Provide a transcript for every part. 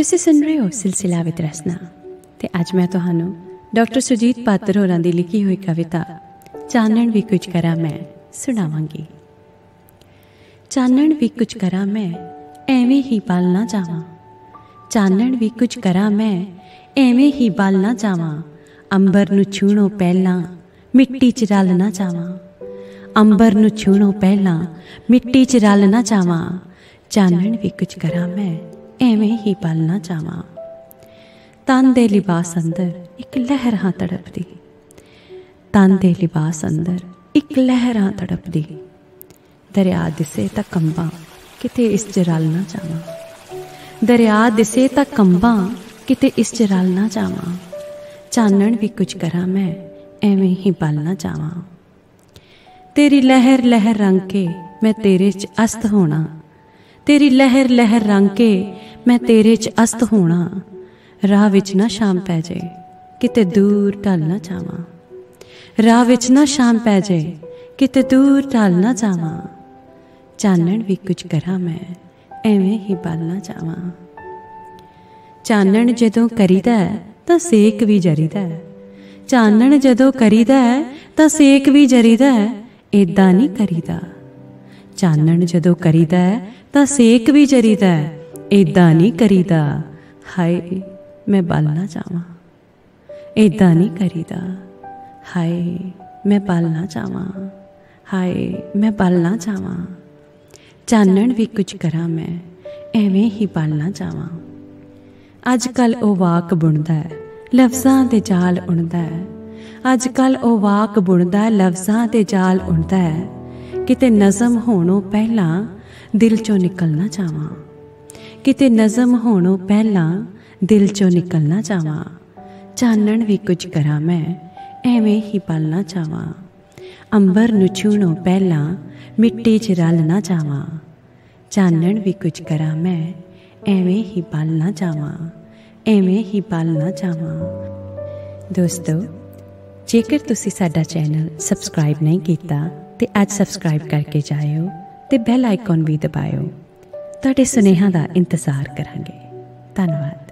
ਤੁਸੀਂ ਸੁਣ ਰਹੇ ਹੋ ਸਿਲਸਿਲਾ ਵਿਦ ਰਸਨਾ ਤੇ ਅੱਜ ਮੈਂ ਤੁਹਾਨੂੰ ਡਾਕਟਰ ਸੁਜੀਤ ਪਾਤਰ ਹੋਰਾਂ ਦੀ ਲਿਖੀ ਹੋਈ ਕਵਿਤਾ ਚਾਨਣ ਵੀ ਕੁਝ ਕਰਾਂ ਮੈਂ ਸੁਣਾਵਾਂਗੀ ਚਾਨਣ ਵੀ ਕੁਝ ਕਰਾਂ ਮੈਂ ਐਵੇਂ ਹੀ ਬਲ ਨਾ ਜਾਵਾਂ ਚਾਨਣ ਵੀ ਕੁਝ ਕਰਾਂ ਮੈਂ ਐਵੇਂ ਹੀ ਬਲ ਨਾ ਜਾਵਾਂ ਅੰਬਰ ਨੂੰ ਛੂਣੋ ਪਹਿਲਾਂ ਮਿੱਟੀ 'ਚ ਰਲ ਨਾ ਜਾਵਾਂ ਅੰਬਰ ਨੂੰ ਛੂਣੋ ਪਹਿਲਾਂ ਮਿੱਟੀ 'ਚ ਰਲ ਨਾ ਜਾਵਾਂ ਚਾਨਣ ਵੀ ਕੁਝ ਕਰਾਂ ਮੈਂ ਐਵੇਂ ਹੀ ਪਾਲਣਾ ਚਾਹਾਂ ਤਨ ਦੇ ਲਿਬਾਸ ਅੰਦਰ ਇੱਕ ਲਹਿਰਾਂ ਤੜਪਦੀ ਤਨ ਦੇ ਲਿਬਾਸ ਅੰਦਰ ਇੱਕ ਲਹਿਰਾਂ ਤੜਪਦੀ ਦਰਿਆ ਦਿਸੇ ਤਾਂ ਕੰਬਾਂ ਕਿਤੇ ਇਸ ਜਰਲ ਨਾ ਜਾਵਾਂ ਦਰਿਆ ਦਿਸੇ ਤਾਂ ਕੰਬਾਂ ਕਿਤੇ ਇਸ ਜਰਲ ਨਾ ਜਾਵਾਂ ਚਾਨਣ ਵੀ ਕੁਝ ਕਰਾਂ ਮੈਂ ਐਵੇਂ ਹੀ ਬਲ ਚਾਹਾਂ ਤੇਰੀ ਲਹਿਰ ਲਹਿਰ ਰੰਗ ਕੇ ਮੈਂ ਤੇਰੇ 'ਚ ਅਸਤ ਹੋਣਾ ਤੇਰੀ ਲਹਿਰ ਲਹਿਰ ਰੰਗ ਕੇ ਮੈਂ ਤੇਰੇ 'ਚ ਅਸਤ ਹੋਣਾ ਰਾਹ ਵਿੱਚ ਨਾ ਸ਼ਾਮ ਪੈ ਜਾਏ ਕਿਤੇ ਦੂਰ ਢਲ ਨਾ ਜਾਵਾਂ ਰਾਹ ਵਿੱਚ ਨਾ ਸ਼ਾਮ ਪੈ ਜਾਏ ਕਿਤੇ ਦੂਰ ਢਲ ਨਾ ਜਾਵਾਂ ਚਾਨਣ ਵੀ ਕੁਝ ਕਰਾਂ ਮੈਂ ਐਵੇਂ ਹੀ ਬਲ ਨਾ ਜਾਵਾਂ ਚਾਨਣ ਜਦੋਂ ਕਰੀਦਾ ਤਾਂ ਸੇਕ ਵੀ ਜਰੀਦਾ ਚਾਨਣ ਜਦੋਂ ਕਰੀਦਾ ਤਾਂ ਸੇਕ ਵੀ ਜਰੀਦਾ ਇਦਾਂ ਨਹੀਂ ਕਰੀਦਾ ਚਾਨਣ ਜਦੋਂ ਕਰੀਦਾ ਤਾਂ ਸੇਕ ਵੀ ਜਰੀਦਾ ਹੈ ਇਦਾਂ ਨਹੀਂ ਕਰੀਦਾ ਹਾਏ ਮੈਂ ਬਲ ਨਾ ਜਾਵਾਂ ਇਦਾਂ ਨਹੀਂ ਕਰੀਦਾ ਹਾਏ ਮੈਂ ਬਲ ਨਾ ਜਾਵਾਂ ਹਾਏ ਮੈਂ ਬਲ ਨਾ ਜਾਵਾਂ ਚਾਨਣ ਵੀ ਕੁਝ ਕਰਾਂ ਮੈਂ ਐਵੇਂ ਹੀ ਬਲ ਨਾ ਜਾਵਾਂ ਅੱਜ ਕੱਲ ਉਹ ਵਾਕ ਬੁਣਦਾ ਹੈ ਲਫ਼ਜ਼ਾਂ ਤੇ ਜਾਲ ਉਣਦਾ ਹੈ ਅੱਜ ਕੱਲ ਉਹ ਵਾਕ ਬੁਣਦਾ ਹੈ ਲਫ਼ਜ਼ਾਂ ਤੇ ਜਾਲ ਉਣਦਾ ਹੈ ਕਿਤੇ ਨਜ਼ਮ ਹੋਣੋਂ ਪਹਿਲਾਂ ਦਿਲ ਚੋਂ ਨਿਕਲਣਾ ਚਾਹਾਂ ਕਿਤੇ ਨਜ਼ਮ ਹੋਣੋਂ ਪਹਿਲਾਂ ਦਿਲ ਚੋਂ ਨਿਕਲਣਾ ਚਾਹਾਂ ਚਾਨਣ ਵੀ ਕੁਝ ਕਰਾਂ ਮੈਂ ਐਵੇਂ ਹੀ ਪਾਲਣਾ ਚਾਹਾਂ ਅੰਬਰ ਨੂੰ ਛੂਣੋਂ ਪਹਿਲਾਂ ਮਿੱਟੀ 'ਚ ਰਲਣਾ ਚਾਹਾਂ ਚਾਨਣ ਵੀ ਕੁਝ ਕਰਾਂ ਮੈਂ ਐਵੇਂ ਹੀ ਪਾਲਣਾ ਚਾਹਾਂ ਐਵੇਂ ਹੀ ਪਾਲਣਾ ਚਾਹਾਂ ਦੋਸਤੋ ਜੇਕਰ ਤੁਸੀਂ ਸਾਡਾ ਚੈਨਲ ਸਬਸਕ੍ਰਾਈਬ ਨਹੀਂ ਕੀਤਾ ਤੇ ਅੱਜ ਸਬਸਕ੍ਰਾਈਬ ਕਰਕੇ ਜਾਇਓ ਤੇ ਬੈਲ ਆਈਕਨ ਵੀ ਦਬਾਇਓ ਤੁਹਾਡੇ ਸੁਨੇਹਾ ਦਾ ਇੰਤਜ਼ਾਰ ਕਰਾਂਗੇ ਧੰਨਵਾਦ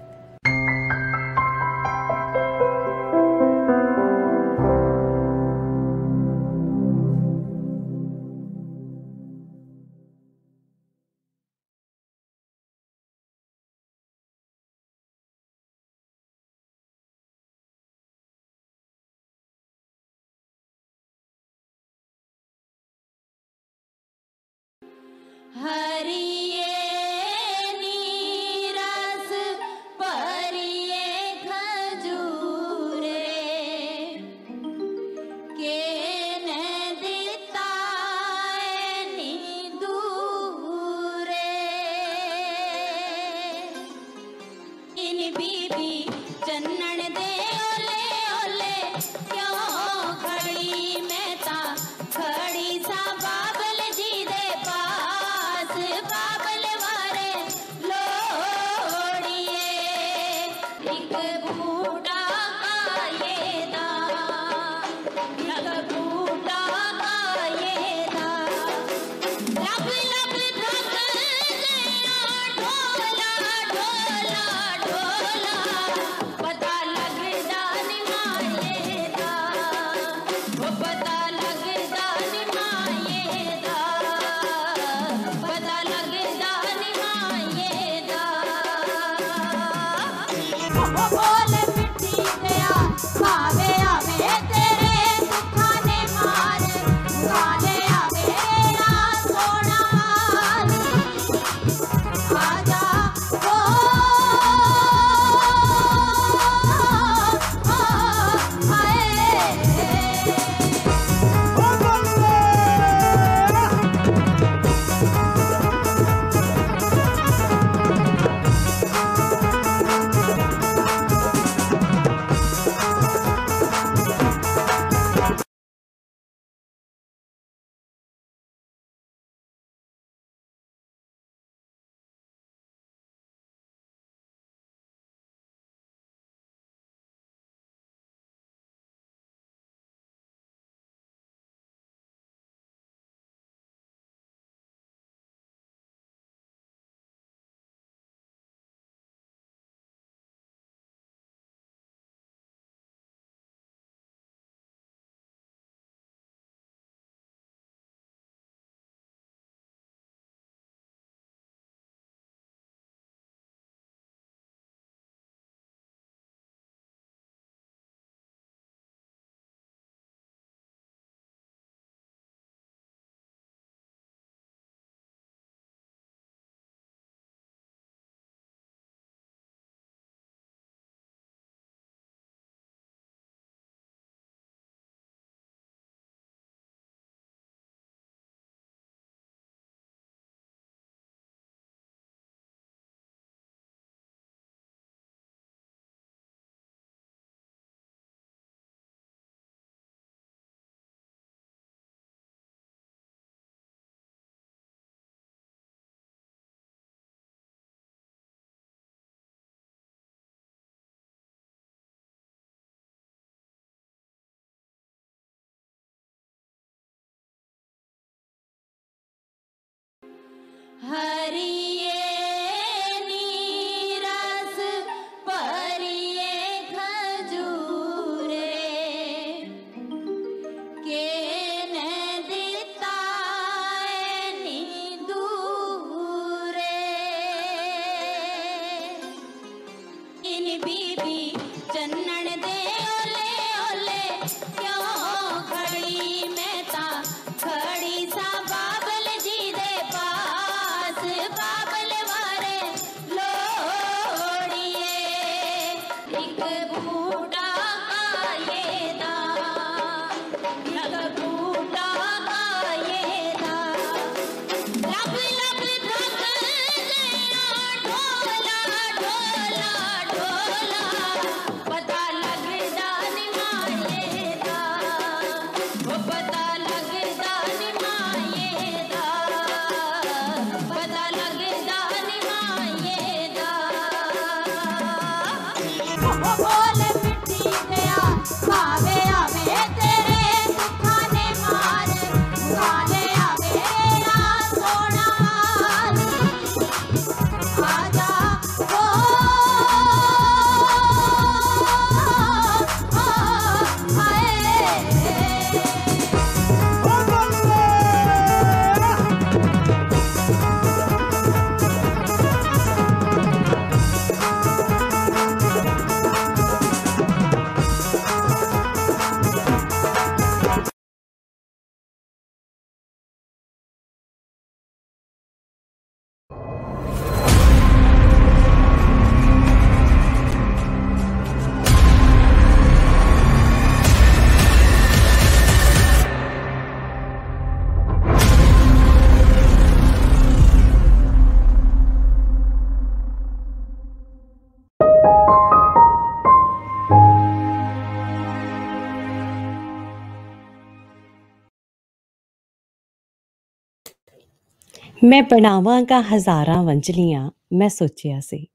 ਮੈਂ ਬਣਾਵਾਂਗਾ ਹਜ਼ਾਰਾਂ ਵੰਜਲੀਆਂ ਮੈਂ ਸੋਚਿਆ ਸੀ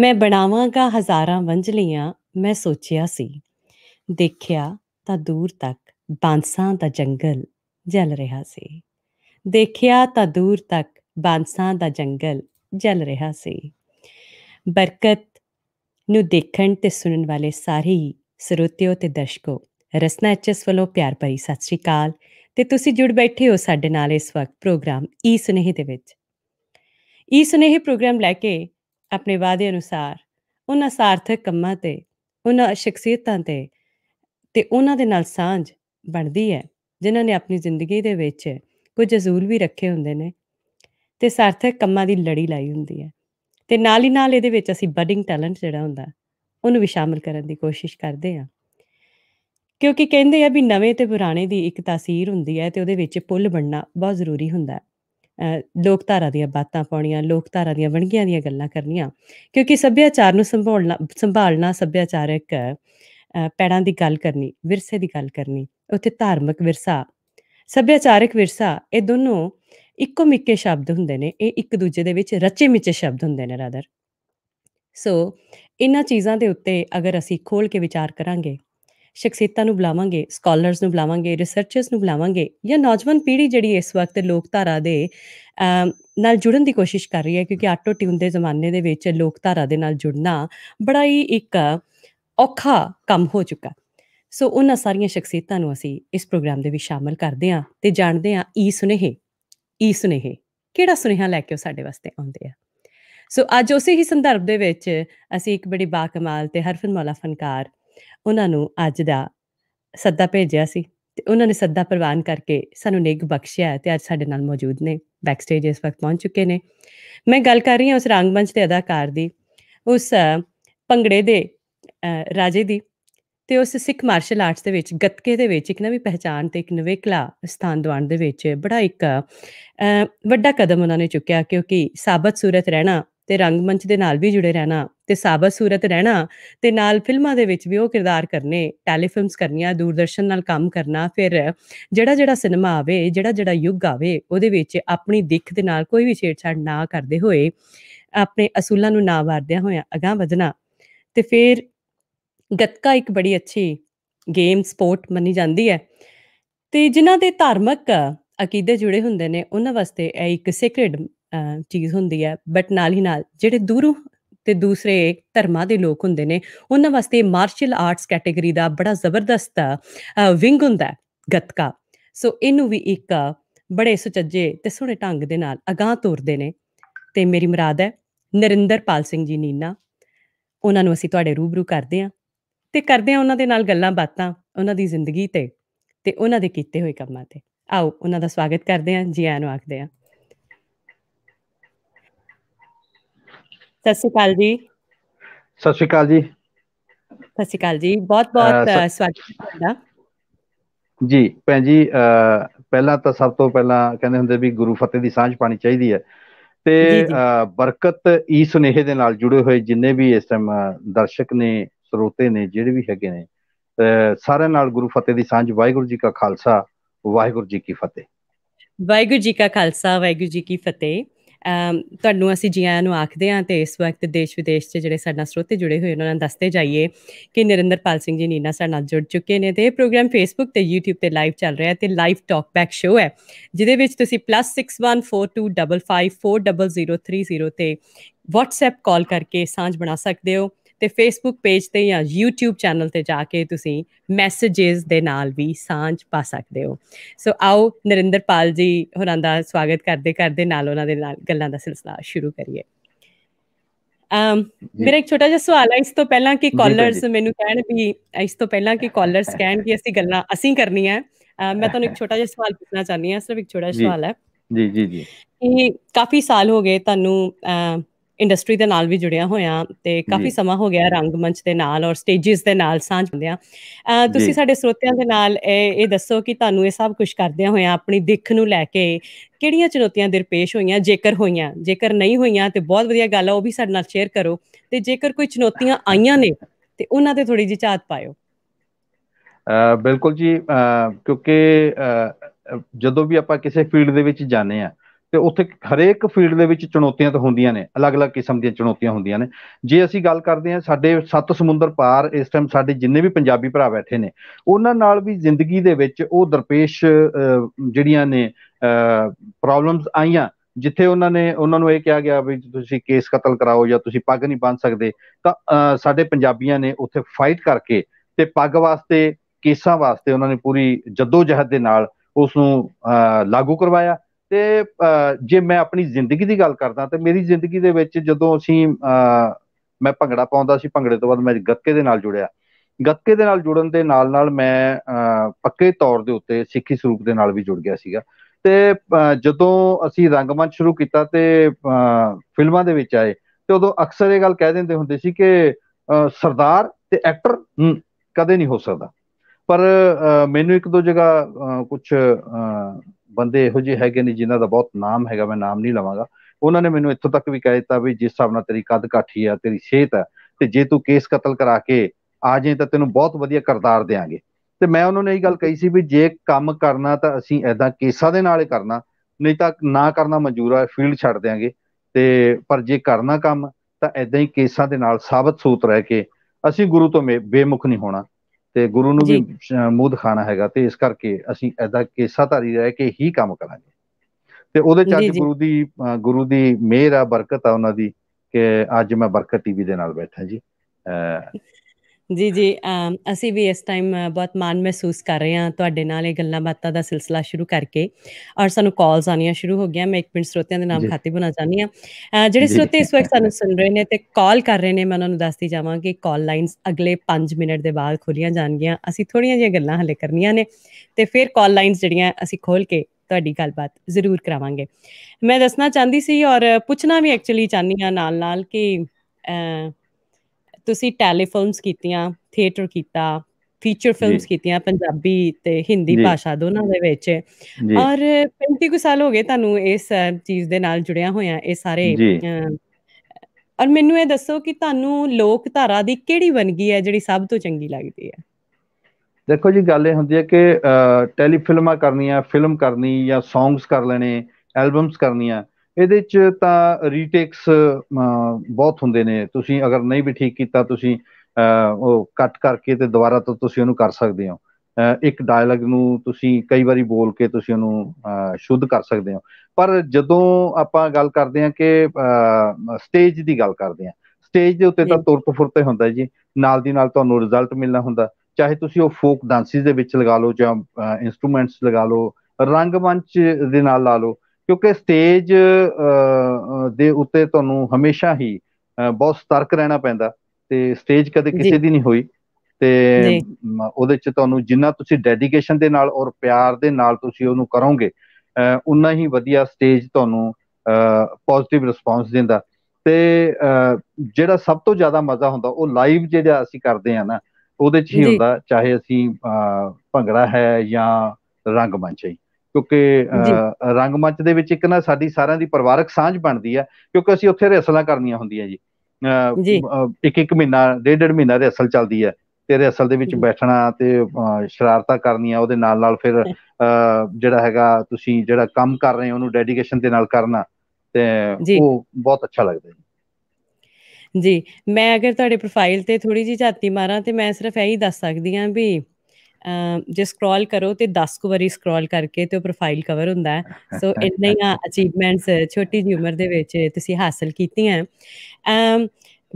ਮੈਂ ਬਣਾਵਾਂਗਾ ਹਜ਼ਾਰਾਂ ਵੰਜਲੀਆਂ ਮੈਂ ਸੋਚਿਆ ਸੀ ਦੇਖਿਆ ਤਾਂ ਦੂਰ ਤੱਕ ਬਾਂਸਾਂ ਦਾ ਜੰਗਲ ਜਲ ਰਿਹਾ ਸੀ ਦੇਖਿਆ ਤਾਂ ਦੂਰ ਤੱਕ ਬਾਂਸਾਂ ਦਾ ਜੰਗਲ ਜਲ ਰਿਹਾ ਸੀ ਬਰਕਤ ਨੂੰ ਦੇਖਣ ਤੇ ਸੁਣਨ ਵਾਲੇ ਸਾਰੇ ਸਰੋਤਿਓ ਤੇ ਦਰਸ਼ਕੋ ਰਸਨਾ ਐਚਐਸ ਵੱਲੋਂ ਪਿਆਰ ਭਰੀ ਸਤਿ ਸ਼੍ਰੀ ਅਕਾਲ ਤੇ ਤੁਸੀਂ ਜੁੜ ਬੈਠੇ ਹੋ ਸਾਡੇ ਨਾਲ ਇਸ ਵਕਤ ਪ੍ਰੋਗਰਾਮ ਈ ਸੁਨੇਹੇ ਦੇ ਵਿੱਚ ਈ ਸੁਨੇਹੇ ਪ੍ਰੋਗਰਾਮ ਲੈ ਕੇ ਆਪਣੇ ਵਾਅਦੇ ਅਨੁਸਾਰ ਉਹਨਾਂ ਸਾਰਥਕ ਕੰਮਾਂ ਤੇ ਉਹਨਾਂ ਸ਼ਖਸੀਅਤਾਂ ਤੇ ਤੇ ਉਹਨਾਂ ਦੇ ਨਾਲ ਸਾਂਝ ਬਣਦੀ ਹੈ ਜਿਨ੍ਹਾਂ ਨੇ ਆਪਣੀ ਜ਼ਿੰਦਗੀ ਦੇ ਵਿੱਚ ਕੁਝ ਅਜ਼ੂਲ ਵੀ ਰੱਖੇ ਹੁੰਦੇ ਨੇ ਤੇ ਸਾਰਥਕ ਕੰਮਾਂ ਦੀ ਲੜੀ ਲਾਈ ਹੁੰਦੀ ਹੈ ਤੇ ਨਾਲ ਹੀ ਨਾਲ ਇਹਦੇ ਵਿੱਚ ਅਸੀਂ ਬਡਿੰਗ ਟੈਲੈਂਟ ਜਿਹੜਾ ਹੁੰਦਾ ਉਹਨੂੰ ਵੀ ਸ਼ਾਮਿਲ ਕਰਨ ਦੀ ਕੋਸ਼ਿਸ਼ ਕਰਦੇ ਹਾਂ ਕਿਉਂਕਿ ਕਹਿੰਦੇ ਆ ਵੀ ਨਵੇਂ ਤੇ ਪੁਰਾਣੇ ਦੀ ਇੱਕ ਤਾਸੀਰ ਹੁੰਦੀ ਹੈ ਤੇ ਉਹਦੇ ਵਿੱਚ ਪੁੱਲ ਬਣਨਾ ਬਹੁਤ ਜ਼ਰੂਰੀ ਹੁੰਦਾ ਹੈ ਲੋਕਧਾਰਾ ਦੀਆਂ ਬਾਤਾਂ ਪਾਉਣੀਆਂ ਲੋਕਧਾਰਾ ਦੀਆਂ ਵਣਗੀਆਂ ਦੀਆਂ ਗੱਲਾਂ ਕਰਨੀਆਂ ਕਿਉਂਕਿ ਸੱਭਿਆਚਾਰ ਨੂੰ ਸੰਭਾਲਣਾ ਸੰਭਾਲਣਾ ਸੱਭਿਆਚਾਰਕ ਪੈੜਾਂ ਦੀ ਗੱਲ ਕਰਨੀ ਵਿਰਸੇ ਦੀ ਗੱਲ ਕਰਨੀ ਉੱਥੇ ਧਾਰਮਿਕ ਵਿਰਸਾ ਸੱਭਿਆਚਾਰਕ ਵਿਰਸਾ ਇਹ ਦੋਨੋਂ ਇੱਕੋ ਮਿੱਕੇ ਸ਼ਬਦ ਹੁੰਦੇ ਨੇ ਇਹ ਇੱਕ ਦੂਜੇ ਦੇ ਵਿੱਚ ਰਚੇ ਮਿੱਚੇ ਸ਼ਬਦ ਹੁੰਦੇ ਨੇ ਰਾਦਰ ਸੋ ਇਹਨਾਂ ਚੀਜ਼ਾਂ ਦੇ ਉੱਤੇ ਅਗਰ ਅਸੀਂ ਖੋਲ ਕੇ ਵਿਚਾਰ ਕਰਾਂਗੇ ਸ਼ਖਸੀਅਤਾਂ ਨੂੰ ਬੁਲਾਵਾਂਗੇ ਸਕਾਲਰਸ ਨੂੰ ਬੁਲਾਵਾਂਗੇ ਰਿਸਰਚਰਸ ਨੂੰ ਬੁਲਾਵਾਂਗੇ ਜਾਂ ਨੌਜਵਾਨ ਪੀੜ੍ਹੀ ਜਿਹੜੀ ਇਸ ਵਕਤ ਲੋਕਧਾਰਾ ਦੇ ਨਾਲ ਜੁੜਨ ਦੀ ਕੋਸ਼ਿਸ਼ ਕਰ ਰਹੀ ਹੈ ਕਿਉਂਕਿ ਆਟੋ ਟਿਊਨ ਦੇ ਜ਼ਮਾਨੇ ਦੇ ਵਿੱਚ ਲੋਕਧਾਰਾ ਦੇ ਨਾਲ ਜੁੜਨਾ ਬੜਾ ਹੀ ਇੱਕ ਔਖਾ ਕੰਮ ਹੋ ਚੁੱਕਾ ਸੋ ਉਹਨਾਂ ਸਾਰੀਆਂ ਸ਼ਖਸੀਅਤਾਂ ਨੂੰ ਅਸੀਂ ਇਸ ਪ੍ਰੋਗਰਾਮ ਦੇ ਵਿੱਚ ਸ਼ਾਮਲ ਕਰਦੇ ਹਾਂ ਤੇ ਜਾਣਦੇ ਹਾਂ ਈ ਸੁਨੇਹੇ ਈ ਸੁਨੇਹੇ ਕਿਹੜਾ ਸੁਨੇਹਾ ਲੈ ਕੇ ਸਾਡੇ ਵਾਸਤੇ ਆਉਂਦੇ ਆ ਸੋ ਅੱਜ ਉਸੇ ਹੀ ਸੰਦਰਭ ਦੇ ਵਿੱਚ ਅਸੀਂ ਇੱਕ ਬੜੀ ਬਾਕਮਾਲ ਤੇ ਹਰਫਨ ਮੌਲਾ ਫਨਕਾਰ ਉਹਨਾਂ ਨੂੰ ਅੱਜ ਦਾ ਸੱਦਾ ਭੇਜਿਆ ਸੀ ਤੇ ਉਹਨਾਂ ਨੇ ਸੱਦਾ ਪ੍ਰਵਾਨ ਕਰਕੇ ਸਾਨੂੰ ਨੇਕ ਬਖਸ਼ਿਆ ਤੇ ਅੱਜ ਸਾਡੇ ਨਾਲ ਮੌਜੂਦ ਨੇ ਬੈਕ ਸਟੇਜ ਇਸ ਵਕਤ ਪਹੁੰਚ ਚੁੱਕੇ ਨੇ ਮੈਂ ਗੱਲ ਕਰ ਰਹੀ ਹਾਂ ਉਸ ਰੰਗਮੰਚ ਦੇ ਅਦਾਕਾਰ ਦੀ ਉਸ ਪੰਗੜੇ ਦੇ ਰਾਜੇ ਦੀ ਤੇ ਉਸ ਸਿੱਖ ਮਾਰਸ਼ਲ ਆਰਟਸ ਦੇ ਵਿੱਚ ਗੱਤਕੇ ਦੇ ਵਿੱਚ ਇੱਕ ਨਵੀਂ ਪਹਿਚਾਨ ਤੇ ਇੱਕ ਨਵੇਂ ਕਲਾ ਸਥਾਨ ਦਵਾਨ ਦੇ ਵਿੱਚ ਬੜਾ ਇੱਕ ਵੱਡਾ ਕਦਮ ਉਹਨਾਂ ਨੇ ਚੁੱਕਿਆ ਕਿਉਂਕਿ ਸਾਬਤ ਸੂਰਤ ਰਹਿਣਾ ਤੇ ਰੰਗਮੰਚ ਦੇ ਨਾਲ ਵੀ ਜੁੜੇ ਰਹਿਣਾ ਤੇ ਸਾਬਤ ਸੂਰਤ ਰਹਿਣਾ ਤੇ ਨਾਲ ਫਿਲਮਾਂ ਦੇ ਵਿੱਚ ਵੀ ਉਹ ਕਿਰਦਾਰ ਕਰਨੇ ਟੈਲੀਫਿਲਮਸ ਕਰਨੀਆਂ ਦੂਰਦਰਸ਼ਨ ਨਾਲ ਕੰਮ ਕਰਨਾ ਫਿਰ ਜਿਹੜਾ ਜਿਹੜਾ ਸਿਨੇਮਾ ਆਵੇ ਜਿਹੜਾ ਜਿਹੜਾ ਯੁੱਗ ਆਵੇ ਉਹਦੇ ਵਿੱਚ ਆਪਣੀ ਦਿੱਖ ਦੇ ਨਾਲ ਕੋਈ ਵੀ ਛੇੜਛਾੜ ਨਾ ਕਰਦੇ ਹੋਏ ਆਪਣੇ ਅਸੂਲਾਂ ਨੂੰ ਨਾ ਵਾਰਦਿਆਂ ਹੋਇਆਂ ਅਗਾਹ ਵਧਣਾ ਤੇ ਫਿਰ ਗੱਤਕਾ ਇੱਕ ਬੜੀ ਅੱਛੀ ਗੇਮ ਸਪੋਰਟ ਮੰਨੀ ਜਾਂਦੀ ਹੈ ਤੇ ਜਿਨ੍ਹਾਂ ਦੇ ਧਾਰਮਿਕ ਅਕੀਦੇ ਜੁੜੇ ਹੁੰਦੇ ਨੇ ਉਹਨਾਂ ਵਾਸਤੇ ਇਹ ਇੱਕ ਸੈਕ੍ਰੇਡ ਚੀਜ਼ ਹੁੰਦੀ ਹੈ ਬਟ ਨਾਲ ਹੀ ਨਾਲ ਜਿਹੜੇ ਦੂਰੋਂ ਤੇ ਦੂਸਰੇ ਧਰਮਾਂ ਦੇ ਲੋਕ ਹੁੰਦੇ ਨੇ ਉਹਨਾਂ ਵਾਸਤੇ ਮਾਰਸ਼ਲ ਆਰਟਸ ਕੈਟਾਗਰੀ ਦਾ ਬੜਾ ਜ਼ਬਰਦਸਤ ਵਿੰਗ ਹੁੰਦਾ ਗੱਤਕਾ ਸੋ ਇਹਨੂੰ ਵੀ ਇੱਕ ਬੜੇ ਸੁਚੱਜੇ ਤੇ ਸੋਹਣੇ ਢੰਗ ਦੇ ਨਾਲ ਅਗਾਹ ਤੋਰਦੇ ਨੇ ਤੇ ਮੇਰੀ ਮਰਾਦ ਹੈ ਨਰਿੰਦਰਪਾਲ ਸਿੰਘ ਜੀ ਨੀਨਾ ਉਹਨਾਂ ਨੂੰ ਅਸੀਂ ਤੁਹਾਡੇ ਰੂਬਰੂ ਕਰਦੇ ਆਂ ਤੇ ਕਰਦੇ ਆਂ ਉਹਨਾਂ ਦੇ ਨਾਲ ਗੱਲਾਂ ਬਾਤਾਂ ਉਹਨਾਂ ਦੀ ਜ਼ਿੰਦਗੀ ਤੇ ਤੇ ਉਹਨਾਂ ਦੇ ਕੀਤੇ ਹੋਏ ਕੰਮਾਂ ਤੇ ਆਓ ਉਹਨਾਂ ਦਾ ਸਵਾਗਤ ਕਰਦੇ ਆਂ ਜੀ ਆਇਆਂ ਨੂੰ ਆਖਦੇ ਆਂ ਸਤਿ ਸ਼੍ਰੀ ਅਕਾਲ ਜੀ ਸਤਿ ਸ਼੍ਰੀ ਅਕਾਲ ਜੀ ਸਤਿ ਸ਼੍ਰੀ ਅਕਾਲ ਜੀ ਬਹੁਤ ਬਹੁਤ ਸਵਾਗਤ ਹੈ ਜੀ ਭੈਣ ਜੀ ਪਹਿਲਾਂ ਤਾਂ ਸਭ ਤੋਂ ਪਹਿਲਾਂ ਕਹਿੰਦੇ ਹੁੰਦੇ ਵੀ ਗੁਰੂ ਫਤਿਹ ਦੀ ਸਾਂਝ ਪਾਣੀ ਚਾਹੀਦੀ ਹੈ ਤੇ ਬਰਕਤ ਈ ਸੁਨੇਹੇ ਦੇ ਨਾਲ ਜੁੜੇ ਹੋਏ ਜਿੰਨੇ ਵੀ ਇਸ ਟਾਈਮ ਦਰਸ਼ਕ ਨੇ ਸਰੋਤੇ ਨੇ ਜਿਹੜੇ ਵੀ ਹੈਗੇ ਨੇ ਸਾਰਿਆਂ ਨਾਲ ਗੁਰੂ ਫਤਿਹ ਦੀ ਸਾਂਝ ਵਾਹਿਗੁਰੂ ਜੀ ਕਾ ਖਾਲਸਾ ਵਾਹਿਗੁਰੂ ਜੀ ਕੀ ਫਤਿਹ ਵਾਹਿਗੁਰੂ ਜੀ ਕਾ ਖਾਲਸਾ ਵਾਹਿਗੁਰੂ ਜੀ ਕੀ ਫਤਿਹ ਤੁਹਾਨੂੰ ਅਸੀਂ ਜੀ ਆਇਆਂ ਨੂੰ ਆਖਦੇ ਹਾਂ ਤੇ ਇਸ ਵਕਤ ਦੇਸ਼ ਵਿਦੇਸ਼ 'ਚ ਜਿਹੜੇ ਸਾਡਾ ਸਰੋਤੇ ਜੁੜੇ ਹੋਏ ਉਹਨਾਂ ਨੂੰ ਦੱਸਦੇ ਜਾਈਏ ਕਿ ਨਰਿੰਦਰਪਾਲ ਸਿੰਘ ਜੀ ਨੀਨਾ ਸਾਡੇ ਨਾਲ ਜੁੜ ਚੁੱਕੇ ਨੇ ਤੇ ਇਹ ਪ੍ਰੋਗਰਾਮ ਫੇਸਬੁੱਕ ਤੇ YouTube ਤੇ ਲਾਈਵ ਚੱਲ ਰਿਹਾ ਤੇ ਲਾਈਵ ਟਾਕ ਬੈਕ ਸ਼ੋਅ ਹੈ ਜਿਹਦੇ ਵਿੱਚ ਤੁਸੀਂ +6142554003 ਤੇ WhatsApp ਕਾਲ ਕਰਕੇ ਸਾਂਝ ਬਣਾ ਸਕਦੇ ਹੋ ਤੇ ਫੇਸਬੁੱਕ ਪੇਜ ਤੇ ਜਾਂ YouTube ਚੈਨਲ ਤੇ ਜਾ ਕੇ ਤੁਸੀਂ ਮੈਸੇजेस ਦੇ ਨਾਲ ਵੀ ਸਾਂਝ ਪਾ ਸਕਦੇ ਹੋ ਸੋ ਆਓ ਨਰਿੰਦਰਪਾਲ ਜੀ ਹੋਰਾਂ ਦਾ ਸਵਾਗਤ ਕਰਦੇ ਕਰਦੇ ਨਾਲ ਉਹਨਾਂ ਦੇ ਨਾਲ ਗੱਲਾਂ ਦਾ ਸਿਲਸਿਲਾ ਸ਼ੁਰੂ ਕਰੀਏ ਅਮ ਮੇਰਾ ਇੱਕ ਛੋਟਾ ਜਿਹਾ ਸਵਾਲ ਹੈ ਇਸ ਤੋਂ ਪਹਿਲਾਂ ਕਿ ਕਾਲਰਸ ਮੈਨੂੰ ਕਹਿਣ ਵੀ ਇਸ ਤੋਂ ਪਹਿਲਾਂ ਕਿ ਕਾਲਰਸ ਕਹਿਣ ਕਿ ਅਸੀਂ ਗੱਲਾਂ ਅਸੀਂ ਕਰਨੀਆਂ ਮੈਂ ਤੁਹਾਨੂੰ ਇੱਕ ਛੋਟਾ ਜਿਹਾ ਸਵਾਲ ਪੁੱਛਣਾ ਚਾਹਨੀ ਹਾਂ ਸਿਰਫ ਇੱਕ ਛੋਟਾ ਜਿਹਾ ਸਵਾਲ ਹੈ ਜੀ ਜੀ ਜੀ ਇਹ ਕਾਫੀ ਸਾਲ ਹੋ ਗਏ ਤੁਹਾਨੂੰ ਇੰਡਸਟਰੀ ਦੇ ਨਾਲ ਵੀ ਜੁੜਿਆ ਹੋਇਆ ਤੇ ਕਾਫੀ ਸਮਾਂ ਹੋ ਗਿਆ ਰੰਗਮੰਚ ਦੇ ਨਾਲ ਔਰ ਸਟੇजेस ਦੇ ਨਾਲ ਸਾਂਝ ਹੁੰਦਿਆਂ ਤੁਸੀਂ ਸਾਡੇ ਸਰੋਤਿਆਂ ਦੇ ਨਾਲ ਇਹ ਇਹ ਦੱਸੋ ਕਿ ਤੁਹਾਨੂੰ ਇਹ ਸਭ ਕੁਝ ਕਰਦਿਆਂ ਹੋਇਆ ਆਪਣੀ ਦਿੱਖ ਨੂੰ ਲੈ ਕੇ ਕਿਹੜੀਆਂ ਚੁਣੌਤੀਆਂ ਦਰਪੇਸ਼ ਹੋਈਆਂ ਜੇਕਰ ਹੋਈਆਂ ਜੇਕਰ ਨਹੀਂ ਹੋਈਆਂ ਤੇ ਬਹੁਤ ਵਧੀਆ ਗੱਲ ਆ ਉਹ ਵੀ ਸਾਡੇ ਨਾਲ ਸ਼ੇਅਰ ਕਰੋ ਤੇ ਜੇਕਰ ਕੋਈ ਚੁਣੌਤੀਆਂ ਆਈਆਂ ਨੇ ਤੇ ਉਹਨਾਂ ਤੇ ਥੋੜੀ ਜਿਹੀ ਝਾਤ ਪਾਇਓ ਬਿਲਕੁਲ ਜੀ ਕਿਉਂਕਿ ਜਦੋਂ ਵੀ ਆਪਾਂ ਕਿਸੇ ਫੀਲਡ ਦੇ ਵਿੱਚ ਜਾਂਦੇ ਆ ਤੇ ਉੱਥੇ ਹਰੇਕ ਫੀਲਡ ਦੇ ਵਿੱਚ ਚੁਣੌਤੀਆਂ ਤਾਂ ਹੁੰਦੀਆਂ ਨੇ ਅਲੱਗ-ਅਲੱਗ ਕਿਸਮ ਦੀਆਂ ਚੁਣੌਤੀਆਂ ਹੁੰਦੀਆਂ ਨੇ ਜੇ ਅਸੀਂ ਗੱਲ ਕਰਦੇ ਹਾਂ ਸਾਡੇ ਸੱਤ ਸਮੁੰਦਰ ਪਾਰ ਇਸ ਟਾਈਮ ਸਾਡੇ ਜਿੰਨੇ ਵੀ ਪੰਜਾਬੀ ਭਰਾ ਬੈਠੇ ਨੇ ਉਹਨਾਂ ਨਾਲ ਵੀ ਜ਼ਿੰਦਗੀ ਦੇ ਵਿੱਚ ਉਹ ਦਰਪੇਸ਼ ਜਿਹੜੀਆਂ ਨੇ ਪ੍ਰੋਬਲਮਸ ਆਈਆਂ ਜਿੱਥੇ ਉਹਨਾਂ ਨੇ ਉਹਨਾਂ ਨੂੰ ਇਹ ਕਿਹਾ ਗਿਆ ਵੀ ਤੁਸੀਂ ਕੇਸ ਕਤਲ ਕਰਾਓ ਜਾਂ ਤੁਸੀਂ ਪੱਗ ਨਹੀਂ ਬੰਨ ਸਕਦੇ ਤਾਂ ਸਾਡੇ ਪੰਜਾਬੀਆਂ ਨੇ ਉੱਥੇ ਫਾਈਟ ਕਰਕੇ ਤੇ ਪੱਗ ਵਾਸਤੇ ਕੇਸਾਂ ਵਾਸਤੇ ਉਹਨਾਂ ਨੇ ਪੂਰੀ ਜਦੋਜਹਿਦ ਦੇ ਨਾਲ ਉਸ ਨੂੰ ਲਾਗੂ ਕਰਵਾਇਆ ਤੇ ਜੇ ਮੈਂ ਆਪਣੀ ਜ਼ਿੰਦਗੀ ਦੀ ਗੱਲ ਕਰਦਾ ਤੇ ਮੇਰੀ ਜ਼ਿੰਦਗੀ ਦੇ ਵਿੱਚ ਜਦੋਂ ਅਸੀਂ ਮੈਂ ਭੰਗੜਾ ਪਾਉਂਦਾ ਸੀ ਭੰਗੜੇ ਤੋਂ ਬਾਅਦ ਮੈਂ ਗੱਤਕੇ ਦੇ ਨਾਲ ਜੁੜਿਆ ਗੱਤਕੇ ਦੇ ਨਾਲ ਜੁੜਨ ਦੇ ਨਾਲ ਨਾਲ ਮੈਂ ਪੱਕੇ ਤੌਰ ਦੇ ਉੱਤੇ ਸਿੱਖੀ ਸਰੂਪ ਦੇ ਨਾਲ ਵੀ ਜੁੜ ਗਿਆ ਸੀਗਾ ਤੇ ਜਦੋਂ ਅਸੀਂ ਰੰਗਮੰਚ ਸ਼ੁਰੂ ਕੀਤਾ ਤੇ ਫਿਲਮਾਂ ਦੇ ਵਿੱਚ ਆਏ ਤੇ ਉਦੋਂ ਅਕਸਰ ਇਹ ਗੱਲ ਕਹਿ ਦਿੰਦੇ ਹੁੰਦੇ ਸੀ ਕਿ ਸਰਦਾਰ ਤੇ ਐਕਟਰ ਕਦੇ ਨਹੀਂ ਹੋ ਸਕਦਾ ਪਰ ਮੈਨੂੰ ਇੱਕ ਦੋ ਜਗ੍ਹਾ ਕੁਝ ਬੰਦੇ ਇਹੋ ਜਿਹੇ ਹੈਗੇ ਨੇ ਜਿਨ੍ਹਾਂ ਦਾ ਬਹੁਤ ਨਾਮ ਹੈਗਾ ਮੈਂ ਨਾਮ ਨਹੀਂ ਲਵਾਂਗਾ ਉਹਨਾਂ ਨੇ ਮੈਨੂੰ ਇੱਥੋਂ ਤੱਕ ਵੀ ਕਹਿ ਦਿੱਤਾ ਵੀ ਜਿਸ ਹਿਸਾਬ ਨਾਲ ਤੇਰੀ ਕੱਦ ਕਾਠੀ ਆ ਤੇਰੀ ਸਿਹਤ ਆ ਤੇ ਜੇ ਤੂੰ ਕੇਸ ਕਤਲ ਕਰਾ ਕੇ ਆ ਜੇ ਤਾਂ ਤੈਨੂੰ ਬਹੁਤ ਵਧੀਆ ਕਰਤਾਰ ਦੇਾਂਗੇ ਤੇ ਮੈਂ ਉਹਨਾਂ ਨੇ ਇਹ ਗੱਲ ਕਹੀ ਸੀ ਵੀ ਜੇ ਕੰਮ ਕਰਨਾ ਤਾਂ ਅਸੀਂ ਐਦਾਂ ਕੇਸਾਂ ਦੇ ਨਾਲ ਹੀ ਕਰਨਾ ਨਹੀਂ ਤਾਂ ਨਾ ਕਰਨਾ ਮਨਜ਼ੂਰ ਆ ਫੀਲਡ ਛੱਡ ਦੇਾਂਗੇ ਤੇ ਪਰ ਜੇ ਕਰਨਾ ਕੰਮ ਤਾਂ ਐਦਾਂ ਹੀ ਕੇਸਾਂ ਦੇ ਨਾਲ ਸਾਬਤ ਸੂਤ ਰਹਿ ਕੇ ਅਸੀਂ ਗੁਰੂ ਤੋਂ ਬੇਮੁਖ ਨਹੀਂ ਹੋਣਾ ਤੇ ਗੁਰੂ ਨੂੰ ਵੀ ਮੂੰਹ ਦਿਖਾਣਾ ਹੈਗਾ ਤੇ ਇਸ ਕਰਕੇ ਅਸੀਂ ਐਦਾ ਕੇਸਾ ਧਾਰੀ ਰਹਿ ਕੇ ਹੀ ਕੰਮ ਕਰਾਂਗੇ ਤੇ ਉਹਦੇ ਚ ਗੁਰੂ ਦੀ ਗੁਰੂ ਦੀ ਮਿਹਰ ਆ ਬਰਕਤ ਆ ਉਹਨਾਂ ਦੀ ਕਿ ਅੱਜ ਮੈਂ ਬਰਕਤ ਟੀਵੀ ਦੇ ਨਾਲ ਬੈਠਾ ਜੀ ਜੀ ਜੀ ਅਸੀਂ ਵੀ ਇਸ ਟਾਈਮ ਬਹੁਤ ਮਾਣ ਮਹਿਸੂਸ ਕਰ ਰਹੇ ਹਾਂ ਤੁਹਾਡੇ ਨਾਲ ਇਹ ਗੱਲਾਂ ਬਾਤਾਂ ਦਾ ਸਿਲਸਿਲਾ ਸ਼ੁਰੂ ਕਰਕੇ ਔਰ ਸਾਨੂੰ ਕਾਲਸ ਆਨੀਆਂ ਸ਼ੁਰੂ ਹੋ ਗਿਆ ਮੈਂ ਇੱਕ ਮਿੰਟ ਸਰੋਤਿਆਂ ਦੇ ਨਾਮ ਖਾਤੇ ਬਣਾ ਚਾਹਨੀ ਆ ਜਿਹੜੇ ਸਰੋਤੇ ਇਸ ਵਕਤ ਸਾਨੂੰ ਸੁਣ ਰਹੇ ਨੇ ਤੇ ਕਾਲ ਕਰ ਰਹੇ ਨੇ ਮੈਂ ਉਹਨਾਂ ਨੂੰ ਦੱਸਦੀ ਜਾਵਾਂ ਕਿ ਕਾਲ ਲਾਈਨਸ ਅਗਲੇ 5 ਮਿੰਟ ਦੇ ਬਾਅਦ ਖੁੱਲੀਆਂ ਜਾਣਗੀਆਂ ਅਸੀਂ ਥੋੜੀਆਂ ਜਿਹੀਆਂ ਗੱਲਾਂ ਹਲੇ ਕਰਨੀਆਂ ਨੇ ਤੇ ਫਿਰ ਕਾਲ ਲਾਈਨਸ ਜਿਹੜੀਆਂ ਅਸੀਂ ਖੋਲ ਕੇ ਤੁਹਾਡੀ ਗੱਲਬਾਤ ਜ਼ਰੂਰ ਕਰਾਵਾਂਗੇ ਮੈਂ ਦੱਸਣਾ ਚਾਹੁੰਦੀ ਸੀ ਔਰ ਪੁੱਛਣਾ ਵੀ ਐਕਚੁਅਲੀ ਚਾਹਨੀ ਆ ਨਾਲ-ਨਾਲ ਕਿ ਤੁਸੀਂ ਟੈਲੀਫਿਲਮਸ ਕੀਤੀਆਂ ਥੀਏਟਰ ਕੀਤਾ ਫੀਚਰ ਫਿਲਮਸ ਕੀਤੀਆਂ ਪੰਜਾਬੀ ਤੇ ਹਿੰਦੀ ਭਾਸ਼ਾ ਦੋਨਾਂ ਦੇ ਵਿੱਚ ਔਰ 35 ਕੁ ਸਾਲ ਹੋ ਗਏ ਤੁਹਾਨੂੰ ਇਸ ਚੀਜ਼ ਦੇ ਨਾਲ ਜੁੜਿਆ ਹੋਇਆ ਇਹ ਸਾਰੇ ਔਰ ਮੈਨੂੰ ਇਹ ਦੱਸੋ ਕਿ ਤੁਹਾਨੂੰ ਲੋਕ ਧਾਰਾ ਦੀ ਕਿਹੜੀ ਵਨਗੀ ਹੈ ਜਿਹੜੀ ਸਭ ਤੋਂ ਚੰਗੀ ਲੱਗਦੀ ਹੈ ਦੇਖੋ ਜੀ ਗੱਲ ਇਹ ਹੁੰਦੀ ਹੈ ਕਿ ਟੈਲੀਫਿਲਮਾਂ ਕਰਨੀਆਂ ਫਿਲਮ ਕਰਨੀ ਜਾਂ ਸੌਂਗਸ ਕਰ ਲੈਣੇ ਐਲਬਮਸ ਕਰਨੀਆਂ ਇਹਦੇ ਚ ਤਾਂ ਰੀਟੇਕਸ ਬਹੁਤ ਹੁੰਦੇ ਨੇ ਤੁਸੀਂ ਅਗਰ ਨਹੀਂ ਵੀ ਠੀਕ ਕੀਤਾ ਤੁਸੀਂ ਉਹ ਕੱਟ ਕਰਕੇ ਤੇ ਦੁਬਾਰਾ ਤੋਂ ਤੁਸੀਂ ਉਹਨੂੰ ਕਰ ਸਕਦੇ ਹੋ ਇੱਕ ਡਾਇਲੌਗ ਨੂੰ ਤੁਸੀਂ ਕਈ ਵਾਰੀ ਬੋਲ ਕੇ ਤੁਸੀਂ ਉਹਨੂੰ ਸ਼ੁੱਧ ਕਰ ਸਕਦੇ ਹੋ ਪਰ ਜਦੋਂ ਆਪਾਂ ਗੱਲ ਕਰਦੇ ਹਾਂ ਕਿ ਸਟੇਜ ਦੀ ਗੱਲ ਕਰਦੇ ਹਾਂ ਸਟੇਜ ਦੇ ਉੱਤੇ ਤਾਂ ਤੁਰਪ ਫੁਰਤੇ ਹੁੰਦਾ ਜੀ ਨਾਲ ਦੀ ਨਾਲ ਤੁਹਾਨੂੰ ਰਿਜ਼ਲਟ ਮਿਲਣਾ ਹੁੰਦਾ ਚਾਹੇ ਤੁਸੀਂ ਉਹ ਫੋਕ ਡਾਂਸਿਸ ਦੇ ਵਿੱਚ ਲਗਾ ਲਓ ਜਾਂ ਇਨਸਟਰੂਮੈਂਟਸ ਲਗਾ ਲਓ ਰੰਗਮੰਚ ਦੇ ਨਾਲ ਲਾ ਲਓ ਕਿਉਂਕਿ ਸਟੇਜ ਦੇ ਉੱਤੇ ਤੁਹਾਨੂੰ ਹਮੇਸ਼ਾ ਹੀ ਬਹੁਤ ਸਤਰਕ ਰਹਿਣਾ ਪੈਂਦਾ ਤੇ ਸਟੇਜ ਕਦੇ ਕਿਸੇ ਦੀ ਨਹੀਂ ਹੋਈ ਤੇ ਉਹਦੇ ਚ ਤੁਹਾਨੂੰ ਜਿੰਨਾ ਤੁਸੀਂ ਡੈਡੀਕੇਸ਼ਨ ਦੇ ਨਾਲ ਔਰ ਪਿਆਰ ਦੇ ਨਾਲ ਤੁਸੀਂ ਉਹਨੂੰ ਕਰੋਗੇ ਉਨਾ ਹੀ ਵਧੀਆ ਸਟੇਜ ਤੁਹਾਨੂੰ ਪੋਜ਼ਿਟਿਵ ਰਿਸਪੌਂਸ ਦਿੰਦਾ ਤੇ ਜਿਹੜਾ ਸਭ ਤੋਂ ਜ਼ਿਆਦਾ ਮਜ਼ਾ ਹੁੰਦਾ ਉਹ ਲਾਈਵ ਜਿਹੜਾ ਅਸੀਂ ਕਰਦੇ ਆ ਨਾ ਉਹਦੇ ਚ ਹੀ ਹੁੰਦਾ ਚਾਹੇ ਅਸੀਂ ਭੰਗੜਾ ਹੈ ਜਾਂ ਮੰਚ ਹੈ ਕਿਉਂਕਿ ਰੰਗਮੰਚ ਦੇ ਵਿੱਚ ਇੱਕ ਨਾ ਸਾਡੀ ਸਾਰਿਆਂ ਦੀ ਪਰਿਵਾਰਕ ਸਾਂਝ ਬਣਦੀ ਆ ਕਿਉਂਕਿ ਅਸੀਂ ਉੱਥੇ ਰਸਲਾਂ ਕਰਨੀਆਂ ਹੁੰਦੀਆਂ ਜੀ ਇੱਕ ਇੱਕ ਮਹੀਨਾ ਡੇਢ ਡੇਢ ਮਹੀਨਾ ਅਸਲ ਚੱਲਦੀ ਆ ਤੇ ਅਸਲ ਦੇ ਵਿੱਚ ਬੈਠਣਾ ਤੇ ਸ਼ਰਾਰਤਾਂ ਕਰਨੀਆਂ ਉਹਦੇ ਨਾਲ ਨਾਲ ਫਿਰ ਜਿਹੜਾ ਹੈਗਾ ਤੁਸੀਂ ਜਿਹੜਾ ਕੰਮ ਕਰ ਰਹੇ ਹੋ ਉਹਨੂੰ ਡੈਡੀਕੇਸ਼ਨ ਦੇ ਨਾਲ ਕਰਨਾ ਤੇ ਉਹ ਬਹੁਤ ਅੱਛਾ ਲੱਗਦਾ ਜੀ ਜੀ ਮੈਂ ਅਗਰ ਤੁਹਾਡੇ ਪ੍ਰੋਫਾਈਲ ਤੇ ਥੋੜੀ ਜੀ ਝਾਤੀ ਮਾਰਾਂ ਤੇ ਮੈਂ ਸਿਰਫ ਇਹੀ ਦੱਸ ਸਕਦੀ ਆਂ ਵੀ ਜੇ ਸਕਰੋਲ ਕਰੋ ਤੇ 10 ਕੁ ਵਾਰੀ ਸਕਰੋਲ ਕਰਕੇ ਤੇ ਉਹ ਪ੍ਰੋਫਾਈਲ ਕਵਰ ਹੁੰਦਾ ਸੋ ਸੋ ਇੰਨੀਆਂ ਅਚੀਵਮੈਂਟਸ ਛੋਟੀ ਜਿਹੀ ਉਮਰ ਦੇ ਵਿੱਚ ਤੁਸੀਂ ਹਾਸਲ ਕੀਤੀਆਂ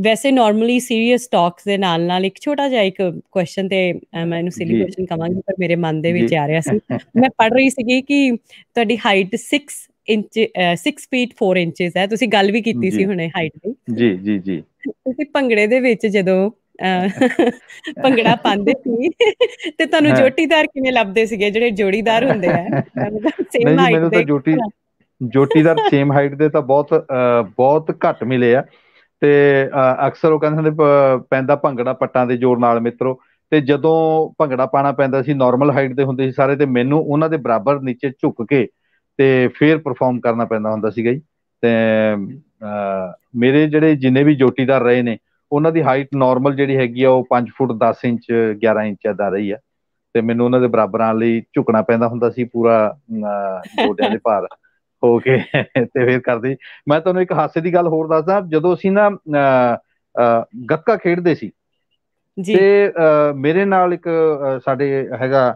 ਵੈਸੇ ਨਾਰਮਲੀ ਸੀਰੀਅਸ ਟਾਕਸ ਦੇ ਨਾਲ ਨਾਲ ਇੱਕ ਛੋਟਾ ਜਿਹਾ ਇੱਕ ਕੁਐਸਚਨ ਤੇ ਮੈਂ ਇਹਨੂੰ ਸਿਲੀ ਕੁਐਸਚਨ ਕਵਾਂਗੀ ਪਰ ਮੇਰੇ ਮਨ ਦੇ ਵਿੱਚ ਆ ਰਿਹਾ ਸੀ ਮੈਂ ਪੜ ਰਹੀ ਸੀਗੀ ਕਿ ਤੁਹਾਡੀ ਹਾਈਟ 6 ਇੰਚ 6 ਫੀਟ 4 ਇੰਚਸ ਹੈ ਤੁਸੀਂ ਗੱਲ ਵੀ ਕੀਤੀ ਸੀ ਹੁਣੇ ਹਾਈਟ ਦੀ ਜੀ ਜੀ ਜੀ ਤੁਸੀਂ ਭੰਗੜੇ ਦੇ ਵਿੱਚ ਜਦੋਂ ਭੰਗੜਾ ਪਾਉਂਦੇ ਸੀ ਤੇ ਤੁਹਾਨੂੰ ਜੋਟੀਦਾਰ ਕਿਵੇਂ ਲੱਭਦੇ ਸੀਗੇ ਜਿਹੜੇ ਜੋੜੀਦਾਰ ਹੁੰਦੇ ਆ ਸੇਮ ਹਾਈਟ ਦੇ ਮੈਨੂੰ ਤਾਂ ਜੋਟੀ ਜੋਟੀਦਾਰ ਸੇਮ ਹਾਈਟ ਦੇ ਤਾਂ ਬਹੁਤ ਬਹੁਤ ਘੱਟ ਮਿਲੇ ਆ ਤੇ ਅਕਸਰ ਉਹ ਕਹਿੰਦੇ ਹੁੰਦੇ ਪੈਂਦਾ ਭੰਗੜਾ ਪੱਟਾਂ ਦੇ ਜੋਰ ਨਾਲ ਮਿੱਤਰੋ ਤੇ ਜਦੋਂ ਭੰਗੜਾ ਪਾਣਾ ਪੈਂਦਾ ਸੀ ਨਾਰਮਲ ਹਾਈਟ ਦੇ ਹੁੰਦੇ ਸੀ ਸਾਰੇ ਤੇ ਮੈਨੂੰ ਉਹਨਾਂ ਦੇ ਬਰਾਬਰ ਨੀਚੇ ਝੁੱਕ ਕੇ ਤੇ ਫੇਰ ਪਰਫਾਰਮ ਕਰਨਾ ਪੈਂਦਾ ਹੁੰਦਾ ਸੀਗਾ ਜੀ ਤੇ ਮੇਰੇ ਜਿਹੜੇ ਜਿੰਨੇ ਵੀ ਜੋਟੀਦਾਰ ਰਹੇ ਨੇ ਉਹਨਾਂ ਦੀ ਹਾਈਟ ਨਾਰਮਲ ਜਿਹੜੀ ਹੈਗੀ ਆ ਉਹ 5 ਫੁੱਟ 10 ਇੰਚ 11 ਇੰਚ ਦਾ ਰਹੀ ਆ ਤੇ ਮੈਨੂੰ ਉਹਨਾਂ ਦੇ ਬਰਾਬਰਾਂ ਲਈ ਝੁਕਣਾ ਪੈਂਦਾ ਹੁੰਦਾ ਸੀ ਪੂਰਾ ਗੋਡਿਆਂ ਦੇ ਭਾਰ ਹੋ ਕੇ ਤੇ ਫੇਰ ਕਰਦੇ ਮੈਂ ਤੁਹਾਨੂੰ ਇੱਕ ਹਾਸੇ ਦੀ ਗੱਲ ਹੋਰ ਦੱਸਦਾ ਜਦੋਂ ਅਸੀਂ ਨਾ ਗੱਤਕਾ ਖੇਡਦੇ ਸੀ ਜੀ ਤੇ ਮੇਰੇ ਨਾਲ ਇੱਕ ਸਾਡੇ ਹੈਗਾ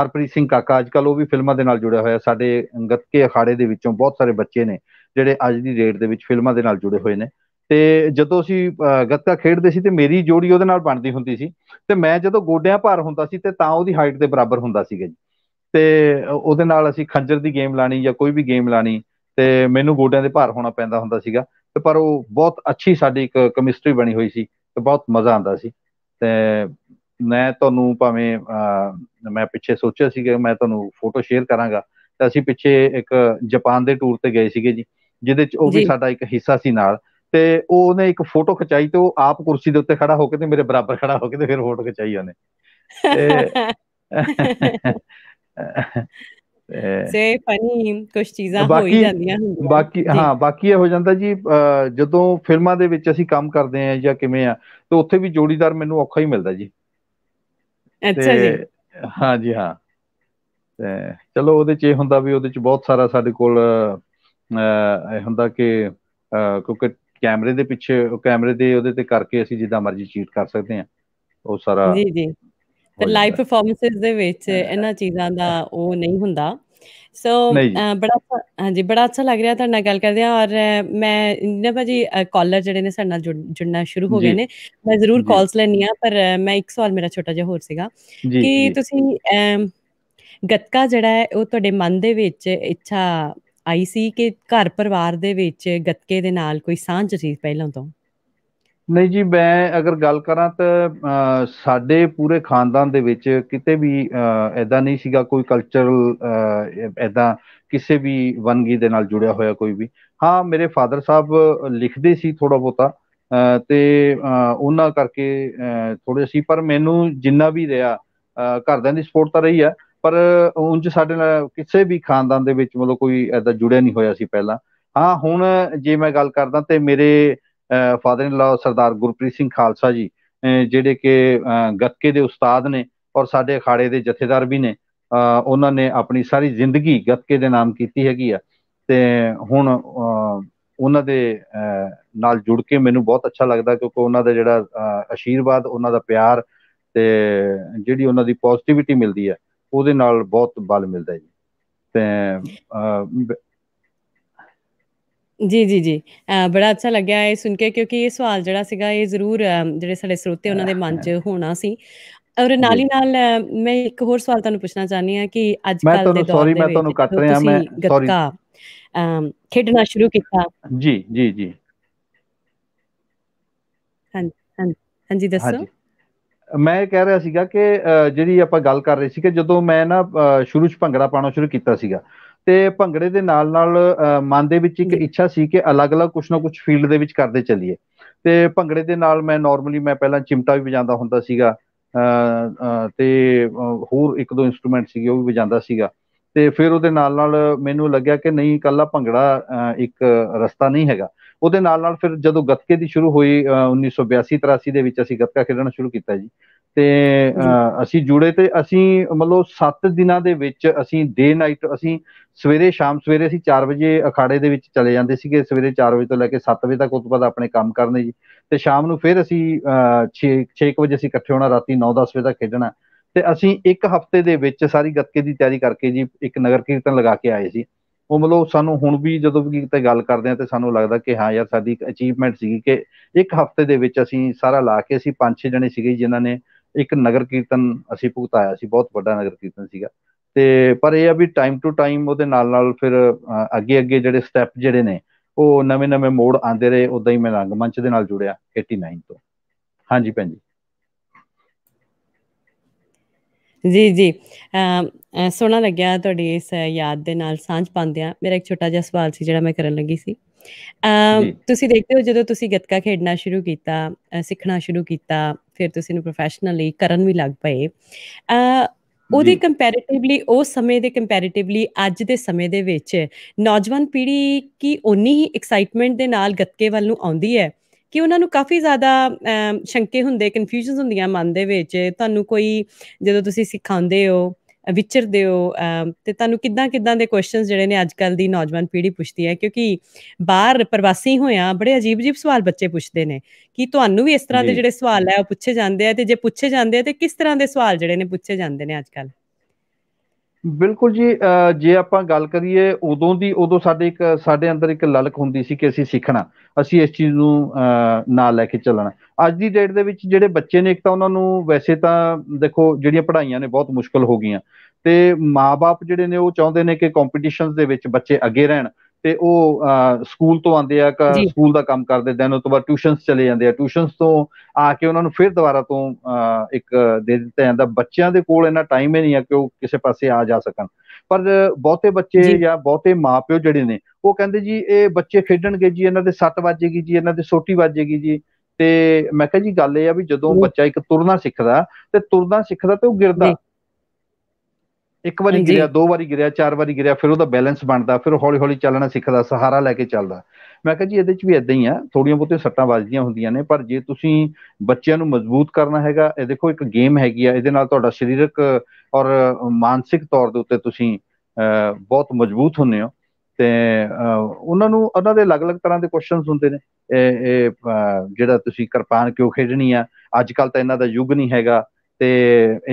ਹਰਪ੍ਰੀਤ ਸਿੰਘ ਕਾਕਾ ਅੱਜਕੱਲ ਉਹ ਵੀ ਫਿਲਮਾਂ ਦੇ ਨਾਲ ਜੁੜਿਆ ਹੋਇਆ ਸਾਡੇ ਗੱਤਕੇ ਅਖਾੜੇ ਦੇ ਵਿੱਚੋਂ ਬਹੁਤ ਸਾਰੇ ਬੱਚੇ ਨੇ ਜਿਹੜੇ ਅੱਜ ਦੀ ਡੇਟ ਦੇ ਵਿੱਚ ਫਿਲਮਾਂ ਦੇ ਨਾਲ ਜੁੜੇ ਹੋਏ ਨੇ ਤੇ ਜਦੋਂ ਅਸੀਂ ਗੱਤਕਾ ਖੇਡਦੇ ਸੀ ਤੇ ਮੇਰੀ ਜੋੜੀ ਉਹਦੇ ਨਾਲ ਬਣਦੀ ਹੁੰਦੀ ਸੀ ਤੇ ਮੈਂ ਜਦੋਂ ਗੋਡਿਆਂ ਭਾਰ ਹੁੰਦਾ ਸੀ ਤੇ ਤਾਂ ਉਹਦੀ ਹਾਈਟ ਦੇ ਬਰਾਬਰ ਹੁੰਦਾ ਸੀਗਾ ਜੀ ਤੇ ਉਹਦੇ ਨਾਲ ਅਸੀਂ ਖੰਜਰ ਦੀ ਗੇਮ ਲਾਣੀ ਜਾਂ ਕੋਈ ਵੀ ਗੇਮ ਲਾਣੀ ਤੇ ਮੈਨੂੰ ਗੋਡਿਆਂ ਦੇ ਭਾਰ ਹੋਣਾ ਪੈਂਦਾ ਹੁੰਦਾ ਸੀਗਾ ਤੇ ਪਰ ਉਹ ਬਹੁਤ ਅੱਛੀ ਸਾਡੀ ਇੱਕ ਕੈਮਿਸਟਰੀ ਬਣੀ ਹੋਈ ਸੀ ਤੇ ਬਹੁਤ ਮਜ਼ਾ ਆਉਂਦਾ ਸੀ ਤੇ ਮੈਂ ਤੁਹਾਨੂੰ ਭਾਵੇਂ ਮੈਂ ਪਿੱਛੇ ਸੋਚਿਆ ਸੀ ਕਿ ਮੈਂ ਤੁਹਾਨੂੰ ਫੋਟੋ ਸ਼ੇਅਰ ਕਰਾਂਗਾ ਤੇ ਅਸੀਂ ਪਿੱਛੇ ਇੱਕ ਜਾਪਾਨ ਦੇ ਟੂਰ ਤੇ ਗਏ ਸੀਗੇ ਜੀ ਜਿਹਦੇ ਚ ਉਹ ਵੀ ਸਾਡਾ ਇੱਕ ਹਿੱਸਾ ਸੀ ਨਾਲ ਤੇ ਉਹਨੇ ਇੱਕ ਫੋਟੋ ਖਚਾਈ ਤੇ ਉਹ ਆਪ ਕੁਰਸੀ ਦੇ ਉੱਤੇ ਖੜਾ ਹੋ ਕੇ ਤੇ ਮੇਰੇ ਬਰਾਬਰ ਖੜਾ ਹੋ ਕੇ ਤੇ ਫਿਰ ਫੋਟੋ ਖਚਾਈ ਉਹਨੇ ਸੇ ਫਨੀ ਕੁਝ ਚੀਜ਼ਾਂ ਹੋ ਹੀ ਜਾਂਦੀਆਂ ਹੁੰਦੀਆਂ ਬਾਕੀ ਹਾਂ ਬਾਕੀ ਇਹ ਹੋ ਜਾਂਦਾ ਜੀ ਜਦੋਂ ਫਿਲਮਾਂ ਦੇ ਵਿੱਚ ਅਸੀਂ ਕੰਮ ਕਰਦੇ ਆ ਜਾਂ ਕਿਵੇਂ ਆ ਤੇ ਉੱਥੇ ਵੀ ਜੋੜੀਦਾਰ ਮੈਨੂੰ ਔਖਾ ਹੀ ਮਿਲਦਾ ਜੀ ਅੱਛਾ ਜੀ ਹਾਂ ਜੀ ਹਾਂ ਤੇ ਚਲੋ ਉਹਦੇ ਚ ਇਹ ਹੁੰਦਾ ਵੀ ਉਹਦੇ ਚ ਬਹੁਤ ਸਾਰਾ ਸਾਡੇ ਕੋਲ ਇਹ ਹੁੰਦਾ ਕਿ ਕਿਉਂਕਿ ਕੈਮਰੇ ਦੇ ਪਿੱਛੇ ਉਹ ਕੈਮਰੇ ਦੇ ਉਹਦੇ ਤੇ ਕਰਕੇ ਅਸੀਂ ਜਿੱਦਾਂ ਮਰਜ਼ੀ ਚੀਟ ਕਰ ਸਕਦੇ ਆ ਉਹ ਸਾਰਾ ਜੀ ਜੀ ਤੇ ਲਾਈਵ ਪਰਫਾਰਮੈਂਸਸ ਦੇ ਵਿੱਚ ਇਹਨਾਂ ਚੀਜ਼ਾਂ ਦਾ ਉਹ ਨਹੀਂ ਹੁੰਦਾ ਸੋ ਬੜਾ ਹਾਂਜੀ ਬੜਾ ਅੱਛਾ ਲੱਗ ਰਿਹਾ ਤੁਹਾਡਾ ਗੱਲ ਕਰਦੇ ਆ ਔਰ ਮੈਂ ਨਾ ਭਾਜੀ ਕਾਲਰ ਜਿਹੜੇ ਨੇ ਸਾਡੇ ਨਾਲ ਜੁੜਨਾ ਸ਼ੁਰੂ ਹੋ ਗਏ ਨੇ ਮੈਂ ਜ਼ਰੂਰ ਕਾਲਸ ਲੈਣੀ ਆ ਪਰ ਮੈਂ ਇੱਕ ਸਵਾਲ ਮੇਰਾ ਛੋਟਾ ਜਿਹਾ ਹੋਰ ਸੀਗਾ ਕਿ ਤੁਸੀਂ ਗੱਤਕਾ ਜਿਹੜਾ ਹੈ ਉਹ ਤੁਹਾਡੇ ਮਨ ਦੇ ਵਿੱਚ ਇੱਛਾ ਆਈ ਸੀ ਕਿ ਘਰ ਪਰਿਵਾਰ ਦੇ ਵਿੱਚ ਗੱਤਕੇ ਦੇ ਨਾਲ ਕੋਈ ਸਾਂਝ ਸੀ ਪਹਿਲਾਂ ਤੋਂ ਨਹੀਂ ਜੀ ਮੈਂ ਅਗਰ ਗੱਲ ਕਰਾਂ ਤਾਂ ਸਾਡੇ ਪੂਰੇ ਖਾਨਦਾਨ ਦੇ ਵਿੱਚ ਕਿਤੇ ਵੀ ਐਦਾਂ ਨਹੀਂ ਸੀਗਾ ਕੋਈ ਕਲਚਰਲ ਐਦਾਂ ਕਿਸੇ ਵੀ ਵੰਗੀ ਦੇ ਨਾਲ ਜੁੜਿਆ ਹੋਇਆ ਕੋਈ ਵੀ ਹਾਂ ਮੇਰੇ ਫਾਦਰ ਸਾਹਿਬ ਲਿਖਦੇ ਸੀ ਥੋੜਾ ਬੋਤਾ ਤੇ ਉਹਨਾਂ ਕਰਕੇ ਥੋੜੇ ਸੀ ਪਰ ਮੈਨੂੰ ਜਿੰਨਾ ਵੀ ਰਿਹਾ ਘਰਦਿਆਂ ਦੀ ਸਪੋਰਟ ਤਾਂ ਰਹੀ ਆ ਪਰ ਉਂਝ ਸਾਡੇ ਨਾਲ ਕਿਸੇ ਵੀ ਖਾਨਦਾਨ ਦੇ ਵਿੱਚ ਮਤਲਬ ਕੋਈ ਐਦਾ ਜੁੜਿਆ ਨਹੀਂ ਹੋਇਆ ਸੀ ਪਹਿਲਾਂ ਹਾਂ ਹੁਣ ਜੇ ਮੈਂ ਗੱਲ ਕਰਦਾ ਤੇ ਮੇਰੇ ਫਾਦਰ ਇਨ ਲਾ ਸਰਦਾਰ ਗੁਰਪ੍ਰੀਤ ਸਿੰਘ ਖਾਲਸਾ ਜੀ ਜਿਹੜੇ ਕਿ ਗੱਤਕੇ ਦੇ ਉਸਤਾਦ ਨੇ ਔਰ ਸਾਡੇ ਅਖਾੜੇ ਦੇ ਜਥੇਦਾਰ ਵੀ ਨੇ ਉਹਨਾਂ ਨੇ ਆਪਣੀ ਸਾਰੀ ਜ਼ਿੰਦਗੀ ਗੱਤਕੇ ਦੇ ਨਾਮ ਕੀਤੀ ਹੈਗੀ ਆ ਤੇ ਹੁਣ ਉਹਨਾਂ ਦੇ ਨਾਲ ਜੁੜ ਕੇ ਮੈਨੂੰ ਬਹੁਤ ਅੱਛਾ ਲੱਗਦਾ ਕਿਉਂਕਿ ਉਹਨਾਂ ਦਾ ਜਿਹੜਾ ਅਸ਼ੀਰਵਾਦ ਉਹਨਾਂ ਦਾ ਪਿਆਰ ਤੇ ਜਿਹੜੀ ਉਹਨਾਂ ਦੀ ਪੋਜ਼ਿਟਿਵਿਟੀ ਮਿਲਦੀ ਹੈ ਉਹਦੇ ਨਾਲ ਬਹੁਤ ਬਲ ਮਿਲਦਾ ਜੀ ਤੇ ਜੀ ਜੀ ਜੀ ਬੜਾ ਅੱਛਾ ਲੱਗਿਆ ਇਹ ਸੁਣ ਕੇ ਕਿਉਂਕਿ ਇਹ ਸਵਾਲ ਜਿਹੜਾ ਸੀਗਾ ਇਹ ਜ਼ਰੂਰ ਜਿਹੜੇ ਸਾਡੇ ਸਰੋਤੇ ਉਹਨਾਂ ਦੇ ਮਨ 'ਚ ਹੋਣਾ ਸੀ ਔਰ ਨਾਲ ਹੀ ਨਾਲ ਮੈਂ ਇੱਕ ਹੋਰ ਸਵਾਲ ਤੁਹਾਨੂੰ ਪੁੱਛਣਾ ਚਾਹਨੀ ਆ ਕਿ ਅੱਜ ਕੱਲ ਦੇ ਦੌਰ ਦੇ ਵਿੱਚ ਮੈਂ ਤੁਹਾਨੂੰ ਕੱਟ ਰਿਹਾ ਮੈਂ ਸੌਰੀ ਖੇਡਣਾ ਸ਼ੁਰੂ ਕੀਤਾ ਜੀ ਜੀ ਜੀ ਹਾਂਜੀ ਹਾਂਜੀ ਦੱਸੋ ਮੈਂ ਕਹਿ ਰਿਹਾ ਸੀਗਾ ਕਿ ਜਿਹੜੀ ਆਪਾਂ ਗੱਲ ਕਰ ਰਹੇ ਸੀ ਕਿ ਜਦੋਂ ਮੈਂ ਨਾ ਸ਼ੁਰੂ ਚ ਭੰਗੜਾ ਪਾਉਣਾ ਸ਼ੁਰੂ ਕੀਤਾ ਸੀਗਾ ਤੇ ਭੰਗੜੇ ਦੇ ਨਾਲ ਨਾਲ ਮਨ ਦੇ ਵਿੱਚ ਇੱਕ ਇੱਛਾ ਸੀ ਕਿ ਅਲੱਗ-ਅਲੱਗ ਕੁਝ ਨਾ ਕੁਝ ਫੀਲਡ ਦੇ ਵਿੱਚ ਕਰਦੇ ਚੱਲੀਏ ਤੇ ਭੰਗੜੇ ਦੇ ਨਾਲ ਮੈਂ ਨਾਰਮਲੀ ਮੈਂ ਪਹਿਲਾਂ ਚਿਮਟਾ ਵੀ ਵਜਾਉਂਦਾ ਹੁੰਦਾ ਸੀਗਾ ਤੇ ਹੋਰ ਇੱਕ ਦੋ ਇਨਸਟਰੂਮੈਂਟ ਸੀਗੇ ਉਹ ਵੀ ਵਜਾਉਂਦਾ ਸੀਗਾ ਤੇ ਫਿਰ ਉਹਦੇ ਨਾਲ ਨਾਲ ਮੈਨੂੰ ਲੱਗਿਆ ਕਿ ਨਹੀਂ ਇਕੱਲਾ ਭੰਗੜਾ ਇੱਕ ਰਸਤਾ ਨਹੀਂ ਹੈਗਾ ਉਹਦੇ ਨਾਲ ਨਾਲ ਫਿਰ ਜਦੋਂ ਗੱਤਕੇ ਦੀ ਸ਼ੁਰੂ ਹੋਈ 1982 83 ਦੇ ਵਿੱਚ ਅਸੀਂ ਗੱਤਕਾ ਖੇਡਣਾ ਸ਼ੁਰੂ ਕੀਤਾ ਜੀ ਤੇ ਅਸੀਂ ਜੁੜੇ ਤੇ ਅਸੀਂ ਮਤਲਬ 7 ਦਿਨਾਂ ਦੇ ਵਿੱਚ ਅਸੀਂ ਡੇ ਨਾਈਟ ਅਸੀਂ ਸਵੇਰੇ ਸ਼ਾਮ ਸਵੇਰੇ ਅਸੀਂ 4 ਵਜੇ ਅਖਾੜੇ ਦੇ ਵਿੱਚ ਚਲੇ ਜਾਂਦੇ ਸੀਗੇ ਸਵੇਰੇ 4 ਵਜੇ ਤੋਂ ਲੈ ਕੇ 7 ਵਜੇ ਤੱਕ ਉਸ ਤੋਂ ਆਪਣੇ ਕੰਮ ਕਰਨੇ ਜੀ ਤੇ ਸ਼ਾਮ ਨੂੰ ਫਿਰ ਅਸੀਂ 6 6 ਵਜੇ ਅਸੀਂ ਇਕੱਠੇ ਹੋਣਾ ਰਾਤੀ 9-10 ਵਜੇ ਤੱਕ ਖੇਡਣਾ ਤੇ ਅਸੀਂ ਇੱਕ ਹਫਤੇ ਦੇ ਵਿੱਚ ਸਾਰੀ ਗੱਤਕੇ ਦੀ ਤਿਆਰੀ ਕਰਕੇ ਜੀ ਇੱਕ ਨਗਰ ਕੀਰਤਨ ਲਗਾ ਕੇ ਆਏ ਸੀ ਉਹ ਮਤਲਬ ਸਾਨੂੰ ਹੁਣ ਵੀ ਜਦੋਂ ਵੀ ਕਿਤੇ ਗੱਲ ਕਰਦੇ ਆ ਤੇ ਸਾਨੂੰ ਲੱਗਦਾ ਕਿ ਹਾਂ ਯਾਰ ਸਾਡੀ ਇੱਕ ਅਚੀਵਮੈਂਟ ਸੀਗੀ ਕਿ ਇੱਕ ਹਫਤੇ ਦੇ ਵਿੱਚ ਅਸੀਂ ਸਾਰਾ ਲਾ ਕੇ ਅਸੀਂ ਪੰਜ ਛੇ ਜਣੇ ਸੀਗੇ ਜਿਨ੍ਹਾਂ ਨੇ ਇੱਕ ਨਗਰ ਕੀਰਤਨ ਅਸੀਂ ਭੁਗਤਾਇਆ ਸੀ ਬਹੁਤ ਵੱਡਾ ਨਗਰ ਕੀਰਤਨ ਸੀਗਾ ਤੇ ਪਰ ਇਹ ਆ ਵੀ ਟਾਈਮ ਟੂ ਟਾਈਮ ਉਹਦੇ ਨਾਲ ਨਾਲ ਫਿਰ ਅੱਗੇ ਅੱਗੇ ਜਿਹੜੇ ਸਟੈਪ ਜਿਹੜੇ ਨੇ ਉਹ ਨਵੇਂ ਨਵੇਂ ਮੋੜ ਆਉਂਦੇ ਰਹੇ ਉਦਾਂ ਹੀ ਮੈਂ ਮੰਚ ਦੇ ਨਾਲ ਜੁੜਿਆ 89 ਤੋਂ ਹਾਂਜੀ ਭੈਣ ਜੀ ਜੀ ਜੀ ਸੋਹਣਾ ਲੱਗਿਆ ਤੁਹਾਡੀ ਇਸ ਯਾਦ ਦੇ ਨਾਲ ਸਾਂਝ ਪਾਉਂਦਿਆਂ ਮੇਰਾ ਇੱਕ ਛੋਟਾ ਜਿਹਾ ਸਵਾਲ ਸੀ ਜਿਹੜਾ ਮੈਂ ਕਰਨ ਲੱਗੀ ਸੀ ਤੁਸੀਂ ਦੇਖਦੇ ਹੋ ਜਦੋਂ ਤੁਸੀਂ ਗੱਤਕਾ ਖੇਡਣਾ ਸ਼ੁਰੂ ਕੀਤਾ ਸਿੱਖਣਾ ਸ਼ੁਰੂ ਕੀਤਾ ਫਿਰ ਤੁਸੀਂ ਨੂੰ ਪ੍ਰੋਫੈਸ਼ਨਲੀ ਕਰਨ ਵੀ ਲੱਗ ਪਏ ਉਹਦੇ ਕੰਪੈਰੀਟਿਵਲੀ ਉਸ ਸਮੇਂ ਦੇ ਕੰਪੈਰੀਟਿਵਲੀ ਅੱਜ ਦੇ ਸਮੇਂ ਦੇ ਵਿੱਚ ਨੌਜਵਾਨ ਪੀੜ੍ਹੀ ਕੀ ਉਨੀ ਹੀ ਐਕਸਾਈਟਮੈਂਟ ਦੇ ਨਾਲ ਗੱਤਕੇ ਵੱਲ ਨੂੰ ਆਉਂਦੀ ਹੈ ਕਿ ਉਹਨਾਂ ਨੂੰ ਕਾਫੀ ਜ਼ਿਆਦਾ ਸ਼ੰਕੇ ਹੁੰਦੇ ਕਨਫਿਊਜ਼ਨਸ ਹੁੰਦੀਆਂ ਮਨ ਦੇ ਵਿੱਚ ਤੁਹਾਨੂੰ ਕੋਈ ਜਦੋਂ ਤੁਸੀਂ ਸਿਖਾਉਂਦੇ ਹੋ ਵਿਚਰਦੇ ਹੋ ਤੇ ਤੁਹਾਨੂੰ ਕਿੱਦਾਂ ਕਿੱਦਾਂ ਦੇ ਕੁਐਸਚਨਸ ਜਿਹੜੇ ਨੇ ਅੱਜ ਕੱਲ ਦੀ ਨੌਜਵਾਨ ਪੀੜ੍ਹੀ ਪੁੱਛਦੀ ਹੈ ਕਿਉਂਕਿ ਬਾਹਰ ਪ੍ਰਵਾਸੀ ਹੋਇਆ ਬੜੇ ਅਜੀਬ-ਅਜੀਬ ਸਵਾਲ ਬੱਚੇ ਪੁੱਛਦੇ ਨੇ ਕਿ ਤੁਹਾਨੂੰ ਵੀ ਇਸ ਤਰ੍ਹਾਂ ਦੇ ਜਿਹੜੇ ਸਵਾਲ ਹੈ ਉਹ ਪੁੱਛੇ ਜਾਂਦੇ ਆ ਤੇ ਜੇ ਪੁੱਛੇ ਜਾਂਦੇ ਆ ਤੇ ਕਿਸ ਤਰ੍ਹਾਂ ਦੇ ਸਵਾਲ ਜਿਹੜੇ ਨੇ ਪੁੱਛੇ ਜਾਂਦੇ ਨੇ ਅੱਜ ਕੱਲ ਬਿਲਕੁਲ ਜੀ ਜੇ ਆਪਾਂ ਗੱਲ ਕਰੀਏ ਉਦੋਂ ਦੀ ਉਦੋਂ ਸਾਡੇ ਇੱਕ ਸਾਡੇ ਅੰਦਰ ਇੱਕ ਲਲਕ ਹੁੰਦੀ ਸੀ ਕਿ ਅਸੀਂ ਸਿੱਖਣਾ ਅਸੀਂ ਇਸ ਚੀਜ਼ ਨੂੰ ਨਾਲ ਲੈ ਕੇ ਚੱਲਣਾ ਅੱਜ ਦੀ ਡੇਟ ਦੇ ਵਿੱਚ ਜਿਹੜੇ ਬੱਚੇ ਨੇ ਇੱਕ ਤਾਂ ਉਹਨਾਂ ਨੂੰ ਵੈਸੇ ਤਾਂ ਦੇਖੋ ਜਿਹੜੀਆਂ ਪੜ੍ਹਾਈਆਂ ਨੇ ਬਹੁਤ ਮੁਸ਼ਕਲ ਹੋ ਗਈਆਂ ਤੇ ਮਾਪੇ ਜਿਹੜੇ ਨੇ ਉਹ ਚਾਹੁੰਦੇ ਨੇ ਕਿ ਕੰਪੀਟੀਸ਼ਨਸ ਦੇ ਵਿੱਚ ਬੱਚੇ ਅੱਗੇ ਰਹਿਣ ਤੇ ਉਹ ਸਕੂਲ ਤੋਂ ਆਉਂਦੇ ਆ ਸਕੂਲ ਦਾ ਕੰਮ ਕਰਦੇ ਦੈਨ ਉਸ ਤੋਂ ਬਾਅਦ ਟਿਊਸ਼ਨਸ ਚਲੇ ਜਾਂਦੇ ਆ ਟਿਊਸ਼ਨਸ ਤੋਂ ਆ ਕੇ ਉਹਨਾਂ ਨੂੰ ਫਿਰ ਦੁਬਾਰਾ ਤੋਂ ਇੱਕ ਦੇ ਦਿੱਤਾ ਜਾਂਦਾ ਬੱਚਿਆਂ ਦੇ ਕੋਲ ਇਹਨਾਂ ਟਾਈਮ ਹੀ ਨਹੀਂ ਆ ਕਿ ਉਹ ਕਿਸੇ ਪਾਸੇ ਆ ਜਾ ਸਕਣ ਪਰ ਬਹੁਤੇ ਬੱਚੇ ਜਾਂ ਬਹੁਤੇ ਮਾਪਿਓ ਜਿਹੜੇ ਨੇ ਉਹ ਕਹਿੰਦੇ ਜੀ ਇਹ ਬੱਚੇ ਖੇਡਣਗੇ ਜੀ ਇਹਨਾਂ ਦੇ 7 ਵਜੇਗੀ ਜੀ ਇਹਨਾਂ ਦੇ ਸੋਟੀ ਵਜੇਗੀ ਜੀ ਤੇ ਮੈਂ ਕਿਹਾ ਜੀ ਗੱਲ ਇਹ ਆ ਵੀ ਜਦੋਂ ਬੱਚਾ ਇੱਕ ਤੁਰਨਾ ਸਿੱਖਦਾ ਤੇ ਤੁਰਨਾ ਸਿੱਖਦਾ ਤੇ ਉਹ ਗਿਰਦਾ ਇੱਕ ਵਾਰੀ ਗਿਰਿਆ ਦੋ ਵਾਰੀ ਗਿਰਿਆ ਚਾਰ ਵਾਰੀ ਗਿਰਿਆ ਫਿਰ ਉਹਦਾ ਬੈਲੈਂਸ ਬਣਦਾ ਫਿਰ ਹੌਲੀ ਹੌਲੀ ਚੱਲਣਾ ਸਿੱਖਦਾ ਸਹਾਰਾ ਲੈ ਕੇ ਚੱਲਦਾ ਮੈਂ ਕਿਹਾ ਜੀ ਇਹਦੇ ਚ ਵੀ ਇਦਾਂ ਹੀ ਆ ਥੋੜੀਆਂ ਬੋਤੇ ਸੱਟਾਂ ਵੱਜਦੀਆਂ ਹੁੰਦੀਆਂ ਨੇ ਪਰ ਜੇ ਤੁਸੀਂ ਬੱਚਿਆਂ ਨੂੰ ਮਜ਼ਬੂਤ ਕਰਨਾ ਹੈਗਾ ਇਹ ਦੇਖੋ ਇੱਕ ਗੇਮ ਹੈਗੀ ਆ ਇਹਦੇ ਨਾਲ ਤੁਹਾਡਾ ਸਰੀਰਕ ਔਰ ਮਾਨਸਿਕ ਤੌਰ ਦੇ ਉੱਤੇ ਤੁਸੀਂ ਬਹੁਤ ਮਜ਼ਬੂਤ ਹੁੰਨੇ ਹੋ ਤੇ ਉਹਨਾਂ ਨੂੰ ਉਹਨਾਂ ਦੇ ਅਲੱਗ-ਅਲੱਗ ਤਰ੍ਹਾਂ ਦੇ ਕੁਐਸਚਨਸ ਹੁੰਦੇ ਨੇ ਇਹ ਜਿਹੜਾ ਤੁਸੀਂ ਕਿਰਪਾਨ ਕਿਉਂ ਖੇਡਣੀ ਆ ਅੱਜ ਕੱਲ ਤਾਂ ਇਹਨਾਂ ਦਾ ਯੁੱਗ ਨਹੀਂ ਹੈਗਾ ਤੇ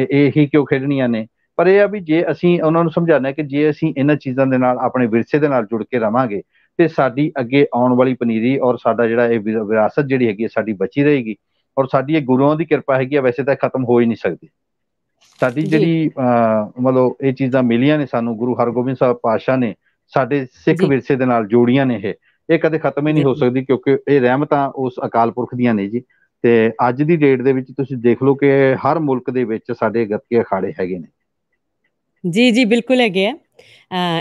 ਇਹ ਹੀ ਕਿਉਂ ਖੇਡਣੀਆਂ ਨੇ ਪਰ ਇਹ ਆ ਵੀ ਜੇ ਅਸੀਂ ਉਹਨਾਂ ਨੂੰ ਸਮਝਾਣਾ ਕਿ ਜੇ ਅਸੀਂ ਇਹਨਾਂ ਚੀਜ਼ਾਂ ਦੇ ਨਾਲ ਆਪਣੇ ਵਿਰਸੇ ਦੇ ਨਾਲ ਜੁੜ ਕੇ ਰਵਾਂਗੇ ਤੇ ਸਾਡੀ ਅੱਗੇ ਆਉਣ ਵਾਲੀ ਪਨੀਰੀ ਔਰ ਸਾਡਾ ਜਿਹੜਾ ਇਹ ਵਿਰਾਸਤ ਜਿਹੜੀ ਹੈਗੀ ਸਾਡੀ ਬਚੀ ਰਹੇਗੀ ਔਰ ਸਾਡੀ ਇਹ ਗੁਰੂਆਂ ਦੀ ਕਿਰਪਾ ਹੈਗੀ ਆ ਵੈਸੇ ਤਾਂ ਖਤਮ ਹੋ ਹੀ ਨਹੀਂ ਸਕਦੀ ਸਾਡੀ ਜਿਹੜੀ ਮਤਲਬ ਇਹ ਚੀਜ਼ਾਂ ਮਿਲੀਆਂ ਨੇ ਸਾਨੂੰ ਗੁਰੂ ਹਰਗੋਬਿੰਦ ਸਾਹਿਬ ਪਾਸ਼ਾ ਨੇ ਸਾਡੇ ਸਿੱਖ ਵਿਰਸੇ ਦੇ ਨਾਲ ਜੋੜੀਆਂ ਨੇ ਇਹ ਇਹ ਕਦੇ ਖਤਮ ਹੀ ਨਹੀਂ ਹੋ ਸਕਦੀ ਕਿਉਂਕਿ ਇਹ ਰਹਿਮਤਾਂ ਉਸ ਅਕਾਲ ਪੁਰਖ ਦੀਆਂ ਨੇ ਜੀ ਤੇ ਅੱਜ ਦੀ ਡੇਟ ਦੇ ਵਿੱਚ ਤੁਸੀਂ ਦੇਖ ਲਓ ਕਿ ਹਰ ਮੁਲਕ ਦੇ ਵਿੱਚ ਸਾਡੇ ਗੱਤਕੇ ਅਖਾੜੇ ਹੈਗੇ ਨੇ ਜੀ ਜੀ ਬਿਲਕੁਲ ਹੈਗੇ ਆ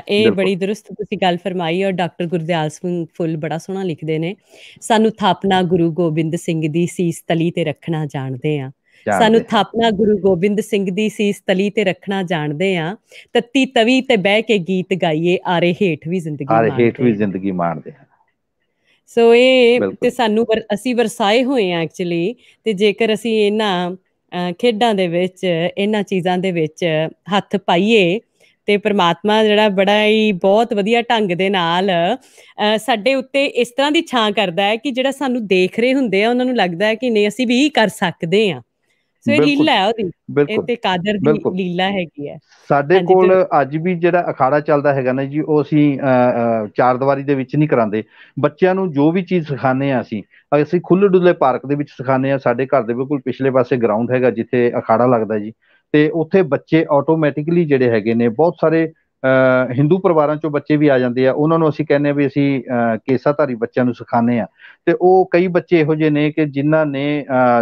ਇਹ ਬੜੀ ਦਰਸਤ ਤੁਸੀਂ ਗੱਲ ਫਰਮਾਈ ਔਰ ਡਾਕਟਰ ਗੁਰਦਿਆਲ ਸਿੰਘ ਫੁੱਲ ਬੜਾ ਸੋਹਣਾ ਲਿਖਦੇ ਨੇ ਸਾਨੂੰ ਥਾਪਨਾ ਗੁਰੂ ਗੋਬਿੰਦ ਸਿੰਘ ਦੀ ਸੀਸ ਤਲੀ ਤੇ ਰੱਖਣਾ ਜਾਣਦੇ ਆ ਸਾਨੂੰ ਥਾਪਨਾ ਗੁਰੂ ਗੋਬਿੰਦ ਸਿੰਘ ਦੀ ਸੀਸ ਤਲੀ ਤੇ ਰੱਖਣਾ ਜਾਣਦੇ ਆ ਤਤੀ ਤਵੀ ਤੇ ਬਹਿ ਕੇ ਗੀਤ ਗਾਈਏ ਆਰੇ ਹੇਠ ਵੀ ਜ਼ਿੰਦਗੀ ਮਾਣਦੇ ਆਰੇ ਹੇਠ ਵੀ ਜ਼ਿੰਦਗੀ ਮਾਣਦੇ ਆ ਸੋ ਇਹ ਤੇ ਸਾਨੂੰ ਅਸੀਂ ਵਰਸਾਏ ਹੋਏ ਆ ਐਕਚੁਅਲੀ ਤੇ ਜੇਕਰ ਅਸੀਂ ਇਹਨਾਂ ਖੇਡਾਂ ਦੇ ਵਿੱਚ ਇਹਨਾਂ ਚੀਜ਼ਾਂ ਦੇ ਵਿੱਚ ਹੱਥ ਪਾਈਏ ਤੇ ਪ੍ਰਮਾਤਮਾ ਜਿਹੜਾ ਬੜਾ ਹੀ ਬਹੁਤ ਵਧੀਆ ਢੰਗ ਦੇ ਨਾਲ ਸਾਡੇ ਉੱਤੇ ਇਸ ਤਰ੍ਹਾਂ ਦੀ ਛਾਂ ਕਰਦਾ ਹੈ ਕਿ ਜਿਹੜਾ ਸਾਨੂੰ ਦੇਖ ਰਹੇ ਹੁੰਦੇ ਆ ਉਹਨਾਂ ਨੂੰ ਲੱਗਦਾ ਹੈ ਕਿ ਨਹੀਂ ਅਸੀਂ ਵੀ ਕਰ ਸਕਦੇ ਆ ਸੋ ਇਹ ਲੀਲਾ ਹੈ ਉਹਦੀ ਇਹ ਤੇ ਕਾਦਰ ਦੀ ਲੀਲਾ ਹੈਗੀ ਹੈ ਸਾਡੇ ਕੋਲ ਅੱਜ ਵੀ ਜਿਹੜਾ ਅਖਾੜਾ ਚੱਲਦਾ ਹੈਗਾ ਨਾ ਜੀ ਉਹ ਅਸੀਂ ਚਾਰ ਦੀਵਾਰੀ ਦੇ ਵਿੱਚ ਨਹੀਂ ਕਰਾਂਦੇ ਬੱਚਿਆਂ ਨੂੰ ਜੋ ਵੀ ਚੀਜ਼ ਸਿਖਾਣੇ ਆ ਅਸੀਂ ਅਸੀਂ ਖੁੱਲ੍ਹ ਡੁੱਲੇ ਪਾਰਕ ਦੇ ਵਿੱਚ ਸਿਖਾਣੇ ਆ ਸਾਡੇ ਘਰ ਦੇ ਬਿਲਕੁਲ ਪਿਛਲੇ ਪਾਸੇ ਗਰਾਊਂਡ ਹੈਗਾ ਜਿੱਥੇ ਅਖਾੜਾ ਲੱਗਦਾ ਜੀ ਤੇ ਉੱਥੇ ਬੱਚੇ ਆਟੋਮੈਟਿਕਲੀ ਜਿਹੜੇ ਹੈਗੇ ਨੇ ਬਹੁਤ ਸਾਰੇ ਹਿੰਦੂ ਪਰਿਵਾਰਾਂ ਚੋਂ ਬੱਚੇ ਵੀ ਆ ਜਾਂਦੇ ਆ ਉਹਨਾਂ ਨੂੰ ਅਸੀਂ ਕਹਿੰਦੇ ਆ ਵੀ ਅਸੀਂ ਕੇਸਾਧਾਰੀ ਬੱਚਿਆਂ ਨੂੰ ਸਿਖਾਉਂਦੇ ਆ ਤੇ ਉਹ ਕਈ ਬੱਚੇ ਇਹੋ ਜਿਹੇ ਨੇ ਕਿ ਜਿਨ੍ਹਾਂ ਨੇ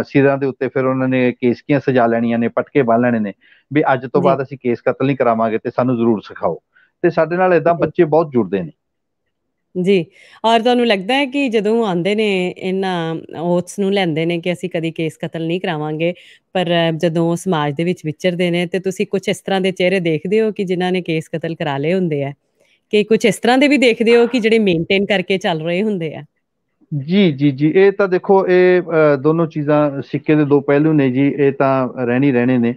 ਸਿਰਾਂ ਦੇ ਉੱਤੇ ਫਿਰ ਉਹਨਾਂ ਨੇ ਕੇਸਕੀਆਂ ਸਜਾ ਲੈਣੀਆਂ ਨੇ ਪਟਕੇ ਬੰਨ ਲੈਣੇ ਨੇ ਵੀ ਅੱਜ ਤੋਂ ਬਾਅਦ ਅਸੀਂ ਕੇਸ ਕਤਲ ਨਹੀਂ ਕਰਾਵਾਂਗੇ ਤੇ ਸਾਨੂੰ ਜ਼ਰੂਰ ਸਿਖਾਓ ਤੇ ਸਾਡੇ ਨਾਲ ਇਦਾਂ ਬੱਚੇ ਬਹੁਤ ਜੁੜਦੇ ਨੇ ਜੀ ਔਰ ਤੁਹਾਨੂੰ ਲੱਗਦਾ ਹੈ ਕਿ ਜਦੋਂ ਆਂਦੇ ਨੇ ਇਹਨਾਂ ਓਥਸ ਨੂੰ ਲੈਂਦੇ ਨੇ ਕਿ ਅਸੀਂ ਕਦੀ ਕੇਸ ਕਤਲ ਨਹੀਂ ਕਰਾਵਾਂਗੇ ਪਰ ਜਦੋਂ ਸਮਾਜ ਦੇ ਵਿੱਚ ਵਿਚਰਦੇ ਨੇ ਤੇ ਤੁਸੀਂ ਕੁਝ ਇਸ ਤਰ੍ਹਾਂ ਦੇ ਚਿਹਰੇ ਦੇਖਦੇ ਹੋ ਕਿ ਜਿਨ੍ਹਾਂ ਨੇ ਕੇਸ ਕਤਲ ਕਰਾ ਲਏ ਹੁੰਦੇ ਆ ਕਿ ਕੁਝ ਇਸ ਤਰ੍ਹਾਂ ਦੇ ਵੀ ਦੇਖਦੇ ਹੋ ਕਿ ਜਿਹੜੇ ਮੇਨਟੇਨ ਕਰਕੇ ਚੱਲ ਰਹੇ ਹੁੰਦੇ ਆ ਜੀ ਜੀ ਜੀ ਇਹ ਤਾਂ ਦੇਖੋ ਇਹ ਦੋਨੋਂ ਚੀਜ਼ਾਂ ਸਿੱਕੇ ਦੇ ਦੋ ਪਹਿਲੂ ਨੇ ਜੀ ਇਹ ਤਾਂ ਰਹਿਣੀ ਰਹਿਣੇ ਨੇ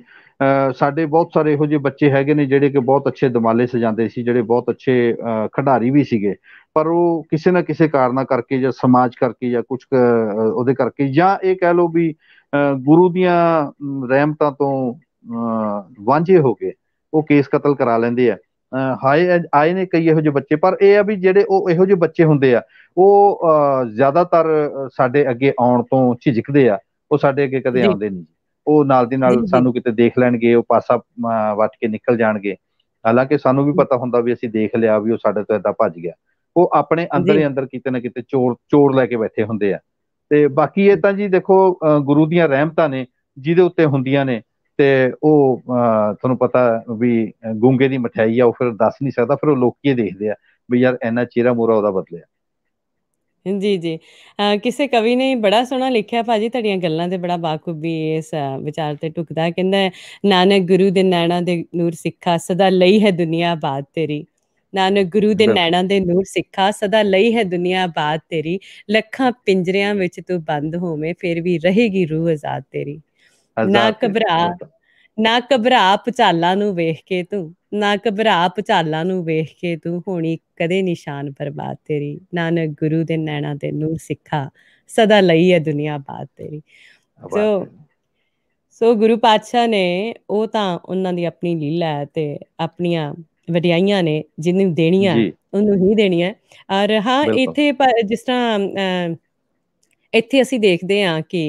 ਸਾਡੇ ਬਹੁਤ ਸਾਰੇ ਇਹੋ ਜਿਹੇ ਬੱਚੇ ਹੈਗੇ ਨੇ ਜਿਹੜੇ ਕਿ ਬਹੁਤ ਅੱਛੇ ਦਿਮਾਲੇ ਸਜਾਉਂਦੇ ਸੀ ਜਿਹੜੇ ਬਹੁਤ ਅੱਛੇ ਖਿਡਾਰੀ ਵੀ ਸੀਗੇ ਪਰ ਉਹ ਕਿਸੇ ਨਾ ਕਿਸੇ ਕਾਰਨਾ ਕਰਕੇ ਜਾਂ ਸਮਾਜ ਕਰਕੇ ਜਾਂ ਕੁਝ ਉਹਦੇ ਕਰਕੇ ਜਾਂ ਇਹ ਕਹਿ ਲੋ ਵੀ ਗੁਰੂ ਦੀਆਂ ਰਹਿਮਤਾਂ ਤੋਂ ਵਾਂਝੇ ਹੋ ਕੇ ਉਹ ਕੇਸ ਕਤਲ ਕਰਾ ਲੈਂਦੇ ਆ ਹਾਈ ਆਏ ਨੇ ਕਈ ਇਹੋ ਜਿਹੇ ਬੱਚੇ ਪਰ ਇਹ ਆ ਵੀ ਜਿਹੜੇ ਉਹ ਇਹੋ ਜਿਹੇ ਬੱਚੇ ਹੁੰਦੇ ਆ ਉਹ ਜ਼ਿਆਦਾਤਰ ਸਾਡੇ ਅੱਗੇ ਆਉਣ ਤੋਂ ਝਿਜਕਦੇ ਆ ਉਹ ਸਾਡੇ ਅੱਗੇ ਕਦੇ ਆਉਂਦੇ ਨਹੀਂ ਉਹ ਨਾਲ ਦੀ ਨਾਲ ਸਾਨੂੰ ਕਿਤੇ ਦੇਖ ਲੈਣਗੇ ਉਹ ਪਾਸਾ ਵੱਟ ਕੇ ਨਿਕਲ ਜਾਣਗੇ ਹਾਲਾਂਕਿ ਸਾਨੂੰ ਵੀ ਪਤਾ ਹੁੰਦਾ ਵੀ ਅਸੀਂ ਦੇਖ ਲਿਆ ਵੀ ਉਹ ਸਾਡੇ ਤੋਂ ਇਦਾਂ ਭੱਜ ਗਿਆ ਉਹ ਆਪਣੇ ਅੰਦਰ ਹੀ ਅੰਦਰ ਕਿਤੇ ਨਾ ਕਿਤੇ ਚੋਰ ਚੋਰ ਲੈ ਕੇ ਬੈਠੇ ਹੁੰਦੇ ਆ ਤੇ ਬਾਕੀ ਇਹ ਤਾਂ ਜੀ ਦੇਖੋ ਗੁਰੂ ਦੀਆਂ ਰਹਿਮਤਾਂ ਨੇ ਜਿਹਦੇ ਉੱਤੇ ਹੁੰਦੀਆਂ ਨੇ ਤੇ ਉਹ ਤੁਹਾਨੂੰ ਪਤਾ ਵੀ ਗੁੰਗੇ ਦੀ ਮਠਿਆਈ ਆ ਉਹ ਫਿਰ ਦੱਸ ਨਹੀਂ ਸਕਦਾ ਫਿਰ ਉਹ ਲੋਕੀ ਦੇਖਦੇ ਆ ਵੀ ਯਾਰ ਐਨਾ ਚਿਹਰਾ ਮੋਰਾ ਉਹਦਾ ਬਦਲਿਆ ਜੀ ਜੀ ਕਿਸੇ ਕਵੀ ਨੇ ਬੜਾ ਸੋਹਣਾ ਲਿਖਿਆ ਭਾਜੀ ਤੁਹਾਡੀਆਂ ਗੱਲਾਂ ਤੇ ਬੜਾ ਬਾਖੂਬੀ ਇਸ ਵਿਚਾਰ ਤੇ ਟੁਕਦਾ ਕਹਿੰਦਾ ਨਾਨਕ ਗੁਰੂ ਦੇ ਨੈਣਾ ਦੇ ਨੂਰ ਸਿੱਖਾ ਸਦਾ ਲਈ ਹੈ ਦੁਨੀਆ ਬਾਤ ਤੇਰੀ ਨਾਨਕ ਗੁਰੂ ਦੇ ਨੈਣਾਂ ਦੇ ਨੂਰ ਸਿੱਖਾ ਸਦਾ ਲਈ ਹੈ ਦੁਨੀਆ ਬਾਤ ਤੇਰੀ ਲੱਖਾਂ ਪਿੰਜਰਿਆਂ ਵਿੱਚ ਤੂੰ ਬੰਦ ਹੋਵੇਂ ਫਿਰ ਵੀ ਰਹੇਗੀ ਰੂਹ ਆਜ਼ਾਦ ਤੇਰੀ ਨਾ ਘਬਰਾ ਨਾ ਘਬਰਾ ਪਚਾਲਾਂ ਨੂੰ ਵੇਖ ਕੇ ਤੂੰ ਨਾ ਘਬਰਾ ਪਚਾਲਾਂ ਨੂੰ ਵੇਖ ਕੇ ਤੂੰ ਹੋਣੀ ਕਦੇ ਨਿਸ਼ਾਨ ਬਰਬਾਦ ਤੇਰੀ ਨਾਨਕ ਗੁਰੂ ਦੇ ਨੈਣਾਂ ਦੇ ਨੂਰ ਸਿੱਖਾ ਸਦਾ ਲਈ ਹੈ ਦੁਨੀਆ ਬਾਤ ਤੇਰੀ ਸੋ ਸੋ ਗੁਰੂ ਪਾਤਸ਼ਾਹ ਨੇ ਉਹ ਤਾਂ ਉਹਨਾਂ ਦੀ ਆਪਣੀ ਲੀਲਾ ਹੈ ਤੇ ਆਪਣੀਆਂ ਵਡਿਆਈਆਂ ਨੇ ਜਿੰਨੂੰ ਦੇਣੀਆਂ ਉਹਨੂੰ ਹੀ ਦੇਣੀਆਂ ਔਰ ਹਾਂ ਇੱਥੇ ਜਿਸ ਤਰ੍ਹਾਂ ਇੱਥੇ ਅਸੀਂ ਦੇਖਦੇ ਹਾਂ ਕਿ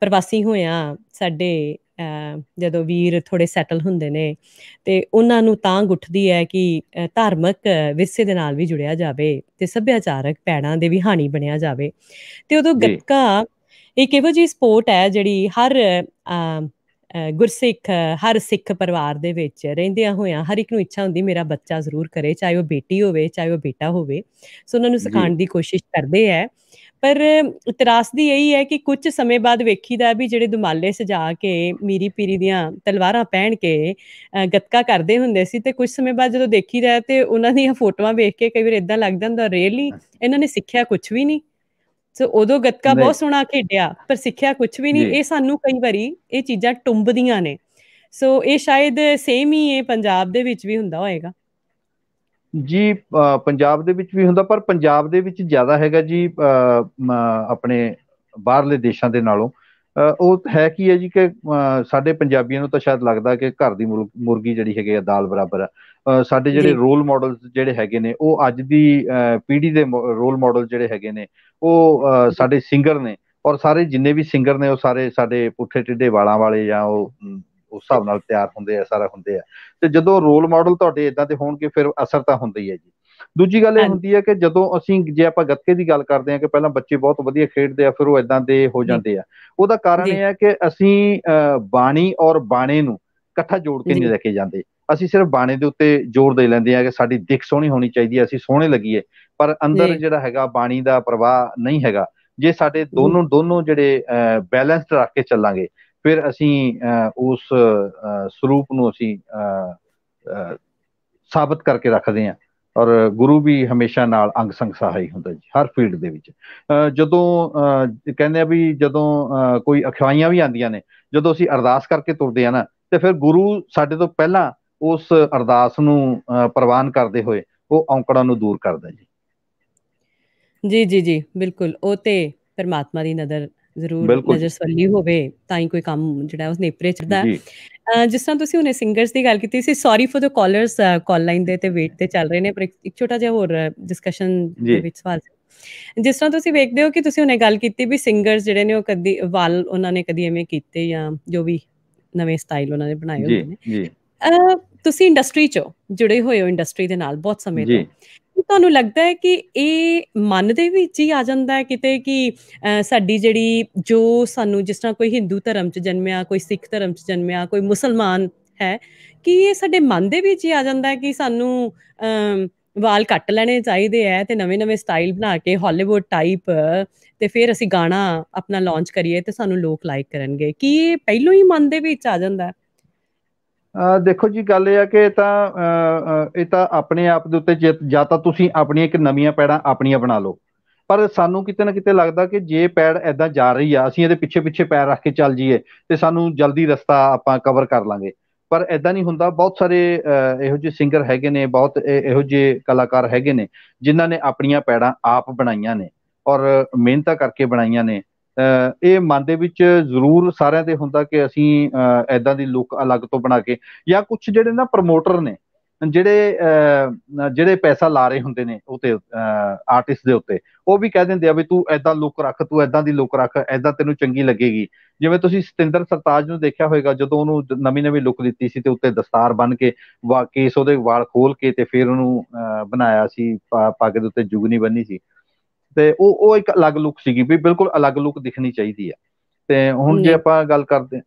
ਪ੍ਰਵਾਸੀ ਹੋਇਆ ਸਾਡੇ ਜਦੋਂ ਵੀਰ ਥੋੜੇ ਸੈਟਲ ਹੁੰਦੇ ਨੇ ਤੇ ਉਹਨਾਂ ਨੂੰ ਤਾਂ ਗੁੱਠਦੀ ਹੈ ਕਿ ਧਾਰਮਿਕ ਵਿਸੇ ਦੇ ਨਾਲ ਵੀ ਜੁੜਿਆ ਜਾਵੇ ਤੇ ਸੱਭਿਆਚਾਰਕ ਪੈੜਾਂ ਦੇ ਵੀ ਹਾਨੀ ਬਣਿਆ ਜਾਵੇ ਤੇ ਉਦੋਂ ਗੱਤਕਾ ਇੱਕ ਇਹੋ ਜਿਹੀ ਸਪੋਰਟ ਹੈ ਜਿਹੜੀ ਹਰ ਗੁਰਸਿੱਖ ਹਰ ਸਿੱਖ ਪਰਿਵਾਰ ਦੇ ਵਿੱਚ ਰਹਿੰਦਿਆਂ ਹੋਇਆਂ ਹਰ ਇੱਕ ਨੂੰ ਇੱਛਾ ਹੁੰਦੀ ਮੇਰਾ ਬੱਚਾ ਜ਼ਰੂਰ ਕਰੇ ਚਾਹੇ ਉਹ ਬੇਟੀ ਹੋਵੇ ਚਾਹੇ ਉਹ ਬੇਟਾ ਹੋਵੇ ਸੋ ਉਹਨਾਂ ਨੂੰ ਸਿਖਾਉਣ ਦੀ ਕੋਸ਼ਿਸ਼ ਕਰਦੇ ਐ ਪਰ ਦੀ ਇਹੀ ਹੈ ਕਿ ਕੁਝ ਸਮੇਂ ਬਾਅਦ ਵੇਖੀਦਾ ਵੀ ਜਿਹੜੇ ਦੁਮਾਲੇ ਸਜਾ ਕੇ ਮੀਰੀ ਪੀਰੀ ਦੀਆਂ ਤਲਵਾਰਾਂ ਪਹਿਨ ਕੇ ਗੱਤਕਾ ਕਰਦੇ ਹੁੰਦੇ ਸੀ ਤੇ ਕੁਝ ਸਮੇਂ ਬਾਅਦ ਜਦੋਂ ਦੇਖੀਦਾ ਤੇ ਉਹਨਾਂ ਦੀਆਂ ਫੋਟੋਆਂ ਵੇਖ ਕੇ ਕਈ ਵਾਰ ਇਦਾਂ ਲੱਗਦਾ ਹੁੰਦਾ ਰੀਅਲੀ ਇਹਨਾਂ ਨੇ ਸਿੱਖਿਆ ਕੁਝ ਵੀ ਨਹੀਂ ਸੋ ਉਦੋਂ ਗੱਤਕਾ ਬਹੁਤ ਸੋਹਣਾ ਖੇਡਿਆ ਪਰ ਸਿੱਖਿਆ ਕੁਝ ਵੀ ਨਹੀਂ ਇਹ ਸਾਨੂੰ ਕਈ ਵਾਰੀ ਇਹ ਚੀਜ਼ਾਂ ਟੁੰਬਦੀਆਂ ਨੇ ਸੋ ਇਹ ਸ਼ਾਇਦ ਸੇਮ ਹੀ ਇਹ ਪੰਜਾਬ ਦੇ ਵਿੱਚ ਵੀ ਹੁੰਦਾ ਹੋਏਗਾ ਜੀ ਪੰਜਾਬ ਦੇ ਵਿੱਚ ਵੀ ਹੁੰਦਾ ਪਰ ਪੰਜਾਬ ਦੇ ਵਿੱਚ ਜ਼ਿਆਦਾ ਹੈਗਾ ਜੀ ਆਪਣੇ ਬਾਹਰਲੇ ਦੇਸ਼ਾਂ ਦੇ ਨਾਲੋਂ ਉਹ ਹੈ ਕੀ ਹੈ ਜੀ ਕਿ ਸਾਡੇ ਪੰਜਾਬੀਆਂ ਨੂੰ ਤਾਂ ਸ਼ਾਇਦ ਲੱਗਦਾ ਕਿ ਘਰ ਦੀ ਮੁਰਗੀ ਜਿਹੜੀ ਹੈਗੀ ਆ ਦਾਲ ਬਰਾਬਰ ਆ ਸਾਡੇ ਜਿਹੜੇ ਰੋਲ ਮਾਡਲਸ ਜਿਹੜੇ ਹੈਗੇ ਨੇ ਉਹ ਅੱਜ ਦੀ ਪੀੜ੍ਹੀ ਦੇ ਰੋਲ ਮਾਡਲ ਜਿਹੜੇ ਹੈਗੇ ਨੇ ਉਹ ਸਾਡੇ ਸਿੰਗਰ ਨੇ ਔਰ ਸਾਰੇ ਜਿੰਨੇ ਵੀ ਸਿੰਗਰ ਨੇ ਉਹ ਸਾਰੇ ਸਾਡੇ ਪੁੱਠੇ ਟਿੱਡੇ ਵਾਲਾਂ ਵਾਲੇ ਜਾਂ ਉਹ ਉਸ ਹਿਸਾਬ ਨਾਲ ਤਿਆਰ ਹੁੰਦੇ ਆ ਸਾਰਾ ਹੁੰਦੇ ਆ ਤੇ ਜਦੋਂ ਰੋਲ ਮਾਡਲ ਤੁਹਾਡੇ ਇਦਾਂ ਦੇ ਹੋਣਗੇ ਫਿਰ ਅਸਰ ਤਾਂ ਹੁੰਦਾ ਹੀ ਹੈ ਜੀ ਦੂਜੀ ਗੱਲ ਇਹ ਹੁੰਦੀ ਹੈ ਕਿ ਜਦੋਂ ਅਸੀਂ ਜੇ ਆਪਾਂ ਗੱਤਕੇ ਦੀ ਗੱਲ ਕਰਦੇ ਆ ਕਿ ਪਹਿਲਾਂ ਬੱਚੇ ਬਹੁਤ ਵਧੀਆ ਖੇਡਦੇ ਆ ਫਿਰ ਉਹ ਇਦਾਂ ਦੇ ਹੋ ਜਾਂਦੇ ਆ ਉਹਦਾ ਕਾਰਨ ਇਹ ਹੈ ਕਿ ਅਸੀਂ ਬਾਣੀ ਔਰ ਬਾਣੇ ਨੂੰ ਇਕੱਠਾ ਜੋੜ ਕੇ ਨਹੀਂ ਲੈ ਕੇ ਜਾਂਦੇ ਅਸੀਂ ਸਿਰਫ ਬਾਣੇ ਦੇ ਉੱਤੇ ਜ਼ੋਰ ਦੇ ਲੈਂਦੇ ਆ ਕਿ ਸਾਡੀ ਦਿੱਖ ਸੋਹਣੀ ਹੋਣੀ ਚਾਹੀਦੀ ਹੈ ਅਸੀਂ ਸੋਹਣੇ ਲੱਗੀਏ ਪਰ ਅੰਦਰ ਜਿਹੜਾ ਹੈਗਾ ਬਾਣੀ ਦਾ ਪ੍ਰਵਾਹ ਨਹੀਂ ਹੈਗਾ ਜੇ ਸਾਡੇ ਦੋਨੋਂ ਦੋਨੋਂ ਜਿਹੜੇ ਬੈਲੈਂਸਡ ਰੱਖ ਕੇ ਚੱਲਾਂਗੇ ਫਿਰ ਅਸੀਂ ਉਸ ਸਰੂਪ ਨੂੰ ਅਸੀਂ ਸਾਬਤ ਕਰਕੇ ਰੱਖਦੇ ਹਾਂ ਔਰ ਗੁਰੂ ਵੀ ਹਮੇਸ਼ਾ ਨਾਲ ਅੰਗ ਸੰਗ ਸਹਾਈ ਹੁੰਦਾ ਜੀ ਹਰ ਫੀਲਡ ਦੇ ਵਿੱਚ ਜਦੋਂ ਕਹਿੰਦੇ ਆ ਵੀ ਜਦੋਂ ਕੋਈ ਅਖਵਾਈਆਂ ਵੀ ਆਂਦੀਆਂ ਨੇ ਜਦੋਂ ਅਸੀਂ ਅਰਦਾਸ ਕਰਕੇ ਤੁਰਦੇ ਆ ਨਾ ਤੇ ਫਿਰ ਗੁਰੂ ਸਾਡੇ ਤੋਂ ਪਹਿਲਾਂ ਉਸ ਅਰਦਾਸ ਨੂੰ ਪ੍ਰਵਾਨ ਕਰਦੇ ਹੋਏ ਉਹ ਔਂਕੜਾਂ ਨੂੰ ਦੂਰ ਕਰਦਾ ਜੀ ਜੀ ਜੀ ਜੀ ਬਿਲਕੁਲ ਉਹ ਤੇ ਪਰਮਾਤਮਾ ਦੀ ਨਜ਼ਰ ਜ਼ਰੂਰ ਨਜ਼ਰ ਸੱਲੀ ਹੋਵੇ ਤਾਂ ਹੀ ਕੋਈ ਕੰਮ ਜਿਹੜਾ ਉਸ ਨੇਪਰੇ ਚੜਦਾ ਜਿਸ ਤਰ੍ਹਾਂ ਤੁਸੀਂ ਉਹਨੇ ਸਿੰਗਰਸ ਦੀ ਗੱਲ ਕੀਤੀ ਸੀ sorry for the callers call line ਦੇ ਤੇ ਵੇਟ ਤੇ ਚੱਲ ਰਹੇ ਨੇ ਪਰ ਇੱਕ ਛੋਟਾ ਜਿਹਾ ਹੋਰ ਡਿਸਕਸ਼ਨ ਦੇ ਵਿੱਚ ਸਵਾਲ ਜਿਸ ਤਰ੍ਹਾਂ ਤੁਸੀਂ ਵੇਖਦੇ ਹੋ ਕਿ ਤੁਸੀਂ ਉਹਨੇ ਗੱਲ ਕੀਤੀ ਵੀ ਸਿੰਗਰਸ ਜਿਹੜੇ ਨੇ ਉਹ ਕਦੀ ਵਾਲ ਉਹਨਾਂ ਨੇ ਕਦੀ ਐਵੇਂ ਕੀਤੇ ਜਾਂ ਜੋ ਵੀ ਨਵੇਂ ਸਟਾਈਲ ਉਹਨਾਂ ਨੇ ਬਣਾਏ ਹੋਏ ਨੇ ਜੀ ਤੁਸੀਂ ਇੰਡਸਟਰੀ 'ਚ ਜੁੜੇ ਹੋਏ ਹੋ ਇੰਡਸਟਰੀ ਦੇ ਨਾਲ ਬਹੁਤ ਸਮੇਂ ਤੋਂ ਤੁਹਾਨੂੰ ਲੱਗਦਾ ਹੈ ਕਿ ਇਹ ਮਨ ਦੇ ਵਿੱਚ ਹੀ ਆ ਜਾਂਦਾ ਹੈ ਕਿਤੇ ਕਿ ਸਾਡੀ ਜਿਹੜੀ ਜੋ ਸਾਨੂੰ ਜਿਸ ਤਰ੍ਹਾਂ ਕੋਈ ਹਿੰਦੂ ਧਰਮ 'ਚ ਜਨਮਿਆ ਕੋਈ ਸਿੱਖ ਧਰਮ 'ਚ ਜਨਮਿਆ ਕੋਈ ਮੁਸਲਮਾਨ ਹੈ ਕਿ ਇਹ ਸਾਡੇ ਮਨ ਦੇ ਵਿੱਚ ਹੀ ਆ ਜਾਂਦਾ ਹੈ ਕਿ ਸਾਨੂੰ ਵਾਲ ਕੱਟ ਲੈਣੇ ਚਾਹੀਦੇ ਐ ਤੇ ਨਵੇਂ-ਨਵੇਂ ਸਟਾਈਲ ਬਣਾ ਕੇ ਹਾਲੀਵੁੱਡ ਟਾਈਪ ਤੇ ਫਿਰ ਅਸੀਂ ਗਾਣਾ ਆਪਣਾ ਲਾਂਚ ਕਰੀਏ ਤੇ ਸਾਨੂੰ ਲੋਕ ਲਾਈਕ ਕਰਨਗੇ ਕੀ ਇਹ ਪਹਿਲੋਂ ਹੀ ਮਨ ਦੇ ਵਿੱਚ ਆ ਜਾਂਦਾ ਹੈ ਦੇਖੋ ਜੀ ਗੱਲ ਇਹ ਆ ਕਿ ਤਾਂ ਇਹ ਤਾਂ ਆਪਣੇ ਆਪ ਦੇ ਉੱਤੇ ਜਾਂ ਤਾਂ ਤੁਸੀਂ ਆਪਣੀਆਂ ਇੱਕ ਨਵੀਆਂ ਪੈੜਾਂ ਆਪਣੀਆਂ ਬਣਾ ਲਓ ਪਰ ਸਾਨੂੰ ਕਿਤੇ ਨਾ ਕਿਤੇ ਲੱਗਦਾ ਕਿ ਜੇ ਪੈੜ ਐਦਾਂ ਜਾ ਰਹੀ ਆ ਅਸੀਂ ਇਹਦੇ ਪਿੱਛੇ ਪਿੱਛੇ ਪੈਰ ਰੱਖ ਕੇ ਚੱਲ ਜਾਈਏ ਤੇ ਸਾਨੂੰ ਜਲਦੀ ਰਸਤਾ ਆਪਾਂ ਕਵਰ ਕਰ ਲਾਂਗੇ ਪਰ ਐਦਾਂ ਨਹੀਂ ਹੁੰਦਾ ਬਹੁਤ ਸਾਰੇ ਇਹੋ ਜਿਹੇ ਸਿੰਗਰ ਹੈਗੇ ਨੇ ਬਹੁਤ ਇਹੋ ਜਿਹੇ ਕਲਾਕਾਰ ਹੈਗੇ ਨੇ ਜਿਨ੍ਹਾਂ ਨੇ ਆਪਣੀਆਂ ਪੈੜਾਂ ਆਪ ਬਣਾਈਆਂ ਨੇ ਔਰ ਮਿਹਨਤਾਂ ਕਰਕੇ ਬਣਾਈਆਂ ਨੇ ਇਹ ਮਨ ਦੇ ਵਿੱਚ ਜ਼ਰੂਰ ਸਾਰਿਆਂ ਦੇ ਹੁੰਦਾ ਕਿ ਅਸੀਂ ਐਦਾਂ ਦੀ ਲੁੱਕ ਅਲੱਗ ਤੋਂ ਬਣਾ ਕੇ ਜਾਂ ਕੁਝ ਜਿਹੜੇ ਨਾ ਪ੍ਰੋਮੋਟਰ ਨੇ ਜਿਹੜੇ ਜਿਹੜੇ ਪੈਸਾ ਲਾ ਰਹੇ ਹੁੰਦੇ ਨੇ ਤੇ ਆਰਟਿਸਟ ਦੇ ਉੱਤੇ ਉਹ ਵੀ ਕਹਿ ਦਿੰਦੇ ਆ ਵੀ ਤੂੰ ਐਦਾਂ ਲੁੱਕ ਰੱਖ ਤੂੰ ਐਦਾਂ ਦੀ ਲੁੱਕ ਰੱਖ ਐਦਾਂ ਤੈਨੂੰ ਚੰਗੀ ਲੱਗੇਗੀ ਜਿਵੇਂ ਤੁਸੀਂ ਸਤਿੰਦਰ ਸਰਤਾਜ ਨੂੰ ਦੇਖਿਆ ਹੋਵੇਗਾ ਜਦੋਂ ਉਹਨੂੰ ਨਵੀਂ ਨਵੀਂ ਲੁੱਕ ਦਿੱਤੀ ਸੀ ਤੇ ਉੱਤੇ ਦਸਤਾਰ ਬੰਨ ਕੇ ਵਾਕੇਸ ਉਹਦੇ ਵਾਲ ਖੋਲ ਕੇ ਤੇ ਫਿਰ ਉਹਨੂੰ ਬਣਾਇਆ ਸੀ ਪਾ ਕੇ ਦੇ ਉੱਤੇ ਜੁਗਨੀ ਬੰਨੀ ਸੀ ਤੇ ਉਹ ਉਹ ਇੱਕ ਅਲੱਗ ਲੁੱਕ ਸੀਗੀ ਵੀ ਬਿਲਕੁਲ ਅਲੱਗ ਲੁੱਕ ਦਿਖਣੀ ਚਾਹੀਦੀ ਆ ਤੇ ਹੁਣ ਜੇ ਆਪਾਂ ਗੱਲ ਕਰਦੇ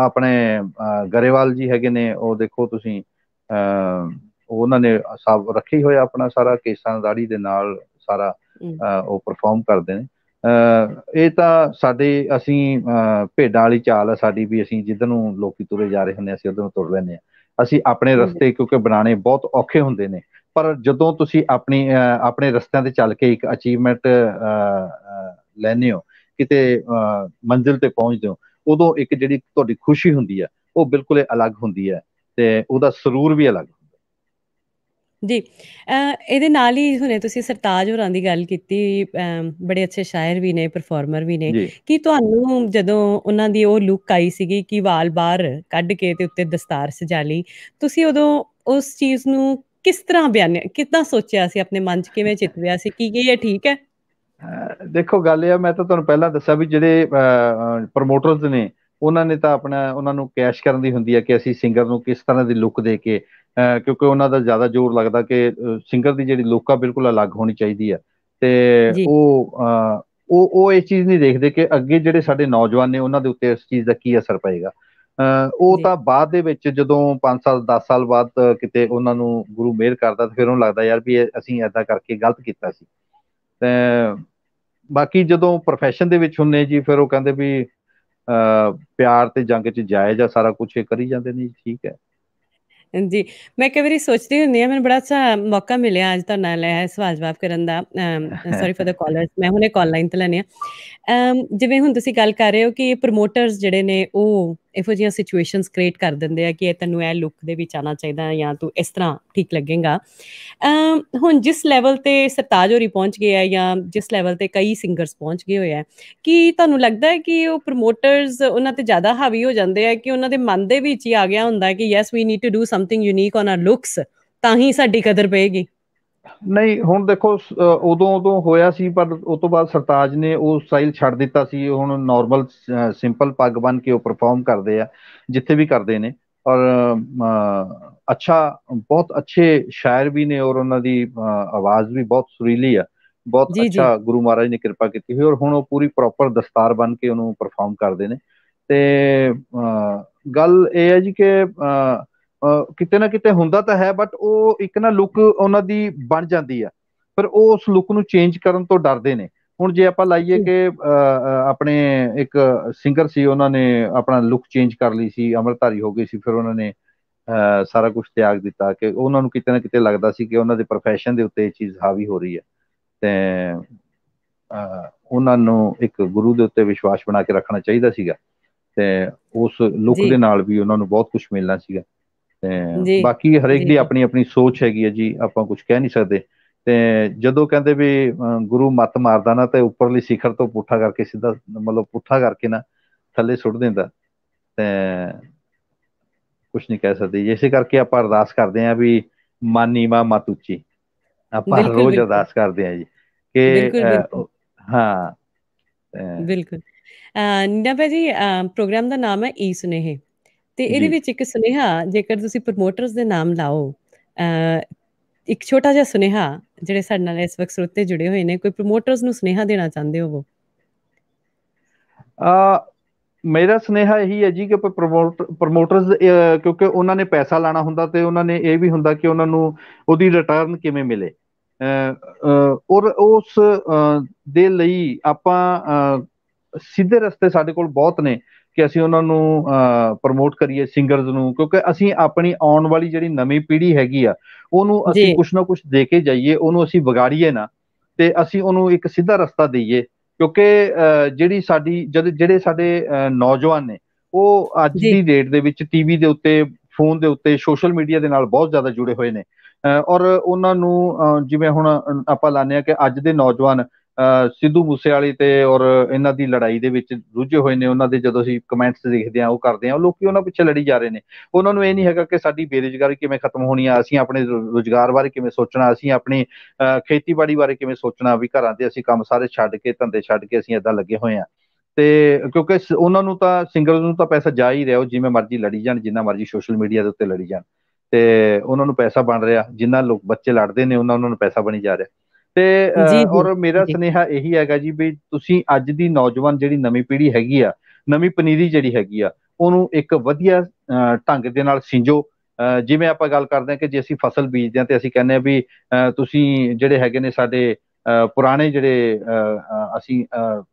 ਆਪਣੇ ਗਰੇਵਾਲ ਜੀ ਹੈਗੇ ਨੇ ਉਹ ਦੇਖੋ ਤੁਸੀਂ ਉਹਨਾਂ ਨੇ ਸਭ ਰੱਖੀ ਹੋਇਆ ਆਪਣਾ ਸਾਰਾ ਕੇਸਾਂ ਦਾੜੀ ਦੇ ਨਾਲ ਸਾਰਾ ਉਹ ਪਰਫਾਰਮ ਕਰਦੇ ਨੇ ਇਹ ਤਾਂ ਸਾਡੇ ਅਸੀਂ ਭੇਡਾਂ ਵਾਲੀ ਚਾਲ ਆ ਸਾਡੀ ਵੀ ਅਸੀਂ ਜਿੱਦ ਨੂੰ ਲੋਕੀ ਤੁਰੇ ਜਾ ਰਹੇ ਹੁੰਦੇ ਅਸੀਂ ਉਧਰ ਨੂੰ ਤੁਰ ਲੈਨੇ ਆ ਅਸੀਂ ਆਪਣੇ ਰਸਤੇ ਕਿਉਂਕਿ ਬਣਾਣੇ ਬਹੁਤ ਔਖੇ ਹੁੰਦੇ ਨੇ ਪਰ ਜਦੋਂ ਤੁਸੀਂ ਆਪਣੀ ਆਪਣੇ ਰਸਤਿਆਂ ਤੇ ਚੱਲ ਕੇ ਇੱਕ ਅਚੀਵਮੈਂਟ ਲੈਨੇ ਹੋ ਕਿਤੇ ਮੰਜ਼ਿਲ ਤੇ ਪਹੁੰਚਦੇ ਹੋ ਉਦੋਂ ਇੱਕ ਜਿਹੜੀ ਤੁਹਾਡੀ ਖੁਸ਼ੀ ਹੁੰਦੀ ਹੈ ਉਹ ਬਿਲਕੁਲ ਅਲੱਗ ਹੁੰਦੀ ਹੈ ਤੇ ਉਹਦਾ ਸਰੂਰ ਵੀ ਅਲੱਗ ਜੀ ਇਹਦੇ ਨਾਲ ਹੀ ਹੁਣੇ ਤੁਸੀਂ ਸਰਤਾਜ ਹੋਰਾਂ ਦੀ ਗੱਲ ਕੀਤੀ ਬੜੇ ਅੱਛੇ ਸ਼ਾਇਰ ਵੀ ਨੇ ਪਰਫਾਰਮਰ ਵੀ ਨੇ ਕਿ ਤੁਹਾਨੂੰ ਜਦੋਂ ਉਹਨਾਂ ਦੀ ਉਹ ਲੁੱਕ ਆਈ ਸੀਗੀ ਕਿ ਵਾਲ ਬਾਹਰ ਕੱਢ ਕੇ ਤੇ ਉੱਤੇ ਦਸਤਾਰ ਸਜਾ ਲਈ ਤੁਸੀਂ ਉਦੋਂ ਉਸ ਚੀਜ਼ ਨੂੰ ਕਿਸ ਤਰ੍ਹਾਂ ਬਿਆਨ ਕਿਦਾਂ ਸੋਚਿਆ ਸੀ ਆਪਣੇ ਮਨ 'ਚ ਕਿਵੇਂ ਚਿਤਵਿਆ ਸੀ ਕਿ ਇਹ ਠੀਕ ਹੈ ਦੇਖੋ ਗੱਲ ਇਹ ਆ ਮੈਂ ਤਾਂ ਤੁਹਾਨੂੰ ਪਹਿਲਾਂ ਦੱਸਿਆ ਵੀ ਜਿਹੜੇ ਪ੍ਰੋਮੋਟਰਸ ਨੇ ਉਹਨਾਂ ਨੇ ਤਾਂ ਆਪਣਾ ਉਹਨਾਂ ਨੂੰ ਕੈਸ਼ ਕਰਨ ਦੀ ਹੁੰਦੀ ਹੈ ਕਿ ਅਸੀਂ ਸਿੰਗਰ ਨੂੰ ਕਿਸ ਤਰ੍ਹਾਂ ਦੀ ਲੁੱਕ ਦੇ ਕੇ ਕਿਉਂਕਿ ਉਹਨਾਂ ਦਾ ਜ਼ਿਆਦਾ ਜ਼ੋਰ ਲੱਗਦਾ ਕਿ ਸਿੰਗਰ ਦੀ ਜਿਹੜੀ ਲੁੱਕ ਆ ਬਿਲਕੁਲ ਅਲੱਗ ਹੋਣੀ ਚਾਹੀਦੀ ਆ ਤੇ ਉਹ ਉਹ ਉਹ ਇਹ ਚੀਜ਼ ਨਹੀਂ ਦੇਖਦੇ ਕਿ ਅੱਗੇ ਜਿਹੜੇ ਸਾਡੇ ਨੌਜਵਾਨ ਨੇ ਉਹਨਾਂ ਦੇ ਉੱਤੇ ਇਸ ਚੀਜ਼ ਦਾ ਕੀ ਅਸਰ ਪਏਗਾ ਉਹ ਤਾਂ ਬਾਅਦ ਦੇ ਵਿੱਚ ਜਦੋਂ 5 ਸਾਲ 10 ਸਾਲ ਬਾਅਦ ਕਿਤੇ ਉਹਨਾਂ ਨੂੰ ਗੁਰੂ ਮਿਹਰ ਕਰਦਾ ਤੇ ਫਿਰ ਉਹਨੂੰ ਲੱਗਦਾ ਯਾਰ ਵੀ ਅਸੀਂ ਐਦਾਂ ਕਰਕੇ ਗਲਤ ਕੀਤਾ ਸੀ ਤੇ ਬਾਕੀ ਜਦੋਂ profession ਦੇ ਵਿੱਚ ਹੁੰਨੇ ਜੀ ਫਿਰ ਉਹ ਕਹਿੰਦੇ ਵੀ ਪਿਆਰ ਤੇ ਜੰਗ 'ਚ ਜਾਇਜ਼ ਆ ਸਾਰਾ ਕੁਝ ਇਹ ਕਰੀ ਜਾਂਦੇ ਨੇ ਠੀਕ ਹੈ ਜੀ ਮੈਂ ਕਈ ਵਾਰੀ ਸੋਚਦੀ ਹੁੰਦੀ ਆ ਮੈਨੂੰ ਬੜਾ ਅੱਛਾ ਮੌਕਾ ਮਿਲਿਆ ਅੱਜ ਤਾਂ ਨਾਲ ਹੈ ਸਵਾਲ ਜਵਾਬ ਕਰਨ ਦਾ ਸੌਰੀ ਫॉर द ਕਾਲਰਸ ਮੈਂ ਹੁਣੇ ਕਾਲ ਲਾਈਨ ਤੇ ਲੈਣੀ ਆ ਜਿਵੇਂ ਹੁਣ ਤੁਸੀਂ ਗੱਲ ਕਰ ਰਹੇ ਹੋ ਕਿ ਪ੍ਰੋਮੋਟਰਸ ਜਿਹੜੇ ਨੇ ਉਹ ਇਹੋ ਜਿਹੀਆਂ ਸਿਚੁਏਸ਼ਨਸ ਕ੍ਰੀਏਟ ਕਰ ਦਿੰਦੇ ਆ ਕਿ ਇਹ ਤੈਨੂੰ ਇਹ ਲੁੱਕ ਦੇ ਵਿੱਚ ਆਣਾ ਚਾਹੀਦਾ ਜਾਂ ਤੂੰ ਇਸ ਤਰ੍ਹਾਂ ਠੀਕ ਲੱਗੇਗਾ ਹੁਣ ਜਿਸ ਲੈਵਲ ਤੇ ਸਰਤਾਜ ਹੋਰੀ ਪਹੁੰਚ ਗਿਆ ਜਾਂ ਜਿਸ ਲੈਵਲ ਤੇ ਕਈ ਸਿੰਗਰਸ ਪਹੁੰਚ ਗਏ ਹੋਏ ਆ ਕਿ ਤੁਹਾਨੂੰ ਲੱਗਦਾ ਹੈ ਕਿ ਉਹ ਪ੍ਰੋਮੋਟਰਸ ਉਹਨਾਂ ਤੇ ਜ਼ਿਆਦਾ ਹਾਵੀ ਹੋ ਜਾਂਦੇ ਆ ਕਿ ਉਹਨਾਂ ਦੇ ਮਨ ਦੇ ਵਿੱਚ ਹੀ ਆ ਗਿਆ ਹੁੰਦਾ ਕਿ yes we need to do something unique on our looks ਤਾਂ ਹੀ ਸਾਡੀ ਕਦਰ ਪਏਗੀ ਨਹੀਂ ਹੁਣ ਦੇਖੋ ਉਦੋਂ ਉਦੋਂ ਹੋਇਆ ਸੀ ਪਰ ਉਸ ਤੋਂ ਬਾਅਦ ਸਰਤਾਜ ਨੇ ਉਹ ਸਟਾਈਲ ਛੱਡ ਦਿੱਤਾ ਸੀ ਹੁਣ ਨਾਰਮਲ ਸਿੰਪਲ ਪੱਗ ਬਨ ਕੇ ਉਹ ਪਰਫਾਰਮ ਕਰਦੇ ਆ ਜਿੱਥੇ ਵੀ ਕਰਦੇ ਨੇ ਔਰ ਅੱਛਾ ਬਹੁਤ ਅੱਛੇ ਸ਼ਾਇਰ ਵੀ ਨੇ ਔਰ ਉਹਨਾਂ ਦੀ ਆਵਾਜ਼ ਵੀ ਬਹੁਤ ਸੁਰੀਲੀ ਆ ਬਹੁਤ ਅੱਛਾ ਗੁਰੂ ਮਹਾਰਾਜ ਨੇ ਕਿਰਪਾ ਕੀਤੀ ਹੋਈ ਔਰ ਹੁਣ ਉਹ ਪੂਰੀ ਪ੍ਰੋਪਰ ਦਸਤਾਰ ਬਨ ਕੇ ਉਹਨੂੰ ਪਰਫਾਰਮ ਕਰਦੇ ਨੇ ਤੇ ਗੱਲ ਇਹ ਹੈ ਜੀ ਕਿ ਕਿਤੇ ਨਾ ਕਿਤੇ ਹੁੰਦਾ ਤਾਂ ਹੈ ਬਟ ਉਹ ਇੱਕ ਨਾ ਲੁੱਕ ਉਹਨਾਂ ਦੀ ਬਣ ਜਾਂਦੀ ਆ ਪਰ ਉਹ ਉਸ ਲੁੱਕ ਨੂੰ ਚੇਂਜ ਕਰਨ ਤੋਂ ਡਰਦੇ ਨੇ ਹੁਣ ਜੇ ਆਪਾਂ ਲਾਈਏ ਕਿ ਆਪਣੇ ਇੱਕ ਸਿੰਗਰ ਸੀ ਉਹਨਾਂ ਨੇ ਆਪਣਾ ਲੁੱਕ ਚੇਂਜ ਕਰ ਲਈ ਸੀ ਅਮਰਤਾਰੀ ਹੋ ਗਈ ਸੀ ਫਿਰ ਉਹਨਾਂ ਨੇ ਸਾਰਾ ਕੁਝ ਤਿਆਗ ਦਿੱਤਾ ਕਿ ਉਹਨਾਂ ਨੂੰ ਕਿਤੇ ਨਾ ਕਿਤੇ ਲੱਗਦਾ ਸੀ ਕਿ ਉਹਨਾਂ ਦੇ profession ਦੇ ਉੱਤੇ ਇਹ ਚੀਜ਼ ਹਾਵੀ ਹੋ ਰਹੀ ਹੈ ਤੇ ਉਹਨਾਂ ਨੂੰ ਇੱਕ ਗੁਰੂ ਦੇ ਉੱਤੇ ਵਿਸ਼ਵਾਸ ਬਣਾ ਕੇ ਰੱਖਣਾ ਚਾਹੀਦਾ ਸੀਗਾ ਤੇ ਉਸ ਲੁੱਕ ਦੇ ਨਾਲ ਵੀ ਉਹਨਾਂ ਨੂੰ ਬਹੁਤ ਕੁਝ ਮਿਲਣਾ ਸੀਗਾ ਤੇ ਬਾਕੀ ਹਰੇਕ ਦੀ ਆਪਣੀ ਆਪਣੀ ਸੋਚ ਹੈਗੀ ਹੈ ਜੀ ਆਪਾਂ ਕੁਝ ਕਹਿ ਨਹੀਂ ਸਕਦੇ ਤੇ ਜਦੋਂ ਕਹਿੰਦੇ ਵੀ ਗੁਰੂ ਮਤ ਮਾਰਦਾ ਨਾ ਤੇ ਉੱਪਰਲੀ ਸਿਖਰ ਤੋਂ ਪੁੱਠਾ ਕਰਕੇ ਸਿੱਧਾ ਮਤਲਬ ਪੁੱਠਾ ਕਰਕੇ ਨਾ ਥੱਲੇ ਸੁੱਟ ਦਿੰਦਾ ਤੇ ਕੁਝ ਨਹੀਂ ਕਹਿ ਸਕਦੇ ਇਸੇ ਕਰਕੇ ਆਪਾਂ ਅਰਦਾਸ ਕਰਦੇ ਆਂ ਵੀ ਮਾਨੀ ਮਾ ਮਤ ਉੱਚੀ ਆਪਾਂ ਰੋਜ਼ ਅਰਦਾਸ ਕਰਦੇ ਆਂ ਜੀ ਕਿ ਹਾਂ ਬਿਲਕੁਲ ਨਿੰਦਾ ਭਾਜੀ ਪ੍ਰੋਗਰਾਮ ਦਾ ਨਾਮ ਹੈ ਈ ਸੁਨੇਹੇ ਤੇ ਇਹਦੇ ਵਿੱਚ ਇੱਕ ਸੁਨੇਹਾ ਜੇਕਰ ਤੁਸੀਂ ਪ੍ਰੋਮੋਟਰਸ ਦੇ ਨਾਮ ਲਾਓ ਇੱਕ ਛੋਟਾ ਜਿਹਾ ਸੁਨੇਹਾ ਜਿਹੜੇ ਸਾਡੇ ਨਾਲ ਇਸ ਵਕਤ ਸਰੋਤੇ ਜੁੜੇ ਹੋਏ ਨੇ ਕੋਈ ਪ੍ਰੋਮੋਟਰਸ ਨੂੰ ਸੁਨੇਹਾ ਦੇਣਾ ਚਾਹੁੰਦੇ ਹੋ ਉਹ ਆ ਮੇਰਾ ਸੁਨੇਹਾ ਇਹੀ ਹੈ ਜੀ ਕਿ ਪ੍ਰੋਮੋਟਰਸ ਕਿਉਂਕਿ ਉਹਨਾਂ ਨੇ ਪੈਸਾ ਲਾਣਾ ਹੁੰਦਾ ਤੇ ਉਹਨਾਂ ਨੇ ਇਹ ਵੀ ਹੁੰਦਾ ਕਿ ਉਹਨਾਂ ਨੂੰ ਉਹਦੀ ਰਿਟਰਨ ਕਿਵੇਂ ਮਿਲੇ ਔਰ ਉਸ ਦੇ ਲਈ ਆਪਾਂ ਸਿੱਧੇ ਰਸਤੇ ਸਾਡੇ ਕੋਲ ਬਹੁਤ ਨੇ ਕਿ ਅਸੀਂ ਉਹਨਾਂ ਨੂੰ ਪ੍ਰਮੋਟ ਕਰੀਏ ਸਿੰਗਰਸ ਨੂੰ ਕਿਉਂਕਿ ਅਸੀਂ ਆਪਣੀ ਆਉਣ ਵਾਲੀ ਜਿਹੜੀ ਨਵੀਂ ਪੀੜ੍ਹੀ ਹੈਗੀ ਆ ਉਹਨੂੰ ਅਸੀਂ ਕੁਛ ਨਾ ਕੁਛ ਦੇ ਕੇ ਜਾਈਏ ਉਹਨੂੰ ਅਸੀਂ ਵਿਗਾੜੀਏ ਨਾ ਤੇ ਅਸੀਂ ਉਹਨੂੰ ਇੱਕ ਸਿੱਧਾ ਰਸਤਾ ਦਈਏ ਕਿਉਂਕਿ ਜਿਹੜੀ ਸਾਡੀ ਜਿਹੜੇ ਸਾਡੇ ਨੌਜਵਾਨ ਨੇ ਉਹ ਅੱਜ ਦੀ ਡੇਟ ਦੇ ਵਿੱਚ ਟੀਵੀ ਦੇ ਉੱਤੇ ਫੋਨ ਦੇ ਉੱਤੇ ਸੋਸ਼ਲ ਮੀਡੀਆ ਦੇ ਨਾਲ ਬਹੁਤ ਜ਼ਿਆਦਾ ਜੁੜੇ ਹੋਏ ਨੇ ਔਰ ਉਹਨਾਂ ਨੂੰ ਜਿਵੇਂ ਹੁਣ ਆਪਾਂ ਲਾਣੇ ਆ ਕਿ ਅੱਜ ਦੇ ਨੌਜਵਾਨ ਸਿੱਧੂ ਵਾਲੀ ਤੇ ਔਰ ਇਹਨਾਂ ਦੀ ਲੜਾਈ ਦੇ ਵਿੱਚ ਰੁੱਝੇ ਹੋਏ ਨੇ ਉਹਨਾਂ ਦੇ ਜਦੋਂ ਅਸੀਂ ਕਮੈਂਟਸ ਦੇਖਦੇ ਆ ਉਹ ਕਰਦੇ ਆ ਉਹ ਲੋਕੀ ਉਹਨਾਂ ਪਿੱਛੇ ਲੜੀ ਜਾ ਰਹੇ ਨੇ ਉਹਨਾਂ ਨੂੰ ਇਹ ਨਹੀਂ ਹੈਗਾ ਕਿ ਸਾਡੀ ਬੇਰੋਜ਼ਗਾਰੀ ਕਿਵੇਂ ਖਤਮ ਹੋਣੀ ਆ ਅਸੀਂ ਆਪਣੇ ਰੋਜ਼ਗਾਰ ਬਾਰੇ ਕਿਵੇਂ ਸੋਚਣਾ ਅਸੀਂ ਆਪਣੀ ਖੇਤੀਬਾੜੀ ਬਾਰੇ ਕਿਵੇਂ ਸੋਚਣਾ ਵੀ ਘਰਾਂ ਤੇ ਅਸੀਂ ਕੰਮ ਸਾਰੇ ਛੱਡ ਕੇ ਧੰਦੇ ਛੱਡ ਕੇ ਅਸੀਂ ਇਦਾਂ ਲੱਗੇ ਹੋਏ ਆ ਤੇ ਕਿਉਂਕਿ ਉਹਨਾਂ ਨੂੰ ਤਾਂ ਸਿੰਗਰਸ ਨੂੰ ਤਾਂ ਪੈਸਾ ਜਾ ਹੀ ਰਿਹਾ ਉਹ ਜਿਵੇਂ ਮਰਜ਼ੀ ਲੜੀ ਜਾਣ ਜਿੰਨਾ ਮਰਜ਼ੀ ਸੋਸ਼ਲ ਮੀਡੀਆ ਦੇ ਉੱਤੇ ਲੜੀ ਜਾਣ ਤੇ ਉਹਨਾਂ ਨੂੰ ਪੈਸਾ ਬਣ ਰਿਹਾ ਜਿੰਨਾ ਲੋਕ ਬੱਚੇ ਲੜਦੇ ਨੇ ਉਹਨਾਂ ਨੂੰ ਪੈਸਾ ਬਣੀ ਜਾ ਰਿਹਾ ਤੇ ਔਰ ਮੇਰਾ ਸੁਨੇਹਾ ਇਹੀ ਹੈਗਾ ਜੀ ਵੀ ਤੁਸੀਂ ਅੱਜ ਦੀ ਨੌਜਵਾਨ ਜਿਹੜੀ ਨਵੀਂ ਪੀੜ੍ਹੀ ਹੈਗੀ ਆ ਨਵੀਂ ਪਨੀਰੀ ਜਿਹੜੀ ਹੈਗੀ ਆ ਉਹਨੂੰ ਇੱਕ ਵਧੀਆ ਢੰਗ ਦੇ ਨਾਲ ਸਿੰਜੋ ਜਿਵੇਂ ਆਪਾਂ ਗੱਲ ਕਰਦੇ ਹਾਂ ਕਿ ਜੇ ਅਸੀਂ ਫਸਲ ਬੀਜਦੇ ਹਾਂ ਤੇ ਅਸੀਂ ਕਹਿੰਦੇ ਆ ਵੀ ਤੁਸੀਂ ਜਿਹੜੇ ਹੈਗੇ ਨੇ ਸਾਡੇ ਪੁਰਾਣੇ ਜਿਹੜੇ ਅਸੀਂ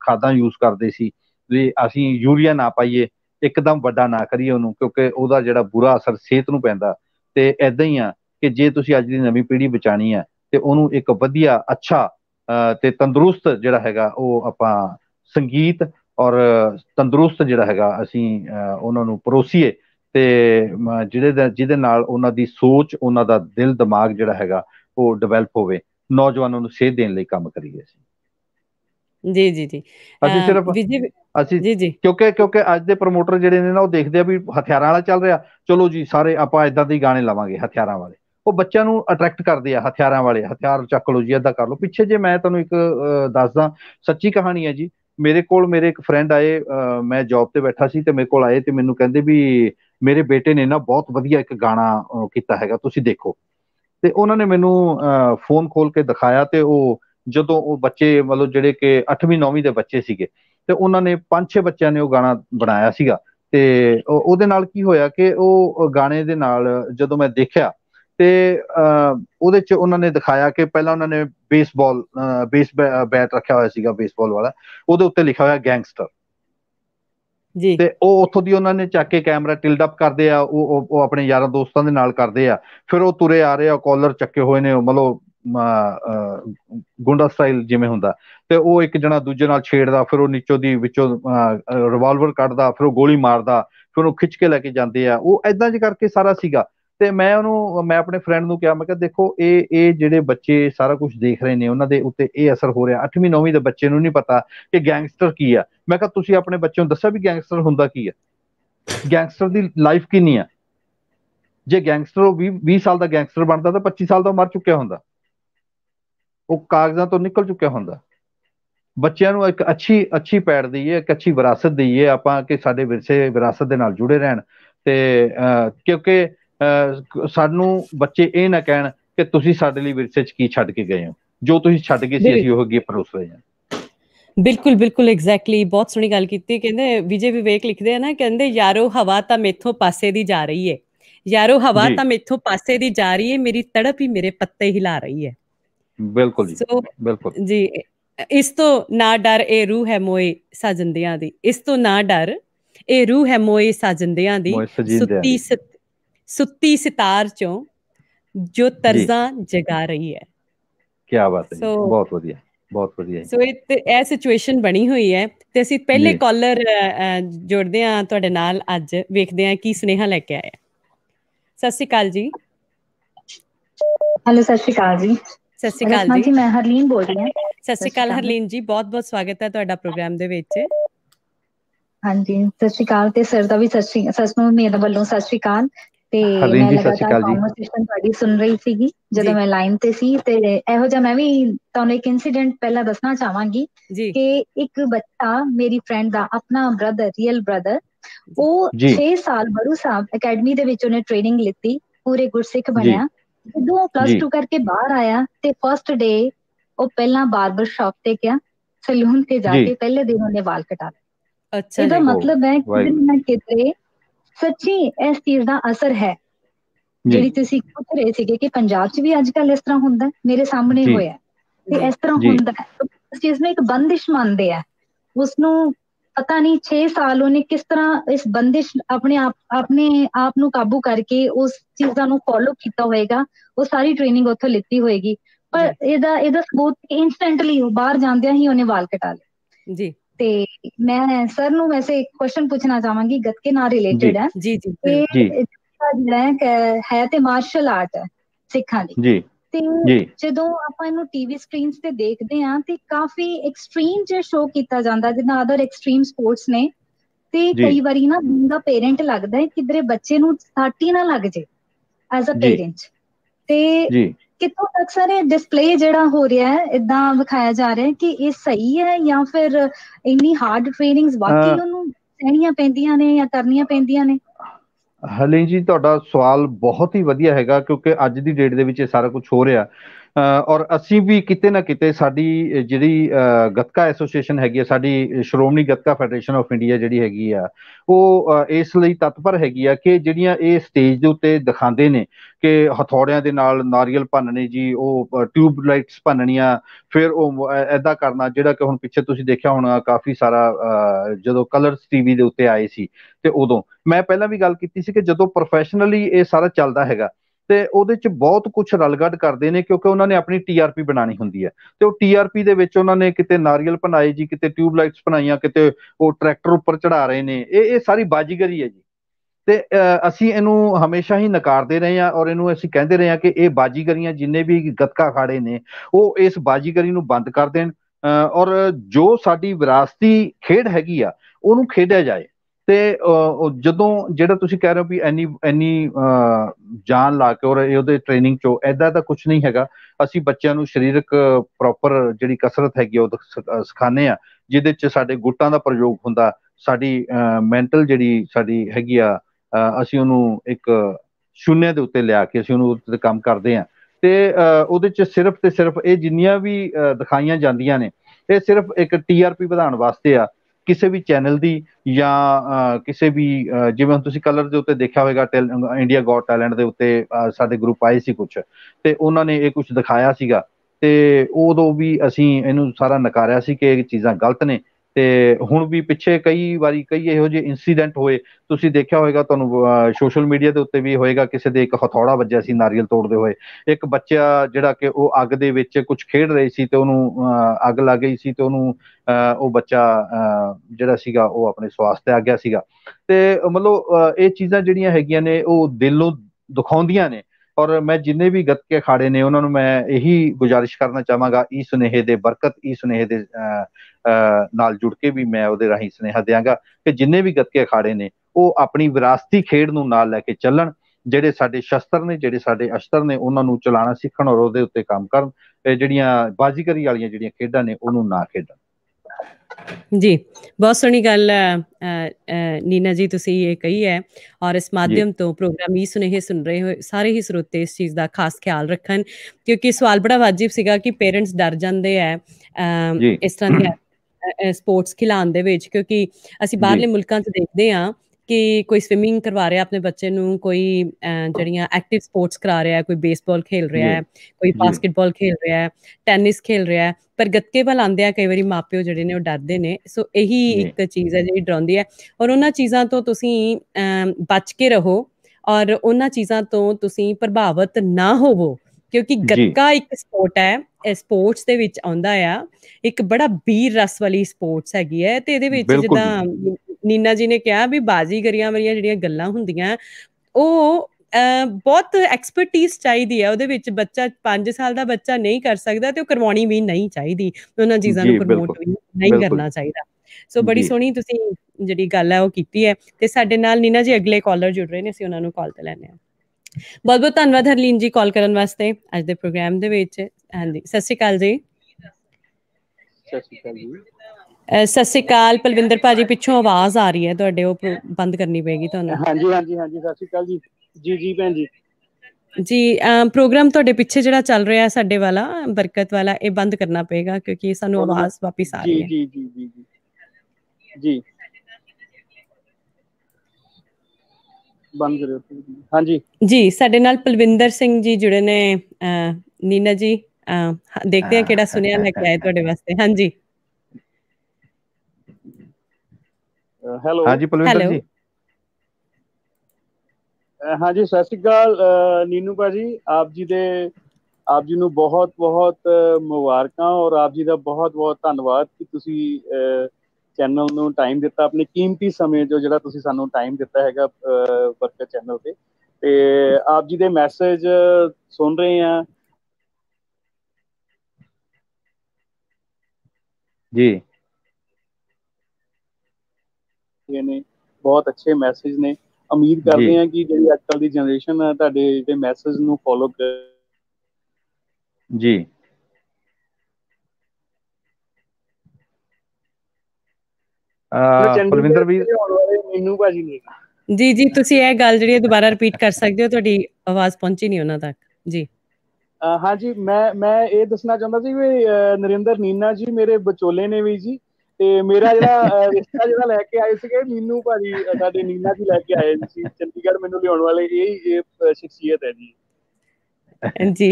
ਖਾਦਾਂ ਯੂਜ਼ ਕਰਦੇ ਸੀ ਵੀ ਅਸੀਂ ਯੂਰੀਆ ਨਾ ਪਾਈਏ ਇੱਕਦਮ ਵੱਡਾ ਨਾ ਕਰੀਏ ਉਹਨੂੰ ਕਿਉਂਕਿ ਉਹਦਾ ਜਿਹੜਾ ਬੁਰਾ ਅਸਰ ਸਿਹਤ ਨੂੰ ਪੈਂਦਾ ਤੇ ਐਦਾਂ ਹੀ ਆ ਕਿ ਜੇ ਤੁਸੀਂ ਅੱਜ ਦੀ ਨਵੀਂ ਪੀੜ੍ਹੀ ਬਚਾਣੀ ਆ ਤੇ ਉਹਨੂੰ ਇੱਕ ਵਧੀਆ ਅੱਛਾ ਤੇ ਤੰਦਰੁਸਤ ਜਿਹੜਾ ਹੈਗਾ ਉਹ ਆਪਾਂ ਸੰਗੀਤ ਔਰ ਤੰਦਰੁਸਤ ਜਿਹੜਾ ਹੈਗਾ ਅਸੀਂ ਉਹਨਾਂ ਨੂੰ ਪਰੋਸੀਏ ਤੇ ਜਿਹਦੇ ਜਿਹਦੇ ਨਾਲ ਉਹਨਾਂ ਦੀ ਸੋਚ ਉਹਨਾਂ ਦਾ ਦਿਲ ਦਿਮਾਗ ਜਿਹੜਾ ਹੈਗਾ ਉਹ ਡਿਵੈਲਪ ਹੋਵੇ ਨੌਜਵਾਨਾਂ ਨੂੰ ਸੇਧ ਦੇਣ ਲਈ ਕੰਮ ਕਰੀਏ ਅਸੀਂ ਜੀ ਜੀ ਜੀ ਅਸੀਂ ਸਿਰਫ ਅਸੀਂ ਜੀ ਜੀ ਕਿਉਂਕਿ ਕਿਉਂਕਿ ਅੱਜ ਦੇ ਪ੍ਰੋਮੋਟਰ ਜਿਹੜੇ ਨੇ ਨਾ ਉਹ ਦੇਖਦੇ ਆ ਵੀ ਹਥਿਆਰਾਂ ਵਾਲਾ ਚੱਲ ਰਿਹਾ ਚਲੋ ਜੀ ਸਾਰੇ ਆਪਾਂ ਇਦਾਂ ਦੇ ਗਾਣੇ ਲਾਵਾਂਗੇ ਹਥਿਆਰਾਂ ਵਾਲੇ ਉਹ ਬੱਚਿਆਂ ਨੂੰ ਅਟਰੈਕਟ ਕਰਦੇ ਆ ਹਥਿਆਰਾਂ ਵਾਲੇ ਹਥਿਆਰ ਚੱਕ ਲਓ ਜੀ ਇਦਾਂ ਕਰ ਲਓ ਪਿੱਛੇ ਜੇ ਮੈਂ ਤੁਹਾਨੂੰ ਇੱਕ ਦੱਸਦਾ ਸੱਚੀ ਕਹਾਣੀ ਹੈ ਜੀ ਮੇਰੇ ਕੋਲ ਮੇਰੇ ਇੱਕ ਫਰੈਂਡ ਆਏ ਮੈਂ ਜੌਬ ਤੇ ਬੈਠਾ ਸੀ ਤੇ ਮੇਰੇ ਕੋਲ ਆਏ ਤੇ ਮੈਨੂੰ ਕਹਿੰਦੇ ਵੀ ਮੇਰੇ ਬੇਟੇ ਨੇ ਨਾ ਬਹੁਤ ਵਧੀਆ ਇੱਕ ਗਾਣਾ ਕੀਤਾ ਹੈਗਾ ਤੁਸੀਂ ਦੇਖੋ ਤੇ ਉਹਨਾਂ ਨੇ ਮੈਨੂੰ ਫੋਨ ਖੋਲ ਕੇ ਦਿਖਾਇਆ ਤੇ ਉਹ ਜਦੋਂ ਉਹ ਬੱਚੇ ਮਤਲਬ ਜਿਹੜੇ ਕਿ 8ਵੀਂ 9ਵੀਂ ਦੇ ਬੱਚੇ ਸੀਗੇ ਤੇ ਉਹਨਾਂ ਨੇ ਪੰਜ ਛੇ ਬੱਚਿਆਂ ਨੇ ਉਹ ਗਾਣਾ ਬਣਾਇਆ ਸੀਗਾ ਤੇ ਉਹਦੇ ਨਾਲ ਕੀ ਹੋਇਆ ਕਿ ਉਹ ਗਾਣੇ ਦੇ ਨਾਲ ਜਦੋਂ ਮੈਂ ਦੇਖਿਆ ਤੇ ਉਹਦੇ ਚ ਉਹਨਾਂ ਨੇ ਦਿਖਾਇਆ ਕਿ ਪਹਿਲਾਂ ਉਹਨਾਂ ਨੇ ਬੇਸਬਾਲ ਬੇਸ ਬੈਟ ਰੱਖਿਆ ਹੋਇਆ ਸੀਗਾ ਬੇਸਬਾਲ ਵਾਲਾ ਉਹਦੇ ਉੱਤੇ ਲਿਖਿਆ ਹੋਇਆ ਗੈਂਗਸਟਰ ਜੀ ਤੇ ਉਹ ਉੱਥੋਂ ਦੀ ਉਹਨਾਂ ਨੇ ਚੱਕ ਕੇ ਕੈਮਰਾ ਟਿਲਡ ਅਪ ਕਰਦੇ ਆ ਉਹ ਉਹ ਆਪਣੇ ਯਾਰਾਂ ਦੋਸਤਾਂ ਦੇ ਨਾਲ ਕਰਦੇ ਆ ਫਿਰ ਉਹ ਤੁਰੇ ਆ ਰਹੇ ਆ ਕਾਲਰ ਚੱਕੇ ਹੋਏ ਨੇ ਮਤਲਬ ਗੁੰਡਾ ਸਟਾਈਲ ਜਿਵੇਂ ਹੁੰਦਾ ਤੇ ਉਹ ਇੱਕ ਜਣਾ ਦੂਜੇ ਨਾਲ ਛੇੜਦਾ ਫਿਰ ਉਹ ਨੀਚੋਂ ਦੀ ਵਿੱਚੋਂ ਰਿਵਾਲਵਰ ਕੱਢਦਾ ਫਿਰ ਉਹ ਗੋਲੀ ਮਾਰਦਾ ਫਿਰ ਉਹ ਖਿੱਚ ਕੇ ਲੈ ਕੇ ਜਾਂਦੇ ਆ ਉਹ ਐਦਾਂ ਜਿ ਕਰਕੇ ਸਾਰਾ ਸੀਗਾ ਤੇ ਮੈਂ ਉਹਨੂੰ ਮੈਂ ਆਪਣੇ ਫਰੈਂਡ ਨੂੰ ਕਿਹਾ ਮੈਂ ਕਿਹਾ ਦੇਖੋ ਇਹ ਇਹ ਜਿਹੜੇ ਬੱਚੇ ਸਾਰਾ ਕੁਝ ਦੇਖ ਰਹੇ ਨੇ ਉਹਨਾਂ ਦੇ ਉੱਤੇ ਇਹ ਅਸਰ ਹੋ ਰਿਹਾ 8ਵੀਂ 9ਵੀਂ ਦੇ ਬੱਚੇ ਨੂੰ ਨਹੀਂ ਪਤਾ ਕਿ ਗੈਂਗਸਟਰ ਕੀ ਆ ਮੈਂ ਕਿਹਾ ਤੁਸੀਂ ਆਪਣੇ ਬੱਚੇ ਨੂੰ ਦੱਸਿਆ ਵੀ ਗੈਂਗਸਟਰ ਹੁੰਦਾ ਕੀ ਆ ਗੈਂਗਸਟਰ ਦੀ ਲਾਈਫ ਕਿੰਨੀ ਆ ਜੇ ਗੈਂਗਸਟਰ ਉਹ 20 ਸਾਲ ਦਾ ਗੈਂਗਸਟਰ ਬਣਦਾ ਤਾਂ 25 ਸਾਲ ਦਾ ਮਰ ਚੁੱਕਿਆ ਹੁੰਦਾ ਉਹ ਕਾਗਜ਼ਾਂ ਤੋਂ ਨਿਕਲ ਚੁੱਕਿਆ ਹੁੰਦਾ ਬੱਚਿਆਂ ਨੂੰ ਇੱਕ ਅੱਛੀ ਅੱਛੀ ਪੈੜ ਦਈਏ ਇੱਕ ਅੱਛੀ ਵਿਰਾਸਤ ਦਈਏ ਆਪਾਂ ਕਿ ਸਾਡੇ ਵਿਰਸੇ ਵਿਰਾਸਤ ਦੇ ਨਾਲ ਜੁੜੇ ਰਹਿਣ ਤੇ ਕਿਉਂਕਿ ਸਾਨੂੰ ਬੱਚੇ ਇਹ ਨਾ ਕਹਿਣ ਕਿ ਤੁਸੀਂ ਸਾਡੇ ਲਈ ਵਿਰਸੇ 'ਚ ਕੀ ਛੱਡ ਕੇ ਗਏ ਹੋ ਜੋ ਤੁਸੀਂ ਛੱਡ ਕੇ ਸੀ ਅਸੀਂ ਉਹ ਅੱਗੇ ਪਰੋਸ ਰਹੇ ਹਾਂ ਬਿਲਕੁਲ ਬਿਲਕੁਲ ਐਗਜ਼ੈਕਟਲੀ ਬਹੁਤ ਸੋਹਣੀ ਗੱਲ ਕੀਤੀ ਕਹਿੰਦੇ ਵਿਜੇ ਵਿਵੇਕ ਲਿਖਦੇ ਆ ਨਾ ਕਹਿੰਦੇ ਯਾਰੋ ਹਵਾ ਤਾਂ ਮੇਥੋਂ ਪਾਸੇ ਦੀ ਜਾ ਰਹੀ ਏ ਯਾਰੋ ਹਵਾ ਤਾਂ ਮੇਥੋਂ ਪਾਸੇ ਦੀ ਜਾ ਰਹੀ ਏ ਮੇਰੀ ਤੜਪ ਹੀ ਮੇਰੇ ਪੱਤੇ ਹਿਲਾ ਰਹੀ ਏ ਬਿਲਕੁਲ ਜੀ ਬਿਲਕੁਲ ਜੀ ਇਸ ਤੋਂ ਨਾ ਡਰ ਇਹ ਰੂਹ ਹੈ ਮੋਏ ਸਾਜੰਦਿਆਂ ਦੀ ਇਸ ਤੋਂ ਨਾ ਡਰ ਇਹ ਰੂਹ ਹੈ ਮੋਏ ਸਾਜੰਦਿਆਂ ਦੀ ਸੁੱਤੀ ਸੁੱਤੀ ਸਿਤਾਰ ਚੋਂ ਜੋ ਤਰਜ਼ਾਂ ਜਗਾ ਰਹੀ ਹੈ ਕੀ ਬਾਤ ਹੈ ਬਹੁਤ ਵਧੀਆ ਬਹੁਤ ਵਧੀਆ ਸੋ ਇਹ ਸਿਚੁਏਸ਼ਨ ਬਣੀ ਹੋਈ ਹੈ ਤੇ ਅਸੀਂ ਪਹਿਲੇ ਕਾਲਰ ਜੋੜਦੇ ਆ ਤੁਹਾਡੇ ਨਾਲ ਅੱਜ ਵੇਖਦੇ ਆ ਕੀ ਸੁਨੇਹਾ ਲੈ ਕੇ ਆਇਆ ਸਤਿ ਸ਼੍ਰੀ ਅਕਾਲ ਜੀ ਹਲੋ ਸਤਿ ਸ਼੍ਰੀ ਅਕਾਲ ਜੀ ਸਤਿ ਸ਼੍ਰੀ ਅਕਾਲ ਜੀ ਮੈਂ ਹਰਲੀਨ ਬੋਲ ਰਹੀ ਹਾਂ ਸਤਿ ਸ਼੍ਰੀ ਅਕਾਲ ਹਰਲੀਨ ਜੀ ਬਹੁਤ ਬਹੁਤ ਸਵਾਗਤ ਹੈ ਤੁਹਾਡਾ ਪ੍ਰੋਗਰਾਮ ਦੇ ਵਿੱਚ ਹਾਂਜੀ ਸਤਿ ਸ਼੍ਰੀ ਅਕਾਲ ਤੇ ਸਰ ਦਾ ਵੀ ਸਤਿ ਸ਼੍ਰੀ ਅਕਾਲ ਨੂੰ ਮੇਰੇ ਵੱਲੋਂ ਸਤਿ ਸ਼੍ਰੀ ਅਕਾਲ ਤੇ ਮੈਂ ਲਗਾਤਾਰ ਕਨਵਰਸੇਸ਼ਨ ਤੁਹਾਡੀ ਸੁਣ ਰਹੀ ਸੀਗੀ ਜਦੋਂ ਮੈਂ ਲਾਈਨ ਤੇ ਸੀ ਤੇ ਇਹੋ ਜਿਹਾ ਮੈਂ ਵੀ ਤੁਹਾਨੂੰ ਇੱਕ ਇਨਸੀਡੈਂਟ ਪਹਿਲਾਂ ਦੱਸਣਾ ਚਾਹਾਂਗੀ ਕਿ ਇੱਕ ਬੱਚਾ ਮੇਰੀ ਫਰੈਂਡ ਦਾ ਆਪਣਾ ਬ੍ਰਦਰ ਰੀਅਲ ਬ੍ਰਦਰ ਉਹ 6 ਸਾਲ ਬਰੂ ਸਾਹਿਬ ਅਕੈਡਮੀ ਦੇ ਵਿੱਚ ਉਹਨੇ ਟ੍ਰੇਨਿੰਗ ਲਿੱਤੀ ਪੂਰੇ ਗੁਰਸਿੱਖ ਬਣਿਆ ਜਦੋਂ ਉਹ ਪਲੱਸ 2 ਕਰਕੇ ਬਾਹਰ ਆਇਆ ਤੇ ਫਰਸਟ ਡੇ ਉਹ ਪਹਿਲਾਂ ਬਾਰਬਰ ਸ਼ਾਪ ਤੇ ਗਿਆ ਸਲੂਨ ਤੇ ਜਾ ਕੇ ਪਹਿਲੇ ਦਿਨ ਉਹਨੇ ਵਾਲ ਕਟਾ ਲਏ ਅੱਛਾ ਇਹਦਾ ਮਤਲਬ ਹੈ ਕਿ ਜਿੰਨਾ ਕਿਤੇ ਸੱਚੀ ਇਸ ਚੀਜ਼ ਦਾ ਅਸਰ ਹੈ ਜਿਹੜੀ ਤੁਸੀਂ ਪੁੱਛ ਰਹੇ ਸੀਗੇ ਕਿ ਪੰਜਾਬ 'ਚ ਵੀ ਅੱਜ ਕੱਲ ਇਸ ਤਰ੍ਹਾਂ ਹੁੰਦਾ ਮੇਰੇ ਸਾਹਮਣੇ ਹੋਇਆ ਤੇ ਇਸ ਤਰ੍ਹਾਂ ਹੁੰਦਾ ਉਸ ਚੀਜ਼ ਨੂੰ ਇੱਕ ਬੰਦਿਸ਼ ਮੰਨਦੇ ਆ ਉਸ ਨੂੰ ਪਤਾ ਨਹੀਂ 6 ਸਾਲ ਉਹਨੇ ਕਿਸ ਤਰ੍ਹਾਂ ਇਸ ਬੰਦਿਸ਼ ਆਪਣੇ ਆਪ ਆਪਣੇ ਆਪ ਨੂੰ ਕਾਬੂ ਕਰਕੇ ਉਸ ਚੀਜ਼ਾਂ ਨੂੰ ਫੋਲੋ ਕੀਤਾ ਹੋਏਗਾ ਉਹ ਸਾਰੀ ਟ੍ਰੇਨਿੰਗ ਉੱਥੋਂ ਲਿੱਤੀ ਹੋਏਗੀ ਪਰ ਇਹਦਾ ਇਹਦਾ ਸਬੂਤ ਇਨਸਟੈਂਟਲੀ ਉਹ ਬਾਹਰ ਜਾਂਦਿਆਂ ਹੀ ਉਹਨੇ ਵਾਲ ਕਟਾ ਲਏ ਜੀ ਤੇ ਮੈਂ ਸਰ ਨੂੰ ਵੈਸੇ ਇੱਕ ਕੁਐਸਚਨ ਪੁੱਛਣਾ ਚਾਹਾਂਗੀ ਗੱਤਕੇ ਨਾਲ ਰਿਲੇਟਡ ਹੈ ਜੀ ਜੀ ਜੀ ਜਿਹੜਾ ਹੈ ਤੇ ਮਾਰਸ਼ਲ ਆਰਟ ਸਿੱਖਾਂ ਦੀ ਜੀ ਤੇ ਜਦੋਂ ਆਪਾਂ ਇਹਨੂੰ ਟੀਵੀ ਸਕਰੀਨਸ ਤੇ ਦੇਖਦੇ ਆਂ ਤੇ ਕਾਫੀ ਐਕਸਟ੍ਰੀਮ ਜੇ ਸ਼ੋਅ ਕੀਤਾ ਜਾਂਦਾ ਜਿੱਦਾਂ ਅਦਰ ਐਕਸਟ੍ਰੀਮ ਸਪੋਰਟਸ ਨੇ ਤੇ ਕਈ ਵਾਰੀ ਨਾ ਦਾ ਪੇਰੈਂਟ ਲੱਗਦਾ ਹੈ ਕਿਦਰੇ ਬੱਚੇ ਨੂੰ ਸਾਟੀ ਨਾ ਲੱਗ ਜੇ ਐਜ਼ ਅ ਪੇਰੈਂਟ ਤੇ ਕਿਤੋਂ ਤੱਕ ਸਰ ਇਹ ਡਿਸਪਲੇ ਜਿਹੜਾ ਹੋ ਰਿਹਾ ਹੈ ਇਦਾਂ ਵਿਖਾਇਆ ਜਾ ਰਿਹਾ ਹੈ ਕਿ ਇਹ ਸਹੀ ਹੈ ਜਾਂ ਫਿਰ ਇੰਨੀ ਹਾਰਡ ਟ੍ਰੇਨਿੰਗਸ ਵਾਕਈ ਉਹਨੂੰ ਸਹਿਣੀਆਂ ਪੈਂਦੀਆਂ ਨੇ ਜਾਂ ਕਰਨੀਆਂ ਪੈਂਦੀਆਂ ਨੇ ਹਲੇ ਜੀ ਤੁਹਾਡਾ ਸਵਾਲ ਬਹੁਤ ਹੀ ਵਧੀਆ ਹੈਗਾ ਕਿਉਂਕਿ ਅੱਜ ਦੀ ਡੇਟ ਦੇ ਵਿੱਚ ਇਹ ਸਾਰਾ ਕੁਝ ਹੋ ਰਿਹਾ ਔਰ ਅਸੀਂ ਵੀ ਕਿਤੇ ਨਾ ਕਿਤੇ ਸਾਡੀ ਜਿਹੜੀ ਗੱਤਕਾ ਐਸੋਸੀਏਸ਼ਨ ਹੈਗੀ ਹੈ ਸਾਡੀ Shiromani Gatka federation of India ਜਿਹੜੀ ਹੈਗੀ ਆ ਉਹ ਇਸ ਲਈ ਤਤਪਰ ਹੈਗੀ ਆ ਕਿ ਜਿਹੜੀਆਂ ਇਹ ਸਟੇਜ ਦੇ ਉੱਤੇ ਦਿਖਾਉਂਦੇ ਨੇ ਕਿ ਹਥੌੜਿਆਂ ਦੇ ਨਾਲ ਨਾਰੀਅਲ ਭੰਨਣੇ ਜੀ ਉਹ ਟਿਊਬ ਲਾਈਟਸ ਭੰਨਣੀਆਂ ਫਿਰ ਉਹ ਐਦਾ ਕਰਨਾ ਜਿਹੜਾ ਕਿ ਹੁਣ ਪਿੱਛੇ ਤੁਸੀਂ ਦੇਖਿਆ ਹੋਣਾ ਕਾਫੀ ਸਾਰਾ ਜਦੋਂ ਕਲਰਸ ਟੀਵੀ ਦੇ ਉੱਤੇ ਆਏ ਸੀ ਤੇ ਉਦੋਂ ਮੈਂ ਪਹਿਲਾਂ ਵੀ ਗੱਲ ਕੀਤੀ ਸੀ ਕਿ ਜਦੋਂ ਪ੍ਰੋਫੈਸ਼ਨਲੀ ਇਹ ਸਾਰਾ ਚੱਲਦਾ ਹੈਗਾ ਤੇ ਉਹਦੇ ਚ ਬਹੁਤ ਕੁਝ ਰਲਗੜ ਕਰਦੇ ਨੇ ਕਿਉਂਕਿ ਉਹਨਾਂ ਨੇ ਆਪਣੀ ਟੀਆਰਪੀ ਬਣਾਣੀ ਹੁੰਦੀ ਹੈ ਤੇ ਉਹ ਟੀਆਰਪੀ ਦੇ ਵਿੱਚ ਉਹਨਾਂ ਨੇ ਕਿਤੇ ਨਾਰੀਅਲ ਬਣਾਏ ਜੀ ਕਿਤੇ ਟਿਊਬ ਲਾਈਟਸ ਬਣਾਈਆਂ ਕਿਤੇ ਉਹ ਟਰੈਕਟਰ ਉੱਪਰ ਚੜਾ ਰਹੇ ਨੇ ਇਹ ਇਹ ਸਾਰੀ ਬਾਜੀਗਰੀ ਹੈ ਜੀ ਤੇ ਅਸੀਂ ਇਹਨੂੰ ਹਮੇਸ਼ਾ ਹੀ ਨਕਾਰਦੇ ਰਹੇ ਹਾਂ ਔਰ ਇਹਨੂੰ ਅਸੀਂ ਕਹਿੰਦੇ ਰਹੇ ਹਾਂ ਕਿ ਇਹ ਬਾਜੀਗਰੀਆਂ ਜਿੰਨੇ ਵੀ ਗੱਤਕਾ ਖਾੜੇ ਨੇ ਉਹ ਇਸ ਬਾਜੀਗਰੀ ਨੂੰ ਬੰਦ ਕਰ ਦੇਣ ਔਰ ਜੋ ਸਾਡੀ ਵਿਰਾਸਤੀ ਖੇਡ ਹੈਗੀ ਆ ਉਹਨੂੰ ਖੇਡਿਆ ਜਾਏ ਤੇ ਜਦੋਂ ਜਿਹੜਾ ਤੁਸੀਂ ਕਹਿ ਰਹੇ ਹੋ ਵੀ ਐਨੀ ਐਨੀ ਜਾਨ ਲਾ ਕੇ ਔਰ ਉਹਦੇ ਟ੍ਰੇਨਿੰਗ ਚੋਂ ਐਦਾ ਤਾਂ ਕੁਝ ਨਹੀਂ ਹੈਗਾ ਅਸੀਂ ਬੱਚਿਆਂ ਨੂੰ ਸਰੀਰਕ ਪ੍ਰੋਪਰ ਜਿਹੜੀ ਕਸਰਤ ਹੈਗੀ ਉਹ ਸਿਖਾਣੇ ਆ ਜਿਹਦੇ ਚ ਸਾਡੇ ਗੁੱਟਾਂ ਦਾ ਪ੍ਰਯੋਗ ਹੁੰਦਾ ਸਾਡੀ ਮੈਂਟਲ ਜਿਹੜੀ ਸਾਡੀ ਹੈਗੀ ਆ ਅਸੀਂ ਉਹਨੂੰ ਇੱਕ ਸ਼ੂਨਿਆ ਦੇ ਉੱਤੇ ਲਿਆ ਕੇ ਅਸੀਂ ਉਹਨੂੰ ਉੱਤੇ ਕੰਮ ਕਰਦੇ ਆ ਤੇ ਉਹਦੇ ਚ ਸਿਰਫ ਤੇ ਸਿਰਫ ਇਹ ਜਿੰਨੀਆਂ ਵੀ ਦਿਖਾਈਆਂ ਜਾਂਦੀਆਂ ਨੇ ਇਹ ਸਿਰਫ ਇੱਕ ਟੀਆਰਪੀ ਵਧਾਉਣ ਵਾਸਤੇ ਆ ਕਿਸੇ ਵੀ ਚੈਨਲ ਦੀ ਜਾਂ ਕਿਸੇ ਵੀ ਜਿਵੇਂ ਤੁਸੀਂ ਕਲਰ ਦੇ ਉੱਤੇ ਦੇਖਿਆ ਹੋਵੇਗਾ ਇੰਡੀਆ ਗੋਟ ਟੈਲੈਂਟ ਦੇ ਉੱਤੇ ਸਾਡੇ ਗਰੁੱਪ ਆਏ ਸੀ ਕੁਝ ਤੇ ਉਹਨਾਂ ਨੇ ਇਹ ਕੁਝ ਦਿਖਾਇਆ ਸੀਗਾ ਤੇ ਉਦੋਂ ਵੀ ਅਸੀਂ ਇਹਨੂੰ ਸਾਰਾ ਨਕਾਰਿਆ ਸੀ ਕਿ ਇਹ ਚੀਜ਼ਾਂ ਗਲਤ ਨੇ ਤੇ ਹੁਣ ਵੀ ਪਿੱਛੇ ਕਈ ਵਾਰੀ ਕਈ ਇਹੋ ਜਿਹੇ ਇਨਸੀਡੈਂਟ ਹੋਏ ਤੁਸੀਂ ਦੇਖਿਆ ਹੋਵੇਗਾ ਤੁਹਾਨੂੰ ਸੋਸ਼ਲ ਮੀਡੀਆ ਦੇ ਉੱਤੇ ਵੀ ਹੋਏਗਾ ਕਿਸੇ ਦੇ ਇੱਕ ਹਥੌੜਾ ਵੱਜਿਆ ਸੀ ਨਾਰੀਅਲ ਤੋੜਦੇ ਹੋਏ ਇੱਕ ਬੱਚਾ ਜਿਹੜਾ ਕਿ ਉਹ ਅੱਗ ਦੇ ਵਿੱਚ ਕੁਝ ਖੇਡ ਰਹੀ ਸੀ ਤੇ ਉਹਨੂੰ ਅੱਗ ਲੱਗ ਗਈ ਸੀ ਤੇ ਉਹਨੂੰ ਉਹ ਬੱਚਾ ਜਿਹੜਾ ਸੀਗਾ ਉਹ ਆਪਣੇ ਸਵਾਸ ਤੇ ਆ ਗਿਆ ਸੀਗਾ ਤੇ ਮਤਲਬ ਇਹ ਚੀਜ਼ਾਂ ਜਿਹੜੀਆਂ ਹੈਗੀਆਂ ਨੇ ਉਹ ਦਿਲ ਨੂੰ ਦੁਖਾਉਂਦੀਆਂ ਨੇ ਔਰ ਮੈਂ ਜਿੰਨੇ ਵੀ ਗੱਤਕੇ ਖਾੜੇ ਨੇ ਉਹਨਾਂ ਨੂੰ ਮੈਂ ਇਹੀ ਗੁਜਾਰਿਸ਼ ਕਰਨਾ ਚਾਹਾਂਗਾ ਈ ਸੁਨੇਹੇ ਦੇ ਬਰਕਤ ਈ ਸੁਨੇਹੇ ਦੇ ਨਾਲ ਜੁੜ ਕੇ ਵੀ ਮੈਂ ਉਹਦੇ ਰਾਹੀਂ ਸੁਨੇਹਾ ਦੇਵਾਂਗਾ ਕਿ ਜਿੰਨੇ ਵੀ ਗੱਤਕੇ ਖਾੜੇ ਨੇ ਉਹ ਆਪਣੀ ਵਿਰਾਸਤੀ ਖੇਡ ਨੂੰ ਨਾਲ ਲੈ ਕੇ ਚੱਲਣ ਜਿਹੜੇ ਸਾਡੇ ਸ਼ਸਤਰ ਨੇ ਜਿਹੜੇ ਸਾਡੇ ਅਸ਼ਤਰ ਨੇ ਉਹਨਾਂ ਨੂੰ ਚਲਾਣਾ ਸਿੱਖਣ ਔਰ ਉਹਦੇ ਉੱਤੇ ਕੰਮ ਕਰਨ ਜਿਹੜੀਆਂ ਬਾਜ਼ੀਗਰੀ ਵਾਲੀਆਂ ਜਿਹੜੀਆਂ ਖੇਡਾਂ ਨੇ ਉਹਨੂੰ ਨਾ ਖੇਡਣ ਜੀ ਬਹੁਤ ਸੋਹਣੀ ਗੱਲ ਹੈ ਨੀਨਾ ਜੀ ਤੁਸੀਂ ਇਹ ਕਹੀ ਹੈ ਔਰ ਇਸ ਮਾਧਿਅਮ ਤੋਂ ਪ੍ਰੋਗਰਾਮ ਹੀ ਸੁਨੇਹੇ ਸੁਣ ਰਹੇ ਹੋ ਸਾਰੇ ਹੀ ਸਰੋਤੇ ਇਸ ਚੀਜ਼ ਦਾ ਖਾਸ ਖਿਆਲ ਰੱਖਣ ਕਿਉਂਕਿ ਸਵਾਲ ਬੜਾ ਵਾਜਿਬ ਸੀਗਾ ਕਿ ਪੇਰੈਂਟਸ ਡਰ ਜਾਂਦੇ ਆ ਇਸ ਤਰ੍ਹਾਂ ਦੇ ਸਪੋਰਟਸ ਖਿਲਾਣ ਦੇ ਵਿੱਚ ਕਿਉਂਕਿ ਅਸੀਂ ਬਾਹਰਲੇ ਮੁਲਕਾਂ 'ਚ ਦੇਖਦੇ ਆ ਕਿ ਕੋਈ ਸਵਿਮਿੰਗ ਕਰਵਾ ਰਿਹਾ ਆਪਣੇ ਬੱਚੇ ਨੂੰ ਕੋਈ ਜਿਹੜੀਆਂ ਐਕਟਿਵ ਸਪੋਰਟਸ ਕਰਾ ਰਿਹਾ ਹੈ ਕੋਈ ਬੇਸਬਾਲ ਖੇਲ ਰਿਹਾ ਹੈ ਕੋਈ ਬਾਸਕਟਬਾਲ ਖੇਲ ਰਿਹਾ ਹੈ ਟੈਨਿਸ ਖੇਲ ਰਿਹਾ ਹੈ ਪਰ ਗੱਤਕੇ ਵੱਲ ਆਂਦੇ ਆ ਕਈ ਵਾਰੀ ਮਾਪਿਓ ਜਿਹੜੇ ਨੇ ਉਹ ਡਰਦੇ ਨੇ ਸੋ ਇਹੀ ਇੱਕ ਚੀਜ਼ ਹੈ ਜਿਹੜੀ ਡਰਾਉਂਦੀ ਹੈ ਔਰ ਉਹਨਾਂ ਚੀਜ਼ਾਂ ਤੋਂ ਤੁਸੀਂ ਬਚ ਕੇ ਰਹੋ ਔਰ ਉਹਨਾਂ ਚੀਜ਼ਾਂ ਤੋਂ ਤੁਸੀਂ ਪ੍ਰਭਾਵਿਤ ਨਾ ਹੋਵੋ ਕਿਉਂਕਿ ਗੱਤਕਾ ਇੱਕ ਸਪੋਰਟ ਹੈ ਇਹ ਸਪੋਰਟਸ ਦੇ ਵਿੱਚ ਆਉਂਦਾ ਆ ਇੱਕ ਬੜਾ ਬੀਰ ਰਸ ਵਾਲੀ ਸਪੋਰਟਸ ਹੈਗੀ ਹੈ ਤੇ ਇਹਦੇ ਵਿੱਚ ਜਿੱਦਾਂ ਨੀਨਾ ਜੀ ਨੇ ਕਿਹਾ ਵੀ ਬਾਜ਼ੀਗਰੀਆਂ ਮਰੀਆਂ ਜਿਹੜੀਆਂ ਗੱਲਾਂ ਹੁੰਦੀਆਂ ਉਹ ਬਹੁਤ ਐਕਸਪਰਟਿਸ ਚਾਹੀਦੀ ਹੈ ਉਹਦੇ ਵਿੱਚ ਬੱਚਾ 5 ਸਾਲ ਦਾ ਬੱਚਾ ਨਹੀਂ ਕਰ ਸਕਦਾ ਤੇ ਉਹ ਕਰਵਾਉਣੀ ਵੀ ਨਹੀਂ ਚਾਹੀਦੀ ਉਹਨਾਂ ਚੀਜ਼ਾਂ ਨੂੰ ਪ੍ਰਮੋਟ ਵੀ ਨਹੀਂ ਕਰਨਾ ਚਾਹੀਦਾ ਸੋ ਬੜੀ ਸੋਹਣੀ ਤੁਸੀਂ ਜਿਹੜੀ ਗੱਲ ਹੈ ਉਹ ਕੀਤੀ ਹੈ ਤੇ ਸਾਡੇ ਨਾਲ ਨੀਨਾ ਜੀ ਅਗਲੇ ਕਾਲਰ ਜੁੜ ਰਹੇ ਨੇ ਅਸੀਂ ਉਹਨਾਂ ਨੂੰ ਕਾਲ ਤੇ ਲੈਣੇ ਆ ਬਹੁਤ ਬਹੁਤ ਧੰਨਵਾਦ ਹਰਲੀਨ ਜੀ ਕਾਲ ਕਰਨ ਵਾਸਤੇ ਅੱਜ ਦੇ ਪ੍ਰੋਗਰਾਮ ਦੇ ਵਿੱਚ ਹਾਂਜੀ ਸਤਿ ਸ਼੍ਰੀ ਅਕਾਲ ਜੀ ਸਤਿ ਸ਼੍ਰੀ ਅਕਾਲ ਜੀ ਸਤਿ ਸ਼੍ਰੀ ਅਕਾਲ ਪਲਵਿੰਦਰ ਭਾਜੀ ਪਿੱਛੋਂ ਆਵਾਜ਼ ਆ ਰਹੀ ਹੈ ਤੁਹਾਡੇ ਉਹ ਬੰਦ ਕਰਨੀ ਪਏਗੀ ਤੁਹਾਨੂੰ ਹਾਂਜੀ ਹਾਂਜੀ ਹਾਂਜੀ ਸਤਿ ਸ਼੍ਰੀ ਅਕਾਲ ਜੀ ਜੀ ਜੀ ਭੈਣ ਜੀ ਜੀ ਪ੍ਰੋਗਰਾਮ ਤੁਹਾਡੇ ਪਿੱਛੇ ਜਿਹੜਾ ਚੱਲ ਰਿਹਾ ਸਾਡੇ ਵਾਲਾ ਬਰਕਤ ਵਾਲਾ ਇਹ ਬੰਦ ਕਰਨਾ ਪਏਗਾ ਕਿਉਂਕਿ ਸਾਨੂੰ ਆਵਾਜ਼ ਵਾਪਸ ਆ ਰਹੀ ਹੈ ਜੀ ਜੀ ਜੀ ਜੀ ਜੀ ਬੰਦ ਕਰਿਓ ਹਾਂਜੀ ਜੀ ਸਾਡੇ ਨਾਲ ਪਲਵਿੰਦਰ ਸਿੰਘ ਜੀ ਜੁੜੇ ਨੇ ਨੀਨਾ ਜੀ ਦੇਖਦੇ ਆ ਕਿਹੜਾ ਸੁਨੇਹਾ ਲੈ ਕੇ ਆਏ ਤੁਹਾਡੇ ਵਾਸਤੇ ਹਾਂਜੀ ਹੈਲੋ ਹਾਂਜੀ ਪਲਵਿੰਦਰ ਜੀ ਹਾਂਜੀ ਸਤਿ ਸ਼੍ਰੀ ਅਕਾਲ ਨੀਨੂ ਭਾਜੀ ਆਪ ਜੀ ਦੇ ਆਪ ਜੀ ਨੂੰ ਬਹੁਤ ਬਹੁਤ ਮੁਬਾਰਕਾਂ ਔਰ ਆਪ ਜੀ ਦਾ ਬਹੁਤ ਬਹੁਤ ਧੰਨਵਾਦ ਕਿ ਤੁਸੀਂ ਚੈਨਲ ਨੂੰ ਟਾਈਮ ਦਿੱਤਾ ਆਪਣੇ ਕੀਮਤੀ ਸਮੇਂ ਜੋ ਜਿਹੜਾ ਤੁਸੀਂ ਸਾਨੂੰ ਟਾਈਮ ਦਿੱਤਾ ਹੈਗਾ ਵਰਕਰ ਚੈਨਲ ਤੇ ਤੇ ਆਪ ਜੀ ਦੇ ਮੈਸੇਜ ਸੁਣ ਰਹੇ ਆ ਜੀ ਅੱਛੇ ਨੇ ਬਹੁਤ ਅੱਛੇ ਮੈਸੇਜ ਨੇ ਉਮੀਦ ਕਰਦੇ ਹਾਂ ਕਿ ਜਿਹੜੀ ਅੱਜਕੱਲ ਦੀ ਜਨਰੇਸ਼ਨ ਹੈ ਤੁਹਾਡੇ ਜਿਹੜੇ ਮੈਸੇਜ ਨੂੰ ਫੋਲੋ ਕਰ ਜੀ ਬਲਵਿੰਦਰ ਵੀ ਮੈਨੂੰ ਭਾਜੀ ਨਹੀਂ ਜੀ ਜੀ ਤੁਸੀਂ ਇਹ ਗੱਲ ਜਿਹੜੀ ਦੁਬਾਰਾ ਰਿਪੀਟ ਕਰ ਸਕਦੇ ਹੋ ਤੁਹਾਡੀ ਆਵਾਜ਼ ਪਹੁੰਚੀ ਨਹੀਂ ਉਹਨਾਂ ਤੱਕ ਜੀ ਹਾਂ ਜੀ ਮੈਂ ਮੈਂ ਇਹ ਦੱਸਣਾ ਚਾਹੁੰਦਾ ਸੀ ਵੀ ਨਰਿੰਦਰ ਨੀਨਾ ਜੀ ਮੇਰੇ ਬਚੋਲੇ ਨੇ ਵੀ ਜੀ ਤੇ ਮੇਰਾ ਜਿਹੜਾ ਰਿਸ਼ਤਾ ਜਿਹੜਾ ਲੈ ਕੇ ਆਏ ਸੀਗੇ ਮੀਨੂ ਭਾਜੀ ਸਾਡੇ ਨੀਨਾ ਜੀ ਲੈ ਕੇ ਆਏ ਸੀ ਚੰਡੀਗੜ੍ਹ ਮੈਨੂੰ ਲਿਆਉਣ ਵਾਲੇ ਇਹ ਸ਼ਖਸੀਅਤ ਹੈ ਜੀ ਜੀ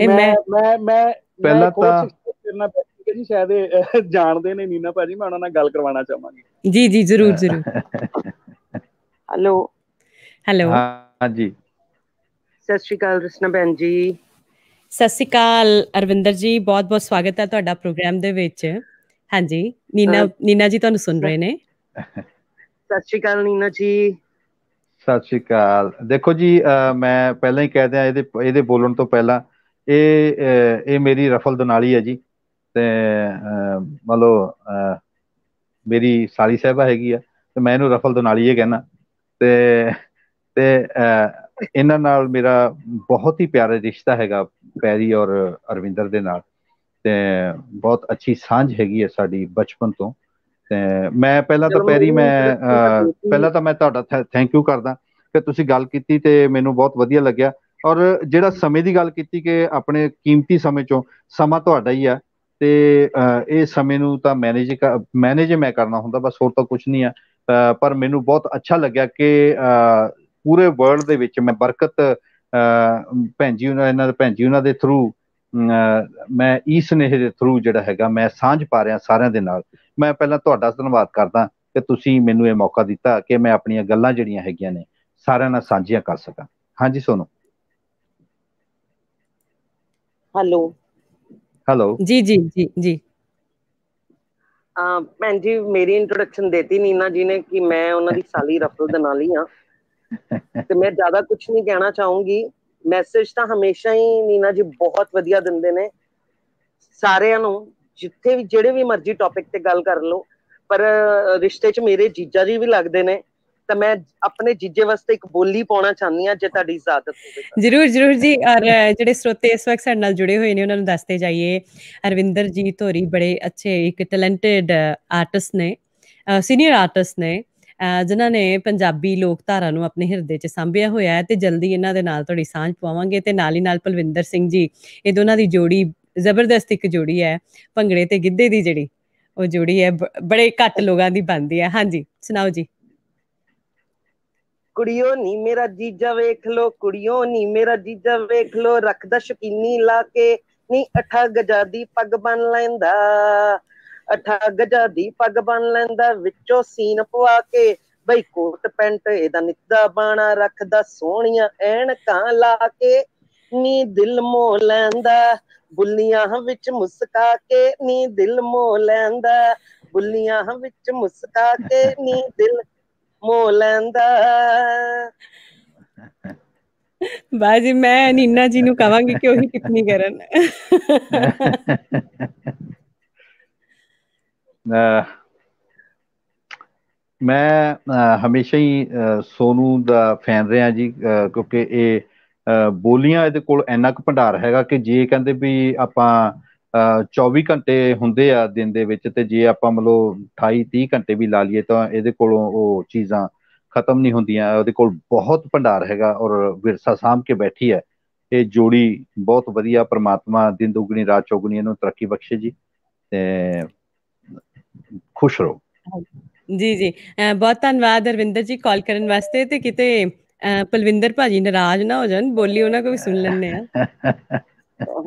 ਇਹ ਮੈਂ ਮੈਂ ਮੈਂ ਪਹਿਲਾਂ ਤਾਂ ਕਰਨਾ ਪੈਂਦਾ ਜੀ ਸ਼ਾਇਦ ਜਾਣਦੇ ਨੇ ਨੀਨਾ ਭਾਜੀ ਮੈਂ ਉਹਨਾਂ ਨਾਲ ਗੱਲ ਕਰਵਾਉਣਾ ਚਾਹਾਂਗੀ ਜੀ ਜੀ ਜ਼ਰੂਰ ਜ਼ਰੂਰ ਹੈਲੋ ਹੈਲੋ ਹਾਂ ਜੀ ਸਤਿ ਸ਼੍ਰੀ ਅਕਾਲ ਰਸਨਾ ਬੈਨ ਜੀ ਸਤਿ ਸ਼੍ਰੀ ਅਕਾਲ ਅਰਵਿੰਦਰ ਜੀ ਬਹੁਤ ਬਹੁਤ ਸਵਾਗਤ ਹੈ ਤੁਹਾਡਾ ਪ੍ਰੋਗਰਾਮ ਦੇ ਵਿੱਚ ਹਾਂਜੀ ਨੀਨਾ ਨੀਨਾ ਜੀ ਤੁਹਾਨੂੰ ਸੁਣ ਰਹੇ ਨੇ ਸਤਿ ਸ਼੍ਰੀ ਅਕਾਲ ਨੀਨਾ ਜੀ ਸਤਿ ਸ਼੍ਰੀ ਅਕਾਲ ਦੇਖੋ ਜੀ ਮੈਂ ਪਹਿਲਾਂ ਹੀ ਕਹਿ ਦਿਆਂ ਇਹਦੇ ਇਹਦੇ ਬੋਲਣ ਤੋਂ ਪਹਿਲਾਂ ਇਹ ਇਹ ਮੇਰੀ ਰਫਲ ਦਨਾਲੀ ਹੈ ਜੀ ਤੇ ਮਤਲਬ ਮੇਰੀ ਸਾਲੀ ਸਹਿਬਾ ਹੈਗੀ ਆ ਤੇ ਮੈਂ ਇਹਨੂੰ ਰਫਲ ਦਨਾਲੀ ਇਹ ਕਹਿਣਾ ਤੇ ਤੇ ਇਹਨਾਂ ਨਾਲ ਮੇਰਾ ਬਹੁਤ ਹੀ ਪਿਆਰਾ ਰਿਸ਼ਤਾ ਹੈਗਾ ਪੈਰੀ ਔਰ ਅਰਵਿੰਦਰ ਦੇ ਨਾਲ ਤੇ ਬਹੁਤ ਅੱਛੀ ਸਾਂਝ ਹੈਗੀ ਹੈ ਸਾਡੀ ਬਚਪਨ ਤੋਂ ਤੇ ਮੈਂ ਪਹਿਲਾਂ ਤਾਂ ਪੈਰੀ ਮੈਂ ਪਹਿਲਾਂ ਤਾਂ ਮੈਂ ਤੁਹਾਡਾ ਥੈਂਕ ਯੂ ਕਰਦਾ ਕਿ ਤੁਸੀਂ ਗੱਲ ਕੀਤੀ ਤੇ ਮੈਨੂੰ ਬਹੁਤ ਵਧੀਆ ਲੱਗਿਆ ਔਰ ਜਿਹੜਾ ਸਮੇਂ ਦੀ ਗੱਲ ਕੀਤੀ ਕਿ ਆਪਣੇ ਕੀਮਤੀ ਸਮੇਂ ਚੋਂ ਸਮਾਂ ਤੁਹਾਡਾ ਹੀ ਆ ਤੇ ਇਹ ਸਮੇਂ ਨੂੰ ਤਾਂ ਮੈਨੇਜ ਮੈਨੇਜ ਮੈਂ ਕਰਨਾ ਹੁੰਦਾ ਬਸ ਹੋਰ ਤਾਂ ਕੁਝ ਨਹੀਂ ਆ ਪਰ ਮੈਨੂੰ ਬਹੁਤ ਅੱਛਾ ਲੱਗਿਆ ਕਿ ਪੂਰੇ ਵਰਲਡ ਦੇ ਵਿੱਚ ਮੈਂ ਬਰਕਤ ਭੈਣ ਜੀ ਉਹਨਾਂ ਦੇ ਭੈਣ ਜੀ ਉਹਨਾਂ ਦੇ ਥਰੂ ਮੈਂ ਇਸ ਨੇਹ ਦੇ ਥਰੂ ਜਿਹੜਾ ਹੈਗਾ ਮੈਂ ਸਾਂਝ ਪਾ ਰਿਹਾ ਸਾਰਿਆਂ ਦੇ ਨਾਲ ਮੈਂ ਪਹਿਲਾਂ ਤੁਹਾਡਾ ਧੰਨਵਾਦ ਕਰਦਾ ਕਿ ਤੁਸੀਂ ਮੈਨੂੰ ਇਹ ਮੌਕਾ ਦਿੱਤਾ ਕਿ ਮੈਂ ਆਪਣੀਆਂ ਗੱਲਾਂ ਜਿਹੜੀਆਂ ਹੈਗੀਆਂ ਨੇ ਸਾਰਿਆਂ ਨਾਲ ਸਾਂਝੀਆਂ ਕਰ ਸਕਾਂ ਹਾਂਜੀ ਸੋਨੋ ਹੈਲੋ ਹੈਲੋ ਜੀ ਜੀ ਜੀ ਜੀ ਮੈਂ ਜੀ ਮੇਰੀ ਇੰਟਰੋਡਕਸ਼ਨ ਦਿੱਤੀ ਨੀਨਾ ਜੀ ਨੇ ਕਿ ਮੈਂ ਉਹਨਾਂ ਦੀ ਸਾਲੀ ਰਫਲ ਦੇ ਨਾਲ ਹੀ ਆ ਤੇ ਮੈਂ ਜ਼ਿਆਦਾ ਕੁਝ ਨਹੀਂ ਕਹਿਣਾ ਚਾਹੂੰਗੀ ਮੈਸੇਜ ਤਾਂ ਹਮੇਸ਼ਾ ਹੀ ਨੀਨਾ ਜੀ ਬਹੁਤ ਵਧੀਆ ਦਿੰਦੇ ਨੇ ਸਾਰਿਆਂ ਨੂੰ ਜਿੱਥੇ ਵੀ ਜਿਹੜੇ ਵੀ ਮਰਜ਼ੀ ਟੌਪਿਕ ਤੇ ਗੱਲ ਕਰ ਲਓ ਪਰ ਰਿਸ਼ਤੇ 'ਚ ਮੇਰੇ ਜੀਜਾ ਜੀ ਵੀ ਲੱਗਦੇ ਨੇ ਤਾਂ ਮੈਂ ਆਪਣੇ ਜੀਜੇ ਵਾਸਤੇ ਇੱਕ ਬੋਲੀ ਪਾਉਣਾ ਚਾਹੁੰਦੀ ਆ ਜੇ ਤੁਹਾਡੀ ਇਜਾਜ਼ਤ ਹੋਵੇ ਜਰੂਰ ਜਰੂਰ ਜੀ ਔਰ ਜਿਹੜੇ ਸਰੋਤੇ ਇਸ ਵਕਤ ਸਾਡੇ ਨਾਲ ਜੁੜੇ ਹੋਏ ਨੇ ਉਹਨਾਂ ਨੂੰ ਦੱਸਦੇ ਜਾਈਏ ਅਰਵਿੰਦਰ ਜੀ ਧੋਰੀ ਬੜੇ ਅੱਛੇ ਇੱਕ ਟੈਲੈਂਟਡ ਆਰਟਿਸਟ ਨੇ ਸੀਨੀਅਰ ਆਰਟਿਸਟ ਨੇ ਜਿਨ੍ਹਾਂ ਨੇ ਪੰਜਾਬੀ ਲੋਕ ਧਾਰਾ ਨੂੰ ਆਪਣੇ ਹਿਰਦੇ 'ਚ ਸਾਂਭਿਆ ਹੋਇਆ ਹੈ ਤੇ ਜਲਦੀ ਇਹਨਾਂ ਦੇ ਨਾਲ ਤੁਹਾਡੀ ਸਾਂਝ ਪਵਾਵਾਂਗੇ ਤੇ ਨਾਲ ਹੀ ਨਾਲ ਪਲਵਿੰਦਰ ਸਿੰਘ ਜੀ ਇਹ ਦੋਨਾਂ ਦੀ ਜੋੜੀ ਜ਼ਬਰਦਸਤ ਇੱਕ ਜੋੜੀ ਹੈ ਭੰਗੜੇ ਤੇ ਗਿੱਧੇ ਦੀ ਜਿਹੜੀ ਉਹ ਜੋੜੀ ਹੈ ਬੜੇ ਘੱਟ ਲੋਕਾਂ ਦੀ ਬਣਦੀ ਹੈ ਹਾਂਜੀ ਸੁਣਾਓ ਜੀ ਕੁੜੀਓ ਨੀ ਮੇਰਾ ਜੀਜਾ ਵੇਖ ਲੋ ਕੁੜੀਓ ਨੀ ਮੇਰਾ ਜੀਜਾ ਵੇਖ ਲੋ ਰੱਖਦਾ ਸ਼ਕੀਨੀ ਲਾ ਕੇ ਨੀ ਅਠਾ ਗਜਾ ਦੀ ਪੱਗ ਬਨ ਲੈਂਦਾ ਅਠਾ ਜਾ ਦੀ ਪੱਗ ਬਣ ਲੈਂਦਾ ਵਿੱਚੋਂ ਸੀਨ ਪਵਾ ਕੇ ਬਈ ਕੋਟ ਪੈਂਟ ਇਹਦਾ ਨਿੱਦਾ ਬਾਣਾ ਰੱਖਦਾ ਸੋਹਣੀਆਂ ਐਣਕਾਂ ਲਾ ਕੇ ਨੀ ਦਿਲ ਮੋ ਲੈਂਦਾ ਬੁੱਲੀਆਂ ਵਿੱਚ ਮੁਸਕਾ ਕੇ ਨੀ ਦਿਲ ਮੋ ਲੈਂਦਾ ਬੁੱਲੀਆਂ ਵਿੱਚ ਮੁਸਕਾ ਕੇ ਨੀ ਦਿਲ ਮੋ ਲੈਂਦਾ ਬਾਜੀ ਮੈਂ ਨੀਨਾ ਜੀ ਨੂੰ ਕਹਾਂਗੀ ਕਿ ਉਹ ਹੀ ਟਿੱਪਣੀ ਕਰਨ ਮੈਂ ਹਮੇਸ਼ਾ ਹੀ ਸੋਨੂ ਦਾ ਫੈਨ ਰਿਹਾ ਜੀ ਕਿਉਂਕਿ ਇਹ ਬੋਲੀਆਂ ਇਹਦੇ ਕੋਲ ਇੰਨਾ ਕੁ ਭੰਡਾਰ ਹੈਗਾ ਕਿ ਜੇ ਕਹਿੰਦੇ ਵੀ ਆਪਾਂ 24 ਘੰਟੇ ਹੁੰਦੇ ਆ ਦਿਨ ਦੇ ਵਿੱਚ ਤੇ ਜੇ ਆਪਾਂ ਮਤਲਬ 28 30 ਘੰਟੇ ਵੀ ਲਾ ਲਈਏ ਤਾਂ ਇਹਦੇ ਕੋਲੋਂ ਉਹ ਚੀਜ਼ਾਂ ਖਤਮ ਨਹੀਂ ਹੁੰਦੀਆਂ ਉਹਦੇ ਕੋਲ ਬਹੁਤ ਭੰਡਾਰ ਹੈਗਾ ਔਰ ਵਿਰਸਾ ਸਾਹਮ ਕੇ ਬੈਠੀ ਹੈ ਇਹ ਜੋੜੀ ਬਹੁਤ ਵਧੀਆ ਪ੍ਰਮਾਤਮਾ ਦਿਨ ਦੁਗਣੀ ਰਾਤ ਚੌਗਣੀ ਇਹਨੂੰ ਤਰੱਕੀ ਬਖਸ਼ੇ ਜੀ ਤੇ ਖੁਸ਼ ਰਹੋ ਜੀ ਜੀ ਬਹੁਤ ਧੰਨਵਾਦ ਅਰਵਿੰਦਰ ਜੀ ਕਾਲ ਕਰਨ ਵਾਸਤੇ ਤੇ ਕਿਤੇ ਪਲਵਿੰਦਰ ਭਾਜੀ ਨਾਰਾਜ਼ ਨਾ ਹੋ ਜਾਣ ਬੋਲੀ ਉਹਨਾਂ ਕੋ ਵੀ ਸੁਣ ਲੈਣੇ ਆ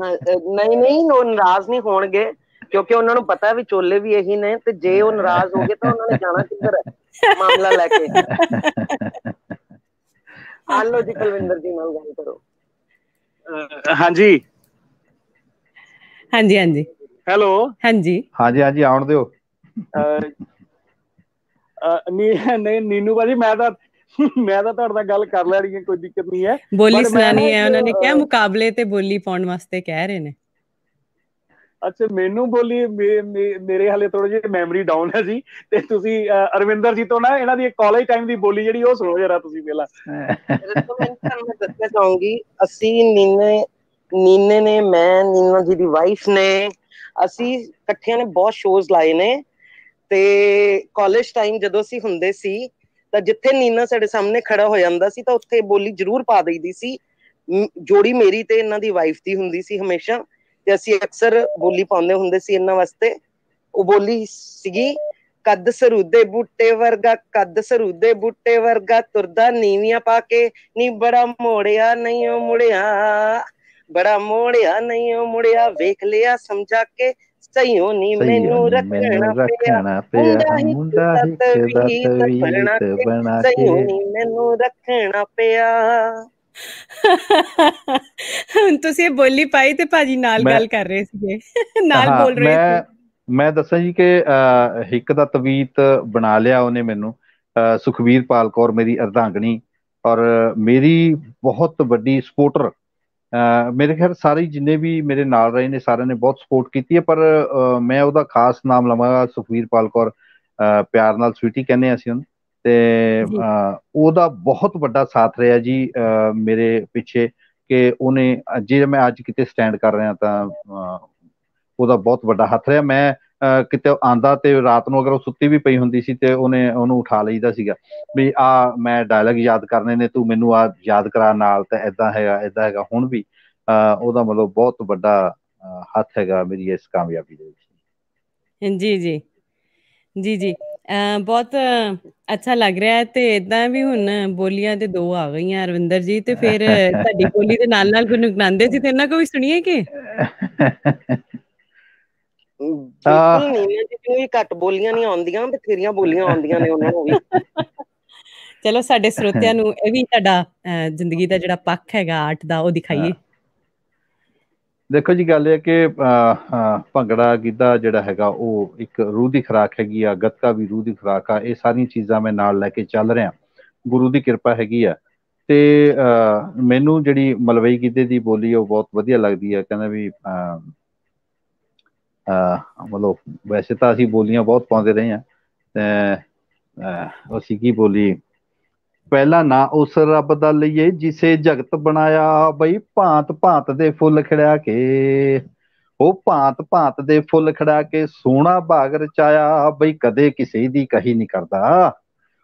ਨਹੀਂ ਨਹੀਂ ਉਹ ਨਾਰਾਜ਼ ਨਹੀਂ ਹੋਣਗੇ ਕਿਉਂਕਿ ਉਹਨਾਂ ਨੂੰ ਪਤਾ ਵੀ ਚੋਲੇ ਵੀ ਇਹੀ ਨੇ ਤੇ ਜੇ ਉਹ ਨਾਰਾਜ਼ ਹੋ ਗਏ ਤਾਂ ਉਹਨਾਂ ਨੇ ਜਾਣਾ ਕਿੱਧਰ ਹੈ ਮਾਮਲਾ ਲੈ ਕੇ ਆਲੋ ਜੀ ਕੁਲਵਿੰਦਰ ਜੀ ਨਾਲ ਗੱਲ ਕਰੋ ਹਾਂਜੀ ਹਾਂਜੀ ਹਾਂਜੀ ਹੈਲੋ ਹਾਂਜੀ ਹਾਂਜੀ ਹਾਂਜੀ ਆਉਣ ਦਿਓ ਨਹੀਂ ਨਹੀਂ ਨੀਨੂ ਬਾਜੀ ਮੈਂ ਤਾਂ ਮੈਂ ਤਾਂ ਤੁਹਾਡੇ ਨਾਲ ਗੱਲ ਕਰ ਲੈਣੀ ਹੈ ਕੋਈ ਦਿੱਕਤ ਨਹੀਂ ਹੈ ਬੋਲੀ ਸੁਣਾਣੀ ਹੈ ਉਹਨਾਂ ਨੇ ਕਿਹਾ ਮੁਕਾਬਲੇ ਤੇ ਬੋਲੀ ਪਾਉਣ ਵਾਸਤੇ ਕਹਿ ਰਹੇ ਨੇ ਅੱਛਾ ਮੈਨੂੰ ਬੋਲੀ ਮੇਰੇ ਹਲੇ ਥੋੜੀ ਜਿਹੀ ਮੈਮਰੀ ਡਾਊਨ ਹੈ ਜੀ ਤੇ ਤੁਸੀਂ ਅਰਵਿੰਦਰ ਜੀ ਤੋਂ ਨਾ ਇਹਨਾਂ ਦੀ ਕਾਲਜ ਟਾਈਮ ਦੀ ਬੋਲੀ ਜਿਹੜੀ ਉਹ ਸੁਣੋ ਜਰਾ ਤੁਸੀਂ ਪਹਿਲਾਂ ਮੈਂ ਤੁਹਾਨੂੰ ਦੱਸਣਾ ਚਾਹੂੰਗੀ ਅਸੀਂ ਨੀਨੇ ਨੀਨੇ ਨੇ ਮੈਂ ਨੀਨਾ ਜੀ ਦੀ ਵਾਈਫ ਨੇ ਅਸੀਂ ਇਕੱਠਿਆਂ ਨੇ ਬਹੁਤ ਸ਼ੋਜ਼ ਲਾਏ ਨੇ ਤੇ ਕਾਲਜ ਟਾਈਮ ਜਦੋਂ ਅਸੀਂ ਹੁੰਦੇ ਸੀ ਤਾਂ ਜਿੱਥੇ ਨੀਨਾ ਸਾਡੇ ਸਾਹਮਣੇ ਖੜਾ ਹੋ ਜਾਂਦਾ ਸੀ ਤਾਂ ਉੱਥੇ ਬੋਲੀ ਜ਼ਰੂਰ ਪਾ ਦਈਦੀ ਸੀ ਜੋੜੀ ਮੇਰੀ ਤੇ ਇਹਨਾਂ ਦੀ ਵਾਈਫ ਦੀ ਹੁੰਦੀ ਸੀ ਹਮੇਸ਼ਾ ਤੇ ਅਸੀਂ ਅਕਸਰ ਬੋਲੀ ਪਾਉਂਦੇ ਹੁੰਦੇ ਸੀ ਇਹਨਾਂ ਵਾਸਤੇ ਉਹ ਬੋਲੀ ਸੀਗੀ ਕੱਦ ਸਰੂਦੇ ਬੁੱਟੇ ਵਰਗਾ ਕੱਦ ਸਰੂਦੇ ਬੁੱਟੇ ਵਰਗਾ ਤੁਰਦਾ ਨੀਵੀਆਂ ਪਾ ਕੇ ਨੀ ਬੜਾ ਮੋੜਿਆ ਨਹੀਂ ਉਹ ਮੁੜਿਆ ਬੜਾ ਮੋੜਿਆ ਨਹੀਂ ਉਹ ਮੁੜਿਆ ਵੇਖ ਲਿਆ ਸਮਝਾ ਕੇ ਸਈਓ ਨੀ ਮੈਨੂੰ ਰੱਖਣਾ ਪਿਆ ਹੁੰਦਾ ਹੀ ਤ ਬਣਾ ਕੇ ਸਈਓ ਨੀ ਮੈਨੂੰ ਰੱਖਣਾ ਪਿਆ ਹੁਣ ਤੁਸੀਂ ਬੋਲੀ ਪਾਈ ਤੇ ਭਾਜੀ ਨਾਲ ਗੱਲ ਕਰ ਰਹੇ ਸੀਗੇ ਨਾਲ ਬੋਲ ਰਹੇ ਮੈਂ ਮੈਂ ਦੱਸਾਂ ਜੀ ਕਿ ਹਿੱਕ ਦਾ ਤਵੀਤ ਬਣਾ ਲਿਆ ਉਹਨੇ ਮੈਨੂੰ ਸੁਖਵੀਰ ਪਾਲਕੌਰ ਮੇਰੀ ਅਰਧਾਂਗਣੀ ਔਰ ਮੇਰੀ ਬਹੁਤ ਵੱਡੀ ਸਪੋਰਟਰ ਮੇਰੇ ਖਿਆਲ ਸਾਰੇ ਜਿੰਨੇ ਵੀ ਮੇਰੇ ਨਾਲ ਰਹੇ ਨੇ ਸਾਰਿਆਂ ਨੇ ਬਹੁਤ ਸਪੋਰਟ ਕੀਤੀ ਹੈ ਪਰ ਮੈਂ ਉਹਦਾ ਖਾਸ ਨਾਮ ਲਵਾਂਗਾ ਸੁਖਵੀਰ ਪਾਲਕੌਰ ਪਿਆਰ ਨਾਲ ਸਵੀਟੀ ਕਹਿੰਦੇ ਅਸੀਂ ਉਹਨੂੰ ਤੇ ਉਹਦਾ ਬਹੁਤ ਵੱਡਾ ਸਾਥ ਰਿਹਾ ਜੀ ਮੇਰੇ ਪਿੱਛੇ ਕਿ ਉਹਨੇ ਜੇ ਮੈਂ ਅੱਜ ਕਿਤੇ ਸਟੈਂਡ ਕਰ ਰਿਹਾ ਤਾਂ ਉਹਦਾ ਬਹੁਤ ਵੱਡਾ ਹੱਥ ਰਿਹਾ ਮੈਂ ਕਿਤੇ ਆਂਦਾ ਤੇ ਰਾਤ ਨੂੰ ਅਗਰ ਉਹ ਸੁੱਤੀ ਵੀ ਪਈ ਹੁੰਦੀ ਸੀ ਤੇ ਉਹਨੇ ਉਹਨੂੰ ਉਠਾ ਲਈਦਾ ਸੀਗਾ ਵੀ ਆ ਮੈਂ ਡਾਇਲੌਗ ਯਾਦ ਕਰਨੇ ਨੇ ਤੂੰ ਮੈਨੂੰ ਆ ਯਾਦ ਕਰਾ ਨਾਲ ਤੇ ਐਦਾਂ ਹੈਗਾ ਐਦਾਂ ਹੈਗਾ ਹੁਣ ਵੀ ਉਹਦਾ ਮਤਲਬ ਬਹੁਤ ਵੱਡਾ ਹੱਥ ਹੈਗਾ ਮੇਰੀ ਇਸ ਕਾਮਯਾਬੀ ਦੇ ਵਿੱਚ ਜੀ ਜੀ ਜੀ ਜੀ ਬਹੁਤ ਅੱਛਾ ਲੱਗ ਰਿਹਾ ਹੈ ਤੇ ਇਦਾਂ ਵੀ ਹੁਣ ਬੋਲੀਆਂ ਦੇ ਦੋ ਆ ਗਈਆਂ ਅਰਵਿੰਦਰ ਜੀ ਤੇ ਫਿਰ ਤੁਹਾਡੀ ਬੋਲੀ ਦੇ ਨਾਲ ਨਾਲ ਗੁਣਗਣਾਉਂਦੇ ਸੀ ਤੇ ਇਹਨਾਂ ਕੋਈ ਸੁਣੀਏ ਕਿ ਬਿਲਕੁਲ ਨਹੀਂ ਜਿਵੇਂ ਵੀ ਘੱਟ ਬੋਲੀਆਂ ਨਹੀਂ ਆਉਂਦੀਆਂ ਬਥੇਰੀਆਂ ਬੋਲੀਆਂ ਆਉਂਦੀਆਂ ਨੇ ਉਹਨਾਂ ਨੂੰ ਵੀ ਚਲੋ ਸਾਡੇ ਸਰੋਤਿਆਂ ਨੂੰ ਇਹ ਵੀ ਤੁਹਾਡਾ ਜ਼ਿੰਦਗੀ ਦਾ ਜਿਹੜਾ ਪੱਖ ਹੈਗਾ ਆਰਟ ਦਾ ਉਹ ਦਿਖਾਈਏ ਦੇਖੋ ਜੀ ਗੱਲ ਇਹ ਕਿ ਭੰਗੜਾ ਗਿੱਧਾ ਜਿਹੜਾ ਹੈਗਾ ਉਹ ਇੱਕ ਰੂਹ ਦੀ ਖਰਾਕ ਹੈਗੀ ਆ ਗੱਤਕਾ ਵੀ ਰੂਹ ਦੀ ਖਰਾਕ ਆ ਇਹ ਸਾਰੀਆਂ ਚੀਜ਼ਾਂ ਮੈਂ ਨਾਲ ਲੈ ਕੇ ਚੱਲ ਰਿਹਾ ਗੁਰੂ ਦੀ ਕਿਰਪਾ ਹੈਗੀ ਆ ਤੇ ਮੈਨੂੰ ਜਿਹੜੀ ਮਲਵਈ ਗਿੱਧੇ ਦੀ ਬੋਲੀ ਉਹ ਬਹੁਤ ਵਧੀਆ ਲੱਗਦੀ ਆ ਕਹਿੰਦਾ ਵੀ ਮਤਲਬ ਵੈਸੇ ਤਾਂ ਅਸੀਂ ਬੋਲੀਆਂ ਬਹੁਤ ਪਾਉਂਦੇ ਰਹੇ ਆ ਤੇ ਅਸੀਂ ਕੀ ਬੋਲੀ ਪਹਿਲਾ ਨਾ ਉਸ ਰੱਬ ਦਾ ਲਈਏ ਜਿਸੇ ਜਗਤ ਬਣਾਇਆ ਬਈ ਭਾਂਤ ਭਾਂਤ ਦੇ ਫੁੱਲ ਖਿੜਾ ਕੇ ਉਹ ਭਾਂਤ ਭਾਂਤ ਦੇ ਫੁੱਲ ਖੜਾ ਕੇ ਸੋਨਾ ਬਾਗ ਰਚਾਇਆ ਬਈ ਕਦੇ ਕਿਸੇ ਦੀ ਕਹੀ ਨਹੀਂ ਕਰਦਾ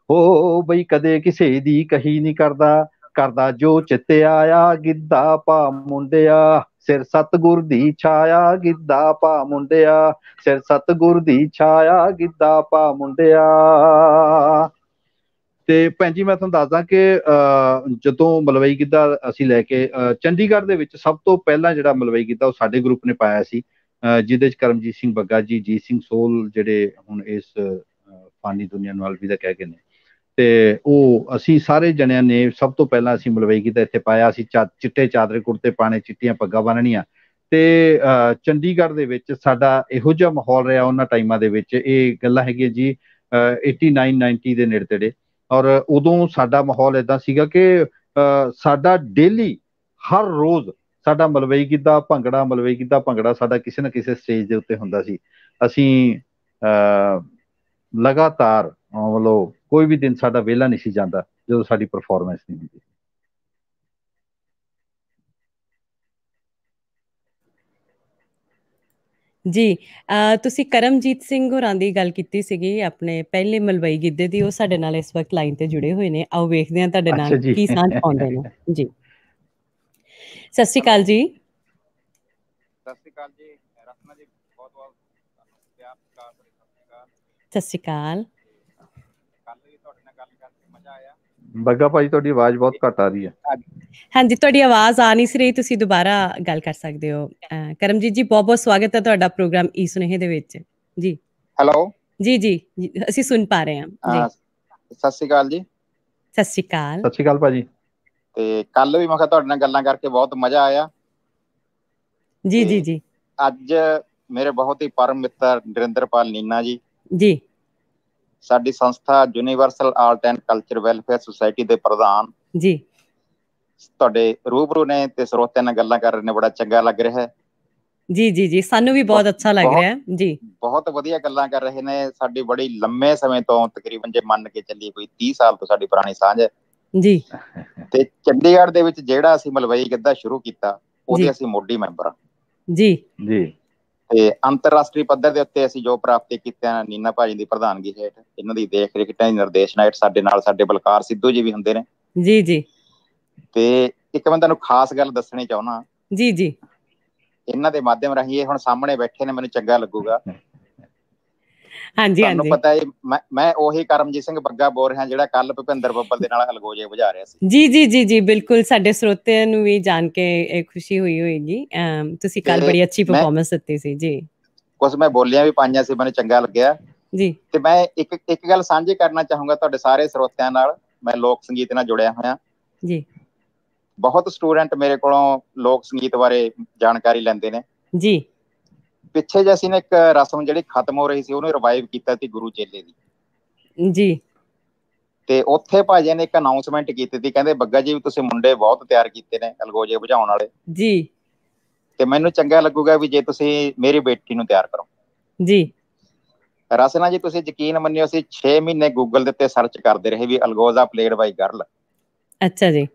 ਉਹ ਬਈ ਕਦੇ ਕਿਸੇ ਦੀ ਕਹੀ ਨਹੀਂ ਕਰਦਾ ਕਰਦਾ ਜੋ ਚਿੱਤੇ ਆਇਆ ਗਿੱਧਾ ਪਾ ਮੁੰਡਿਆ ਸਿਰ ਸਤਗੁਰ ਦੀ ਛਾਇਆ ਗਿੱਧਾ ਪਾ ਮੁੰਡਿਆ ਸਿਰ ਸਤਗੁਰ ਦੀ ਛਾਇਆ ਗਿੱਧਾ ਪਾ ਮੁੰਡਿਆ ਤੇ ਭੈਣ ਜੀ ਮੈਂ ਤੁਹਾਨੂੰ ਦੱਸਦਾ ਕਿ ਜਦੋਂ ਮਲਵਈ ਗਿੱਧਾ ਅਸੀਂ ਲੈ ਕੇ ਚੰਡੀਗੜ੍ਹ ਦੇ ਵਿੱਚ ਸਭ ਤੋਂ ਪਹਿਲਾਂ ਜਿਹੜਾ ਮਲਵਈ ਗਿੱਧਾ ਉਹ ਸਾਡੇ ਗਰੁੱਪ ਨੇ ਪਾਇਆ ਸੀ ਜਿਹਦੇ ਵਿੱਚ ਕਰਮਜੀਤ ਸਿੰਘ ਬੱਗਾ ਜੀ ਜੀ ਸਿੰਘ ਸੋਲ ਜਿਹੜੇ ਹੁਣ ਇਸ ਫਾਨੀ ਦੁਨੀਆ ਨੂੰ ਅਲਵਿਦਾ ਕਹਿ ਗਏ ਨੇ ਤੇ ਉਹ ਅਸੀਂ ਸਾਰੇ ਜਣਿਆਂ ਨੇ ਸਭ ਤੋਂ ਪਹਿਲਾਂ ਅਸੀਂ ਮਲਵਈ ਕੀਤਾ ਇੱਥੇ ਪਾਇਆ ਅਸੀਂ ਚਿੱਟੇ ਚਾਦਰੇ ਕੁੜਤੇ ਪਾਣੇ ਚਿੱਟੀਆਂ ਪੱਗਾਂ ਬੰਨਣੀਆਂ ਤੇ ਚੰਡੀਗੜ੍ਹ ਦੇ ਵਿੱਚ ਸਾਡਾ ਇਹੋ ਜਿਹਾ ਮਾਹੌਲ ਰਿਹਾ ਉਹਨਾਂ ਟਾਈਮਾਂ ਦੇ ਵਿੱਚ ਇਹ ਗੱਲਾਂ ਹੈਗੀਆਂ ਜੀ 89 90 ਦੇ ਨੇੜੇ ਤੇੜੇ ਔਰ ਉਦੋਂ ਸਾਡਾ ਮਾਹੌਲ ਇਦਾਂ ਸੀਗਾ ਕਿ ਸਾਡਾ ਡੇਲੀ ਹਰ ਰੋਜ਼ ਸਾਡਾ ਮਲਵਈ ਕੀਤਾ ਭੰਗੜਾ ਮਲਵਈ ਕੀਤਾ ਭੰਗੜਾ ਸਾਡਾ ਕਿਸੇ ਨਾ ਕਿਸੇ ਸਟੇਜ ਦੇ ਉੱਤੇ ਹੁੰਦਾ ਸੀ ਅਸੀਂ ਲਗਾਤਾਰ ਮਤਲਬ ਕੋਈ ਵੀ ਦਿਨ ਸਾਡਾ ਵਿਹਲਾ ਨਹੀਂ ਸੀ ਜਾਂਦਾ ਜਦੋਂ ਸਾਡੀ ਪਰਫਾਰਮੈਂਸ ਨਹੀਂ ਹੁੰਦੀ ਜੀ ਤੁਸੀਂ ਕਰਮਜੀਤ ਸਿੰਘ ਹੋਰਾਂ ਦੀ ਗੱਲ ਕੀਤੀ ਸੀਗੀ ਆਪਣੇ ਪਹਿਲੇ ਮਲਵਈ ਗਿੱਧੇ ਦੀ ਉਹ ਸਾਡੇ ਨਾਲ ਇਸ ਵਕਤ ਲਾਈਨ ਤੇ ਜੁੜੇ ਹੋਏ ਨੇ ਆਓ ਵੇਖਦੇ ਹਾਂ ਤੁਹਾਡੇ ਨਾਲ ਕੀ ਸਾਂਝ ਪਾਉਂਦੇ ਨੇ ਜੀ ਸਤਿ ਸ਼੍ਰੀ ਅਕਾਲ ਜੀ ਸਤਿ ਸ਼੍ਰੀ ਅਕਾਲ ਜੀ ਰਤਨਾ ਜੀ ਬਹੁਤ ਬਹੁਤ ਪਿਆਰ ਸਤਿ ਸ਼੍ਰੀ ਅਕਾਲ ਬੱਗਾ ਭਾਈ ਤੁਹਾਡੀ ਆਵਾਜ਼ ਬਹੁਤ ਘੱਟ ਆ ਰਹੀ ਹੈ ਹਾਂਜੀ ਤੁਹਾਡੀ ਆਵਾਜ਼ ਆ ਨਹੀਂ ਸੀ ਰਹੀ ਤੁਸੀਂ ਦੁਬਾਰਾ ਗੱਲ ਕਰ ਸਕਦੇ ਹੋ ਕਰਮਜੀਤ ਜੀ ਬਹੁਤ ਬਹੁਤ ਸਵਾਗਤ ਹੈ ਤੁਹਾਡਾ ਪ੍ਰੋਗਰਾਮ ਈ ਸੁਨੇਹੇ ਦੇ ਵਿੱਚ ਜੀ ਹੈਲੋ ਜੀ ਜੀ ਅਸੀਂ ਸੁਣ ਪਾ ਰਹੇ ਹਾਂ ਜੀ ਸਤਿ ਸ਼੍ਰੀ ਅਕਾਲ ਜੀ ਸਤਿ ਸ਼੍ਰੀ ਅਕਾਲ ਸਤਿ ਸ਼੍ਰੀ ਅਕਾਲ ਭਾਜੀ ਤੇ ਕੱਲ ਵੀ ਮੈਂ ਕਿਹਾ ਤੁਹਾਡੇ ਨਾਲ ਗੱਲਾਂ ਕਰਕੇ ਬਹੁਤ ਮਜ਼ਾ ਆਇਆ ਜੀ ਜੀ ਜੀ ਅੱਜ ਮੇਰੇ ਬਹੁਤ ਹੀ ਪਰਮ ਮਿੱਤਰ ਨਰਿੰਦਰਪਾਲ ਨੀਨਾ ਜੀ ਜੀ ਸਾਡੀ ਸੰਸਥਾ universal art and culture welfare society ਦੇ ਪ੍ਰਧਾਨ ਜੀ ਤੁਹਾਡੇ ਰੂਬਰੂ ਨੇ ਤੇ ਸਰੋਤਿਆਂ ਨਾਲ ਗੱਲਾਂ ਕਰ ਰਹੇ ਨੇ ਬੜਾ ਚੰਗਾ ਲੱਗ ਰਿਹਾ ਹੈ ਜੀ ਜੀ ਜੀ ਸਾਨੂੰ ਵੀ ਬਹੁਤ ਅੱਛਾ ਲੱਗ ਰਿਹਾ ਹੈ ਜੀ ਬਹੁਤ ਵਧੀਆ ਗੱਲਾਂ ਕਰ ਰਹੇ ਨੇ ਸਾਡੀ ਬੜੀ ਲੰਮੇ ਸਮੇਂ ਤੋਂ ਤਕਰੀਬਨ ਜੇ ਮੰਨ ਕੇ ਚੱਲੀਏ ਕੋਈ 30 ਸਾਲ ਤੋਂ ਸਾਡੀ ਪੁਰਾਣੀ ਸਾਂਝ ਹੈ ਜੀ ਤੇ ਚੰਡੀਗੜ੍ਹ ਦੇ ਵਿੱਚ ਜਿਹੜਾ ਅਸੀਂ ਮਲਵਈ ਗਿੱਧਾ ਸ਼ੁਰੂ ਕੀਤਾ ਉਹਦੇ ਅਸੀਂ ਮੋਢੀ ਮੈਂਬਰ ਹਾਂ ਜੀ ਜੀ ਤੇ ਅੰਤਰਰਾਸ਼ਟਰੀ ਪੱਧਰ ਦੇ ਉੱਤੇ ਅਸੀਂ ਜੋ ਪ੍ਰਾਪਤੀ ਕੀਤੀਆਂ ਨੀਨਾ ਭਾਜੀ ਦੀ ਪ੍ਰਧਾਨਗੀ ਹੇਠ ਇਹਨਾਂ ਦੀ ਦੇਖ ਰੇਖ ਤੇ ਨਿਰਦੇਸ਼ ਨਾਲ ਸਾਡੇ ਨਾਲ ਸਾਡੇ ਬਲਕਾਰ ਸਿੱਧੂ ਜੀ ਵੀ ਹੁੰਦੇ ਨੇ ਜੀ ਜੀ ਤੇ ਇੱਕ ਮੈਂ ਤੁਹਾਨੂੰ ਖਾਸ ਗੱਲ ਦੱਸਣੀ ਚਾਹੁੰਦਾ ਜੀ ਜੀ ਇਹਨਾਂ ਦੇ ਮਾਧਿਅਮ ਰਾਹੀਂ ਇਹ ਹੁਣ ਸਾਹਮਣੇ ਬੈਠੇ ਨੇ ਮੈਨੂੰ ਚੰਗਾ ਲੱਗੂਗਾ ਹਾਂਜੀ ਹਾਂਜੀ ਤੁਹਾਨੂੰ ਪਤਾ ਹੈ ਮੈਂ ਉਹੀ ਕਰਮਜੀਤ ਸਿੰਘ ਬੱਗਾ ਬੋਲ ਰਿਹਾ ਜਿਹੜਾ ਕੱਲ ਭੁਪਿੰਦਰ ਬੱਬਲ ਦੇ ਨਾਲ ਹਲਗੋਜੇ ਵਜਾ ਰਿਹਾ ਸੀ ਜੀ ਜੀ ਜੀ ਜੀ ਬਿਲਕੁਲ ਸਾਡੇ ਸਰੋਤਿਆਂ ਨੂੰ ਵੀ ਜਾਣ ਕੇ ਖੁਸ਼ੀ ਹੋਈ ਹੋਏਗੀ ਤੁਸੀਂ ਕੱਲ ਬੜੀ ਅੱਛੀ ਪਰਫਾਰਮੈਂਸ ਦਿੱਤੀ ਸੀ ਜੀ ਕੁਝ ਮੈਂ ਬੋਲਿਆ ਵੀ ਪਾਈਆਂ ਸੀ ਮੈਨੂੰ ਚੰਗਾ ਲੱਗਿਆ ਜੀ ਤੇ ਮੈਂ ਇੱਕ ਇੱਕ ਗੱਲ ਸਾਂਝੀ ਕਰਨਾ ਚਾਹੂੰਗਾ ਤੁਹਾਡੇ ਸਾਰੇ ਸਰੋਤਿਆਂ ਨਾਲ ਮੈਂ ਲੋਕ ਸੰਗੀਤ ਨਾਲ ਜੁੜਿਆ ਹੋਇਆ ਜੀ ਬਹੁਤ ਸਟੂਡੈਂਟ ਮੇਰੇ ਕੋਲੋਂ ਲੋਕ ਸੰਗੀਤ ਬਾਰੇ ਜਾਣਕਾਰੀ ਲੈਂਦੇ ਨੇ ਜੀ ਪਿੱਛੇ ਜੇ ਅਸੀਂ ਨੇ ਇੱਕ ਰਸਮ ਜਿਹੜੀ ਖਤਮ ਹੋ ਰਹੀ ਸੀ ਉਹਨੂੰ ਰਿਵਾਈਵ ਕੀਤਾ ਸੀ ਗੁਰੂ ਚੇਲੇ ਦੀ ਜੀ ਤੇ ਉੱਥੇ ਭਾਜੇ ਨੇ ਇੱਕ ਅਨਾਉਂਸਮੈਂਟ ਕੀਤੀ ਸੀ ਕਹਿੰਦੇ ਬੱਗਾ ਜੀ ਤੁਸੀਂ ਮੁੰਡੇ ਬਹੁਤ ਤਿਆਰ ਕੀਤੇ ਨੇ ਅਲਗੋਜੇ ਭਜਾਉਣ ਵਾਲੇ ਜੀ ਤੇ ਮੈਨੂੰ ਚੰਗਾ ਲੱਗੂਗਾ ਵੀ ਜੇ ਤੁਸੀਂ ਮੇਰੀ ਬੇਟੀ ਨੂੰ ਤਿਆਰ ਕਰੋ ਜੀ ਰਸਨਾ ਜੀ ਤੁਸੀਂ ਯਕੀਨ ਮੰਨਿਓ ਸੀ 6 ਮਹੀਨੇ ਗੂਗਲ ਦੇ ਉੱਤੇ ਸਰਚ ਕਰਦੇ ਰਹੇ ਵੀ ਅਲਗੋਜ਼ਾ ਪਲੇਡ ਬਾਈ ਗਰਲ ਅੱਛਾ ਜੀ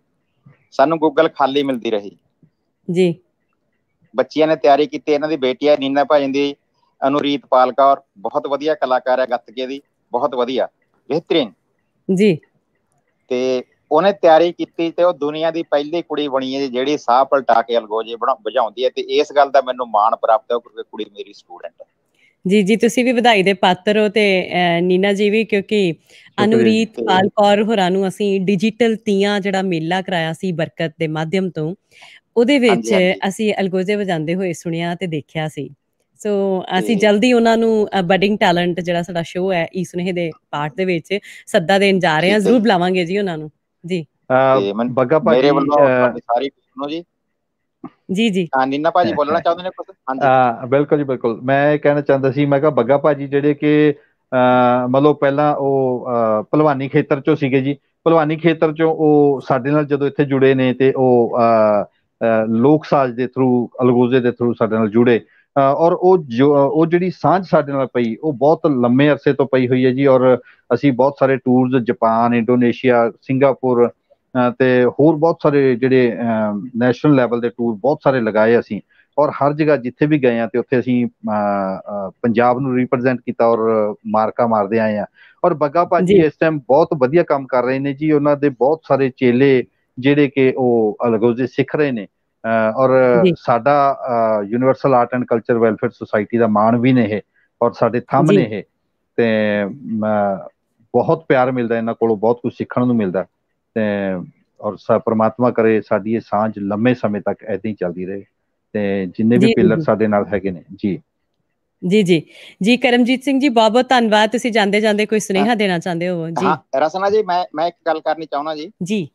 ਸਾਨੂੰ ਗੂਗਲ ਖਾਲੀ ਮਿਲਦੀ ਰਹੀ ਜੀ ਬੱਚੀਆਂ ਨੇ ਤਿਆਰੀ ਕੀਤੀ ਇਹਨਾਂ ਦੀ ਬੇਟੀ ਹੈ ਨੀਨਾ ਭਾਜਨ ਦੀ ਅਨੁਰੀਤ ਪਾਲਕੌਰ ਬਹੁਤ ਵਧੀਆ ਕਲਾਕਾਰ ਹੈ ਗੱਤਕੇ ਦੀ ਬਹੁਤ ਵਧੀਆ ਬਿਹਤਰੀਨ ਜੀ ਤੇ ਉਹਨੇ ਤਿਆਰੀ ਕੀਤੀ ਤੇ ਉਹ ਦੁਨੀਆ ਦੀ ਪਹਿਲੀ ਕੁੜੀ ਬਣੀ ਹੈ ਜਿਹੜੀ ਸਾਹ ਪਲਟਾ ਕੇ ਅਲਗੋਜੇ ਵਜਾਉਂਦੀ ਹੈ ਤੇ ਇਸ ਗੱਲ ਦਾ ਮੈਨੂੰ ਮਾਣ ਪ੍ਰਾਪਤ ਹੈ ਕਿਉਂਕਿ ਕੁੜੀ ਮੇਰੀ ਸਟੂਡੈਂਟ ਹੈ ਜੀ ਜੀ ਤੁਸੀਂ ਵੀ ਵਧਾਈ ਦੇ ਪਾਤਰ ਹੋ ਤੇ ਨੀਨਾ ਜੀ ਵੀ ਕਿਉਂਕਿ ਅਨੁਰੀਤ ਪਾਲਕੌਰ ਹੋਰਾਂ ਨੂੰ ਅਸੀਂ ਡਿਜੀਟਲ ਤੀਆਂ ਜਿਹੜਾ ਮੇਲਾ ਕਰਾਇਆ ਸੀ ਬਰਕਤ ਦੇ ਮਾਧਿਅਮ ਤੋਂ ਉਹਦੇ ਵਿੱਚ ਅਸੀਂ ਅਲਗੋਜ਼ੇ ਵਜਾਉਂਦੇ ਹੋਏ ਸੁਣਿਆ ਤੇ ਦੇਖਿਆ ਸੀ ਸੋ ਅਸੀਂ ਜਲਦੀ ਉਹਨਾਂ ਨੂੰ ਬਡਿੰਗ ਟੈਲੈਂਟ ਜਿਹੜਾ ਸਾਡਾ ਸ਼ੋਅ ਹੈ ਇਸ ਸੁਨੇਹ ਦੇ ਪਾਰਟ ਦੇ ਵਿੱਚ ਸੱਦਾ ਦੇਣ ਜਾ ਰਹੇ ਹਾਂ ਜ਼ਰੂਰ ਬੁਲਾਵਾਂਗੇ ਜੀ ਉਹਨਾਂ ਨੂੰ ਜੀ ਬੱਗਾ ਭਾਜੀ ਮੇਰੇ ਵੱਲੋਂ ਸਾਰੀ ਸੁਣੋ ਜੀ ਜੀ ਜੀ ਹਾਂ ਨਿੰਨਾ ਭਾਜੀ ਬੋਲਣਾ ਚਾਹੁੰਦੇ ਨੇ ਕੁਝ ਹਾਂ ਬਿਲਕੁਲ ਜੀ ਬਿਲਕੁਲ ਮੈਂ ਇਹ ਕਹਿਣਾ ਚਾਹੁੰਦਾ ਸੀ ਮੈਂ ਕਿਹਾ ਬੱਗਾ ਭਾਜੀ ਜਿਹੜੇ ਕਿ ਮਤਲਬ ਪਹਿਲਾਂ ਉਹ ਪਹਿਲਵਾਨੀ ਖੇਤਰ ਚੋਂ ਸੀਗੇ ਜੀ ਪਹਿਲਵਾਨੀ ਖੇਤਰ ਚੋਂ ਉਹ ਸਾਡੇ ਨਾਲ ਜਦੋਂ ਇੱਥੇ ਜੁੜੇ ਨੇ ਤੇ ਉਹ ਲੋਕ ਸਾਜ ਦੇ ਥਰੂ ਅਲਗੋਜ਼ੇ ਦੇ ਥਰੂ ਸਾਡੇ ਨਾਲ ਜੁੜੇ ਔਰ ਉਹ ਉਹ ਜਿਹੜੀ ਸਾਂਝ ਸਾਡੇ ਨਾਲ ਪਈ ਉਹ ਬਹੁਤ ਲੰਮੇ ਅਰਸੇ ਤੋਂ ਪਈ ਹੋਈ ਹੈ ਜੀ ਔਰ ਅਸੀਂ ਬਹੁਤ ਸਾਰੇ ਟੂਰਸ ਜਾਪਾਨ ਇੰਡੋਨੇਸ਼ੀਆ ਸਿੰਗਾਪੁਰ ਤੇ ਹੋਰ ਬਹੁਤ ਸਾਰੇ ਜਿਹੜੇ ਨੈਸ਼ਨਲ ਲੈਵਲ ਦੇ ਟੂਰ ਬਹੁਤ ਸਾਰੇ ਲਗਾਏ ਅਸੀਂ ਔਰ ਹਰ ਜਗ੍ਹਾ ਜਿੱਥੇ ਵੀ ਗਏ ਆ ਤੇ ਉੱਥੇ ਅਸੀਂ ਪੰਜਾਬ ਨੂੰ ਰਿਪਰੈਜ਼ੈਂਟ ਕੀਤਾ ਔਰ ਮਾਰਕਾ ਮਾਰਦੇ ਆਏ ਆ ਔਰ ਬੱਗਾ ਭਾਜੀ ਇਸ ਟਾਈਮ ਬਹੁਤ ਵਧੀਆ ਕੰਮ ਕਰ ਰਹੇ ਨੇ ਜੀ ਉਹਨਾਂ ਦੇ ਬਹੁਤ ਸਾਰੇ ਚੇਲੇ ਜਿਹੜੇ ਕਿ ਉਹ ਅਲਗੋਜ਼ੇ ਸਿੱਖ ਰਹੇ ਨੇ ਔਰ ਸਾਡਾ universal art and culture welfare society ਦਾ ਮਾਣ ਵੀ ਨੇ ਇਹ ਔਰ ਸਾਡੇ ਥੰਮ ਨੇ ਇਹ ਤੇ ਬਹੁਤ ਪਿਆਰ ਮਿਲਦਾ ਇਹਨਾਂ ਕੋਲੋਂ ਬਹੁਤ ਕੁਝ ਸਿੱਖਣ ਨੂੰ ਮਿਲਦਾ ਤੇ ਔਰ ਸਾ ਪਰਮਾਤਮਾ ਕਰੇ ਸਾਡੀ ਇਹ ਸਾਂਝ ਲੰਮੇ ਸਮੇਂ ਤੱਕ ਐਦਾਂ ਹੀ ਚੱਲਦੀ ਰਹੇ ਤੇ ਜਿੰਨੇ ਵੀ ਪਿਲਰ ਸਾਡੇ ਨਾਲ ਹੈਗੇ ਨੇ ਜੀ ਜੀ ਜੀ ਜੀ ਕਰਮਜੀਤ ਸਿੰਘ ਜੀ ਬਹੁਤ ਬਹੁਤ ਧੰਨਵਾਦ ਤੁਸੀਂ ਜਾਂਦੇ ਜਾਂਦੇ ਕੋਈ ਸੁਨੇਹਾ ਦੇਣਾ ਚਾਹੁੰਦੇ ਹੋ ਜੀ ਹਾਂ ਰਸਨਾ ਜੀ ਮੈਂ ਮੈਂ ਇੱਕ ਗੱਲ ਕਰਨੀ ਚਾਹੁੰਦਾ ਜੀ ਜੀ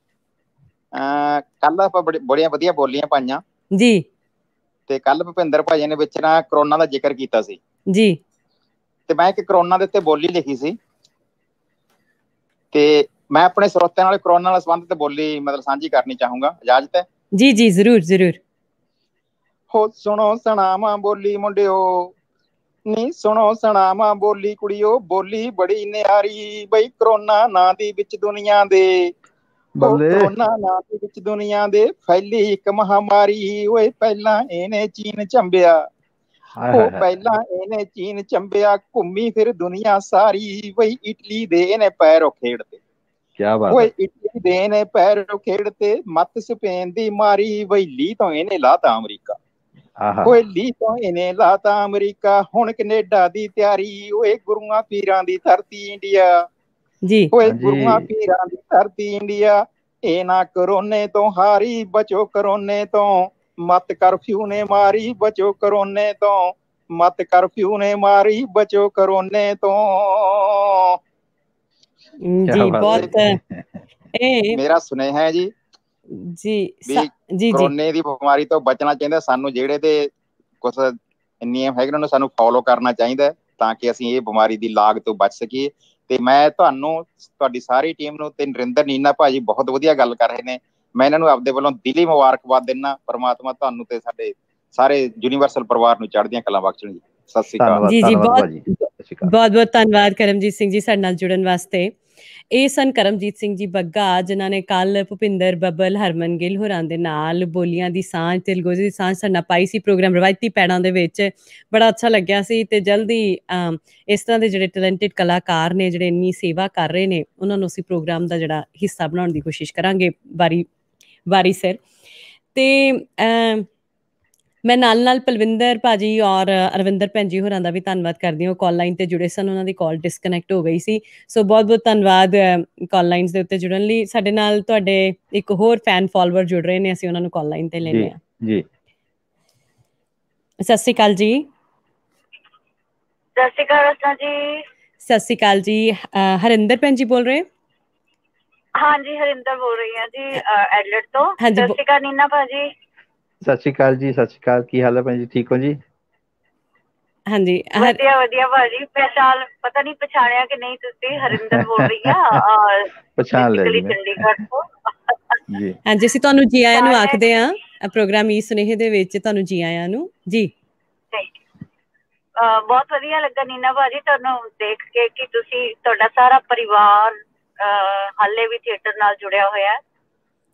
ਕੱਲ ਆਪਾਂ ਬੜੀਆਂ ਵਧੀਆ ਬੋਲੀਆਂ ਪਾਈਆਂ ਜੀ ਤੇ ਕੱਲ ਭੁਪਿੰਦਰ ਭਾਜੀ ਨੇ ਵਿੱਚ ਨਾ ਕਰੋਨਾ ਦਾ ਜ਼ਿਕਰ ਕੀਤਾ ਸੀ ਜੀ ਤੇ ਮੈਂ ਇੱਕ ਕਰੋਨਾ ਦੇ ਉੱਤੇ ਬੋਲੀ ਲਿਖੀ ਸੀ ਤੇ ਮੈਂ ਆਪਣੇ ਸਰੋਤਿਆਂ ਨਾਲ ਕਰੋਨਾ ਨਾਲ ਸੰਬੰਧਿਤ ਬੋਲੀ ਮਤਲਬ ਸਾਂਝੀ ਕਰਨੀ ਚਾਹੂੰਗਾ ਇਜਾਜ਼ਤ ਹੈ ਜੀ ਜੀ ਜ਼ਰੂਰ ਜ਼ਰੂਰ ਹੋ ਸੁਣੋ ਸਣਾਵਾ ਬੋਲੀ ਮੁੰਡਿਓ ਨੀ ਸੁਣੋ ਸਣਾਵਾ ਬੋਲੀ ਕੁੜੀਓ ਬੋਲੀ ਬੜੀ ਨਿਆਰੀ ਬਈ ਕਰੋਨਾ ਨਾਂ ਦੀ ਵਿੱਚ ਦੁਨੀਆ ਦੇ ਬੱਲੇ ਨਾਂ ਦੇ ਵਿੱਚ ਦੁਨੀਆ ਦੇ ਫੈਲੀ ਇੱਕ ਮਹਾਮਾਰੀ ਓਏ ਪਹਿਲਾਂ ਇਹਨੇ ਚੀਨ ਚੰਬਿਆ ਉਹ ਪਹਿਲਾਂ ਇਹਨੇ ਚੀਨ ਚੰਬਿਆ ਘੁੰਮੀ ਫਿਰ ਦੁਨੀਆ ਸਾਰੀ ਵਈ ਇਟਲੀ ਦੇ ਇਹਨੇ ਪੈਰੋ ਖੇਡਦੇ ਕੀ ਬਾਤ ਓਏ ਇਟਲੀ ਦੇ ਇਹਨੇ ਪੈਰੋ ਖੇਡਦੇ ਮੱਤ ਸਪੇਨ ਦੀ ਮਾਰੀ ਵਈ ਲੀ ਤੋਂ ਇਹਨੇ ਲਾਤਾ ਅਮਰੀਕਾ ਓਏ ਲੀ ਤੋਂ ਇਹਨੇ ਲਾਤਾ ਅਮਰੀਕਾ ਹੁਣ ਕੈਨੇਡਾ ਦੀ ਤਿਆਰੀ ਓਏ ਗੁਰੂਆਂ ਪੀਰਾਂ ਦੀ ਧਰਤੀ ਇੰਡੀਆ ਜੀ ਓਏ ਗੁਰੂਆਂ ਪੀਰਾਂ ਦੀ ਧਰਤੀ ਇੰਡੀਆ ਇਹ ਨਾ ਕਰੋਨੇ ਤੋਂ ਹਾਰੀ ਬਚੋ ਕਰੋਨੇ ਤੋਂ ਮਤ ਕਰਫਿਊ ਨੇ ਮਾਰੀ ਬਚੋ ਕਰੋਨੇ ਤੋਂ ਮਤ ਕਰਫਿਊ ਨੇ ਮਾਰੀ ਬਚੋ ਕਰੋਨੇ ਤੋਂ ਜੀ ਬਹੁਤ ਇਹ ਮੇਰਾ ਸੁਨੇਹਾ ਹੈ ਜੀ ਜੀ ਜੀ ਜੀ ਕਰੋਨੇ ਦੀ ਬਿਮਾਰੀ ਤੋਂ ਬਚਣਾ ਚਾਹੀਦਾ ਸਾਨੂੰ ਜਿਹੜੇ ਤੇ ਕੁਝ ਨਿਯਮ ਹੈਗੇ ਨੇ ਸਾਨੂੰ ਫੋਲੋ ਕਰਨਾ ਚਾਹੀਦਾ ਤਾਂ ਕਿ ਅਸੀਂ ਇਹ ਬਿਮਾਰੀ ਦੀ ਲਾਗ ਤੋਂ ਬਚ ਸਕੀਏ ਤੇ ਮੈਂ ਤੁਹਾਨੂੰ ਤੁਹਾਡੀ ਸਾਰੀ ਟੀਮ ਨੂੰ ਤੇ ਨਰਿੰਦਰ ਨੀਨਾ ਭਾਜੀ ਬਹੁਤ ਵਧੀਆ ਗੱਲ ਕਰ ਰਹੇ ਨੇ ਮੈਂ ਇਹਨਾਂ ਨੂੰ ਆਪਦੇ ਵੱਲੋਂ ਦਿਲੀ ਮੁਬਾਰਕਬਾਦ ਦਿੰਨਾ ਪਰਮਾਤਮਾ ਤੁਹਾਨੂੰ ਤੇ ਸਾਡੇ ਸਾਰੇ ਯੂਨੀਵਰਸਲ ਪਰਿਵਾਰ ਨੂੰ ਚੜ੍ਹਦੀਆਂ ਕਲਾ ਬਖਸ਼ਣ ਜੀ ਸਤਿ ਸ੍ਰੀ ਅਕਾਲ ਜੀ ਜੀ ਬਹੁਤ ਬਹੁਤ ਬਹੁਤ ਧੰਨਵਾਦ ਕਰਮਜੀਤ ਸਿੰਘ ਜੀ ਸਾਡੇ ਨਾਲ ਜੁੜਨ ਵਾਸਤੇ ਇਹ ਸਨ ਕਰਮਜੀਤ ਸਿੰਘ ਜੀ ਬੱਗਾ ਜਿਨ੍ਹਾਂ ਨੇ ਕੱਲ ਭੁਪਿੰਦਰ ਬੱਬਲ ਹਰਮਨ ਗਿੱਲ ਹੋਰਾਂ ਦੇ ਨਾਲ ਬੋਲੀਆਂ ਦੀ ਸਾਂਝ ਤੇ ਲਗੋਜੀ ਦੀ ਸਾਂਝ ਸਾਡਾ ਪਾਈ ਸੀ ਪ੍ਰੋਗਰਾਮ ਰਵਾਇਤੀ ਪੈੜਾਂ ਦੇ ਵਿੱਚ ਬੜਾ ਅੱਛਾ ਲੱਗਿਆ ਸੀ ਤੇ ਜਲਦੀ ਇਸ ਤਰ੍ਹਾਂ ਦੇ ਜਿਹੜੇ ਟੈਲੈਂਟਡ ਕਲਾਕਾਰ ਨੇ ਜਿਹੜੇ ਇੰਨੀ ਸੇਵਾ ਕਰ ਰਹੇ ਨੇ ਉਹਨਾਂ ਨੂੰ ਅਸੀਂ ਪ੍ਰੋਗਰਾਮ ਦਾ ਜਿਹੜਾ ਹਿੱਸਾ ਬਣਾਉਣ ਦੀ ਕੋਸ਼ਿਸ਼ ਕਰਾਂਗੇ ਵਾਰੀ ਵਾਰੀ ਸਰ ਤੇ ਮੈਂ ਨਾਲ-ਨਾਲ ਪਲਵਿੰਦਰ ਭਾਜੀ ਔਰ ਅਰਵਿੰਦਰ ਪੈਂਜੀ ਹੋਰਾਂ ਦਾ ਵੀ ਧੰਨਵਾਦ ਕਰਦੀ ਹਾਂ ਕਾਲ ਲਾਈਨ ਤੇ ਜੁੜੇ ਸਨ ਉਹਨਾਂ ਦੀ ਕਾਲ ਡਿਸਕਨੈਕਟ ਹੋ ਗਈ ਸੀ ਸੋ ਬਹੁਤ-ਬਹੁਤ ਧੰਨਵਾਦ ਕਾਲ ਲਾਈਨਸ ਦੇ ਉੱਤੇ ਜੁੜਨ ਲਈ ਸਾਡੇ ਨਾਲ ਤੁਹਾਡੇ ਇੱਕ ਹੋਰ ਫੈਨ ਫਾਲੋਅਰ ਜੁੜ ਰਹੇ ਨੇ ਅਸੀਂ ਉਹਨਾਂ ਨੂੰ ਕਾਲ ਲਾਈਨ ਤੇ ਲੈਨੇ ਆ ਜੀ ਸਤਿ ਸ਼੍ਰੀ ਅਕਾਲ ਜੀ ਸਤਿ ਸ਼੍ਰੀ ਅਕਾਲ ਰਸਨਾ ਜੀ ਸਤਿ ਸ਼੍ਰੀ ਅਕਾਲ ਜੀ ਹਰਿੰਦਰ ਪੈਂਜੀ ਬੋਲ ਰਹੇ ਹਾਂ ਜੀ ਹਰਿੰਦਰ ਬੋਲ ਰਹੀ ਹਾਂ ਜੀ ਐਡਲਟ ਤੋਂ ਸਤਿ ਸ਼੍ਰੀ ਅਕਾਲ ਨੀਨਾ ਭਾਜੀ ਸਤਿ ਸ਼੍ਰੀ ਅਕਾਲ ਜੀ ਸਤਿ ਸ਼੍ਰੀ ਅਕਾਲ ਕੀ ਹਾਲ ਹੈ ਭੈਣ ਜੀ ਠੀਕ ਹੋ ਜੀ ਹਾਂਜੀ ਵਧੀਆ ਵਧੀਆ ਭਾਜੀ ਪਹਿਚਾਨ ਪਤਾ ਨਹੀਂ ਪਛਾਣਿਆ ਕਿ ਨਹੀਂ ਤੁਸੀਂ ਹਰਿੰਦਰ ਬੋਲ ਰਹੀ ਆ ਔਰ ਪਛਾਣ ਲਈ ਚੰਡੀਗੜ੍ਹ ਤੋਂ ਜੀ ਹਾਂਜੀ ਅਸੀਂ ਤੁਹਾਨੂੰ ਜੀ ਆਇਆਂ ਨੂੰ ਆਖਦੇ ਆ ਪ੍ਰੋਗਰਾਮ ਈ ਸੁਨੇਹੇ ਦੇ ਵਿੱਚ ਤੁਹਾਨੂੰ ਜੀ ਆਇਆਂ ਨੂੰ ਜੀ ਬਹੁਤ ਵਧੀਆ ਲੱਗਾ ਨੀਨਾ ਭਾਜੀ ਤੁਹਾਨੂੰ ਦੇਖ ਕੇ ਕਿ ਤੁਸੀਂ ਤੁਹਾਡਾ ਸਾਰਾ ਪਰਿਵਾਰ ਹਾਲੇ ਵੀ ਥੀਏਟਰ ਨਾਲ ਜੁੜਿਆ ਹੋਇਆ ਹੈ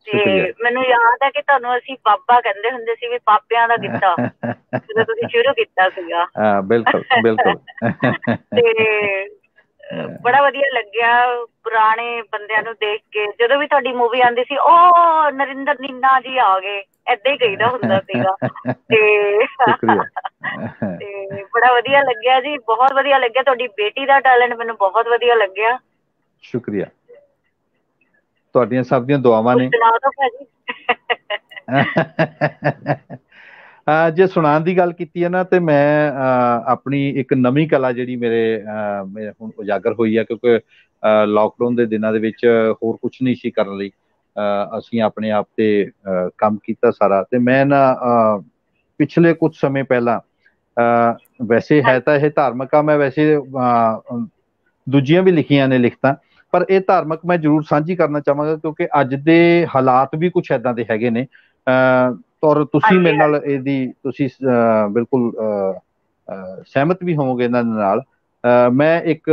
ਤੇ ਮੈਨੂੰ ਯਾਦ ਹੈ ਕਿ ਤੁਹਾਨੂੰ ਅਸੀਂ ਬਾਬਾ ਕਹਿੰਦੇ ਹੁੰਦੇ ਸੀ ਵੀ ਪਾਪਿਆਂ ਦਾ ਕਿੱਤਾ ਜਦੋਂ ਤੁਸੀਂ ਸ਼ੁਰੂ ਕੀਤਾ ਸੀਗਾ ਹਾਂ ਬਿਲਕੁਲ ਬਿਲਕੁਲ ਤੇ ਬੜਾ ਵਧੀਆ ਲੱਗਿਆ ਪੁਰਾਣੇ ਬੰਦਿਆਂ ਨੂੰ ਦੇਖ ਕੇ ਜਦੋਂ ਵੀ ਤੁਹਾਡੀ ਮੂਵੀ ਆਉਂਦੀ ਸੀ ਉਹ ਨਰਿੰਦਰ ਨਿੰਨਾ ਜੀ ਆ ਗਏ ਐਦਾਂ ਹੀ ਕਹੀਦਾ ਹੁੰਦਾ ਸੀਗਾ ਤੇ ਤੇ ਬੜਾ ਵਧੀਆ ਲੱਗਿਆ ਜੀ ਬਹੁਤ ਵਧੀਆ ਲੱਗਿਆ ਤੁਹਾਡੀ ਬੇਟੀ ਦਾ ਟੈਲੈਂਟ ਮੈਨੂੰ ਬਹੁਤ ਵਧੀਆ ਲੱਗਿਆ ਸ਼ੁਕਰੀਆ ਤੁਹਾਡੀਆਂ ਸਭ ਦੀਆਂ ਦੁਆਵਾਂ ਨੇ ਆ ਜੇ ਸੁਣਾਉਣ ਦੀ ਗੱਲ ਕੀਤੀ ਹੈ ਨਾ ਤੇ ਮੈਂ ਆਪਣੀ ਇੱਕ ਨਵੀਂ ਕਲਾ ਜਿਹੜੀ ਮੇਰੇ ਹੁਣ ਉਜਾਗਰ ਹੋਈ ਹੈ ਕਿਉਂਕਿ ਲਾਕਡਾਊਨ ਦੇ ਦਿਨਾਂ ਦੇ ਵਿੱਚ ਹੋਰ ਕੁਝ ਨਹੀਂ ਸੀ ਕਰਨ ਲਈ ਅਸੀਂ ਆਪਣੇ ਆਪ ਤੇ ਕੰਮ ਕੀਤਾ ਸਾਰਾ ਤੇ ਮੈਂ ਨਾ ਪਿਛਲੇ ਕੁਝ ਸਮੇਂ ਪਹਿਲਾਂ ਵੈਸੇ ਹੈ ਤਾਂ ਇਹ ਧਾਰਮਿਕ ਆ ਮੈਂ ਵੈਸੇ ਦੂਜੀਆਂ ਵੀ ਲਿਖੀਆਂ ਨੇ ਲਿਖਤਾ ਪਰ ਇਹ ਧਾਰਮਿਕ ਮੈਂ ਜ਼ਰੂਰ ਸਾਂਝੀ ਕਰਨਾ ਚਾਹਾਂਗਾ ਕਿਉਂਕਿ ਅੱਜ ਦੇ ਹਾਲਾਤ ਵੀ ਕੁਝ ਐਦਾਂ ਦੇ ਹੈਗੇ ਨੇ ਔਰ ਤੁਸੀਂ ਮੇਰੇ ਨਾਲ ਇਹਦੀ ਤੁਸੀਂ ਬਿਲਕੁਲ ਸਹਿਮਤ ਵੀ ਹੋਵੋਗੇ ਇਹਨਾਂ ਨਾਲ ਮੈਂ ਇੱਕ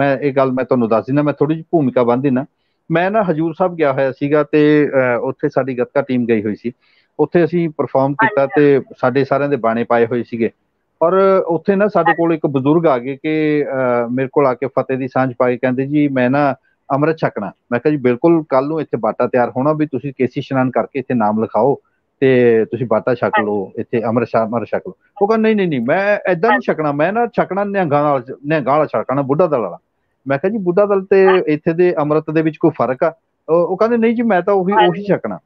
ਮੈਂ ਇਹ ਗੱਲ ਮੈਂ ਤੁਹਾਨੂੰ ਦੱਸ ਦਿੰਦਾ ਮੈਂ ਥੋੜੀ ਜਿਹੀ ਭੂਮਿਕਾ ਬੰਨ੍ਹ ਦਿੰਦਾ ਮੈਂ ਨਾ ਹਜੂਰ ਸਾਹਿਬ ਗਿਆ ਹੋਇਆ ਸੀਗਾ ਤੇ ਉੱਥੇ ਸਾਡੀ ਗੱਤਕਾ ਟੀਮ ਗਈ ਹੋਈ ਸੀ ਉੱਥੇ ਅਸੀਂ ਪਰਫਾਰਮ ਕੀਤਾ ਤੇ ਸਾਡੇ ਸਾਰਿਆਂ ਦੇ ਬਾਣੇ ਪਾਏ ਹੋਏ ਸੀਗੇ ਔਰ ਉੱਥੇ ਨਾ ਸਾਡੇ ਕੋਲ ਇੱਕ ਬਜ਼ੁਰਗ ਆ ਗਏ ਕਿ ਮੇਰੇ ਕੋਲ ਆ ਕੇ ਫਤਿਹ ਦੀ ਸਾਂਝ ਪਾਈ ਕਹਿੰਦੇ ਜੀ ਮੈਂ ਨਾ ਅੰਮ੍ਰਿਤ ਛਕਣਾ ਮੈਂ ਕਿਹਾ ਜੀ ਬਿਲਕੁਲ ਕੱਲ ਨੂੰ ਇੱਥੇ ਬਾਟਾ ਤਿਆਰ ਹੋਣਾ ਵੀ ਤੁਸੀਂ ਕੇਸੀ ਇਸ਼ਨਾਨ ਕਰਕੇ ਇੱਥੇ ਨਾਮ ਲਿਖਾਓ ਤੇ ਤੁਸੀਂ ਬਾਟਾ ਛਕ ਲਓ ਇੱਥੇ ਅੰਮ੍ਰਿਤ ਸ਼ਾਹ ਅੰਮ੍ਰਿਤ ਛਕ ਲਓ ਉਹ ਕਹਿੰਦਾ ਨਹੀਂ ਨਹੀਂ ਨਹੀਂ ਮੈਂ ਐਦਾਂ ਨਹੀਂ ਛਕਣਾ ਮੈਂ ਨਾ ਛਕਣਾ ਨਿਹੰਗਾਂ ਨਾਲ ਨਿਹੰਗਾਂ ਨਾਲ ਛਕਣਾ ਬੁੱਢਾ ਦਲ ਵਾਲਾ ਮੈਂ ਕਿਹਾ ਜੀ ਬੁੱਢਾ ਦਲ ਤੇ ਇੱਥੇ ਦੇ ਅੰਮ੍ਰਿਤ ਦੇ ਵਿੱਚ ਕੋਈ ਫਰਕ ਆ ਉਹ ਕਹਿੰਦੇ ਨਹੀਂ ਜੀ ਮੈਂ ਤਾਂ ਉਹੀ ਉਹੀ ਛਕਣਾ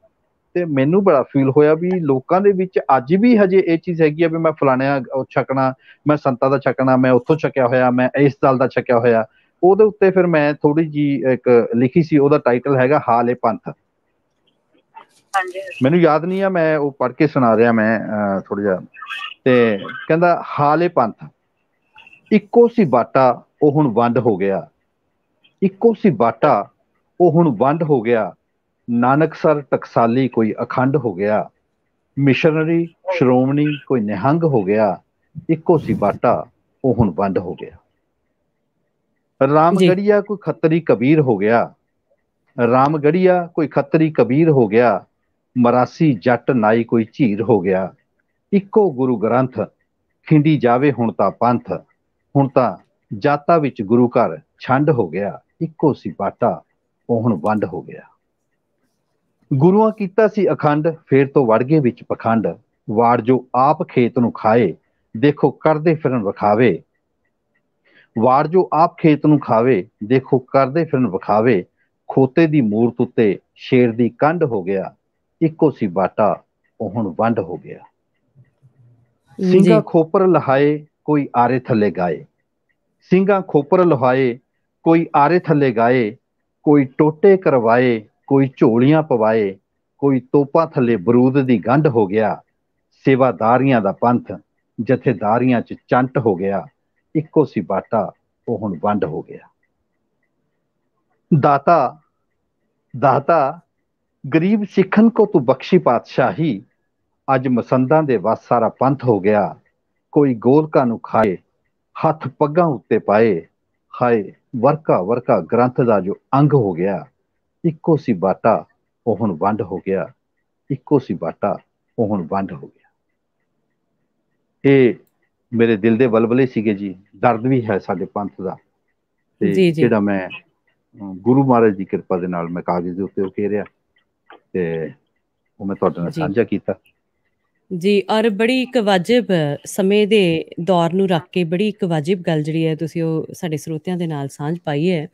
ਤੇ ਮੈਨੂੰ ਬੜਾ ਫੀਲ ਹੋਇਆ ਵੀ ਲੋਕਾਂ ਦੇ ਵਿੱਚ ਅੱਜ ਵੀ ਹਜੇ ਇਹ ਚੀਜ਼ ਹੈਗੀ ਆ ਵੀ ਮੈਂ ਫਲਾਣਿਆ ਛਕਣਾ ਮੈਂ ਸੰਤਾ ਦਾ ਛਕਣਾ ਮੈਂ ਉੱਥੋਂ ਛਕਿਆ ਹੋਇਆ ਮੈਂ ਇਸ ਦਲ ਦਾ ਛਕਿਆ ਹੋਇਆ ਉਹਦੇ ਉੱਤੇ ਫਿਰ ਮੈਂ ਥੋੜੀ ਜੀ ਇੱਕ ਲਿਖੀ ਸੀ ਉਹਦਾ ਟਾਈਟਲ ਹੈਗਾ ਹਾਲੇ ਪੰਥ ਹਾਂਜੀ ਮੈਨੂੰ ਯਾਦ ਨਹੀਂ ਆ ਮੈਂ ਉਹ ਪੜ੍ਹ ਕੇ ਸੁਣਾ ਰਿਹਾ ਮੈਂ ਥੋੜਾ ਜਿਹਾ ਤੇ ਕਹਿੰਦਾ ਹਾਲੇ ਪੰਥ ਇੱਕੋ ਸੀ ਬਾਟਾ ਉਹ ਹੁਣ ਵੰਡ ਹੋ ਗਿਆ ਇੱਕੋ ਸੀ ਬਾਟਾ ਉਹ ਹੁਣ ਵੰਡ ਹੋ ਗਿਆ ਨਾਨਕ ਸਰ ਟਕਸਾਲੀ ਕੋਈ ਅਖੰਡ ਹੋ ਗਿਆ ਮਿਸ਼ਨਰੀ ਸ਼੍ਰੋਮਣੀ ਕੋਈ ਨਿਹੰਗ ਹੋ ਗਿਆ ਇੱਕੋ ਸੀ ਬਾਟਾ ਉਹ ਹੁਣ ਬੰਦ ਹੋ ਗਿਆ ਰਾਮਗੜੀਆ ਕੋਈ ਖੱਤਰੀ ਕਬੀਰ ਹੋ ਗਿਆ ਰਾਮਗੜੀਆ ਕੋਈ ਖੱਤਰੀ ਕਬੀਰ ਹੋ ਗਿਆ ਮਰਾਸੀ ਜੱਟ ਨਾਈ ਕੋਈ ਝੀਰ ਹੋ ਗਿਆ ਇੱਕੋ ਗੁਰੂ ਗ੍ਰੰਥ ਖਿੰਡੀ ਜਾਵੇ ਹੁਣ ਤਾਂ ਪੰਥ ਹੁਣ ਤਾਂ ਜਾਤਾ ਵਿੱਚ ਗੁਰੂ ਘਰ ਛੰਡ ਹੋ ਗਿਆ ਇੱਕੋ ਸੀ ਬਾਟਾ ਉਹ ਹੁਣ ਵੰਡ ਹੋ ਗਿਆ ਗੁਰੂਆਂ ਕੀਤਾ ਸੀ ਅਖੰਡ ਫੇਰ ਤੋਂ ਵੜ ਗਏ ਵਿੱਚ ਪਖੰਡ ਵਾੜ ਜੋ ਆਪ ਖੇਤ ਨੂੰ ਖਾਏ ਦੇਖੋ ਕਰਦੇ ਫਿਰਨ ਵਿਖਾਵੇ ਵਾੜ ਜੋ ਆਪ ਖੇਤ ਨੂੰ ਖਾਵੇ ਦੇਖੋ ਕਰਦੇ ਫਿਰਨ ਵਿਖਾਵੇ ਖੋਤੇ ਦੀ ਮੂਰਤ ਉੱਤੇ ਸ਼ੇਰ ਦੀ ਕੰਢ ਹੋ ਗਿਆ ਇੱਕੋ ਸੀ ਬਾਟਾ ਉਹ ਹੁਣ ਵੰਡ ਹੋ ਗਿਆ ਸਿੰਘਾ ਖੋਪਰ ਲਹਾਏ ਕੋਈ ਆਰੇ ਥੱਲੇ ਗਾਏ ਸਿੰਘਾ ਖੋਪਰ ਲਹਾਏ ਕੋਈ ਆਰੇ ਥੱਲੇ ਗਾਏ ਕੋਈ ਟੋਟੇ ਕਰਵਾਏ ਕੋਈ ਝੋਲੀਆਂ ਪਵਾਏ ਕੋਈ ਤੋਪਾਂ ਥੱਲੇ ਬਰੂਦ ਦੀ ਗੰਢ ਹੋ ਗਿਆ ਸੇਵਾਦਾਰੀਆਂ ਦਾ ਪੰਥ ਜਥੇਦਾਰੀਆਂ 'ਚ ਚੰਟ ਹੋ ਗਿਆ ਇੱਕੋ ਸੀ ਬਾਟਾ ਉਹ ਹੁਣ ਵੰਡ ਹੋ ਗਿਆ ਦਾਤਾ ਦਾਤਾ ਗਰੀਬ ਸਿੱਖਨ ਕੋ ਤੂੰ ਬਖਸ਼ੀ ਪਾਤਸ਼ਾਹੀ ਅੱਜ ਮਸੰਦਾਂ ਦੇ ਵਸ ਸਾਰਾ ਪੰਥ ਹੋ ਗਿਆ ਕੋਈ ਗੋਲਕਾਂ ਨੂੰ ਖਾਏ ਹੱਥ ਪੱਗਾਂ ਉੱਤੇ ਪਾਏ ਹਾਏ ਵਰਕਾ ਵਰਕਾ ਗ੍ਰੰਥ ਦਾ ਜੋ ਅੰਗ ਹੋ ਗਿਆ ਇੱਕੋ ਸੀ ਬਾਟਾ ਉਹ ਹੁਣ ਵੰਡ ਹੋ ਗਿਆ ਇੱਕੋ ਸੀ ਬਾਟਾ ਉਹ ਹੁਣ ਵੰਡ ਹੋ ਗਿਆ ਇਹ ਮੇਰੇ ਦਿਲ ਦੇ ਬਲਬਲੇ ਸੀਗੇ ਜੀ ਦਰਦ ਵੀ ਹੈ ਸਾਡੇ ਪੰਥ ਦਾ ਤੇ ਜਿਹੜਾ ਮੈਂ ਗੁਰੂ ਮਹਾਰਾਜ ਦੀ ਕਿਰਪਾ ਦੇ ਨਾਲ ਮੈਂ ਕਾਗਜ਼ ਦੇ ਉੱਤੇ ਉਹ ਕਹਿ ਰਿਹਾ ਤੇ ਉਹ ਮੈਂ ਤੁਹਾਡੇ ਨਾਲ ਸਾਂਝਾ ਕੀਤਾ ਜੀ ਔਰ ਬੜੀ ਇੱਕ ਵਾਜਿਬ ਸਮੇਂ ਦੇ ਦੌਰ ਨੂੰ ਰੱਖ ਕੇ ਬੜੀ ਇੱਕ ਵਾਜਿਬ ਗੱਲ ਜਿਹੜੀ ਹੈ ਤੁਸੀਂ ਉਹ ਸਾਡੇ ਸਰੋਤਿਆਂ ਦੇ ਨਾਲ ਸਾਂਝ ਪਾਈ ਹੈ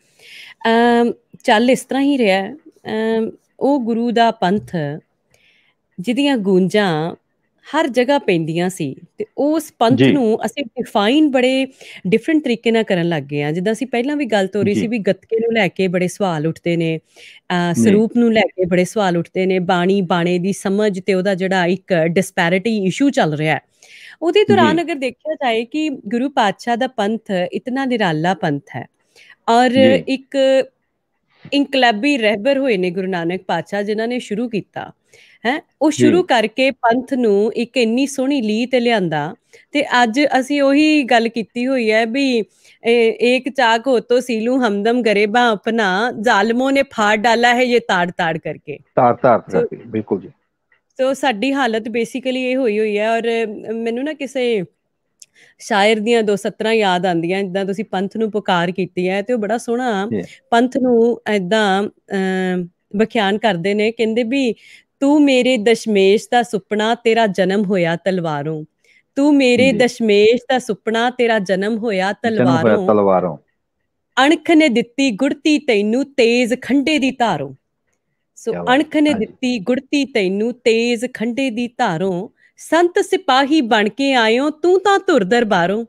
ਅ ਚੱਲ ਇਸ ਤਰ੍ਹਾਂ ਹੀ ਰਿਹਾ ਉਹ ਗੁਰੂ ਦਾ ਪੰਥ ਜਿਹਦੀਆਂ ਗੂੰਜਾਂ ਹਰ ਜਗ੍ਹਾ ਪੈਂਦੀਆਂ ਸੀ ਤੇ ਉਸ ਪੰਥ ਨੂੰ ਅਸੀਂ ਡਿਫਾਈਨ ਬੜੇ ਡਿਫਰੈਂਟ ਤਰੀਕੇ ਨਾਲ ਕਰਨ ਲੱਗ ਗਏ ਆ ਜਿੱਦਾਂ ਅਸੀਂ ਪਹਿਲਾਂ ਵੀ ਗੱਲ ਤੋਰੀ ਸੀ ਵੀ ਗੱਤਕੇ ਨੂੰ ਲੈ ਕੇ ਬੜੇ ਸਵਾਲ ਉੱਠਦੇ ਨੇ ਸਰੂਪ ਨੂੰ ਲੈ ਕੇ ਬੜੇ ਸਵਾਲ ਉੱਠਦੇ ਨੇ ਬਾਣੀ ਬਾਣੇ ਦੀ ਸਮਝ ਤੇ ਉਹਦਾ ਜਿਹੜਾ ਇੱਕ ਡਿਸਪੈਰਿਟੀ ਇਸ਼ੂ ਚੱਲ ਰਿਹਾ ਹੈ ਉਹਦੇ ਦੌਰਾਨ ਅਗਰ ਦੇਖਿਆ ਜਾਏ ਕਿ ਗੁਰੂ ਪਾਤਸ਼ਾਹ ਦਾ ਪੰਥ ਇਤਨਾ ਨਿਰਾਲਾ ਪੰਥ ਹੈ ਔਰ ਇੱਕ ਇਨਕਲਾਬੀ ਰਹਿਬਰ ਹੋਏ ਨੇ ਗੁਰੂ ਨਾਨਕ ਪਾਤਸ਼ਾਹ ਜਿਨ੍ਹਾਂ ਨੇ ਸ਼ੁਰੂ ਕੀਤਾ ਹੈ ਉਹ ਸ਼ੁਰੂ ਕਰਕੇ ਪੰਥ ਨੂੰ ਇੱਕ ਇੰਨੀ ਸੋਹਣੀ ਲੀ ਤੇ ਲਿਆਂਦਾ ਤੇ ਅੱਜ ਅਸੀਂ ਉਹੀ ਗੱਲ ਕੀਤੀ ਹੋਈ ਹੈ ਵੀ ਇੱਕ ਚਾਕ ਹੋ ਤੋ ਸੀਲੂ ਹਮਦਮ ਗਰੇਬਾ ਆਪਣਾ ਜ਼ਾਲਮੋਂ ਨੇ ਫਾੜ ਡਾਲਾ ਹੈ ਇਹ ਤਾੜ ਤਾੜ ਕਰਕੇ ਤਾੜ ਤਾੜ ਕਰਕੇ ਬਿਲਕੁਲ ਜੀ ਸੋ ਸਾਡੀ ਹਾਲਤ ਬੇਸਿਕਲੀ ਇਹ ਹੋਈ ਹੋਈ ਹੈ ਔਰ ਮੈਨੂੰ ਨਾ ਕਿਸੇ ਸ਼ਾਇਰ ਦੀਆਂ ਦੋ ਸਤਰਾਂ ਯਾਦ ਆਂਦੀਆਂ ਜਿੱਦਾਂ ਤੁਸੀਂ ਪੰਥ ਨੂੰ ਪੁਕਾਰ ਕੀਤੀ ਹੈ ਤੇ ਉਹ ਬੜਾ ਸੋਹਣਾ ਪੰਥ ਨੂੰ ਐਦਾਂ ਬਖਿਆਨ ਕਰਦੇ ਨੇ ਕਹਿੰਦੇ ਵੀ ਤੂੰ ਮੇਰੇ ਦਸ਼ਮੇਸ਼ ਦਾ ਸੁਪਨਾ ਤੇਰਾ ਜਨਮ ਹੋਇਆ ਤਲਵਾਰੋਂ ਤੂੰ ਮੇਰੇ ਦਸ਼ਮੇਸ਼ ਦਾ ਸੁਪਨਾ ਤੇਰਾ ਜਨਮ ਹੋਇਆ ਤਲਵਾਰੋਂ ਤਲਵਾਰੋਂ ਅਣਖ ਨੇ ਦਿੱਤੀ ਗੁੜਤੀ ਤੈਨੂੰ ਤੇਜ਼ ਖੰਡੇ ਦੀ ਧਾਰੋਂ ਸੋ ਅਣਖ ਨੇ ਦਿੱਤੀ ਗੁੜਤੀ ਤੈਨੂੰ ਤੇਜ਼ ਖੰਡੇ ਦੀ ਧਾਰੋਂ ਸੰਤ ਸਿਪਾਹੀ ਬਣ ਕੇ ਆਇਓ ਤੂੰ ਤਾਂ ਧੁਰ ਦਰਬਾਰੋਂ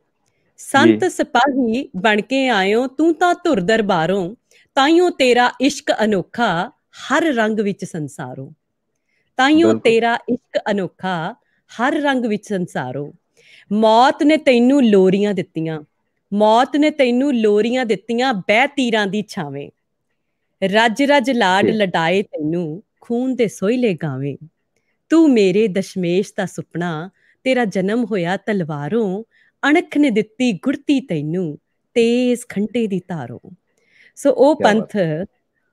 ਸੰਤ ਸਿਪਾਹੀ ਬਣ ਕੇ ਆਇਓ ਤੂੰ ਤਾਂ ਧੁਰ ਦਰਬਾਰੋਂ ਤਾਈਓ ਤੇਰਾ ਇਸ਼ਕ ਅਨੋਖਾ ਹਰ ਰੰਗ ਵਿੱਚ ਸੰਸਾਰੋਂ ਤਾਈਓ ਤੇਰਾ ਇੱਕ ਅਨੋਖਾ ਹਰ ਰੰਗ ਵਿੱਚ ਸੰਸਾਰੋ ਮੌਤ ਨੇ ਤੈਨੂੰ ਲੋਰੀਆਂ ਦਿੱਤੀਆਂ ਮੌਤ ਨੇ ਤੈਨੂੰ ਲੋਰੀਆਂ ਦਿੱਤੀਆਂ ਬਹਿ ਤੀਰਾਂ ਦੀ ਛਾਵੇਂ ਰੱਜ ਰੱਜ ਲਾੜ ਲਟਾਏ ਤੈਨੂੰ ਖੂਨ ਦੇ ਸੋਇਲੇ ਗਾਵੇਂ ਤੂੰ ਮੇਰੇ ਦਸ਼ਮੇਸ਼ ਦਾ ਸੁਪਨਾ ਤੇਰਾ ਜਨਮ ਹੋਇਆ ਤਲਵਾਰੋਂ ਅਣਖ ਨੇ ਦਿੱਤੀ ਗੁਰਤੀ ਤੈਨੂੰ ਤੇਜ਼ ਖੰਡੇ ਦੀ ਤਾਰੋਂ ਸੋ ਉਹ ਪੰਥ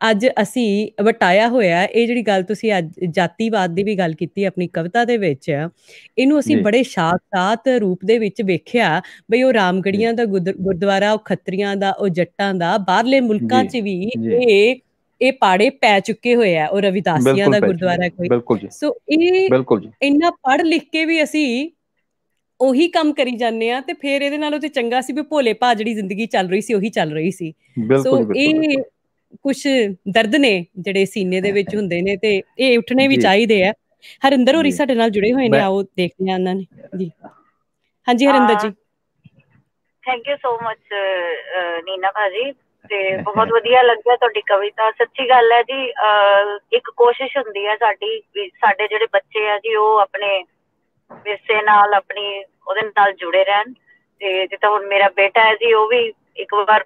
ਅੱਜ ਅਸੀਂ ਵਟਾਇਆ ਹੋਇਆ ਇਹ ਜਿਹੜੀ ਗੱਲ ਤੁਸੀਂ ਅੱਜ ਜਾਤੀਵਾਦ ਦੀ ਵੀ ਗੱਲ ਕੀਤੀ ਆਪਣੀ ਕਵਿਤਾ ਦੇ ਵਿੱਚ ਇਹਨੂੰ ਅਸੀਂ ਬੜੇ ਸ਼ਾਖਾਤ ਰੂਪ ਦੇ ਵਿੱਚ ਵੇਖਿਆ ਬਈ ਉਹ ਰਾਮਗੜੀਆਂ ਦਾ ਗੁਰਦੁਆਰਾ ਉਹ ਖੱਤਰੀਆਂ ਦਾ ਉਹ ਜੱਟਾਂ ਦਾ ਬਾਹਰਲੇ ਮੁਲਕਾਂ 'ਚ ਵੀ ਇਹ ਇਹ ਪਾੜੇ ਪੈ ਚੁੱਕੇ ਹੋਏ ਆ ਉਹ ਰਵਿਦਾਸੀਆਂ ਦਾ ਗੁਰਦੁਆਰਾ ਕੋਈ ਸੋ ਇਹ ਇੰਨਾ ਪੜ ਲਿਖ ਕੇ ਵੀ ਅਸੀਂ ਉਹੀ ਕੰਮ ਕਰੀ ਜਾਂਦੇ ਆ ਤੇ ਫਿਰ ਇਹਦੇ ਨਾਲੋਂ ਤੇ ਚੰਗਾ ਸੀ ਵੀ ਭੋਲੇ ਭਾਜੜੀ ਜ਼ਿੰਦਗੀ ਚੱਲ ਰਹੀ ਸੀ ਉਹੀ ਚੱਲ ਰਹੀ ਸੀ ਸੋ ਇਹ ਕੁਝ ਦਰਦ ਨੇ ਜਿਹੜੇ ਸੀਨੇ ਦੇ ਵਿੱਚ ਹੁੰਦੇ ਨੇ ਤੇ ਇਹ ਉੱਠਣੇ ਵੀ ਚਾਹੀਦੇ ਆ ਹਰਿੰਦਰ ਹੋਰੀ ਸਾਡੇ ਨਾਲ ਜੁੜੇ ਹੋਏ ਨੇ ਆਓ ਦੇਖਦੇ ਆ ਉਹਨਾਂ ਨੇ ਜੀ ਹਾਂਜੀ Harinder ji thank you so much Neena ਭਾਜੀ ਤੇ ਬਹੁਤ ਵਧੀਆ ਲੱਗਿਆ ਤੁਹਾਡੀ ਕਵਿਤਾ ਸੱਚੀ ਗੱਲ ਹੈ ਜੀ ਇੱਕ ਕੋਸ਼ਿਸ਼ ਹੁੰਦੀ ਹੈ ਸਾਡੀ ਸਾਡੇ ਜਿਹੜੇ ਬੱਚੇ ਆ ਜੀ ਉਹ ਆਪਣੇ ਵਿਰਸੇ ਨਾਲ ਆਪਣੀ ਉਹਦੇ ਨਾਲ ਜੁੜੇ ਰਹਿਣ ਤੇ ਜਿੱਦਾਂ ਹੁਣ ਮੇਰਾ ਬੇਟਾ ਹੈ ਜੀ ਉਹ ਵੀ ਇੱਕ ਵਾਰ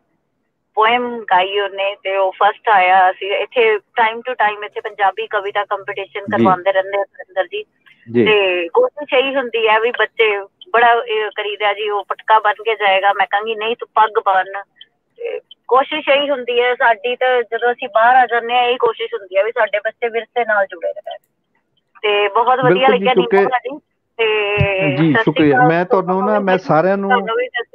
ਪੋਇਮ ਗਾਈ ਉਹਨੇ ਤੇ ਉਹ ਫਸਟ ਆਇਆ ਅਸੀਂ ਇੱਥੇ ਟਾਈਮ ਟੂ ਟਾਈਮ ਇੱਥੇ ਪੰਜਾਬੀ ਕਵਿਤਾ ਕੰਪੀਟੀਸ਼ਨ ਕਰਵਾਉਂਦੇ ਰਹਿੰਦੇ ਸਰਿੰਦਰ ਜੀ ਤੇ ਕੋਸ਼ਿਸ਼ ਇਹੀ ਹੁੰਦੀ ਹੈ ਵੀ ਬੱਚੇ ਬੜਾ ਕਰੀਦਾ ਜੀ ਉਹ ਪਟਕਾ ਬਣ ਕੇ ਜਾਏਗਾ ਮੈਂ ਕਹਾਂਗੀ ਨਹੀਂ ਤੂੰ ਪੱਗ ਬਣ ਕੋਸ਼ਿਸ਼ ਇਹੀ ਹੁੰਦੀ ਹੈ ਸਾਡੀ ਤਾਂ ਜਦੋਂ ਅਸੀਂ ਬਾਹਰ ਆ ਜਾਂਦੇ ਆ ਇਹ ਕੋਸ਼ਿਸ਼ ਹੁੰਦੀ ਹੈ ਵੀ ਸਾਡੇ ਬੱਚੇ ਵਿਰਸੇ ਨਾਲ ਜੁੜੇ ਰਹਿਣ ਤੇ ਬਹੁਤ ਵਧੀਆ ਲੱਗਿਆ ਨੀਮੋ ਜੀ ਜੀ ਸ਼ੁਕਰੀਆ ਮੈਂ ਤੁਹਾਨੂੰ ਨਾ ਮੈਂ ਸਾਰਿਆਂ ਨੂੰ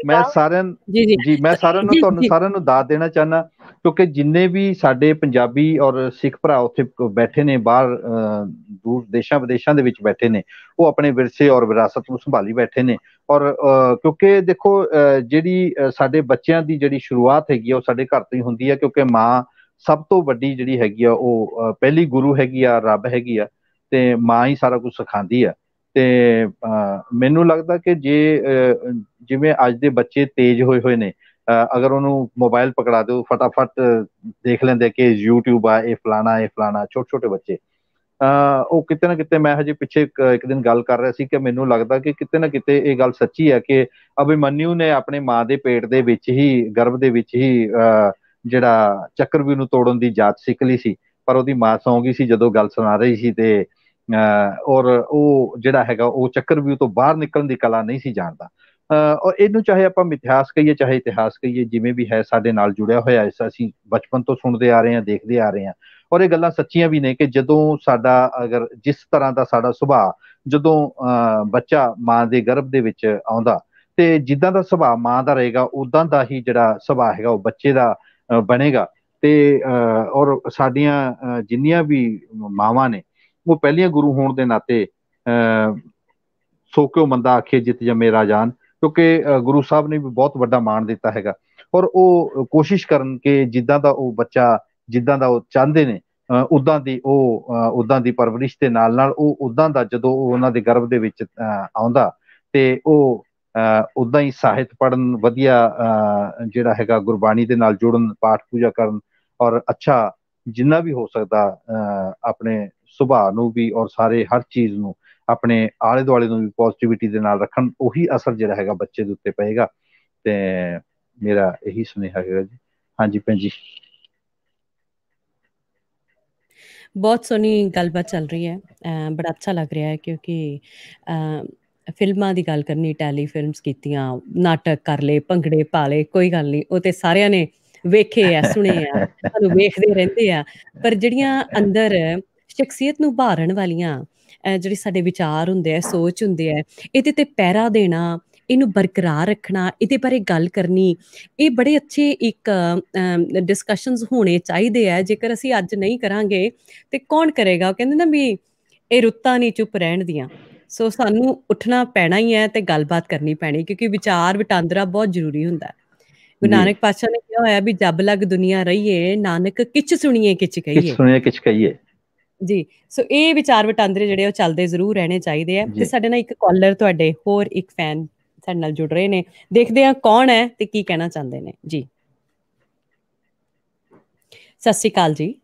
ਮੈਂ ਸਾਰਿਆਂ ਜੀ ਮੈਂ ਸਾਰਿਆਂ ਨੂੰ ਤੁਹਾਨੂੰ ਸਾਰਿਆਂ ਨੂੰ ਦਾਤ ਦੇਣਾ ਚਾਹਨਾ ਕਿਉਂਕਿ ਜਿੰਨੇ ਵੀ ਸਾਡੇ ਪੰਜਾਬੀ ਔਰ ਸਿੱਖ ਭਰਾ ਉੱਥੇ ਬੈਠੇ ਨੇ ਬਾਹਰ ਦੂਰ ਦੇਸ਼ਾਂ ਵਿਦੇਸ਼ਾਂ ਦੇ ਵਿੱਚ ਬੈਠੇ ਨੇ ਉਹ ਆਪਣੇ ਵਿਰਸੇ ਔਰ ਵਿਰਾਸਤ ਨੂੰ ਸੰਭਾਲੀ ਬੈਠੇ ਨੇ ਔਰ ਕਿਉਂਕਿ ਦੇਖੋ ਜਿਹੜੀ ਸਾਡੇ ਬੱਚਿਆਂ ਦੀ ਜਿਹੜੀ ਸ਼ੁਰੂਆਤ ਹੈਗੀ ਆ ਉਹ ਸਾਡੇ ਘਰ ਤੋਂ ਹੀ ਹੁੰਦੀ ਆ ਕਿਉਂਕਿ ਮਾਂ ਸਭ ਤੋਂ ਵੱਡੀ ਜਿਹੜੀ ਹੈਗੀ ਆ ਉਹ ਪਹਿਲੀ ਗੁਰੂ ਹੈਗੀ ਆ ਰੱਬ ਹੈਗੀ ਆ ਤੇ ਮਾਂ ਹੀ ਸਾਰਾ ਕੁਝ ਸਿਖਾਉਂਦੀ ਆ ਤੇ ਮੈਨੂੰ ਲੱਗਦਾ ਕਿ ਜੇ ਜਿਵੇਂ ਅੱਜ ਦੇ ਬੱਚੇ ਤੇਜ਼ ਹੋਏ ਹੋਏ ਨੇ ਅਗਰ ਉਹਨੂੰ ਮੋਬਾਈਲ ਪਕੜਾ ਦਿਓ ਫਟਾਫਟ ਦੇਖ ਲੈਂਦੇ ਕਿ YouTube ਆ ਇਹ ਫਲਾਣਾ ਇਹ ਫਲਾਣਾ ਛੋਟੇ ਛੋਟੇ ਬੱਚੇ ਉਹ ਕਿਤੇ ਨਾ ਕਿਤੇ ਮੈਂ ਹਜੇ ਪਿੱਛੇ ਇੱਕ ਦਿਨ ਗੱਲ ਕਰ ਰਿਹਾ ਸੀ ਕਿ ਮੈਨੂੰ ਲੱਗਦਾ ਕਿ ਕਿਤੇ ਨਾ ਕਿਤੇ ਇਹ ਗੱਲ ਸੱਚੀ ਹੈ ਕਿ ਅਭਿਮਨਿਊ ਨੇ ਆਪਣੇ ਮਾਂ ਦੇ ਪੇਟ ਦੇ ਵਿੱਚ ਹੀ ਗਰਭ ਦੇ ਵਿੱਚ ਹੀ ਜਿਹੜਾ ਵੀ ਨੂੰ ਤੋੜਨ ਦੀ ਜਾਤ ਸਿੱਖ ਲਈ ਸੀ ਪਰ ਉਹਦੀ ਮਾਂ ਸੌਂ ਗਈ ਸੀ ਜਦੋਂ ਗੱਲ ਸੁਣਾ ਰਹੀ ਸੀ ਤੇ ਔਰ ਉਹ ਜਿਹੜਾ ਹੈਗਾ ਉਹ ਚੱਕਰਵਿਊ ਤੋਂ ਬਾਹਰ ਨਿਕਲਣ ਦੀ ਕਲਾ ਨਹੀਂ ਸੀ ਜਾਣਦਾ ਔਰ ਇਹਨੂੰ ਚਾਹੇ ਆਪਾਂ ਮਿਥਿਹਾਸ ਕਹੀਏ ਚਾਹੇ ਇਤਿਹਾਸ ਕਹੀਏ ਜਿਵੇਂ ਵੀ ਹੈ ਸਾਡੇ ਨਾਲ ਜੁੜਿਆ ਹੋਇਆ ਐਸਾ ਅਸੀਂ ਬਚਪਨ ਤੋਂ ਸੁਣਦੇ ਆ ਰਹੇ ਹਾਂ ਦੇਖਦੇ ਆ ਰਹੇ ਹਾਂ ਔਰ ਇਹ ਗੱਲਾਂ ਸੱਚੀਆਂ ਵੀ ਨੇ ਕਿ ਜਦੋਂ ਸਾਡਾ ਅਗਰ ਜਿਸ ਤਰ੍ਹਾਂ ਦਾ ਸਾਡਾ ਸੁਭਾਅ ਜਦੋਂ ਬੱਚਾ ਮਾਂ ਦੇ ਗਰਭ ਦੇ ਵਿੱਚ ਆਉਂਦਾ ਤੇ ਜਿੱਦਾਂ ਦਾ ਸੁਭਾਅ ਮਾਂ ਦਾ ਰਹੇਗਾ ਉਦਾਂ ਦਾ ਹੀ ਜਿਹੜਾ ਸੁਭਾਅ ਹੈਗਾ ਉਹ ਬੱਚੇ ਦਾ ਬਣੇਗਾ ਤੇ ਔਰ ਸਾਡੀਆਂ ਜਿੰਨੀਆਂ ਵੀ ਮਾਵਾਂ ਨੇ ਉਹ ਪਹਿਲੀਆਂ ਗੁਰੂ ਹੋਣ ਦੇ ਨਾਤੇ ਸੋਕਿਓ ਮੰਦਾ ਆਖੇ ਜਿਤ ਜਮੇ ਰਾਜਾਨ ਕਿਉਂਕਿ ਗੁਰੂ ਸਾਹਿਬ ਨੇ ਵੀ ਬਹੁਤ ਵੱਡਾ ਮਾਣ ਦਿੱਤਾ ਹੈਗਾ ਔਰ ਉਹ ਕੋਸ਼ਿਸ਼ ਕਰਨ ਕਿ ਜਿੱਦਾਂ ਦਾ ਉਹ ਬੱਚਾ ਜਿੱਦਾਂ ਦਾ ਉਹ ਚਾਹੁੰਦੇ ਨੇ ਉਦਾਂ ਦੀ ਉਹ ਉਦਾਂ ਦੀ ਪਰਵਰਿਸ਼ ਦੇ ਨਾਲ ਨਾਲ ਉਹ ਉਦਾਂ ਦਾ ਜਦੋਂ ਉਹ ਉਹਨਾਂ ਦੇ ਗਰਭ ਦੇ ਵਿੱਚ ਆਉਂਦਾ ਤੇ ਉਹ ਉਦਾਂ ਹੀ ਸਾਹਿਤ ਪੜਨ ਵਧੀਆ ਜਿਹੜਾ ਹੈਗਾ ਗੁਰਬਾਣੀ ਦੇ ਨਾਲ ਜੁੜਨ ਪਾਠ ਪੂਜਾ ਕਰਨ ਔਰ ਅੱਛਾ ਜਿੰਨਾ ਵੀ ਹੋ ਸਕਦਾ ਆਪਣੇ ਸੁਭਾਅ ਨੂੰ ਵੀ ਔਰ ਸਾਰੇ ਹਰ ਚੀਜ਼ ਨੂੰ ਆਪਣੇ ਆਲੇ ਦੁਆਲੇ ਨੂੰ ਵੀ ਪੋਜ਼ਿਟਿਵਿਟੀ ਦੇ ਨਾਲ ਰੱਖਣ ਉਹੀ ਅਸਰ ਜਿਹੜਾ ਹੈਗਾ ਬੱਚੇ ਦੇ ਉੱਤੇ ਪਏਗਾ ਤੇ ਮੇਰਾ ਇਹੀ ਸੁਨੇਹਾ ਹੈਗਾ ਜੀ ਹਾਂਜੀ ਭੈਣ ਜੀ ਬਹੁਤ ਸੋਹਣੀ ਗੱਲਬਾਤ ਚੱਲ ਰਹੀ ਹੈ ਬੜਾ ਅੱਛਾ ਲੱਗ ਰਿਹਾ ਹੈ ਕਿਉਂਕਿ ਫਿਲਮਾਂ ਦੀ ਗੱਲ ਕਰਨੀ ਟੈਲੀ ਫਿਲਮਸ ਕੀਤੀਆਂ ਨਾਟਕ ਕਰ ਲਏ ਭੰਗੜੇ ਪਾ ਲਏ ਕੋਈ ਗੱਲ ਨਹੀਂ ਉਹ ਤੇ ਸਾਰਿਆਂ ਨੇ ਵੇਖੇ ਆ ਸੁਣੇ ਆ ਤੁਹਾਨੂੰ ਵੇਖਦੇ ਰਹਿੰਦੇ ਆ ਪਰ ਜਿਹੜੀਆਂ ਅੰਦਰ ਸ਼ਖਸੀਅਤ ਨੂੰ ਭਾਰਨ ਵਾਲੀਆਂ ਜਿਹੜੇ ਸਾਡੇ ਵਿਚਾਰ ਹੁੰਦੇ ਆ ਸੋਚ ਹੁੰਦੇ ਆ ਇਹਦੇ ਤੇ ਪੈਰਾ ਦੇਣਾ ਇਹਨੂੰ ਬਰਕਰਾਰ ਰੱਖਣਾ ਇਹਦੇ ਬਾਰੇ ਗੱਲ ਕਰਨੀ ਇਹ ਬੜੇ ਅੱਛੇ ਇੱਕ ਡਿਸਕਸ਼ਨਸ ਹੋਣੇ ਚਾਹੀਦੇ ਆ ਜੇਕਰ ਅਸੀਂ ਅੱਜ ਨਹੀਂ ਕਰਾਂਗੇ ਤੇ ਕੌਣ ਕਰੇਗਾ ਉਹ ਕਹਿੰਦੇ ਨਾ ਵੀ ਇਹ ਰੁੱਤਾਂ ਨਹੀਂ ਚੁੱਪ ਰਹਿਣ ਦੀਆਂ ਸੋ ਸਾਨੂੰ ਉੱਠਣਾ ਪੈਣਾ ਹੀ ਹੈ ਤੇ ਗੱਲਬਾਤ ਕਰਨੀ ਪੈਣੀ ਕਿਉਂਕਿ ਵਿਚਾਰ ਵਟਾਂਦਰਾ ਬਹੁਤ ਜ਼ਰੂਰੀ ਹੁੰਦਾ ਹੈ ਗੁਰੂ ਨਾਨਕ ਪਾਤਸ਼ਾਹ ਨੇ ਕਿਹਾ ਹੋਇਆ ਵੀ ਜਬ ਲਗ ਦੁਨੀਆ ਰਹੀਏ ਨਾਨਕ ਕਿਛ ਸੁਣੀਏ ਕਿਛ ਕਹੀਏ ਸੁਣੀਏ ਕਿਛ ਕਹੀਏ ਜੀ ਸੋ ਇਹ ਵਿਚਾਰ ਵਟਾਂਦਰੇ ਜਿਹੜੇ ਉਹ ਚੱਲਦੇ ਜ਼ਰੂਰ ਰਹਿਣੇ ਚਾਹੀਦੇ ਆ ਤੇ ਸਾਡੇ ਨਾਲ ਇੱਕ ਕਾਲਰ ਤੁਹਾਡੇ ਹੋਰ ਇੱਕ ਫੈਨ ਸਾਡੇ ਨਾਲ ਜੁੜ ਰਹੇ ਨੇ ਦੇਖਦੇ ਆ ਕੌਣ ਹੈ ਤੇ ਕੀ ਕਹਿਣਾ ਚਾਹੁੰਦੇ ਨੇ ਜੀ ਸਤਿ ਸ਼੍ਰੀ ਅਕਾਲ ਜੀ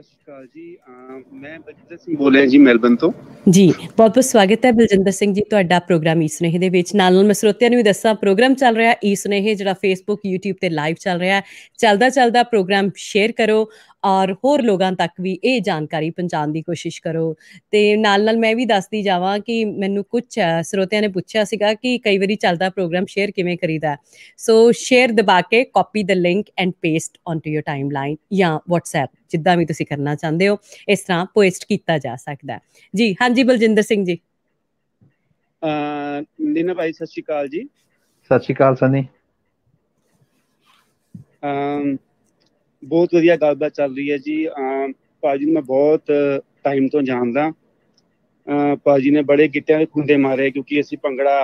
ਸਤਿ ਸ਼੍ਰੀ ਅਕਾਲ ਜੀ ਮੈਂ ਬਲਜਿੰਦਰ ਸਿੰਘ ਬੋਲ ਰਿਹਾ ਜੀ ਮੈਲਬਨ ਤੋਂ ਜੀ ਬਹੁਤ ਬਹੁਤ ਸਵਾਗਤ ਹੈ ਬਲਜਿੰਦਰ ਸਿੰਘ ਜੀ ਤੁਹਾਡਾ ਪ੍ਰੋਗਰਾਮ ਈ ਸੁਨੇਹੇ ਦੇ ਵਿੱਚ ਨਾਲ ਨਾਲ ਮਸਰੋਤਿਆਂ ਨੂੰ ਵੀ ਦੱਸਾਂ ਪ੍ਰੋਗਰਾਮ ਚੱਲ ਰਿਹਾ ਈ ਸੁਨੇਹੇ ਜਿਹੜਾ ਫੇਸਬੁੱਕ YouTube ਤੇ ਲਾਈਵ ਚੱਲ ਰਿਹਾ ਚੱਲਦਾ ਚੱਲਦਾ ਪ੍ਰੋਗਰਾਮ ਸ਼ੇਅਰ ਕਰੋ ਔਰ ਹੋਰ ਲੋਕਾਂ ਤੱਕ ਵੀ ਇਹ ਜਾਣਕਾਰੀ ਪਹੁੰਚਾਉਣ ਦੀ ਕੋਸ਼ਿਸ਼ ਕਰੋ ਤੇ ਨਾਲ ਨਾਲ ਮੈਂ ਵੀ ਦੱਸਦੀ ਜਾਵਾਂ ਕਿ ਮੈਨੂੰ ਕੁਝ ਸਰੋਤਿਆਂ ਨੇ ਪੁੱਛਿਆ ਸੀਗਾ ਕਿ ਕਈ ਵਾਰੀ ਚੱਲਦਾ ਪ੍ਰੋਗਰਾਮ ਸ਼ੇਅਰ ਕਿਵੇਂ ਕਰੀਦਾ ਸੋ ਸ਼ੇਅਰ ਦਬਾ ਕੇ copy the link and paste onto your timeline ਜਾਂ WhatsApp ਜਿੱਦਾਂ ਵੀ ਤੁਸੀਂ ਕਰਨਾ ਚਾਹੁੰਦੇ ਹੋ ਇਸ ਤਰ੍ਹਾਂ ਪੋਸਟ ਕੀਤਾ ਜਾ ਸਕਦਾ ਹੈ ਜੀ ਹਾਂਜੀ ਬਲਜਿੰਦਰ ਸਿੰਘ ਜੀ ਅ ਨਿਨਾ ਭਾਈ ਸਤਿ ਸ਼੍ਰੀ ਅਕਾਲ ਜੀ ਸਤਿ ਸ਼੍ਰੀ ਅਕਾਲ ਸਨੀ ਅ ਬਹੁਤ ਵਧੀਆ ਗੱਲਬਾਤ ਚੱਲ ਰਹੀ ਹੈ ਜੀ ਭਾਜੀ ਨੂੰ ਮੈਂ ਬਹੁਤ ਟਾਈਮ ਤੋਂ ਜਾਣਦਾ ਅ ਭਾਜੀ ਨੇ ਬੜੇ ਗਿੱਟਿਆਂ ਦੇ ਖੁੰਡੇ ਮਾਰੇ ਕਿਉਂਕਿ ਅਸੀਂ ਪੰਗੜਾ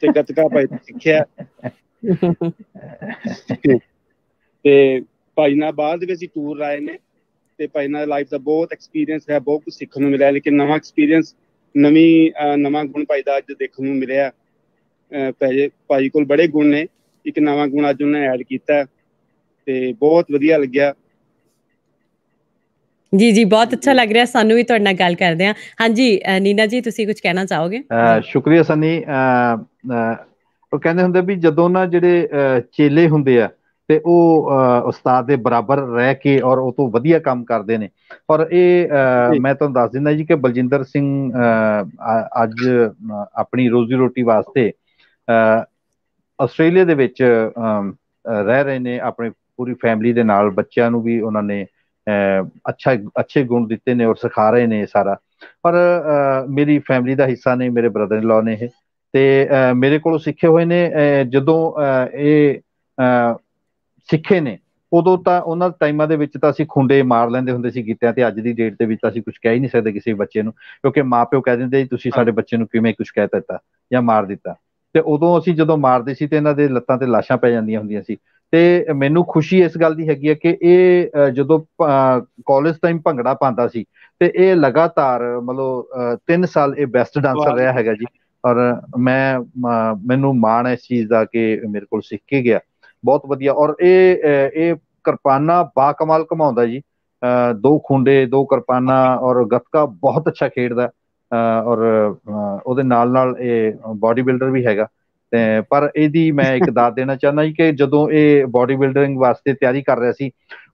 ਤੇ ਗੱਤਕਾ ਭਾਈ ਸਿੱਖਿਆ ਤੇ ਭਾਈ ਨਾਲ ਬਾਅਦ ਵਿੱਚ ਅਸੀਂ ਟੂਰ ਲਾਏ ਨੇ ਤੇ ਭਾਈ ਨਾਲ ਲਾਈਫ ਦਾ ਬਹੁਤ ਐਕਸਪੀਰੀਅੰਸ ਹੈ ਬਹੁਤ ਕੁਝ ਸਿੱਖਣ ਨੂੰ ਮਿਲਿਆ ਲੇਕਿਨ ਨਵਾਂ ਐਕਸਪੀਰੀਅੰਸ ਨਵੀਂ ਨਵਾਂ ਗੁਣ ਭਾਈ ਦਾ ਅੱਜ ਦੇਖਣ ਨੂੰ ਮਿਲਿਆ ਪਹਿਲੇ ਭਾਈ ਕੋਲ ਬੜੇ ਗੁਣ ਨੇ ਇੱਕ ਨਵਾਂ ਗੁਣ ਅੱਜ ਉਹਨੇ ਐਡ ਕੀਤਾ ਤੇ ਬਹੁਤ ਵਧੀਆ ਲੱਗਿਆ ਜੀ ਜੀ ਬਹੁਤ ਅੱਛਾ ਲੱਗ ਰਿਹਾ ਸਾਨੂੰ ਵੀ ਤੁਹਾਡੇ ਨਾਲ ਗੱਲ ਕਰਦੇ ਆ ਹਾਂਜੀ ਨੀਨਾ ਜੀ ਤੁਸੀਂ ਕੁਝ ਕਹਿਣਾ ਚਾਹੋਗੇ ਸ਼ੁਕਰੀਆ ਸਨੀ ਉਹ ਕਹਿੰਦੇ ਹੁੰਦੇ ਵੀ ਜਦੋਂ ਨਾ ਜਿਹੜੇ ਚੇਲੇ ਹੁੰਦੇ ਆ ਤੇ ਉਹ ਉਸਤਾਦ ਦੇ ਬਰਾਬਰ ਰਹਿ ਕੇ ਔਰ ਉਹ ਤੋਂ ਵਧੀਆ ਕੰਮ ਕਰਦੇ ਨੇ ਔਰ ਇਹ ਮੈਂ ਤੁਹਾਨੂੰ ਦੱਸ ਦਿੰਦਾ ਜੀ ਕਿ ਬਲਜਿੰਦਰ ਸਿੰਘ ਅੱਜ ਆਪਣੀ ਰੋਜ਼ੀ ਰੋਟੀ ਵਾਸਤੇ ਆਸਟ੍ਰੇਲੀਆ ਦੇ ਵਿੱਚ ਰਹਿ ਰਹੇ ਨੇ ਆਪਣੀ ਪੂਰੀ ਫੈਮਿਲੀ ਦੇ ਨਾਲ ਬੱਚਿਆਂ ਨੂੰ ਵੀ ਉਹਨਾਂ ਨੇ ਅੱਛਾ ਅੱਛੇ ਗੁਣ ਦਿੱਤੇ ਨੇ ਔਰ ਸਿਖਾ ਰਹੇ ਨੇ ਸਾਰਾ ਪਰ ਮੇਰੀ ਫੈਮਿਲੀ ਦਾ ਹਿੱਸਾ ਨਹੀਂ ਮੇਰੇ ਬ੍ਰਦਰ ਇਨ ਲਾ ਨੇ ਇਹ ਤੇ ਮੇਰੇ ਕੋਲੋਂ ਸਿੱਖੇ ਹੋਏ ਨੇ ਜਦੋਂ ਇਹ ਸਿੱਖੇ ਨੇ ਉਦੋਂ ਤਾਂ ਉਹਨਾਂ ਟਾਈਮਾਂ ਦੇ ਵਿੱਚ ਤਾਂ ਅਸੀਂ ਖੁੰਡੇ ਮਾਰ ਲੈਂਦੇ ਹੁੰਦੇ ਸੀ ਗੀਤਿਆਂ ਤੇ ਅੱਜ ਦੀ ਡੇਟ ਦੇ ਵਿੱਚ ਤਾਂ ਅਸੀਂ ਕੁਝ ਕਹਿ ਹੀ ਨਹੀਂ ਸਕਦੇ ਕਿਸੇ ਬੱਚੇ ਨੂੰ ਕਿਉਂਕਿ ਮਾਪਿਓ ਕਹਿ ਦਿੰਦੇ ਜੀ ਤੁਸੀਂ ਸਾਡੇ ਬੱਚੇ ਨੂੰ ਕਿਵੇਂ ਕੁਝ ਕਹਿ ਦਿੱਤਾ ਜਾਂ ਮਾਰ ਦਿੱਤਾ ਤੇ ਉਦੋਂ ਅਸੀਂ ਜਦੋਂ ਮਾਰਦੇ ਸੀ ਤੇ ਇਹਨਾਂ ਦੇ ਲੱਤਾਂ ਤੇ ਲਾਸ਼ਾਂ ਪੈ ਜਾਂਦੀਆਂ ਹੁੰਦੀਆਂ ਸੀ ਤੇ ਮੈਨੂੰ ਖੁਸ਼ੀ ਇਸ ਗੱਲ ਦੀ ਹੈਗੀ ਹੈ ਕਿ ਇਹ ਜਦੋਂ ਕਾਲਜ ਟਾਈਮ ਭੰਗੜਾ ਪਾਉਂਦਾ ਸੀ ਤੇ ਇਹ ਲਗਾਤਾਰ ਮਤਲਬ 3 ਸਾਲ ਇਹ ਬੈਸਟ ਡਾਂਸਰ ਰਿਹਾ ਹੈਗਾ ਜੀ ਔਰ ਮੈਂ ਮੈਨੂੰ ਮਾਣ ਹੈ ਇਸ ਚੀਜ਼ ਦਾ ਕਿ ਮੇਰੇ ਕੋਲ ਸਿੱਖ ਕੇ ਗਿਆ ਬਹੁਤ ਵਧੀਆ ਔਰ ਇਹ ਇਹ ਕਿਰਪਾਨਾ ਬਾ ਕਮਾਲ ਕਮਾਉਂਦਾ ਜੀ ਦੋ ਖੁੰਡੇ ਦੋ ਕਿਰਪਾਨਾ ਔਰ ਗੱਤਕਾ ਬਹੁਤ ਅੱਛਾ ਖੇਡਦਾ ਔਰ ਉਹਦੇ ਨਾਲ ਨਾਲ ਇਹ ਬਾਡੀ ਬਿਲਡਰ ਵੀ ਹੈਗਾ ਤੇ ਪਰ ਇਹਦੀ ਮੈਂ ਇੱਕ ਦਾਤ ਦੇਣਾ ਚਾਹੁੰਦਾ ਜੀ ਕਿ ਜਦੋਂ ਇਹ ਬਾਡੀ ਬਿਲਡਿੰਗ ਵਾਸਤੇ ਤਿਆਰੀ ਕਰ ਰਿਹਾ ਸੀ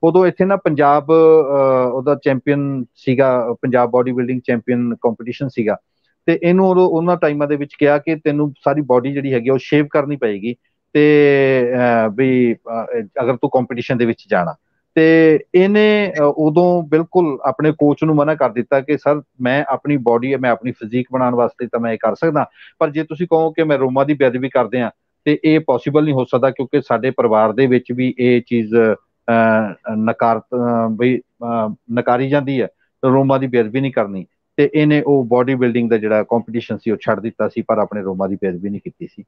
ਉਦੋਂ ਇੱਥੇ ਨਾ ਪੰਜਾਬ ਉਹਦਾ ਚੈਂਪੀਅਨ ਸੀਗਾ Punjab body building champion competition ਸੀਗਾ ਤੇ ਇਹਨੂੰ ਉਹਨਾਂ ਟਾਈਮਾਂ ਦੇ ਵਿੱਚ ਕਿਹਾ ਕਿ ਤੈਨੂੰ ਸਾਰੀ ਬਾਡੀ ਜਿਹੜੀ ਹੈਗੀ ਉਹ ਸ਼ੇਵ ਕਰਨੀ ਪਏਗੀ ਤੇ ਵੀ ਅਗਰ ਤੂੰ ਕੰਪੀਟੀਸ਼ਨ ਦੇ ਵਿੱਚ ਜਾਣਾ ਤੇ ਇਹਨੇ ਉਦੋਂ ਬਿਲਕੁਲ ਆਪਣੇ ਕੋਚ ਨੂੰ ਮਨਾ ਕਰ ਦਿੱਤਾ ਕਿ ਸਰ ਮੈਂ ਆਪਣੀ ਬਾਡੀ ਮੈਂ ਆਪਣੀ ਫਿਜ਼ੀਕ ਬਣਾਉਣ ਵਾਸਤੇ ਤਾਂ ਮੈਂ ਇਹ ਕਰ ਸਕਦਾ ਪਰ ਜੇ ਤੁਸੀਂ ਕਹੋ ਕਿ ਮੈਂ ਰੋਮਾ ਦੀ ਬੇਅਦਬੀ ਕਰਦੇ ਆ ਤੇ ਇਹ ਪੋਸੀਬਲ ਨਹੀਂ ਹੋ ਸਕਦਾ ਕਿਉਂਕਿ ਸਾਡੇ ਪਰਿਵਾਰ ਦੇ ਵਿੱਚ ਵੀ ਇਹ ਚੀਜ਼ ਨਕਾਰ ਬਈ ਨਕਾਰੀ ਜਾਂਦੀ ਹੈ ਰੋਮਾ ਦੀ ਬੇਅਦਬੀ ਨਹੀਂ ਕਰਨੀ ਤੇ ਇਹਨੇ ਉਹ ਬਾਡੀ ਬਿਲਡਿੰਗ ਦਾ ਜਿਹੜਾ ਕੰਪੀਟੀਸ਼ਨ ਸੀ ਉਹ ਛੱਡ ਦਿੱਤਾ ਸੀ ਪਰ ਆਪਣੇ ਰੋਮਾ ਦੀ ਬੇਅਦਬੀ ਨਹੀਂ ਕੀਤੀ ਸੀ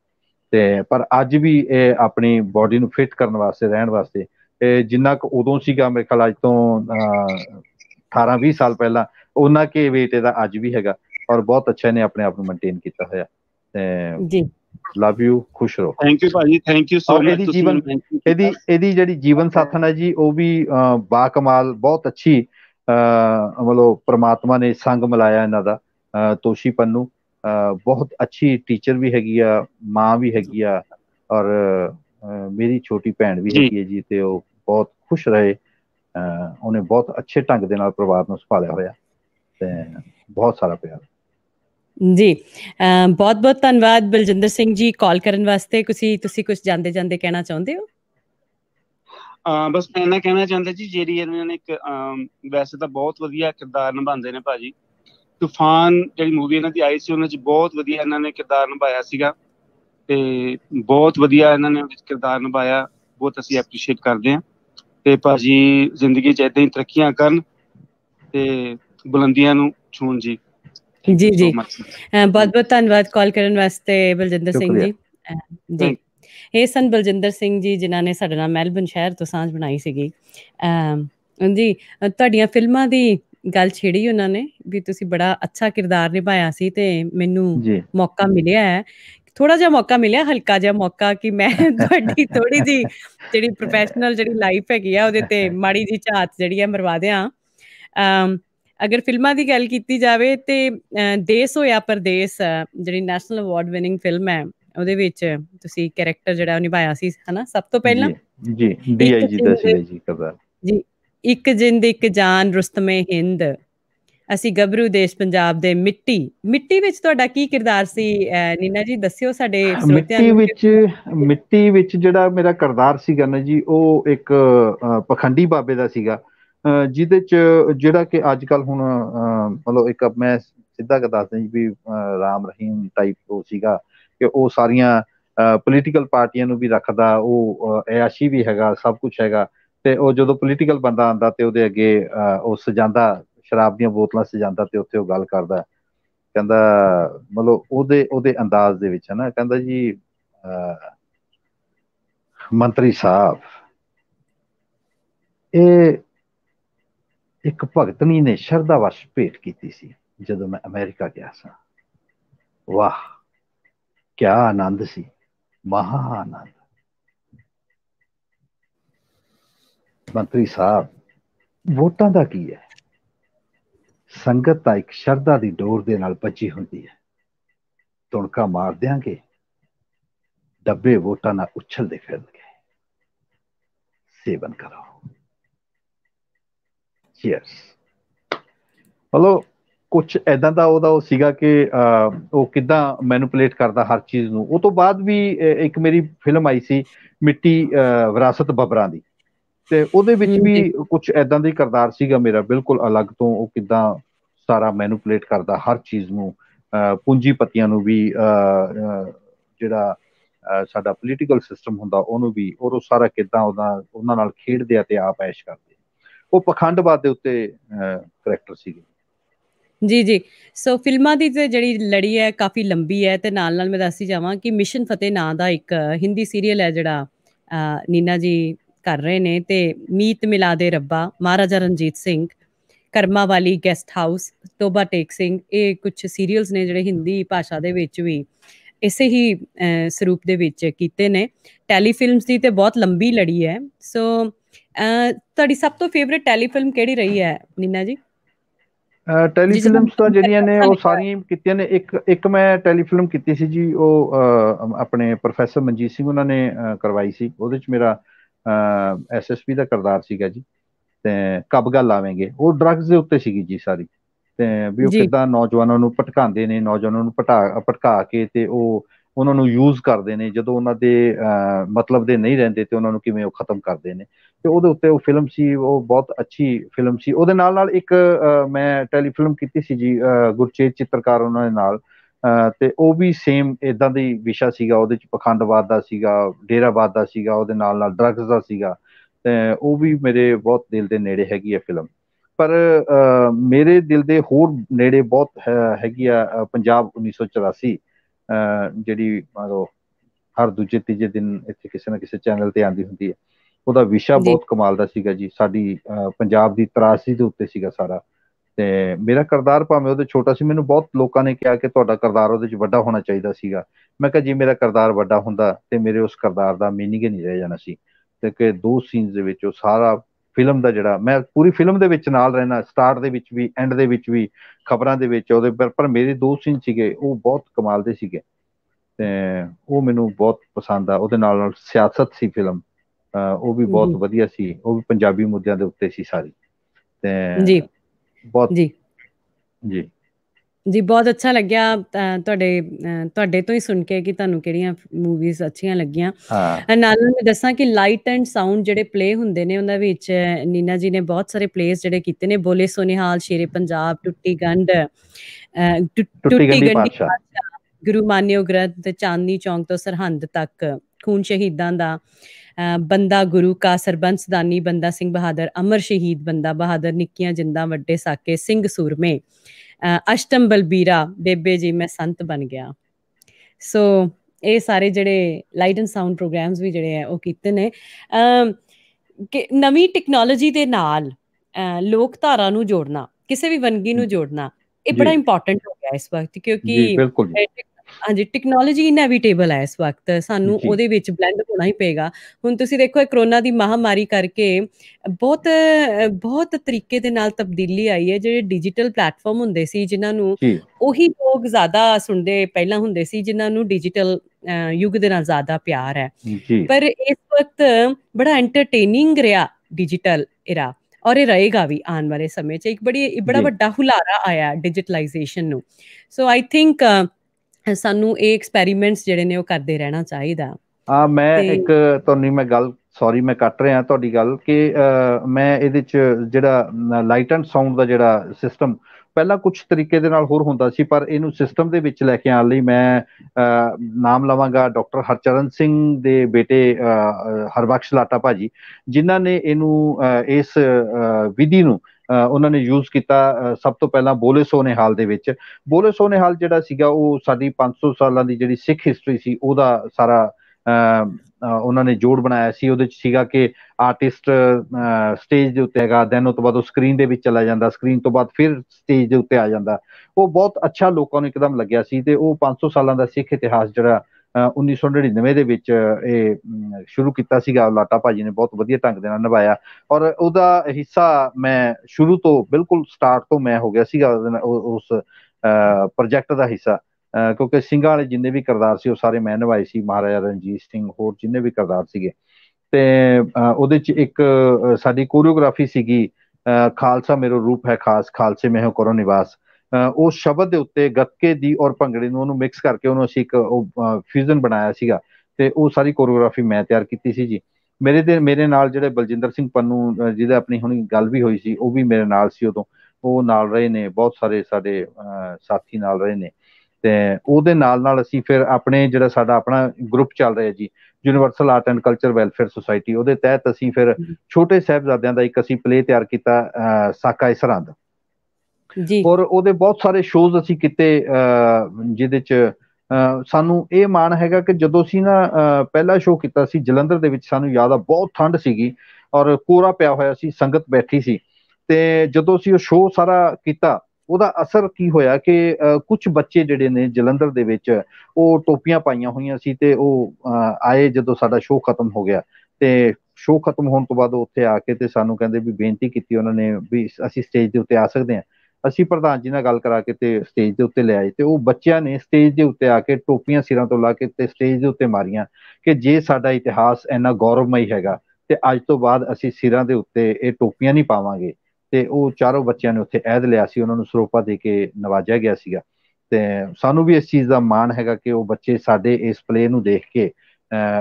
ਤੇ ਪਰ ਅੱਜ ਵੀ ਇਹ ਆਪਣੀ ਬਾਡੀ ਨੂੰ ਫਿਟ ਕਰਨ ਵਾਸਤੇ ਰਹਿਣ ਵਾਸਤੇ ਜਿੰਨਾ ਕੁ ਉਦੋਂ ਸੀਗਾ ਮੇਰੇ ਖਿਆਲ ਅੱਜ ਤੋਂ 18 20 ਸਾਲ ਪਹਿਲਾਂ ਉਹਨਾਂ ਕੇ weight ਇਹਦਾ ਅੱਜ ਵੀ ਹੈਗਾ ਔਰ ਬਹੁਤ ਅੱਛਾ ਨੇ ਆਪਣੇ ਆਪ ਨੂੰ ਮੇਨਟੇਨ ਕੀਤਾ ਹੋਇਆ ਤੇ ਜੀ ਲਵ ਯੂ ਖੁਸ਼ ਰਹੋ ਥੈਂਕ ਯੂ ਭਾਜੀ ਥੈਂਕ ਯੂ ਸੋ ਮਚ ਤੁਸੀਂ ਜੀਵਨ ਇਹਦੀ ਇਹਦੀ ਜਿਹੜੀ ਜੀਵਨ ਸਾਥਣ ਹੈ ਜੀ ਉਹ ਵੀ ਬਾ ਕਮਾਲ ਬਹੁਤ ਅੱਛੀ ਮਤਲਬ ਪ੍ਰਮਾਤਮਾ ਨੇ ਸੰਗ ਮਿਲਾਇਆ ਇਹਨਾਂ ਦਾ ਤੋਸ਼ੀ ਪੰਨੂ ਬਹੁਤ ਅੱਛੀ ਟੀਚਰ ਵੀ ਹੈਗੀ ਆ ਮਾਂ ਵੀ ਹੈਗੀ ਆ ਔਰ ਮੇਰੀ ਛੋਟੀ ਭੈਣ ਵੀ ਹੈਗੀ ਹੈ ਜੀ ਤੇ ਉਹ ਬਹੁਤ ਖੁਸ਼ ਰਹੇ ਉਹਨੇ ਬਹੁਤ ਅੱਛੇ ਢੰਗ ਦੇ ਨਾਲ ਪਰਿਵਾਰ ਨੂੰ ਸੰਭਾਲਿਆ ਹੋਇਆ ਤੇ ਬਹੁਤ ਸਾਰਾ ਪਿਆਰ ਜੀ ਬਹੁਤ ਬਹੁਤ ਧੰਨਵਾਦ ਬਲਜਿੰਦਰ ਸਿੰਘ ਜੀ ਕਾਲ ਕਰਨ ਵਾਸਤੇ ਤੁਸੀਂ ਤੁਸੀਂ ਕੁਝ ਜਾਂਦੇ ਜਾਂਦੇ ਕਹਿਣਾ ਚਾਹੁੰਦੇ ਹੋ ਬਸ ਮੈਂ ਇਹ ਕਹਿਣਾ ਚਾਹੁੰਦਾ ਜੀ ਜੇਰੀ ਇਹਨਾਂ ਨੇ ਇੱਕ ਵੈਸੇ ਤਾਂ ਬਹੁਤ ਵਧੀਆ ਕਿਰਦਾਰ ਨਿਭਾਉਂਦੇ ਨੇ ਭਾਜੀ ਤੂਫਾਨ ਜਿਹੜੀ ਮੂਵੀ ਇਹਨਾਂ ਦੀ ਆਈ ਸੀ ਉਹਨਾਂ 'ਚ ਬਹੁਤ ਵਧੀਆ ਇਹਨਾਂ ਨੇ ਕਿਰਦਾਰ ਨਿਭਾਇਆ ਸੀਗਾ ਤੇ ਬਹੁਤ ਵਧੀਆ ਇਹਨਾਂ ਨੇ ਉਹ ਕਿਰਦਾਰ ਨਿਭਾਇਆ ਬਹੁਤ ਅਸੀਂ ਐਪਰੀਸ਼ੀਏਟ ਕਰਦੇ ਹਾਂ ਤੇ ਭਾਜੀ ਜ਼ਿੰਦਗੀ 'ਚ ਇਦਾਂ ਹੀ ਤਰੱਕੀਆਂ ਕਰਨ ਤੇ ਬੁਲੰਦੀਆਂ ਨੂੰ ਛੂਣ ਜੀ ਜੀ ਜੀ ਬਹੁਤ ਬਹੁਤ ਧੰਨਵਾਦ ਕਾਲ ਕਰਨ ਵਾਸਤੇ ਬਲਜਿੰਦਰ ਸਿੰਘ ਜੀ ਜੀ ਇਹ ਸਨ ਬਲਜਿੰਦਰ ਸਿੰਘ ਜੀ ਜਿਨ੍ਹਾਂ ਨੇ ਸਾਡੇ ਨਾਲ ਮੈਲਬਨ ਸ਼ਹਿਰ ਤੋਂ ਸਾਂਝ ਬਣਾਈ ਸੀਗੀ ਜੀ ਤੁਹਾਡੀਆਂ ਫਿਲਮਾਂ ਦੀ ਗੱਲ ਛੇੜੀ ਉਹਨਾਂ ਨੇ ਵੀ ਤੁਸੀਂ ਬੜਾ ਅੱਛਾ ਕਿਰਦਾਰ ਨਿਭਾਇਆ ਸੀ ਤੇ ਮੈਨੂੰ ਮੌਕਾ ਮਿਲਿਆ ਹੈ ਥੋੜਾ ਜਿਹਾ ਮੌਕਾ ਮਿਲਿਆ ਹਲਕਾ ਜਿਹਾ ਮੌਕਾ ਕਿ ਮੈਂ ਤੁਹਾਡੀ ਥੋੜੀ ਜੀ ਜਿਹੜੀ ਪ੍ਰੋਫੈਸ਼ਨਲ ਜਿਹੜੀ ਲਾਈਫ ਹੈਗੀ ਆ ਉਹਦੇ ਤੇ ਮਾੜੀ ਜੀ ਝਾਤ ਜਿਹੜੀ ਹੈ ਮਰਵਾ ਦਿਆਂ ਅਗਰ ਫਿਲਮਾਂ ਦੀ ਗੱਲ ਕੀਤੀ ਜਾਵੇ ਤੇ ਦੇਸ ਹੋਇਆ ਪਰਦੇਸ ਜਿਹੜੀ ਨੈਸ਼ਨਲ ਅਵਾਰਡ ਵਿਨਿੰਗ ਫਿਲਮ ਹੈ ਉਹਦੇ ਵਿੱਚ ਤੁਸੀਂ ਕੈਰੈਕਟਰ ਜਿਹੜਾ ਨਿਭਾਇਆ ਸੀ ਹਨਾ ਸਭ ਤੋਂ ਪਹਿਲਾਂ ਜੀ ਡੀਆਈਜੀ ਦਾ ਸੀ ਜੀ ਕਬਰ ਜੀ ਇੱਕ ਜਿੰਦ ਇੱਕ ਜਾਨ ਰੁਸਤਮੇ ਹਿੰਦ ਅਸੀਂ ਗੱਭਰੂ ਦੇਸ਼ ਪੰਜਾਬ ਦੇ ਮਿੱਟੀ ਮਿੱਟੀ ਵਿੱਚ ਤੁਹਾਡਾ ਕੀ ਕਿਰਦਾਰ ਸੀ ਨੀਨਾ ਜੀ ਦੱਸਿਓ ਸਾਡੇ ਮਿੱਟੀ ਵਿੱਚ ਮਿੱਟੀ ਵਿੱਚ ਜਿਹੜਾ ਮੇਰਾ ਕਿਰਦਾਰ ਸੀ ਨਾ ਜੀ ਉਹ ਇੱਕ ਪਖੰਡੀ ਬਾਬੇ ਦਾ ਸੀਗਾ ਜਿਹਦੇ ਚ ਜਿਹੜਾ ਕਿ ਅੱਜ ਕੱਲ ਹੁਣ ਮਤਲਬ ਇੱਕ ਮੈਂ ਸਿੱਧਾ ਗੱਲ ਦੱਸਦਾ ਜੀ ਵੀ ਰਾਮ ਰਹੀਮ ਟਾਈਪ ਉਹ ਸੀਗਾ ਕਿ ਉਹ ਸਾਰੀਆਂ ਪੋਲੀਟੀਕਲ ਪਾਰਟੀਆਂ ਨੂੰ ਵੀ ਰੱਖਦਾ ਉਹ ਐਸ਼ੀ ਵੀ ਹੈਗਾ ਸਭ ਕੁਝ ਹੈਗਾ ਤੇ ਉਹ ਜਦੋਂ ਪੋਲੀਟੀਕਲ ਬੰਦਾ ਆਂਦਾ ਤੇ ਉਹਦੇ ਅੱਗੇ ਉਹ ਸਜਾਂਦਾ ਸ਼ਰਾਬ ਦੀਆਂ ਬੋਤਲਾਂ ਸਜਾਂਦਾ ਤੇ ਉੱਥੇ ਉਹ ਗੱਲ ਕਰਦਾ ਕਹਿੰਦਾ ਮਤਲਬ ਉਹਦੇ ਉਹਦੇ ਅੰਦਾਜ਼ ਦੇ ਵਿੱਚ ਹਨਾ ਕਹਿੰਦਾ ਜੀ ਮੰਤਰੀ ਸਾਹਿਬ ਇਹ ਇੱਕ ਭਗਤਨੀ ਨੇ ਸ਼ਰਧਾ ਵਾਸ਼ ਭੇਟ ਕੀਤੀ ਸੀ ਜਦੋਂ ਮੈਂ ਅਮਰੀਕਾ ਗਿਆ ਸਾਂ ਵਾਹ ਕੀ ਆਨੰਦ ਸੀ ਮਹਾ ਆਨੰਦ ਮੰਤਰੀ ਸਾਹਿਬ ਵੋਟਾਂ ਦਾ ਕੀ ਹੈ ਸੰਗਤ ਤਾਂ ਇੱਕ ਸ਼ਰਧਾ ਦੀ ਡੋਰ ਦੇ ਨਾਲ ਪੱਜੀ ਹੁੰਦੀ ਹੈ ਤੁਣਕਾ ਮਾਰ ਦਿਆਂਗੇ ਡੱਬੇ ਵੋਟਾਂ ਨਾਲ ਉਛਲਦੇ ਫਿਰਨਗੇ ਸੇਵਨ ਕਰੋ ਚੀਅਰਸ ਹਲੋ ਕੁਝ ਐਦਾਂ ਦਾ ਉਹਦਾ ਉਹ ਸੀਗਾ ਕਿ ਉਹ ਕਿਦਾਂ ਮੈਨੂਪੂਲੇਟ ਕਰਦਾ ਹਰ ਚੀਜ਼ ਨੂੰ ਉਹ ਤੋਂ ਬਾਅਦ ਵੀ ਇੱਕ ਮੇਰੀ ਫਿਲਮ ਆਈ ਸੀ ਮਿੱਟੀ ਵਿਰਾਸਤ ਬਬਰਾਂ ਦੀ ਤੇ ਉਹਦੇ ਵਿੱਚ ਵੀ ਕੁਝ ਐਦਾਂ ਦੇ ਕਰਦਾਰ ਸੀਗਾ ਮੇਰਾ ਬਿਲਕੁਲ ਅਲੱਗ ਤੋਂ ਉਹ ਕਿਦਾਂ ਸਾਰਾ ਮੈਨੂਪਲੇਟ ਕਰਦਾ ਹਰ ਚੀਜ਼ ਨੂੰ ਪੂੰਜੀਪਤੀਆਂ ਨੂੰ ਵੀ ਜਿਹੜਾ ਸਾਡਾ ਪੋਲੀਟੀਕਲ ਸਿਸਟਮ ਹੁੰਦਾ ਉਹਨੂੰ ਵੀ ਉਹ ਸਾਰਾ ਕਿਦਾਂ ਉਹਦਾ ਉਹਨਾਂ ਨਾਲ ਖੇਡਦੇ ਆ ਤੇ ਆਪ ਐਸ਼ ਕਰਦੇ ਉਹ ਪਖੰਡਵਾਦ ਦੇ ਉੱਤੇ ਕਰੈਕਟਰ ਸੀਗੇ ਜੀ ਜੀ ਸੋ ਫਿਲਮਾਂ ਦੀ ਤੇ ਜਿਹੜੀ ਲੜੀ ਹੈ ਕਾਫੀ ਲੰਬੀ ਹੈ ਤੇ ਨਾਲ ਨਾਲ ਮੈਂ ਦੱਸੀ ਜਾਵਾਂ ਕਿ ਮਿਸ਼ਨ ਫਤਿਹ ਨਾਂ ਦਾ ਇੱਕ ਹਿੰਦੀ ਸੀਰੀਅਲ ਹੈ ਜਿਹੜਾ ਨੀਨਾ ਜੀ ਕਰ ਰਹੇ ਨੇ ਤੇ ਮੀਤ ਮਿਲਾ ਦੇ ਰੱਬਾ ਮਹਾਰਾਜਾ ਰਣਜੀਤ ਸਿੰਘ ਕਰਮਾ ਵਾਲੀ ਗੈਸਟ ਹਾਊਸ ਤੋਬਾ ਟੇਕ ਸਿੰਘ ਇਹ ਕੁਝ ਸੀਰੀਅਲਸ ਨੇ ਜਿਹੜੇ ਹਿੰਦੀ ਭਾਸ਼ਾ ਦੇ ਵਿੱਚ ਵੀ ਇਸੇ ਹੀ ਸਰੂਪ ਦੇ ਵਿੱਚ ਕੀਤੇ ਨੇ ਟੈਲੀ ਫਿਲਮਸ ਦੀ ਤੇ ਬਹੁਤ ਲੰਬੀ ਲੜੀ ਹੈ ਸੋ ਤੁਹਾਡੀ ਸਭ ਤੋਂ ਫੇਵਰਿਟ ਟੈਲੀ ਫਿਲਮ ਕਿਹੜੀ ਰਹੀ ਹੈ ਨੀਨਾ ਜੀ ਟੈਲੀ ਫਿਲਮਸ ਤਾਂ ਜਿਹੜੀਆਂ ਨੇ ਉਹ ਸਾਰੀਆਂ ਕੀਤੀਆਂ ਨੇ ਇੱਕ ਇੱਕ ਮੈਂ ਟੈਲੀ ਫਿਲਮ ਕੀਤੀ ਸੀ ਜੀ ਉਹ ਆਪਣੇ ਪ੍ਰੋਫੈਸਰ ਮਨਜੀਤ ਸਿੰਘ ਉਹਨਾਂ ਨੇ ਕਰਵਾਈ ਸੀ ਉਹਦੇ ਵਿੱਚ ਮੇਰਾ ਐਸਐਸਪੀ ਦਾ ਕਰਦਾਰ ਸੀਗਾ ਜੀ ਤੇ ਗੱਲ ਆਵੇਂਗੇ ਉਹ ਡਰੱਗਸ ਦੇ ਉੱਤੇ ਸੀਗੀ ਜੀ ਸਾਰੀ ਤੇ ਵੀ ਉਹ ਕਿਦਾਂ ਨੌਜਵਾਨਾਂ ਨੂੰ ਪਟਕਾਉਂਦੇ ਨੇ ਨੌਜਵਾਨਾਂ ਨੂੰ ਪਟਾ ਪਟਕਾ ਕੇ ਤੇ ਉਹ ਉਹਨਾਂ ਨੂੰ ਯੂਜ਼ ਕਰਦੇ ਨੇ ਜਦੋਂ ਉਹਨਾਂ ਦੇ ਮਤਲਬ ਦੇ ਨਹੀਂ ਰਹਿੰਦੇ ਤੇ ਉਹਨਾਂ ਨੂੰ ਕਿਵੇਂ ਉਹ ਖਤਮ ਕਰਦੇ ਨੇ ਤੇ ਉਹਦੇ ਉੱਤੇ ਉਹ ਫਿਲਮ ਸੀ ਉਹ ਬਹੁਤ ਅੱਛੀ ਫਿਲਮ ਸੀ ਉਹਦੇ ਨਾਲ ਨਾਲ ਇੱਕ ਮੈਂ ਟੈਲੀਫਿਲਮ ਕੀਤੀ ਸੀ ਜੀ ਗੁਰਚੇਤ ਚਿੱਤਰਕਾਰ ਉਹਨਾਂ ਦੇ ਨਾਲ ਤੇ ਉਹ ਵੀ ਸੇਮ ਇਦਾਂ ਦੀ ਵਿਸ਼ਾ ਸੀਗਾ ਉਹਦੇ ਚ ਪਖੰਡਵਾਦ ਦਾ ਸੀਗਾ ਡੇਰਾਵਾਦ ਦਾ ਸੀਗਾ ਉਹਦੇ ਨਾਲ ਨਾਲ ਡਰੱਗਸ ਦਾ ਸੀਗਾ ਤੇ ਉਹ ਵੀ ਮੇਰੇ ਬਹੁਤ ਦਿਲ ਦੇ ਨੇੜੇ ਹੈਗੀ ਹੈ ਫਿਲਮ ਪਰ ਮੇਰੇ ਦਿਲ ਦੇ ਹੋਰ ਨੇੜੇ ਬਹੁਤ ਹੈਗੀ ਆ ਪੰਜਾਬ 1984 ਜਿਹੜੀ ਮਾਰੋ ਹਰ ਦੂਜੇ ਤੀਜੇ ਦਿਨ ਇੱਥੇ ਕਿਸੇ ਨਾ ਕਿਸੇ ਚੈਨਲ ਤੇ ਆਂਦੀ ਹੁੰਦੀ ਹੈ ਉਹਦਾ ਵਿਸ਼ਾ ਬਹੁਤ ਕਮਾਲ ਦਾ ਸੀਗਾ ਜੀ ਸਾਡੀ ਪੰਜਾਬ ਦੀ ਤਰਾਸਦੀ ਦੇ ਉੱਤੇ ਸੀਗਾ ਸਾਰਾ ਤੇ ਮੇਰਾ ਕਰਦਾਰ ਭਾਵੇਂ ਉਹਦੇ ਛੋਟਾ ਸੀ ਮੈਨੂੰ ਬਹੁਤ ਲੋਕਾਂ ਨੇ ਕਿਹਾ ਕਿ ਤੁਹਾਡਾ ਕਰਦਾਰ ਉਹਦੇ ਚ ਵੱਡਾ ਹੋਣਾ ਚਾਹੀਦਾ ਸੀਗਾ ਮੈਂ ਕਿਹਾ ਜੀ ਮੇਰਾ ਕਰਦਾਰ ਵੱਡਾ ਹੁੰਦਾ ਤੇ ਮੇਰੇ ਉਸ ਕਰਦਾਰ ਦਾ ਮੀਨਿੰਗ ਹੀ ਨਹੀਂ ਰਹਿ ਜਾਣਾ ਸੀ ਤੇ ਕਿ ਦੋ ਸੀਨਸ ਦੇ ਵਿੱਚ ਉਹ ਸਾਰਾ ਫਿਲਮ ਦਾ ਜਿਹੜਾ ਮੈਂ ਪੂਰੀ ਫਿਲਮ ਦੇ ਵਿੱਚ ਨਾਲ ਰਹਿਣਾ ਸਟਾਰਟ ਦੇ ਵਿੱਚ ਵੀ ਐਂਡ ਦੇ ਵਿੱਚ ਵੀ ਖਬਰਾਂ ਦੇ ਵਿੱਚ ਉਹਦੇ ਪਰ ਪਰ ਮੇਰੇ ਦੋ ਸੀਨ ਸੀਗੇ ਉਹ ਬਹੁਤ ਕਮਾਲ ਦੇ ਸੀਗੇ ਤੇ ਉਹ ਮੈਨੂੰ ਬਹੁਤ ਪਸੰਦ ਆ ਉਹਦੇ ਨਾਲ ਨਾਲ ਸਿਆਸਤ ਸੀ ਫਿਲਮ ਉਹ ਵੀ ਬਹੁਤ ਵਧੀਆ ਸੀ ਉਹ ਵੀ ਪੰਜਾਬੀ ਮੁੱਦਿਆਂ ਦੇ ਉੱਤੇ ਸੀ ਸਾਰੀ ਤੇ ਜੀ ਬਹੁਤ ਜੀ ਜੀ ਜੀ ਬਹੁਤ ਅੱਛਾ ਲੱਗਿਆ ਤੁਹਾਡੇ ਤੁਹਾਡੇ ਤੋਂ ਹੀ ਸੁਣ ਕੇ ਕਿ ਤੁਹਾਨੂੰ ਕਿਹੜੀਆਂ ਮੂਵੀਜ਼ ਅੱਛੀਆਂ ਲੱਗੀਆਂ ਨਾਲ ਮੈਂ ਦੱਸਾਂ ਕਿ ਲਾਈਟ ਐਂਡ ਸਾਊਂਡ ਜਿਹੜੇ ਪਲੇ ਹੁੰਦੇ ਨੇ ਉਹਨਾਂ ਵਿੱਚ ਨੀਨਾ ਜੀ ਨੇ ਬਹੁਤ ਸਾਰੇ ਪਲੇਸ ਜਿਹੜੇ ਕੀਤੇ ਨੇ ਬੋਲੇ ਸੋਨੇਹਾਲ ਸ਼ੇਰੇ ਪੰਜਾਬ ਟੁੱਟੀ ਗੰਢ ਟੁੱਟੀ ਗੰਡ ਗੁਰੂ ਮਾਨਿਓ ਗ੍ਰੰਥ ਚਾਂਦਨੀ ਚੌਂਕ ਤੋਂ ਸਰਹੰਦ ਤੱਕ ਖੂਨ ਸ਼ਹੀਦਾਂ ਦਾ ਬੰਦਾ ਗੁਰੂ ਕਾ ਸਰਬੰਸ ਸਦਾਨੀ ਬੰਦਾ ਸਿੰਘ ਬਹਾਦਰ ਅਮਰ ਸ਼ਹੀਦ ਬੰਦਾ ਬਹਾਦਰ ਨਿੱਕੀਆਂ ਜਿੰਦਾ ਵੱਡੇ ਸਾਕੇ ਸਿੰਘ ਸੂਰਮੇ ਅਸ਼ਟਮ ਬਲਬੀਰਾ ਬੇਬੇ ਜੀ ਮੈਂ ਸੰਤ ਬਣ ਗਿਆ ਸੋ ਇਹ ਸਾਰੇ ਜਿਹੜੇ ਲਾਈਟ ਐਂਡ ਸਾਊਂਡ ਪ੍ਰੋਗਰਾਮਸ ਵੀ ਜਿਹੜੇ ਆ ਉਹ ਕੀਤੇ ਨੇ ਕਿ ਨਵੀਂ ਟੈਕਨੋਲੋਜੀ ਦੇ ਨਾਲ ਲੋਕ ਧਾਰਾ ਨੂੰ ਜੋੜਨਾ ਕਿਸੇ ਵੀ ਵੰਗੀ ਨੂੰ ਜੋੜਨਾ ਇਹ ਬੜਾ ਇੰਪੋਰਟੈਂਟ ਹੋ ਗਿਆ ਇਸ ਵਕਤ ਕਿਉਂਕਿ ਹਾਂਜੀ ਟੈਕਨੋਲੋਜੀ ਇਨੈਵਿਟੇਬਲ ਹੈ ਇਸ ਵਕਤ ਸਾਨੂੰ ਉਹਦੇ ਵਿੱਚ ਬਲੈਂਡ ਹੋਣਾ ਹੀ ਪਏਗਾ ਹੁਣ ਤੁਸੀਂ ਦੇਖੋ ਇਹ ਕਰੋਨਾ ਦੀ ਮਹਾਮਾਰੀ ਕਰਕੇ ਬਹੁਤ ਬਹੁਤ ਤਰੀਕੇ ਦੇ ਨਾਲ ਤਬਦੀਲੀ ਆਈ ਹੈ ਜਿਹੜੇ ਡਿਜੀਟਲ ਪਲੇਟਫਾਰਮ ਹੁੰਦੇ ਸੀ ਜਿਨ੍ਹਾਂ ਨੂੰ ਉਹੀ ਲੋਕ ਜ਼ਿਆਦਾ ਸੁਣਦੇ ਪਹਿਲਾਂ ਹੁੰਦੇ ਸੀ ਜਿਨ੍ਹਾਂ ਨੂੰ ਡਿਜੀਟਲ ਯੁੱਗ ਦੇ ਨਾਲ ਜ਼ਿਆਦਾ ਪਿਆਰ ਹੈ ਪਰ ਇਸ ਵਕਤ ਬੜਾ ਐਂਟਰਟੇਨਿੰਗ ਰਿਹਾ ਡਿਜੀਟਲ ਇਰਾ ਔਰ ਇਹ ਰਹੇਗਾ ਵੀ ਆਉਣ ਵਾਲੇ ਸਮੇਂ 'ਚ ਇੱਕ ਬੜੀ ਬੜਾ ਵੱਡਾ ਹੁਲਾਰਾ ਆਇਆ ਡਿਜੀਟਲਾਈਜੇਸ਼ਨ ਨੂੰ ਸੋ ਆਈ ਥਿੰਕ ਸਾਨੂੰ ਇਹ ਐਕਸਪੈਰੀਮੈਂਟਸ ਜਿਹੜੇ ਨੇ ਉਹ ਕਰਦੇ ਰਹਿਣਾ ਚਾਹੀਦਾ ਆ ਮੈਂ ਇੱਕ ਤੁਹਾਨੂੰ ਮੈਂ ਗੱਲ ਸੌਰੀ ਮੈਂ ਕੱਟ ਰਿਹਾ ਤੁਹਾਡੀ ਗੱਲ ਕਿ ਮੈਂ ਇਹਦੇ ਚ ਜਿਹੜਾ ਲਾਈਟ ਐਂਡ ਸਾਊਂਡ ਦਾ ਜਿਹੜਾ ਸਿਸਟਮ ਪਹਿਲਾਂ ਕੁਝ ਤਰੀਕੇ ਦੇ ਨਾਲ ਹੋਰ ਹੁੰਦਾ ਸੀ ਪਰ ਇਹਨੂੰ ਸਿਸਟਮ ਦੇ ਵਿੱਚ ਲੈ ਕੇ ਆਉਣ ਲਈ ਮੈਂ ਨਾਮ ਲਵਾਂਗਾ ਡਾਕਟਰ ਹਰਚਰਨ ਸਿੰਘ ਦੇ ਬੇਟੇ ਹਰਬਖਸ਼ ਲਾਟਾ ਭਾਜੀ ਜਿਨ੍ਹਾਂ ਨੇ ਇਹਨੂੰ ਇਸ ਵਿਧੀ ਨੂੰ ਉਹਨਾਂ ਨੇ ਯੂਜ਼ ਕੀਤਾ ਸਭ ਤੋਂ ਪਹਿਲਾਂ ਬੋਲੇ ਸੋਨੇ ਹਾਲ ਦੇ ਵਿੱਚ ਬੋਲੇ ਸੋਨੇ ਹਾਲ ਜਿਹੜਾ ਸੀਗਾ ਉਹ ਸਾਡੀ 500 ਸਾਲਾਂ ਦੀ ਜਿਹੜੀ ਸਿੱਖ ਹਿਸਟਰੀ ਸੀ ਉਹਦਾ ਸਾਰਾ ਉਹਨਾਂ ਨੇ ਜੋੜ ਬਣਾਇਆ ਸੀ ਉਹਦੇ ਵਿੱਚ ਸੀਗਾ ਕਿ ਆਰਟਿਸਟ ਸਟੇਜ ਦੇ ਉੱਤੇ ਹੈਗਾ ਦੈਨ ਉਸ ਤੋਂ ਬਾਅਦ ਉਹ ਸਕਰੀਨ ਦੇ ਵਿੱਚ ਚਲਾ ਜਾਂਦਾ ਸਕਰੀਨ ਤੋਂ ਬਾਅਦ ਫਿਰ ਸਟੇਜ ਦੇ ਉੱਤੇ ਆ ਜਾਂਦਾ ਉਹ ਬਹੁਤ ਅੱਛਾ ਲੋਕਾਂ ਨੂੰ ਇੱਕਦਮ ਲੱਗਿਆ ਸੀ ਤੇ ਉਹ 500 ਸਾਲਾਂ ਦਾ ਸਿੱਖ ਇਤਿਹਾਸ ਜਿਹੜਾ 1999 ਦੇ ਵਿੱਚ ਇਹ ਸ਼ੁਰੂ ਕੀਤਾ ਸੀਗਾ ਲਾਟਾ ਭਾਜੀ ਨੇ ਬਹੁਤ ਵਧੀਆ ਢੰਗ ਦੇ ਨਾਲ ਨਿਭਾਇਆ ਔਰ ਉਹਦਾ ਹਿੱਸਾ ਮੈਂ ਸ਼ੁਰੂ ਤੋਂ ਬਿਲਕੁਲ ਸਟਾਰਟ ਤੋਂ ਮੈਂ ਹੋ ਗਿਆ ਸੀਗਾ ਉਸ ਪ੍ਰੋਜੈਕਟ ਦਾ ਹਿੱਸਾ ਕਿਉਂਕਿ ਸਿੰਘਾਂ ਵਾਲੇ ਜਿੰਨੇ ਵੀ ਕਰਦਾਰ ਸੀ ਉਹ ਸਾਰੇ ਮੈਂ ਨਿਭਾਏ ਸੀ ਮਹਾਰਾਜਾ ਰਣਜੀਤ ਸਿੰਘ ਹੋਰ ਜਿੰਨੇ ਵੀ ਕਰਦਾਰ ਸੀਗੇ ਤੇ ਉਹਦੇ ਚ ਇੱਕ ਸਾਡੀ ਕੋਰੀਓਗ੍ਰਾਫੀ ਸੀਗੀ ਖਾਲਸਾ ਮੇਰਾ ਰੂਪ ਹੈ ਖਾਸ ਖਾਲਸੇ ਮੈਂ ਹਾਂ ਕਰੋ ਨਿਵਾਸ ਉਹ ਸ਼ਬਦ ਦੇ ਉੱਤੇ ਗੱਤਕੇ ਦੀ ਔਰ ਭੰਗੜੇ ਨੂੰ ਉਹਨੂੰ ਮਿਕਸ ਕਰਕੇ ਉਹਨੂੰ ਅਸੀਂ ਇੱਕ ਫਿਊਜ਼ਨ ਬਣਾਇਆ ਸੀਗਾ ਤੇ ਉਹ ਸਾਰੀ ਕੋਰੀਓਗ੍ਰਾਫੀ ਮੈਂ ਤਿਆਰ ਕੀਤੀ ਸੀ ਜੀ ਮੇਰੇ ਦੇ ਮੇਰੇ ਨਾਲ ਜਿਹੜੇ ਬਲਜਿੰਦਰ ਸਿੰਘ ਪੰਨੂ ਜਿਹਦੇ ਆਪਣੀ ਹੁਣ ਗੱਲ ਵੀ ਹੋਈ ਸੀ ਉਹ ਵੀ ਮੇਰੇ ਨਾਲ ਸੀ ਉਦੋਂ ਉਹ ਨਾਲ ਰਹੇ ਨੇ ਬਹੁਤ ਸਾਰੇ ਸਾਡੇ ਸਾਥੀ ਨਾਲ ਰਹੇ ਨੇ ਤੇ ਉਹਦੇ ਨਾਲ ਨਾਲ ਅਸੀਂ ਫਿਰ ਆਪਣੇ ਜਿਹੜਾ ਸਾਡਾ ਆਪਣਾ ਗਰੁੱਪ ਚੱਲ ਰਿਹਾ ਜੀ universal art and culture welfare society ਉਹਦੇ ਤਹਿਤ ਅਸੀਂ ਫਿਰ ਛੋਟੇ ਸਹਿਬਜ਼ਾਦਿਆਂ ਦਾ ਇੱਕ ਅਸੀਂ ਪਲੇ ਤਿਆਰ ਕੀਤਾ ਸਾਕਾ ਦਾ ਔਰ ਉਹਦੇ ਬਹੁਤ ਸਾਰੇ ਸ਼ੋਜ਼ ਅਸੀਂ ਕੀਤੇ ਜਿਹਦੇ ਚ ਸਾਨੂੰ ਇਹ ਮਾਣ ਹੈਗਾ ਕਿ ਜਦੋਂ ਸੀ ਨਾ ਪਹਿਲਾ ਸ਼ੋਅ ਕੀਤਾ ਸੀ ਜਲੰਧਰ ਦੇ ਵਿੱਚ ਸਾਨੂੰ ਯਾਦ ਆ ਬਹੁਤ ਠੰਡ ਸੀਗੀ ਔਰ ਕੋਰਾ ਪਿਆ ਹੋਇਆ ਸੀ ਸੰਗਤ ਬੈਠੀ ਸੀ ਤੇ ਜਦੋਂ ਅਸੀਂ ਉਹ ਸ਼ੋਅ ਸਾਰਾ ਕੀਤਾ ਉਹਦਾ ਅਸਰ ਕੀ ਹੋਇਆ ਕਿ ਕੁਝ ਬੱਚੇ ਜਿਹੜੇ ਨੇ ਜਲੰਧਰ ਦੇ ਵਿੱਚ ਉਹ ਟੋਪੀਆਂ ਪਾਈਆਂ ਹੋਈਆਂ ਸੀ ਤੇ ਉਹ ਆਏ ਜਦੋਂ ਸਾਡਾ ਸ਼ੋਅ ਖਤਮ ਹੋ ਗਿਆ ਤੇ ਸ਼ੋਅ ਖਤਮ ਹੋਣ ਤੋਂ ਬਾਅਦ ਉੱਥੇ ਆ ਕੇ ਤੇ ਸਾਨੂੰ ਕਹਿੰਦੇ ਵੀ ਬੇਨਤੀ ਕੀਤੀ ਉਹਨਾਂ ਨੇ ਵੀ ਅਸੀਂ ਸਟੇਜ ਦੇ ਉੱਤੇ ਆ ਸਕਦੇ ਹਾਂ ਅਸੀਂ ਪ੍ਰਧਾਨ ਜੀ ਨਾਲ ਗੱਲ ਕਰਾ ਕੇ ਤੇ ਸਟੇਜ ਦੇ ਉੱਤੇ ਲੈ ਆਏ ਤੇ ਉਹ ਬੱਚਿਆਂ ਨੇ ਸਟੇਜ ਦੇ ਉੱਤੇ ਆ ਕੇ ਟੋਪੀਆਂ ਸਿਰਾਂ ਤੋਂ ਲਾ ਕੇ ਤੇ ਸਟੇਜ ਦੇ ਉੱਤੇ ਮਾਰੀਆਂ ਕਿ ਜੇ ਸਾਡਾ ਇਤਿਹਾਸ ਇੰਨਾ ਗੌਰਵਮਈ ਹੈਗਾ ਤੇ ਅੱਜ ਤੋਂ ਬਾਅਦ ਅਸੀਂ ਸਿਰਾਂ ਦੇ ਉੱਤੇ ਇਹ ਟੋਪੀਆਂ ਨਹੀਂ ਪਾਵਾਂਗੇ ਤੇ ਉਹ ਚਾਰੋਂ ਬੱਚਿਆਂ ਨੇ ਉੱਥੇ ਐਦ ਲਿਆ ਸੀ ਉਹਨਾਂ ਨੂੰ ਸਰੋਪਾ ਦੇ ਕੇ ਨਵਾਜਿਆ ਗਿਆ ਸੀਗਾ ਤੇ ਸਾਨੂੰ ਵੀ ਇਸ ਚੀਜ਼ ਦਾ ਮਾਣ ਹੈਗਾ ਕਿ ਉਹ ਬੱਚੇ ਸਾਡੇ ਇਸ ਪਲੇ ਨੂੰ ਦੇਖ ਕੇ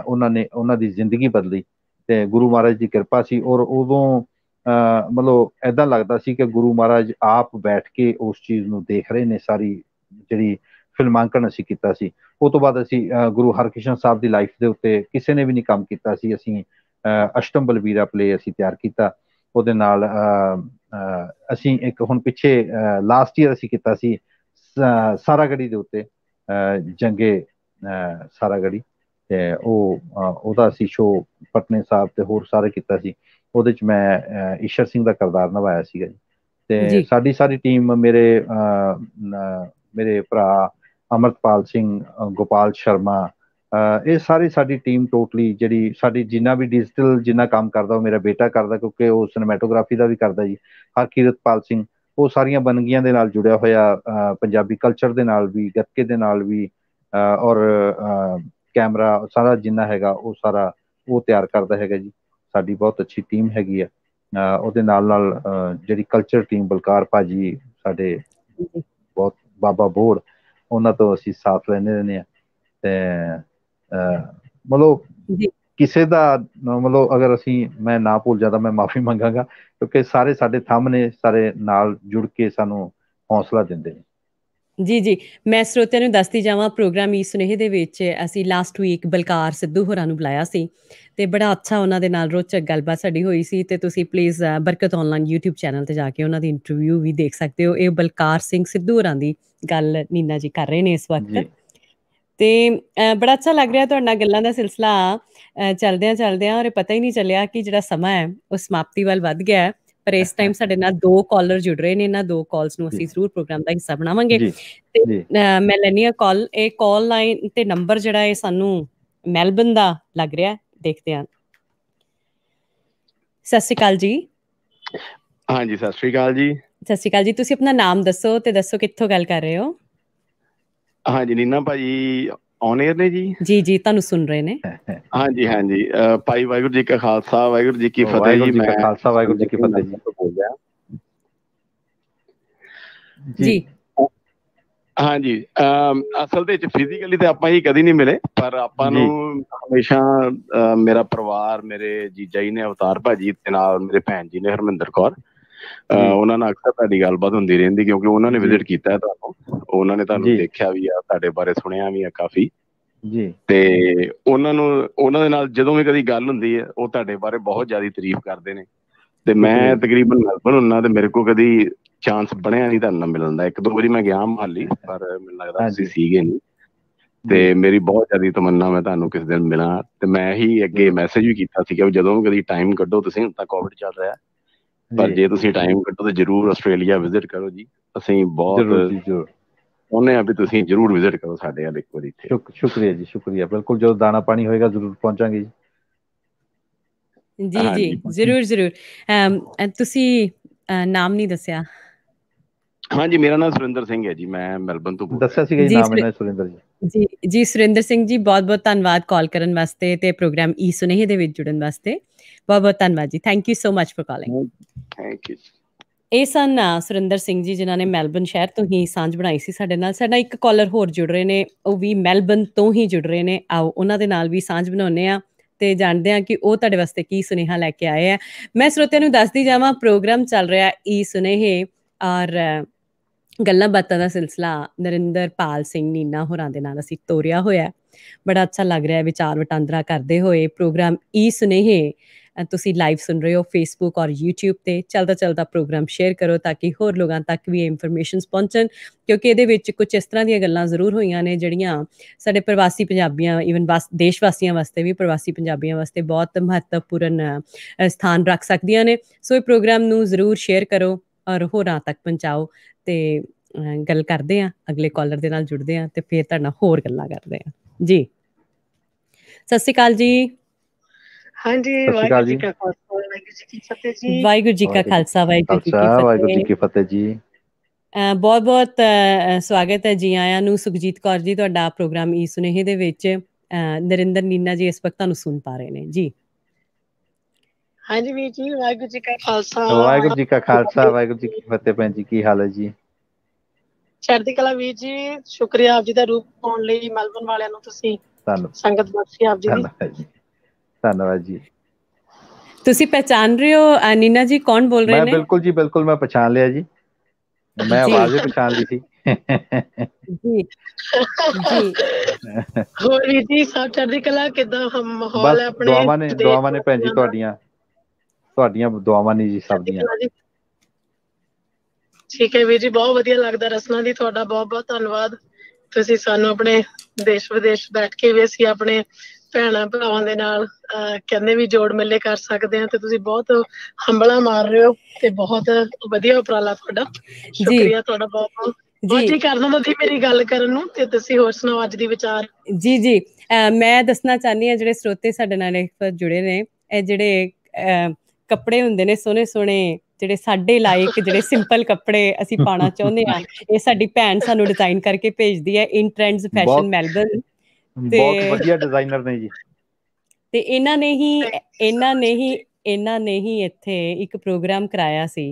ਉਹਨਾਂ ਨੇ ਉਹਨਾਂ ਦੀ ਜ਼ਿੰਦਗੀ ਬਦਲੀ ਤੇ ਗੁਰੂ ਮਹਾਰਾਜ ਦੀ ਕਿਰਪਾ ਸੀ ਔਰ ਉਦੋਂ ਮਤਲਬ ਐਦਾਂ ਲੱਗਦਾ ਸੀ ਕਿ ਗੁਰੂ ਮਹਾਰਾਜ ਆਪ ਬੈਠ ਕੇ ਉਸ ਚੀਜ਼ ਨੂੰ ਦੇਖ ਰਹੇ ਨੇ ਸਾਰੀ ਜਿਹੜੀ ਫਿਲਮਾਂਕਣ ਅਸੀਂ ਕੀਤਾ ਸੀ ਉਹ ਤੋਂ ਬਾਅਦ ਅਸੀਂ ਗੁਰੂ ਹਰਕਿਸ਼ਨ ਸਾਹਿਬ ਦੀ ਲਾਈਫ ਦੇ ਉੱਤੇ ਕਿਸੇ ਨੇ ਵੀ ਨਹੀਂ ਕੰਮ ਕੀਤਾ ਸੀ ਅਸੀਂ ਅਸ਼ਟਮ ਬਲਵੀਰਾ ਪਲੇ ਅਸੀਂ ਤਿਆਰ ਕੀਤਾ ਉਹਦੇ ਨਾਲ ਅਸੀਂ ਇੱਕ ਹੁਣ ਪਿੱਛੇ ਲਾਸਟ ਈਅਰ ਅਸੀਂ ਕੀਤਾ ਸੀ ਸਾਰਾਗੜੀ ਦੇ ਉੱਤੇ ਜੰਗੇ ਸਾਰਾਗੜੀ ਤੇ ਉਹ ਉਹਦਾ ਅਸੀਂ ਸ਼ੋ ਪਟਨੇ ਸਾਹਿਬ ਤੇ ਹੋਰ ਸਾਰੇ ਕੀਤਾ ਸੀ ਉਹਦੇ ਚ ਮੈਂ ਈਸ਼ਰ ਸਿੰਘ ਦਾ ਕਰਦਾਰ ਨਿਭਾਇਆ ਸੀਗਾ ਜੀ ਤੇ ਸਾਡੀ ਸਾਰੀ ਟੀਮ ਮੇਰੇ ਮੇਰੇ ਭਰਾ ਅਮਰਤਪਾਲ ਸਿੰਘ ਗੋਪਾਲ ਸ਼ਰਮਾ ਇਹ ਸਾਰੀ ਸਾਡੀ ਟੀਮ ਟੋਟਲੀ ਜਿਹੜੀ ਸਾਡੀ ਜਿੰਨਾ ਵੀ ਡਿਜੀਟਲ ਜਿੰਨਾ ਕੰਮ ਕਰਦਾ ਉਹ ਮੇਰਾ ਬੇਟਾ ਕਰਦਾ ਕਿਉਂਕਿ ਉਹ ਸਿਨੇਮੈਟੋਗ੍ਰਾਫੀ ਦਾ ਵੀ ਕਰਦਾ ਜੀ ਹਰਕੀਰਤਪਾਲ ਸਿੰਘ ਉਹ ਸਾਰੀਆਂ ਬਨਗੀਆਂ ਦੇ ਨਾਲ ਜੁੜਿਆ ਹੋਇਆ ਪੰਜਾਬੀ ਕਲਚਰ ਦੇ ਨਾਲ ਵੀ ਗੱਤਕੇ ਦੇ ਨਾਲ ਵੀ ਔਰ ਕੈਮਰਾ ਸਾਰਾ ਜਿੰਨਾ ਹੈਗਾ ਉਹ ਸਾਰਾ ਉਹ ਤਿਆਰ ਕਰਦਾ ਹੈਗਾ ਜੀ ਸਾਡੀ ਬਹੁਤ ਅੱਛੀ ਟੀਮ ਹੈਗੀ ਆ ਉਹਦੇ ਨਾਲ ਨਾਲ ਜਿਹੜੀ ਕਲਚਰ ਟੀਮ ਬਲਕਾਰ ਭਾਜੀ ਸਾਡੇ ਬਹੁਤ ਬਾਬਾ ਬੋੜ ਉਹਨਾਂ ਤੋਂ ਅਸੀਂ ਸਾਥ ਲੈਣੇ ਰਹਿੰਦੇ ਆ ਤੇ ਮਤਲਬ ਕਿਸੇ ਦਾ ਮਤਲਬ ਅਗਰ ਅਸੀਂ ਮੈਂ ਨਾ ਭੁੱਲ ਜਾਦਾ ਮੈਂ ਮਾਫੀ ਮੰਗਾਗਾ ਕਿਉਂਕਿ ਸਾਰੇ ਸਾਡੇ ਥੰਮ ਨੇ ਸਾਰੇ ਨਾਲ ਜੁੜ ਕੇ ਸਾਨੂੰ ਹੌਸਲਾ ਦਿੰਦੇ ਨੇ ਜੀ ਜੀ ਮੈਂ ਸਰੋਤਿਆਂ ਨੂੰ ਦੱਸਦੀ ਜਾਵਾਂ ਪ੍ਰੋਗਰਾਮ ਇਸ ਸੁਨੇਹੇ ਦੇ ਵਿੱਚ ਅਸੀਂ ਲਾਸਟ ਵੀਕ ਬਲਕਾਰ ਸਿੱਧੂ ਹੋਰਾਂ ਨੂੰ ਬੁਲਾਇਆ ਸੀ ਤੇ ਬੜਾ ਅੱਛਾ ਉਹਨਾਂ ਦੇ ਨਾਲ ਰੋਚਕ ਗੱਲਬਾਤ ਸਾਡੀ ਹੋਈ ਸੀ ਤੇ ਤੁਸੀਂ ਪਲੀਜ਼ ਬਰਕਤ ਆਨਲਾਈਨ YouTube ਚੈਨਲ ਤੇ ਜਾ ਕੇ ਉਹਨਾਂ ਦੀ ਇੰਟਰਵਿਊ ਵੀ ਦੇਖ ਸਕਦੇ ਹੋ ਇਹ ਬਲਕਾਰ ਸਿੰਘ ਸਿੱਧੂ ਹੋਰਾਂ ਦੀ ਗੱਲ ਨੀਨਾ ਜੀ ਕਰ ਰਹੇ ਨੇ ਇਸ ਵਕਤ ਤੇ ਬੜਾ ਅੱਛਾ ਲੱਗ ਰਿਹਾ ਤੁਹਾਡਾ ਗੱਲਾਂ ਦਾ ਸਿਲਸਿਲਾ ਚੱਲਦਿਆਂ ਚੱਲਦਿਆਂ ਔਰ ਪਤਾ ਹੀ ਨਹੀਂ ਚੱਲਿਆ ਕਿ ਜਿਹੜਾ ਸਮਾਂ ਹੈ ਉਹ ਸਮਾਪਤੀ ਵੱਲ ਵੱਧ ਗਿਆ ਹੈ ਪਰ ਇਸ ਟਾਈਮ ਸਾਡੇ ਨਾਲ ਦੋ ਕਾਲਰ ਜੁੜ ਰਹੇ ਨੇ ਇਹਨਾਂ ਦੋ ਕਾਲਸ ਨੂੰ ਅਸੀਂ ਜ਼ਰੂਰ ਪ੍ਰੋਗਰਾਮ ਦਾ ਹਿੱਸਾ ਬਣਾਵਾਂਗੇ ਤੇ ਮੈਂ ਲੈਣੀ ਆ ਕਾਲ ਇਹ ਕਾਲ ਲਾਈਨ ਤੇ ਨੰਬਰ ਜਿਹੜਾ ਇਹ ਸਾਨੂੰ ਮੈਲਬਨ ਦਾ ਲੱਗ ਰਿਹਾ ਦੇਖਦੇ ਹਾਂ ਸਤਿ ਸ਼੍ਰੀ ਅਕਾਲ ਜੀ ਹਾਂਜੀ ਸਤਿ ਸ਼੍ਰੀ ਅਕਾਲ ਜੀ ਸਤਿ ਸ਼੍ਰੀ ਅਕਾਲ ਜੀ ਤੁਸੀਂ ਆਪਣਾ ਨਾਮ ਦੱਸੋ ਤੇ ਦੱਸੋ ਕਿੱਥੋਂ ਗੱਲ ਕਰ ਰਹੇ ਹੋ ਹਾਂਜੀ ਨੀਨਾ ਭਾਜੀ ਔਨ 에ਅਰ ਨੇ ਜੀ ਜੀ ਜੀ ਤੁਹਾਨੂੰ ਸੁਣ ਰਹੇ ਨੇ ਹਾਂ ਜੀ ਹਾਂ ਜੀ ਪਾਈ ਵਾਹਿਗੁਰੂ ਜੀ ਕਾ ਖਾਲਸਾ ਵਾਹਿਗੁਰੂ ਜੀ ਕੀ ਫਤਿਹ ਜੀ ਮੈਂ ਖਾਲਸਾ ਵਾਹਿਗੁਰੂ ਜੀ ਕੀ ਫਤਿਹ ਜੀ ਬੋਲ ਰਿਹਾ ਜੀ ਹਾਂਜੀ ਅਸਲ ਦੇ ਵਿੱਚ ਫਿਜ਼ੀਕਲੀ ਤੇ ਆਪਾਂ ਹੀ ਕਦੀ ਨਹੀਂ ਮਿਲੇ ਪਰ ਆਪਾਂ ਨੂੰ ਹਮੇਸ਼ਾ ਮੇਰਾ ਪਰਿਵਾਰ ਮੇਰੇ ਜੀਜਾ ਜੀ ਨੇ ਅਵਤਾਰ ਭਾਜੀ ਤੇ ਨਾਲ ਮੇਰੇ ਭੈਣ ਜੀ ਨੇ ਹਰਮਿੰਦਰ ਕੌਰ ਉਹਨਾਂ ਨਾਲ ਅਕਸਰ ਤੁਹਾਡੀ ਗੱਲਬਾਤ ਹੁੰਦੀ ਰਹਿੰਦੀ ਕਿਉਂਕਿ ਉਹਨਾਂ ਨੇ ਵਿਜ਼ਿਟ ਕੀਤਾ ਤੁਹਾਨੂੰ ਉਹਨਾਂ ਨੇ ਤੁਹਾਨੂੰ ਦੇਖਿਆ ਵੀ ਆ ਤੁਹਾਡੇ ਬਾਰੇ ਸੁਣਿਆ ਵੀ ਆ ਕਾਫੀ ਜੀ ਤੇ ਉਹਨਾਂ ਨੂੰ ਉਹਨਾਂ ਦੇ ਨਾਲ ਜਦੋਂ ਵੀ ਕਦੀ ਗੱਲ ਹੁੰਦੀ ਹੈ ਉਹ ਤੁਹਾਡੇ ਬਾਰੇ ਬਹੁਤ ਜ਼ਿਆਦਾ ਤਾਰੀਫ ਕਰਦੇ ਨੇ ਤੇ ਮੈਂ ਤਕਰੀਬਨ ਮਲਬਨ ਹੁੰਨਾ ਤੇ ਮੇਰੇ ਕੋ ਕਦੀ ਚਾਂਸ ਬਣਿਆ ਨਹੀਂ ਤੁਹਾਨੂੰ ਮਿਲਣ ਦਾ ਇੱਕ ਦੋ ਵਾਰੀ ਮੈਂ ਗਿਆ ਮਹਾਲੀ ਪਰ ਮੈਨੂੰ ਲੱਗਦਾ ਸੀ ਸੀਗੇ ਨਹੀਂ ਤੇ ਮੇਰੀ ਬਹੁਤ ਜ਼ਿਆਦੀ ਤਮੰਨਾ ਮੈਂ ਤੁਹਾਨੂੰ ਕਿਸ ਦਿਨ ਮਿਲਾਂ ਤੇ ਮੈਂ ਹੀ ਅੱਗੇ ਮੈਸੇਜ ਵੀ ਕੀਤਾ ਸੀ ਕਿ ਜਦੋਂ ਕਦੀ ਟਾਈਮ ਕੱਢੋ ਤੁਸੀਂ ਤਾਂ ਕੋਵਿਡ ਚੱਲ ਰਿਹਾ ਪਰ ਜੇ ਤੁਸੀਂ ਟਾਈਮ ਕੱਢੋ ਤਾਂ ਜਰੂਰ ਆਸਟ੍ਰੇਲੀਆ ਵਿਜ਼ਿਟ ਕਰੋ ਜੀ ਅਸੀਂ ਬਹੁਤ ਉਹਨੇ ਆ ਵੀ ਤੁਸੀਂ ਜਰੂਰ ਵਿਜ਼ਿਟ ਕਰੋ ਸਾਡੇ ਨਾਲ ਇੱਕ ਵਾਰੀ ਇੱਥੇ ਸ਼ੁਕਰੀਆ ਜੀ ਸ਼ੁਕਰੀਆ ਬਿਲਕੁਲ ਜਦੋਂ ਦਾਣਾ ਪਾਣੀ ਹੋਏਗਾ ਜਰੂਰ ਪਹੁੰਚਾਂਗੇ ਜੀ ਜੀ ਜੀ ਜ਼ਰੂਰ ਜ਼ਰੂਰ ਤੁਸੀਂ ਨਾਮ ਨਹੀਂ ਦੱਸਿਆ ਹਾਂਜੀ ਮੇਰਾ ਨਾਮ ਸੁਰਿੰਦਰ ਸਿੰਘ ਹੈ ਜੀ ਮੈਂ ਮੈਲਬਨ ਤੋਂ ਦੱਸਿਆ ਸੀ ਜੀ ਨਾਮ ਹੈ ਸੁਰਿੰਦਰ ਜੀ ਜੀ ਜੀ ਸੁਰਿੰਦਰ ਸਿੰਘ ਜੀ ਬਹੁਤ ਬਹੁਤ ਧੰਨਵਾਦ ਕਾਲ ਕਰਨ ਵਾਸਤੇ ਤੇ ਪ੍ਰੋਗਰਾਮ ਈ ਸੁਨੇਹੇ ਦੇ ਵਿੱਚ ਜੁੜਨ ਵਾਸਤੇ ਬਹੁਤ ਬਹੁਤ ਧੰਨਵਾਦ ਜੀ thank you so much for calling thank you ਇਹ ਸਨ ਸੁਰਿੰਦਰ ਸਿੰਘ ਜੀ ਜਿਨ੍ਹਾਂ ਨੇ ਮੈਲਬਨ ਸ਼ਹਿਰ ਤੋਂ ਹੀ ਸਾਂਝ ਬਣਾਈ ਸੀ ਸਾਡੇ ਨਾਲ ਸਾਡਾ ਇੱਕ ਕਾਲਰ ਹੋਰ ਜੁੜ ਰਹੇ ਨੇ ਉਹ ਵੀ ਮੈਲਬਨ ਤੋਂ ਹੀ ਜੁੜ ਰਹੇ ਨੇ ਆਓ ਉਹਨਾਂ ਦੇ ਨਾਲ ਵੀ ਸਾਂਝ ਬਣਾਉਨੇ ਆ ਤੇ ਜਾਣਦੇ ਆ ਕਿ ਉਹ ਤੁਹਾਡੇ ਵਾਸਤੇ ਕੀ ਸੁਨੇਹਾ ਲੈ ਕੇ ਆਏ ਆ ਮੈਂ ਸਰੋਤਿਆਂ ਨੂੰ ਦੱਸਦੀ ਜਾਵਾਂ ਪ੍ਰੋਗਰਾਮ ਚੱਲ ਰਿਹਾ ਈ ਸੁਨੇਹੇ ਔਰ ਗੱਲਾਂ ਬਾਤਾਂ ਦਾ ਸਿਲਸਿਲਾ ਪਾਲ ਸਿੰਘ ਨੀਨਾ ਹੋਰਾਂ ਦੇ ਨਾਲ ਅਸੀਂ ਤੋਰਿਆ ਹੋਇਆ ਬੜਾ ਅੱਛਾ ਲੱਗ ਰਿਹਾ ਵਿਚਾਰ ਵਟਾਂਦਰਾ ਕਰਦੇ ਹੋਏ ਪ੍ਰੋਗਰਾਮ ਈ ਸੁਨੇਹੇ ਤੁਸੀਂ ਲਾਈਵ ਸੁਣ ਰਹੇ ਹੋ ਫੇਸਬੁੱਕ ਔਰ YouTube ਤੇ ਚਲਦਾ ਚਲਦਾ ਪ੍ਰੋਗਰਾਮ ਸ਼ੇਅਰ ਕਰੋ ਤਾਂ ਕਿ ਹੋਰ ਲੋਕਾਂ ਤੱਕ ਵੀ ਇਹ ਇਨਫੋਰਮੇਸ਼ਨਸ ਪਹੁੰਚਣ ਕਿਉਂਕਿ ਇਹਦੇ ਵਿੱਚ ਕੁਝ ਇਸ ਤਰ੍ਹਾਂ ਦੀਆਂ ਗੱਲਾਂ ਜ਼ਰੂਰ ਹੋਈਆਂ ਨੇ ਜਿਹੜੀਆਂ ਸਾਡੇ ਪ੍ਰਵਾਸੀ ਪੰਜਾਬੀਆਂ ਇਵਨ ਬਸ ਦੇਸ਼ ਵਾਸੀਆਂ ਵਾਸਤੇ ਵੀ ਪ੍ਰਵਾਸੀ ਪੰਜਾਬੀਆਂ ਵਾਸਤੇ ਬਹੁਤ ਮਹੱਤਵਪੂਰਨ ਸਥਾਨ ਰੱਖ ਸਕਦੀਆਂ ਨੇ ਸੋ ਇਹ ਪ੍ਰੋਗਰਾਮ ਨੂੰ ਜ਼ਰੂਰ ਸ਼ੇਅਰ ਕਰੋ ਔਰ ਹੋਰਾਂ ਤੱਕ ਪਹੁੰਚਾਓ ਤੇ ਗੱਲ ਕਰਦੇ ਆ ਅਗਲੇ ਕਾਲਰ ਦੇ ਨਾਲ ਜੁੜਦੇ ਆ ਤੇ ਫਿਰ ਤੁਹਾਡਾ ਹੋਰ ਗੱਲਾਂ ਕਰਦੇ ਆ ਜੀ ਸਤਿ ਸ਼੍ਰੀ ਅਕਾਲ ਜੀ ਹਾਂਜੀ ਵਾਹਿਗੁਰੂ ਜੀ ਕਾ ਖਾਲਸਾ ਵਾਹਿਗੁਰੂ ਜੀ ਕੀ ਫਤਿਹ ਜੀ ਵਾਹਿਗੁਰੂ ਜੀ ਕਾ ਖਾਲਸਾ ਵਾਹਿਗੁਰੂ ਜੀ ਕੀ ਫਤਿਹ ਵਾਹਿਗੁਰੂ ਜੀ ਕੀ ਫਤਿਹ ਜੀ ਬਹੁਤ ਬਹੁਤ ਸਵਾਗਤ ਹੈ ਜੀ ਆਇਆਂ ਨੂੰ ਸੁਖਜੀਤ ਕੌਰ ਜੀ ਤੁਹਾਡਾ ਪ੍ਰੋਗਰਾਮ ਈ ਸੁਨੇਹੇ ਦੇ ਵਿੱਚ ਨਰਿੰਦਰ ਨੀਨਾ ਜੀ ਇਸ ਵਕਤ ਤੁਹਾਨੂੰ ਸੁਣ ਪਾ ਰਹੇ ਨੇ ਜੀ ਹਾਂਜੀ ਵੀਰ ਜੀ ਵਾਹਿਗੁਰੂ ਜੀ ਕਾ ਖਾਲਸਾ ਵਾਹਿਗੁਰੂ ਜੀ ਕਾ ਖਾਲਸਾ ਵਾਹਿਗੁਰੂ ਜੀ ਕੀ ਫਤਿਹ ਭੈਣ ਜੀ ਕੀ ਹਾਲ ਹੈ ਜੀ ਚੜ੍ਹਦੀ ਕਲਾ ਵੀਰ ਜੀ ਸ਼ੁਕਰੀਆ ਆਪ ਜੀ ਦਾ ਰੂਪ ਪਾਉਣ ਲਈ ਮਲਬਨ ਵਾਲਿਆਂ ਨੂੰ ਤੁਸੀਂ ਧੰਨਵਾਦ ਸੰਗਤ ਬਖਸ਼ੀ ਆਪ ਜੀ ਦੀ ਧੰਨਵਾਦ ਜੀ ਤੁਸੀਂ ਪਛਾਣ ਰਹੇ ਹੋ ਨੀਨਾ ਜੀ ਕੌਣ ਬੋਲ ਰਹੇ ਨੇ ਮੈਂ ਬਿਲਕੁਲ ਜੀ ਬਿਲਕੁਲ ਮੈਂ ਪਛਾਣ ਲਿਆ ਜੀ ਮੈਂ ਆਵਾਜ਼ ਹੀ ਪਛਾਣ ਲਈ ਸੀ ਜੀ ਜੀ ਹੋਰ ਜੀ ਸਾਚਰ ਦੀ ਕਲਾ ਕਿਦਾਂ ਮਾਹੌਲ ਹੈ ਆਪਣੇ ਦੁਆਵਾਂ ਨੇ ਦੁਆਵਾਂ ਨੇ ਭੈਣ ਜੀ ਤੁਹਾਡੀਆਂ ਤੁਹਾਡੀਆਂ ਦੁਆਵਾਂ ਨਹੀਂ ਜੀ ਸਭ ਦੀਆਂ ਠੀਕ ਹੈ ਵੀਰ ਜੀ ਬਹੁਤ ਵਧੀਆ ਲੱਗਦਾ ਰਸਨਾ ਦੀ ਤੁਹਾਡਾ ਬਹੁਤ ਬਹੁਤ ਧੰਨਵਾਦ ਤੁਸੀਂ ਸਾਨੂੰ ਆਪਣੇ ਦੇਸ਼ ਵਿਦੇਸ਼ ਬੈਠ ਕੇ ਵੀ ਅਸੀਂ ਆਪਣੇ ਭੈਣਾਂ ਭਰਾਵਾਂ ਦੇ ਨਾਲ ਕਹਿੰਦੇ ਵੀ ਜੋੜ ਮੇਲੇ ਕਰ ਸਕਦੇ ਆ ਤੇ ਤੁਸੀਂ ਬਹੁਤ ਹੰਬਲਾ ਮਾਰ ਰਹੇ ਹੋ ਤੇ ਬਹੁਤ ਵਧੀਆ ਉਪਰਾਲਾ ਤੁਹਾਡਾ ਸ਼ੁਕਰੀਆ ਤੁਹਾਡਾ ਬਹੁਤ ਬਹੁਤ ਜੀ ਜੀ ਕਰਨਾ ਤੁਸੀਂ ਮੇਰੀ ਗੱਲ ਕਰਨ ਨੂੰ ਤੇ ਤੁਸੀਂ ਹੋਰ ਸੁਣਾਓ ਅੱਜ ਦੀ ਵਿਚਾਰ ਜੀ ਜੀ ਮੈਂ ਦੱਸਣਾ ਚਾਹਨੀ ਆ ਜਿਹੜੇ ਸਰੋਤੇ ਸਾਡੇ ਨਾਲ ਇੱਕ ਜੁੜੇ ਨੇ ਇਹ ਜਿਹੜੇ ਕੱਪੜੇ ਹੁੰਦੇ ਨੇ ਸੋਹਣੇ ਸੋਹਣੇ ਜਿਹੜੇ ਸਾਡੇ ਲਾਇਕ ਜਿਹੜੇ ਸਿੰਪਲ ਕੱਪੜੇ ਅਸੀਂ ਪਾਣਾ ਚਾਹੁੰਦੇ ਆ ਇਹ ਸਾਡੀ ਭੈਣ ਸਾਨੂੰ ਡਿਜ਼ਾਈਨ ਕਰਕੇ ਭੇਜਦੀ ਹੈ ਇਨ ਟ੍ਰੈਂਡਸ ਫੈਸ਼ਨ ਮੈਲਬਨ ਬਹੁਤ ਵਧੀਆ ਡਿਜ਼ਾਈਨਰ ਨੇ ਜੀ ਤੇ ਇਹਨਾਂ ਨੇ ਹੀ ਇਹਨਾਂ ਨੇ ਹੀ ਇਹਨਾਂ ਨੇ ਹੀ ਇੱਥੇ ਇੱਕ ਪ੍ਰੋਗਰਾਮ ਕਰਾਇਆ ਸੀ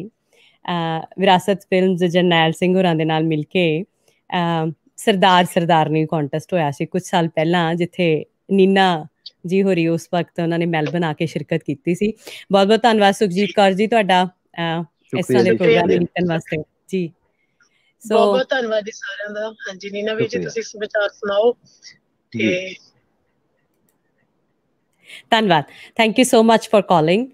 ਵਿਰਾਸਤ ਫਿਲਮਸ ਜਰਨੈਲ ਸਿੰਘ ਹੋਰਾਂ ਦੇ ਨਾਲ ਮਿਲ ਕੇ ਸਰਦਾਰ ਸਰਦਾਰਨੀ ਕੰਟੈਸਟ ਹੋਇਆ ਸੀ ਕੁਝ ਸਾਲ ਪਹਿਲਾਂ ਜਿੱਥੇ ਨੀਨਾ ਜੀ ਹੋਰੀ ਉਸ ਵਕਤ ਉਹਨਾਂ ਨੇ ਮੈਲਬਨ ਆ ਕੇ ਸ਼ਿਰਕਤ ਕੀਤੀ ਸੀ ਬਹੁਤ ਬਹੁਤ ਧੰਨਵਾਦ ਸੁਖਜੀਤ ਕੌਰ ਜੀ ਤੁਹਾਡਾ ਇਸ ਤਰ੍ਹਾਂ ਦੇ ਪ੍ਰੋਗਰਾਮ ਲਈ ਧੰਨਵਾਦ ਜੀ ਸੋ ਬਹੁਤ ਬਹੁਤ ਧੰਨਵਾਦ ਜੀ ਸਾਰਿਆਂ ਦਾ ਹਾਂਜੀ ਨੀਨਾ ਵੀ ਜੀ ਤੁਸੀਂ ਸੁਵਿਚਾਰ ਸੁਣਾਓ ਤੇ ਧੰਨਵਾਦ thank you so much for calling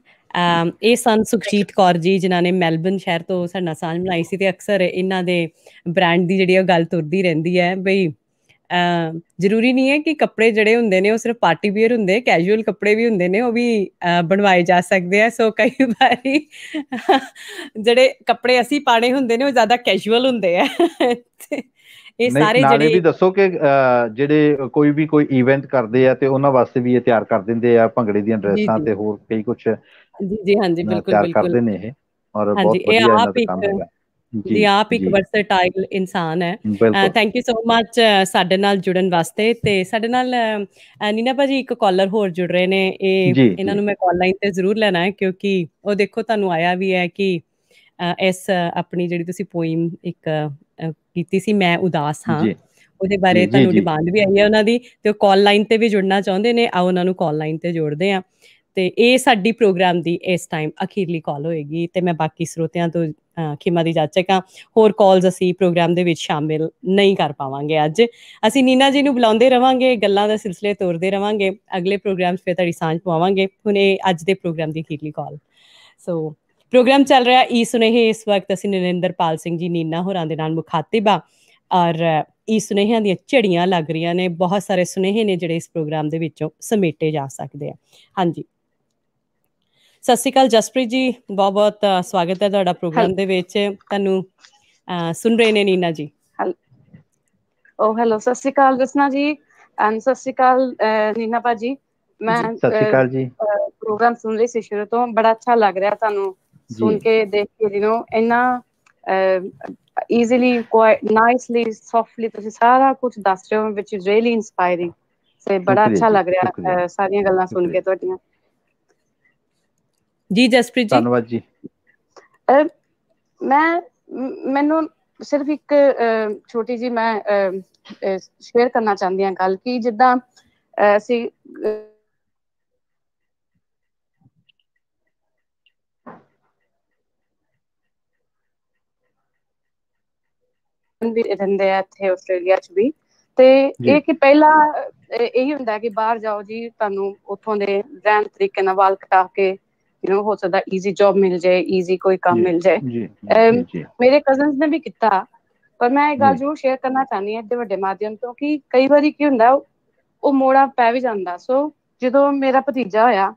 ਇਹ ਸਨ ਸੁਖਜੀਤ ਕੌਰ ਜੀ ਜਿਨ੍ਹਾਂ ਨੇ ਮੈਲਬਨ ਸ਼ਹਿਰ ਤੋਂ ਸਾਡਾ ਸਾਂਝ ਬਣਾਈ ਸੀ ਤੇ ਅਕਸਰ ਇਹਨਾਂ ਦੇ ਬ੍ਰਾਂਡ ਦੀ ਜਿਹੜੀ ਉਹ ਗੱਲ ਤੁਰਦੀ ਰਹਿੰਦੀ ਹੈ ਬਈ ਜ਼ਰੂਰੀ ਨਹੀਂ ਹੈ ਕਿ ਕੱਪੜੇ ਜਿਹੜੇ ਹੁੰਦੇ ਨੇ ਉਹ ਸਿਰਫ ਪਾਰਟੀ ਵੇਅਰ ਹੁੰਦੇ ਕੈਜੂਅਲ ਕੱਪੜੇ ਵੀ ਹੁੰਦੇ ਨੇ ਉਹ ਵੀ ਬਣਵਾਏ ਜਾ ਸਕਦੇ ਆ ਸੋ ਕਈ ਵਾਰੀ ਜਿਹੜੇ ਕੱਪੜੇ ਅਸੀਂ ਪਾਣੇ ਹੁੰਦੇ ਨੇ ਉਹ ਜ਼ਿਆਦਾ ਕੈਜੂਅਲ ਹੁੰਦੇ ਆ ਇਹ ਸਾਰੇ ਜਿਹੜੇ ਨਾਲੇ ਵੀ ਦੱਸੋ ਕਿ ਜਿਹੜੇ ਕੋਈ ਵੀ ਕੋਈ ਇਵੈਂਟ ਕਰਦੇ ਆ ਤੇ ਉਹਨਾਂ ਵਾਸਤੇ ਵੀ ਇਹ ਤਿਆਰ ਕਰ ਦਿੰਦੇ ਆ ਭੰਗੜੇ ਦੀਆਂ ਡਰੈਸਾਂ ਤੇ ਹੋਰ ਕਈ ਕੁਝ ਜੀ ਜੀ ਹਾਂਜੀ ਬਿਲਕੁਲ ਬਿਲਕੁਲ ਤਿਆਰ ਕਰਦੇ ਨੇ ਇਹ ਔਰ ਬਹੁਤ ਵਧੀਆ ਇਹਨਾਂ ਦਾ ਕੰਮ ਹੈਗਾ ਜੀ ਆਪ ਇੱਕ ਵਰਸਟਾਈਲ ਇਨਸਾਨ ਹੈ ਥੈਂਕ ਯੂ ਸੋ ਮੱਚ ਸਾਡੇ ਨਾਲ ਜੁੜਨ ਵਾਸਤੇ ਤੇ ਸਾਡੇ ਨਾਲ ਨੀਨਾ ਭਾਜੀ ਇੱਕ ਕਾਲਰ ਹੋਰ ਜੁੜ ਰਹੇ ਨੇ ਇਹ ਇਹਨਾਂ ਨੂੰ ਮੈਂ ਕਾਲ ਲਾਈਨ ਤੇ ਜ਼ਰੂਰ ਲੈਣਾ ਹੈ ਕਿਉਂਕਿ ਉਹ ਦੇਖੋ ਤੁਹਾਨੂੰ ਆਇਆ ਵੀ ਹੈ ਕਿ ਇਸ ਆਪਣੀ ਜਿਹੜੀ ਤੁਸੀਂ ਪੋਇਮ ਇੱਕ ਕੀਤੀ ਸੀ ਮੈਂ ਉਦਾਸ ਹਾਂ ਉਹਦੇ ਬਾਰੇ ਤੁਹਾਨੂੰ ਡਿਮਾਂਡ ਵੀ ਆਈ ਹੈ ਉਹਨਾਂ ਦੀ ਤੇ ਉਹ ਕਾਲ ਲਾਈਨ ਤੇ ਵੀ ਜੁੜਨਾ ਚਾਹੁੰਦੇ ਨੇ ਆਓ ਉਹਨਾਂ ਨੂੰ ਕਾਲ ਲਾਈਨ ਤੇ ਜੋੜਦੇ ਆ ਤੇ ਇਹ ਸਾਡੀ ਪ੍ਰੋਗਰਾਮ ਦੀ ਇਸ ਟਾਈਮ ਅਖੀਰਲੀ ਕਾਲ ਹੋਏਗੀ ਤੇ ਮੈਂ ਬਾਕੀ ਸਰੋਤਿਆਂ ਤੋਂ ਖਿਮਾ ਦੀ ਜਾਂਚ ਕਰਾਂ ਹੋਰ ਕਾਲਸ ਅਸੀਂ ਪ੍ਰੋਗਰਾਮ ਦੇ ਵਿੱਚ ਸ਼ਾਮਿਲ ਨਹੀਂ ਕਰ ਪਾਵਾਂਗੇ ਅੱਜ ਅਸੀਂ ਨੀਨਾ ਜੀ ਨੂੰ ਬੁਲਾਉਂਦੇ ਰਵਾਂਗੇ ਗੱਲਾਂ ਦਾ ਸਿਲਸਿਲੇ ਤੋਰਦੇ ਰਵਾਂਗੇ ਅਗਲੇ ਪ੍ਰੋਗਰਾਮਸ ਫੇਰ ਤੁਹਾਡੀ ਸਾਂਝ ਪਾਵਾਂਗੇ ਹੁਣ ਇਹ ਅੱਜ ਦੇ ਪ੍ਰੋਗਰਾਮ ਦੀ ਅਖੀਰਲੀ ਕਾਲ ਸੋ ਪ੍ਰੋਗਰਾਮ ਚੱਲ ਰਿਹਾ ਈ ਸੁਨੇਹੇ ਇਸ ਵਕਤ ਅਸੀਂ ਨਰਿੰਦਰਪਾਲ ਸਿੰਘ ਜੀ ਨੀਨਾ ਹੋਰਾਂ ਦੇ ਨਾਲ ਮੁਖਾਤਿਬ ਆ ਔਰ ਇਸ ਸੁਨੇਹਿਆਂ ਦੀਆਂ ਝੜੀਆਂ ਲੱਗ ਰਹੀਆਂ ਨੇ ਬਹੁਤ ਸਾਰੇ ਸੁਨੇਹੇ ਨੇ ਜਿਹੜੇ ਇਸ ਪ੍ਰੋਗਰਾਮ ਦੇ ਵਿੱਚੋਂ ਸਮੇਟੇ ਜਾ ਸਕਦੇ ਆ ਹਾਂਜੀ ਸਤਿ ਸ਼੍ਰੀ ਅਕਾਲ ਜਸਪ੍ਰੀਤ ਜੀ ਬਹੁਤ ਬਹੁਤ ਸਵਾਗਤ ਹੈ ਤੁਹਾਡਾ ਪ੍ਰੋਗਰਾਮ ਦੇ ਵਿੱਚ ਤੁਹਾਨੂੰ ਸੁਣ ਰਹੇ ਨੇ ਨੀਨਾ ਜੀ ਓ ਹੈਲੋ ਸਤਿ ਸ਼੍ਰੀ ਅਕਾਲ ਜਸਨਾ ਜੀ ਐਂਡ ਸਤਿ ਸ਼੍ਰੀ ਅਕਾਲ ਨੀਨਾ ਬਾਜੀ ਮੈਂ ਸਤਿ ਸ਼੍ਰੀ ਅਕਾਲ ਜੀ ਪ੍ਰੋਗਰਾਮ ਸੁਣ ਰਹੀ ਸੀ ਸ਼ੁਰੂ ਤੋਂ ਬੜਾ ਅੱਛਾ ਲੱਗ ਰਿਹਾ ਤੁਹਾਨੂੰ ਸੁਣ ਕੇ ਦੇਖ ਕੇ ਜਿਹਨੂੰ ਇੰਨਾ ਈਜ਼ੀਲੀ ਕੁਆਇਟ ਨਾਈਸਲੀ ਸੌਫਟਲੀ ਤੁਸੀਂ ਸਾਰਾ ਕੁਝ ਦੱਸ ਰਹੇ ਹੋ ਵਿਚ ਇਜ਼ ਰੀਲੀ ਇਨਸਪਾਇਰਿੰਗ ਸੇ ਬੜਾ ਅੱਛਾ ਲੱਗ ਰਿਹਾ ਸਾਰੀਆਂ ਗੱਲਾਂ ਸੁਣ ਕੇ ਤੁਹਾਡੀਆਂ ਜੀ ਜਸਪ੍ਰੀਤ ਜੀ ਧੰਨਵਾਦ ਜੀ ਮੈਂ ਮੈਨੂੰ ਸਿਰਫ ਇੱਕ ਛੋਟੀ ਜੀ ਮੈਂ ਸ਼ੇਅਰ ਕਰਨਾ ਚਾਹੁੰਦੀ ਹਾਂ ਗੱਲ ਕਿ ਜਿੱਦਾਂ ਅਸੀਂ ਵੀ ਰਹਿੰਦੇ ਆ ਇੱਥੇ ਆਸਟ੍ਰੇਲੀਆ 'ਚ ਵੀ ਤੇ ਇਹ ਕਿ ਪਹਿਲਾ ਇਹ ਹੀ ਹੁੰਦਾ ਕਿ ਬਾਹਰ ਜਾਓ ਜੀ ਤੁਹਾਨੂੰ ਉੱਥੋਂ ਦੇ ਰਹਿਣ ਤਰੀਕੇ ਨਾਲ ਵਾਲ ਕਟਾ ਕੇ ਯੂ نو ਹੋ ਸਕਦਾ ਈਜ਼ੀ ਜੌਬ ਮਿਲ ਜਾਏ ਈਜ਼ੀ ਕੋਈ ਕੰਮ ਮਿਲ ਜਾਏ ਮੇਰੇ ਕਜ਼ਨਸ ਨੇ ਵੀ ਕੀਤਾ ਪਰ ਮੈਂ ਇਹ ਗੱਲ ਜੋ ਸ਼ੇਅਰ ਕਰਨਾ ਚਾਹਨੀ ਐ ਇੱਡੇ ਵੱਡੇ ਮਾਧਿਅਮ ਤੋਂ ਕਿ ਕਈ ਵਾਰੀ ਕੀ ਹੁੰਦਾ ਉਹ ਮੋੜਾ ਪੈ ਵੀ ਜਾਂਦਾ ਸੋ ਜਦੋਂ ਮੇਰਾ ਭਤੀਜਾ ਹੋਇਆ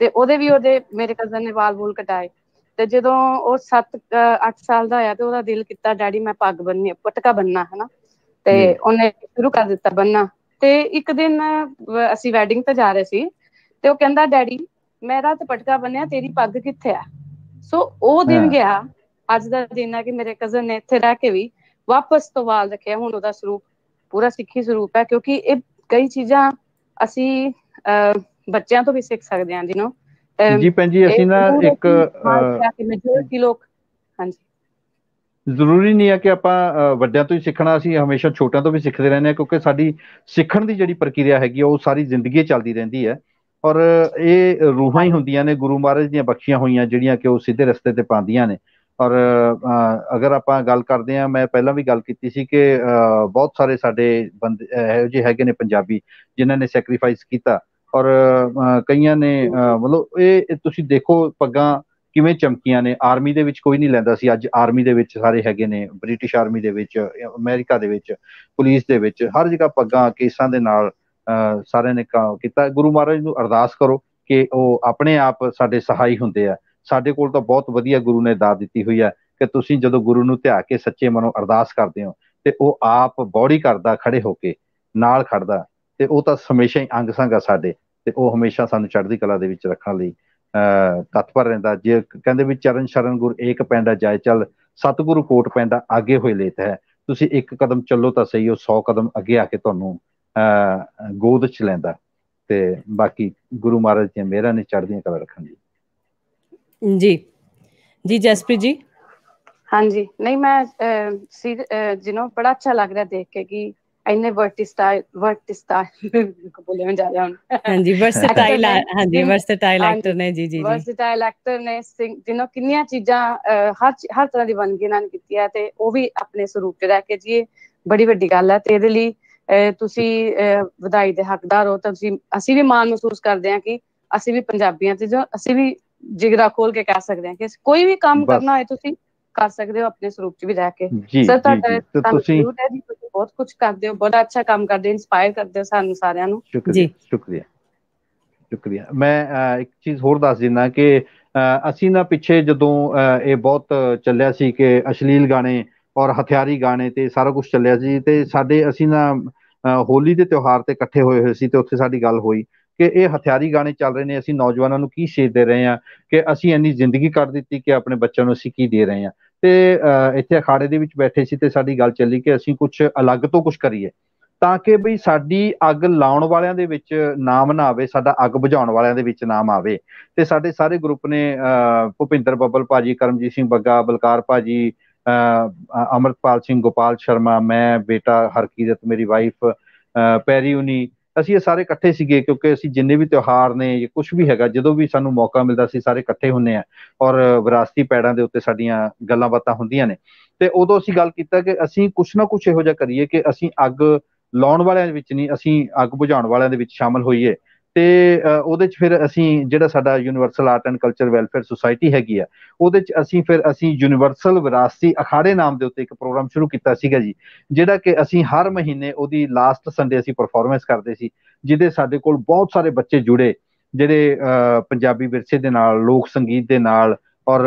ਤੇ ਉਹਦੇ ਵੀ ਉਹਦੇ ਮੇਰੇ ਕਜ਼ਨ ਨੇ ਵਾਲ ਵੂਲ ਕਟਾਏ ਤੇ ਜਦੋਂ ਉਹ 7 8 ਸਾਲ ਦਾ ਹੋਇਆ ਤੇ ਉਹਦਾ ਦਿਲ ਕੀਤਾ ਡੈਡੀ ਮੈਂ ਪੱਗ ਬੰਨੀ ਪਟਕਾ ਬੰਨਣਾ ਹੈ ਨਾ ਤੇ ਉਹਨੇ ਸ਼ੁਰੂ ਕਰ ਦਿੱਤਾ ਬੰਨਣਾ ਤੇ ਇੱਕ ਦਿਨ ਅਸੀਂ ਵੈਡਿੰਗ ਤੇ ਜਾ ਰਹੇ ਸੀ ਤੇ ਉਹ ਕਹਿੰਦਾ ਡੈਡੀ ਮੇਰਾ ਤੇ ਪਟਕਾ ਬੰਨਿਆ ਤੇਰੀ ਪੱਗ ਕਿੱਥੇ ਆ ਸੋ ਉਹ ਦਿਨ ਗਿਆ ਅੱਜ ਦਾ ਦਿਨ ਆ ਕਿ ਮੇਰੇ ਕਜ਼ਨ ਨੇ ਇੱਥੇ ਰਹਿ ਕੇ ਵੀ ਵਾਪਸ ਤੋਂ ਵਾਲ ਰੱਖਿਆ ਹੁਣ ਉਹਦਾ ਸਰੂਪ ਪੂਰਾ ਸਿੱਖੀ ਸਰੂਪ ਹੈ ਕਿਉਂਕਿ ਇਹ ਕਈ ਚੀਜ਼ਾਂ ਅਸੀਂ ਬੱਚਿਆਂ ਤੋਂ ਵੀ ਸਿੱਖ ਸਕਦੇ ਹਾਂ ਜਿਹਨੂੰ ਜੀ ਪੰਜੀ ਅਸੀਂ ਨਾ ਇੱਕ ਮੈਜੋਰਟੀ ਲੋਕ ਹਾਂਜੀ ਜ਼ਰੂਰੀ ਨਹੀਂ ਹੈ ਕਿ ਆਪਾਂ ਵੱਡਿਆਂ ਤੋਂ ਹੀ ਸਿੱਖਣਾ ਅਸੀਂ ਹਮੇਸ਼ਾ ਛੋਟਿਆਂ ਤੋਂ ਵੀ ਸਿੱਖਦੇ ਰਹਿੰਦੇ ਹਾਂ ਕਿਉਂਕਿ ਸਾਡੀ ਸਿੱਖਣ ਦੀ ਜਿਹੜੀ ਪ੍ਰਕਿਰਿਆ ਹੈਗੀ ਉਹ ਸਾਰੀ ਜ਼ਿੰਦਗੀ ਚੱਲਦੀ ਰਹਿੰਦੀ ਹੈ ਔਰ ਇਹ ਰੂਹਾਂ ਹੀ ਹੁੰਦੀਆਂ ਨੇ ਗੁਰੂ ਮਹਾਰਾਜ ਦੀਆਂ ਬਖਸ਼ੀਆਂ ਹੋਈਆਂ ਜਿਹੜੀਆਂ ਕਿ ਉਹ ਸਿੱਧੇ ਰਸਤੇ ਤੇ ਪਾਉਂਦੀਆਂ ਨੇ ਔਰ ਅਗਰ ਆਪਾਂ ਗੱਲ ਕਰਦੇ ਆ ਮੈਂ ਪਹਿਲਾਂ ਵੀ ਗੱਲ ਕੀਤੀ ਸੀ ਕਿ ਬਹੁਤ ਸਾਰੇ ਸਾਡੇ ਬੰਦੇ ਇਹੋ ਜਿਹੇ ਹੈਗੇ ਨੇ ਪੰਜਾਬੀ ਜਿਨ੍ਹਾਂ ਨੇ ਸੈਕਰੀਫਾਈਸ ਕੀਤਾ ਔਰ ਕਈਆਂ ਨੇ ਮਤਲਬ ਇਹ ਤੁਸੀਂ ਦੇਖੋ ਪੱਗਾਂ ਕਿਵੇਂ ਚਮਕੀਆਂ ਨੇ ਆਰਮੀ ਦੇ ਵਿੱਚ ਕੋਈ ਨਹੀਂ ਲੈਂਦਾ ਸੀ ਅੱਜ ਆਰਮੀ ਦੇ ਵਿੱਚ ਸਾਰੇ ਹੈਗੇ ਨੇ ਬ੍ਰਿਟਿਸ਼ ਆਰਮੀ ਦੇ ਵਿੱਚ ਅਮਰੀਕਾ ਦੇ ਵਿੱਚ ਪੁਲਿਸ ਦੇ ਵਿੱਚ ਹਰ ਜਗ੍ਹਾ ਪੱਗਾਂ ਕੇਸਾਂ ਦੇ ਨਾਲ ਸਾਰਿਆਂ ਨੇ ਕੀਤਾ ਗੁਰੂ ਮਹਾਰਾਜ ਨੂੰ ਅਰਦਾਸ ਕਰੋ ਕਿ ਉਹ ਆਪਣੇ ਆਪ ਸਾਡੇ ਸਹਾਈ ਹੁੰਦੇ ਆ ਸਾਡੇ ਕੋਲ ਤਾਂ ਬਹੁਤ ਵਧੀਆ ਗੁਰੂ ਨੇ ਦਾਤ ਦਿੱਤੀ ਹੋਈ ਹੈ ਕਿ ਤੁਸੀਂ ਜਦੋਂ ਗੁਰੂ ਨੂੰ ਧਿਆ ਕੇ ਸੱਚੇ ਮਨੋਂ ਅਰਦਾਸ ਕਰਦੇ ਹੋ ਤੇ ਉਹ ਆਪ ਬੌੜੀ ਕਰਦਾ ਖੜੇ ਹੋ ਕੇ ਨਾਲ ਖੜਦਾ ਤੇ ਉਹ ਤਾਂ ਹਮੇਸ਼ਾ ਹੀ ਅੰਗ ਸੰਗ ਆ ਸਾਡੇ ਤੇ ਉਹ ਹਮੇਸ਼ਾ ਸਾਨੂੰ ਚੜ੍ਹਦੀ ਕਲਾ ਦੇ ਵਿੱਚ ਰੱਖਣ ਲਈ ਤਤਪਰ ਰਹਿੰਦਾ ਜੇ ਕਹਿੰਦੇ ਵੀ ਚਰਨ ਸ਼ਰਨ ਗੁਰ ਏਕ ਪੈਂਦਾ ਜਾਇ ਚਲ ਸਤਿਗੁਰੂ ਕੋਟ ਪੈਂਦਾ ਅੱਗੇ ਹੋਏ ਲੇਤ ਹੈ ਤੁਸੀਂ ਇੱਕ ਕਦਮ ਚੱਲੋ ਤਾਂ ਸਹੀ ਉਹ 100 ਕਦਮ ਅੱਗੇ ਆ ਕੇ ਤੁਹਾਨੂੰ ਗੋਦ ਚ ਲੈਂਦਾ ਤੇ ਬਾਕੀ ਗੁਰੂ ਮਹਾਰਾਜ ਜੀ ਮੇਰਾ ਨੇ ਚੜ੍ਹਦੀਆਂ ਕਲਾ ਰੱਖਣ ਜੀ ਜੀ ਜੀ ਜਸਪ੍ਰੀਤ ਜੀ ਹਾਂਜੀ ਨਹੀਂ ਮੈਂ ਜਿਨੋ ਬੜਾ ਅੱਛਾ ਲੱਗ ਰਿਹਾ ਦੇਖ ਕੇ ਕਿ ਇੰਨੇ ਵਰਟਿਸਟਾਈਲ ਵਰਟਿਸਟਾਈਲ ਬੋਲੇ ਮੈਂ ਜਾ ਰਿਹਾ ਹਾਂ ਹਾਂਜੀ ਵਰਸਟਾਈਲ ਹਾਂਜੀ ਵਰਸਟਾਈਲ ਐਕਟਰ ਨੇ ਜੀ ਜੀ ਜੀ ਵਰਸਟਾਈਲ ਐਕਟਰ ਨੇ ਜਿਨੋ ਕਿੰਨੀਆਂ ਚੀਜ਼ਾਂ ਹਰ ਹਰ ਤਰ੍ਹਾਂ ਦੀ ਵਨਗੀ ਨਾਲ ਕੀਤੀ ਹੈ ਤੇ ਉਹ ਵੀ ਆਪਣੇ ਸਰੂਪ ਤੇ ਰਹਿ ਕੇ ਜੀ ਬੜੀ ਵੱਡੀ ਗੱਲ ਹੈ ਤੇ ਇਹਦੇ ਲਈ ਤੁਸੀਂ ਵਧਾਈ ਦੇ ਹੱਕਦਾਰ ਹੋ ਤਾਂ ਤੁਸੀਂ ਅਸੀਂ ਵੀ ਮਾਣ ਮਹਿਸੂਸ ਕਰਦੇ ਹਾਂ ਕਿ ਅਸੀਂ ਵੀ ਪੰਜਾਬੀਆਂ ਤੇ ਜੋ ਅਸੀਂ ਵੀ ਜਿਗਰਾ ਖੋਲ ਕੇ ਕਹਿ ਸਕਦੇ ਹਾਂ ਕਿ ਕੋਈ ਵੀ ਕੰਮ ਕਰਨਾ ਹੈ ਤੁਸੀਂ ਕਰ ਸਕਦੇ ਹੋ ਆਪਣੇ ਸਰੂਪ ਚ ਵੀ ਰਹਿ ਕੇ ਸਰ ਤੁਹਾਡਾ ਤੁਸੀਂ ਬਹੁਤ ਕੁਝ ਕਰਦੇ ਹੋ ਬਹੁਤ ਅੱਛਾ ਕੰਮ ਕਰਦੇ ਹੋ ਇਨਸਪਾਇਰ ਕਰਦੇ ਹੋ ਸਾਨੂੰ ਸਾਰਿਆਂ ਨੂੰ ਜੀ ਸ਼ੁਕਰੀਆ ਸ਼ੁਕਰੀਆ ਮੈਂ ਇੱਕ ਚੀਜ਼ ਹੋਰ ਦੱਸ ਦਿੰਦਾ ਕਿ ਅਸੀਂ ਨਾ ਪਿੱਛੇ ਜਦੋਂ ਇਹ ਬਹੁਤ ਚੱਲਿਆ ਸੀ ਕਿ ਅਸ਼ਲੀਲ ਗਾਣੇ ਔਰ ਹਥਿਆਰੀ ਗਾਣੇ ਤੇ ਸਾਰਾ ਕੁਝ ਚੱਲਿਆ ਸੀ ਤੇ ਸਾਡੇ ਅਸੀਂ ਨਾ ਹੋਲੀ ਦੇ ਤਿਉਹਾਰ ਤੇ ਇਕੱਠੇ ਹੋਏ ਹੋਏ ਸੀ ਤੇ ਉੱਥੇ ਸਾਡੀ ਗੱਲ ਹੋਈ ਕਿ ਇਹ ਹਥਿਆਰੀ ਗਾਣੇ ਚੱਲ ਰਹੇ ਨੇ ਅਸੀਂ ਨੌਜਵਾਨਾਂ ਨੂੰ ਕੀ ਸੇਧ ਦੇ ਰਹੇ ਹਾਂ ਕਿ ਅਸੀਂ ਇੰਨੀ ਜ਼ਿੰਦਗੀ ਕੱਢ ਦਿੱਤੀ ਕਿ ਆਪਣੇ ਬੱਚਿਆਂ ਨੂੰ ਅਸੀਂ ਕੀ ਦੇ ਰਹੇ ਹਾਂ ਤੇ ਇੱਥੇ ਅਖਾੜੇ ਦੇ ਵਿੱਚ ਬੈਠੇ ਸੀ ਤੇ ਸਾਡੀ ਗੱਲ ਚੱਲੀ ਕਿ ਅਸੀਂ ਕੁਝ ਅਲੱਗ ਤੋਂ ਕੁਝ ਕਰੀਏ ਤਾਂ ਕਿ ਬਈ ਸਾਡੀ ਅੱਗ ਲਾਉਣ ਵਾਲਿਆਂ ਦੇ ਵਿੱਚ ਨਾਮ ਨਾ ਆਵੇ ਸਾਡਾ ਅੱਗ ਬੁਝਾਉਣ ਵਾਲਿਆਂ ਦੇ ਵਿੱਚ ਨਾਮ ਆਵੇ ਤੇ ਸਾਡੇ ਸਾਰੇ ਗਰੁੱਪ ਨੇ ਭੁਪਿੰਦਰ ਬੱਬਲ ਭਾਜੀ ਕਰਮਜੀਤ ਸਿੰਘ ਬੱਗਾ ਬਲਕਾਰ ਭਾਜੀ ਅਮਰਪਾਲ ਸਿੰਘ ਗੋਪਾਲ ਸ਼ਰਮਾ ਮੈਂ ਬੇਟਾ ਹਰਕੀਰਤ ਮੇਰੀ ਵਾਈਫ ਪੈਰੀਉਨੀ ਅਸੀਂ ਇਹ ਸਾਰੇ ਇਕੱਠੇ ਸੀਗੇ ਕਿਉਂਕਿ ਅਸੀਂ ਜਿੰਨੇ ਵੀ ਤਿਉਹਾਰ ਨੇ ਜਾਂ ਕੁਝ ਵੀ ਹੈਗਾ ਜਦੋਂ ਵੀ ਸਾਨੂੰ ਮੌਕਾ ਮਿਲਦਾ ਸੀ ਸਾਰੇ ਇਕੱਠੇ ਹੁੰਨੇ ਆ ਔਰ ਵਿਰਾਸਤੀ ਪੈੜਾਂ ਦੇ ਉੱਤੇ ਸਾਡੀਆਂ ਗੱਲਾਂ ਬਾਤਾਂ ਹੁੰਦੀਆਂ ਨੇ ਤੇ ਉਦੋਂ ਅਸੀਂ ਗੱਲ ਕੀਤਾ ਕਿ ਅਸੀਂ ਕੁਛ ਨਾ ਕੁਛ ਇਹੋ ਜਿਹਾ ਕਰੀਏ ਕਿ ਅਸੀਂ ਅੱਗ ਲਾਉਣ ਵਾਲਿਆਂ ਦੇ ਵਿੱਚ ਨਹੀਂ ਅਸੀਂ ਅੱਗ ਬੁਝਾਉਣ ਵਾਲਿਆਂ ਦੇ ਵਿੱਚ ਸ਼ਾਮਲ ਹੋਈਏ ਤੇ ਉਹਦੇ ਚ ਫਿਰ ਅਸੀਂ ਜਿਹੜਾ ਸਾਡਾ universal art and culture welfare society ਹੈਗੀ ਆ ਉਹਦੇ ਚ ਅਸੀਂ ਫਿਰ ਅਸੀਂ ਯੂਨੀਵਰਸਲ ਵਿਰਾਸਤੀ ਅਖਾੜੇ ਨਾਮ ਦੇ ਉੱਤੇ ਇੱਕ ਪ੍ਰੋਗਰਾਮ ਸ਼ੁਰੂ ਕੀਤਾ ਸੀਗਾ ਜੀ ਜਿਹੜਾ ਕਿ ਅਸੀਂ ਹਰ ਮਹੀਨੇ ਉਹਦੀ ਲਾਸਟ ਸੰਡੇ ਅਸੀਂ ਪਰਫਾਰਮੈਂਸ ਕਰਦੇ ਸੀ ਜਿਹਦੇ ਸਾਡੇ ਕੋਲ ਬਹੁਤ ਸਾਰੇ ਬੱਚੇ ਜੁੜੇ ਜਿਹੜੇ ਪੰਜਾਬੀ ਵਿਰਸੇ ਦੇ ਨਾਲ ਲੋਕ ਸੰਗੀਤ ਦੇ ਨਾਲ ਔਰ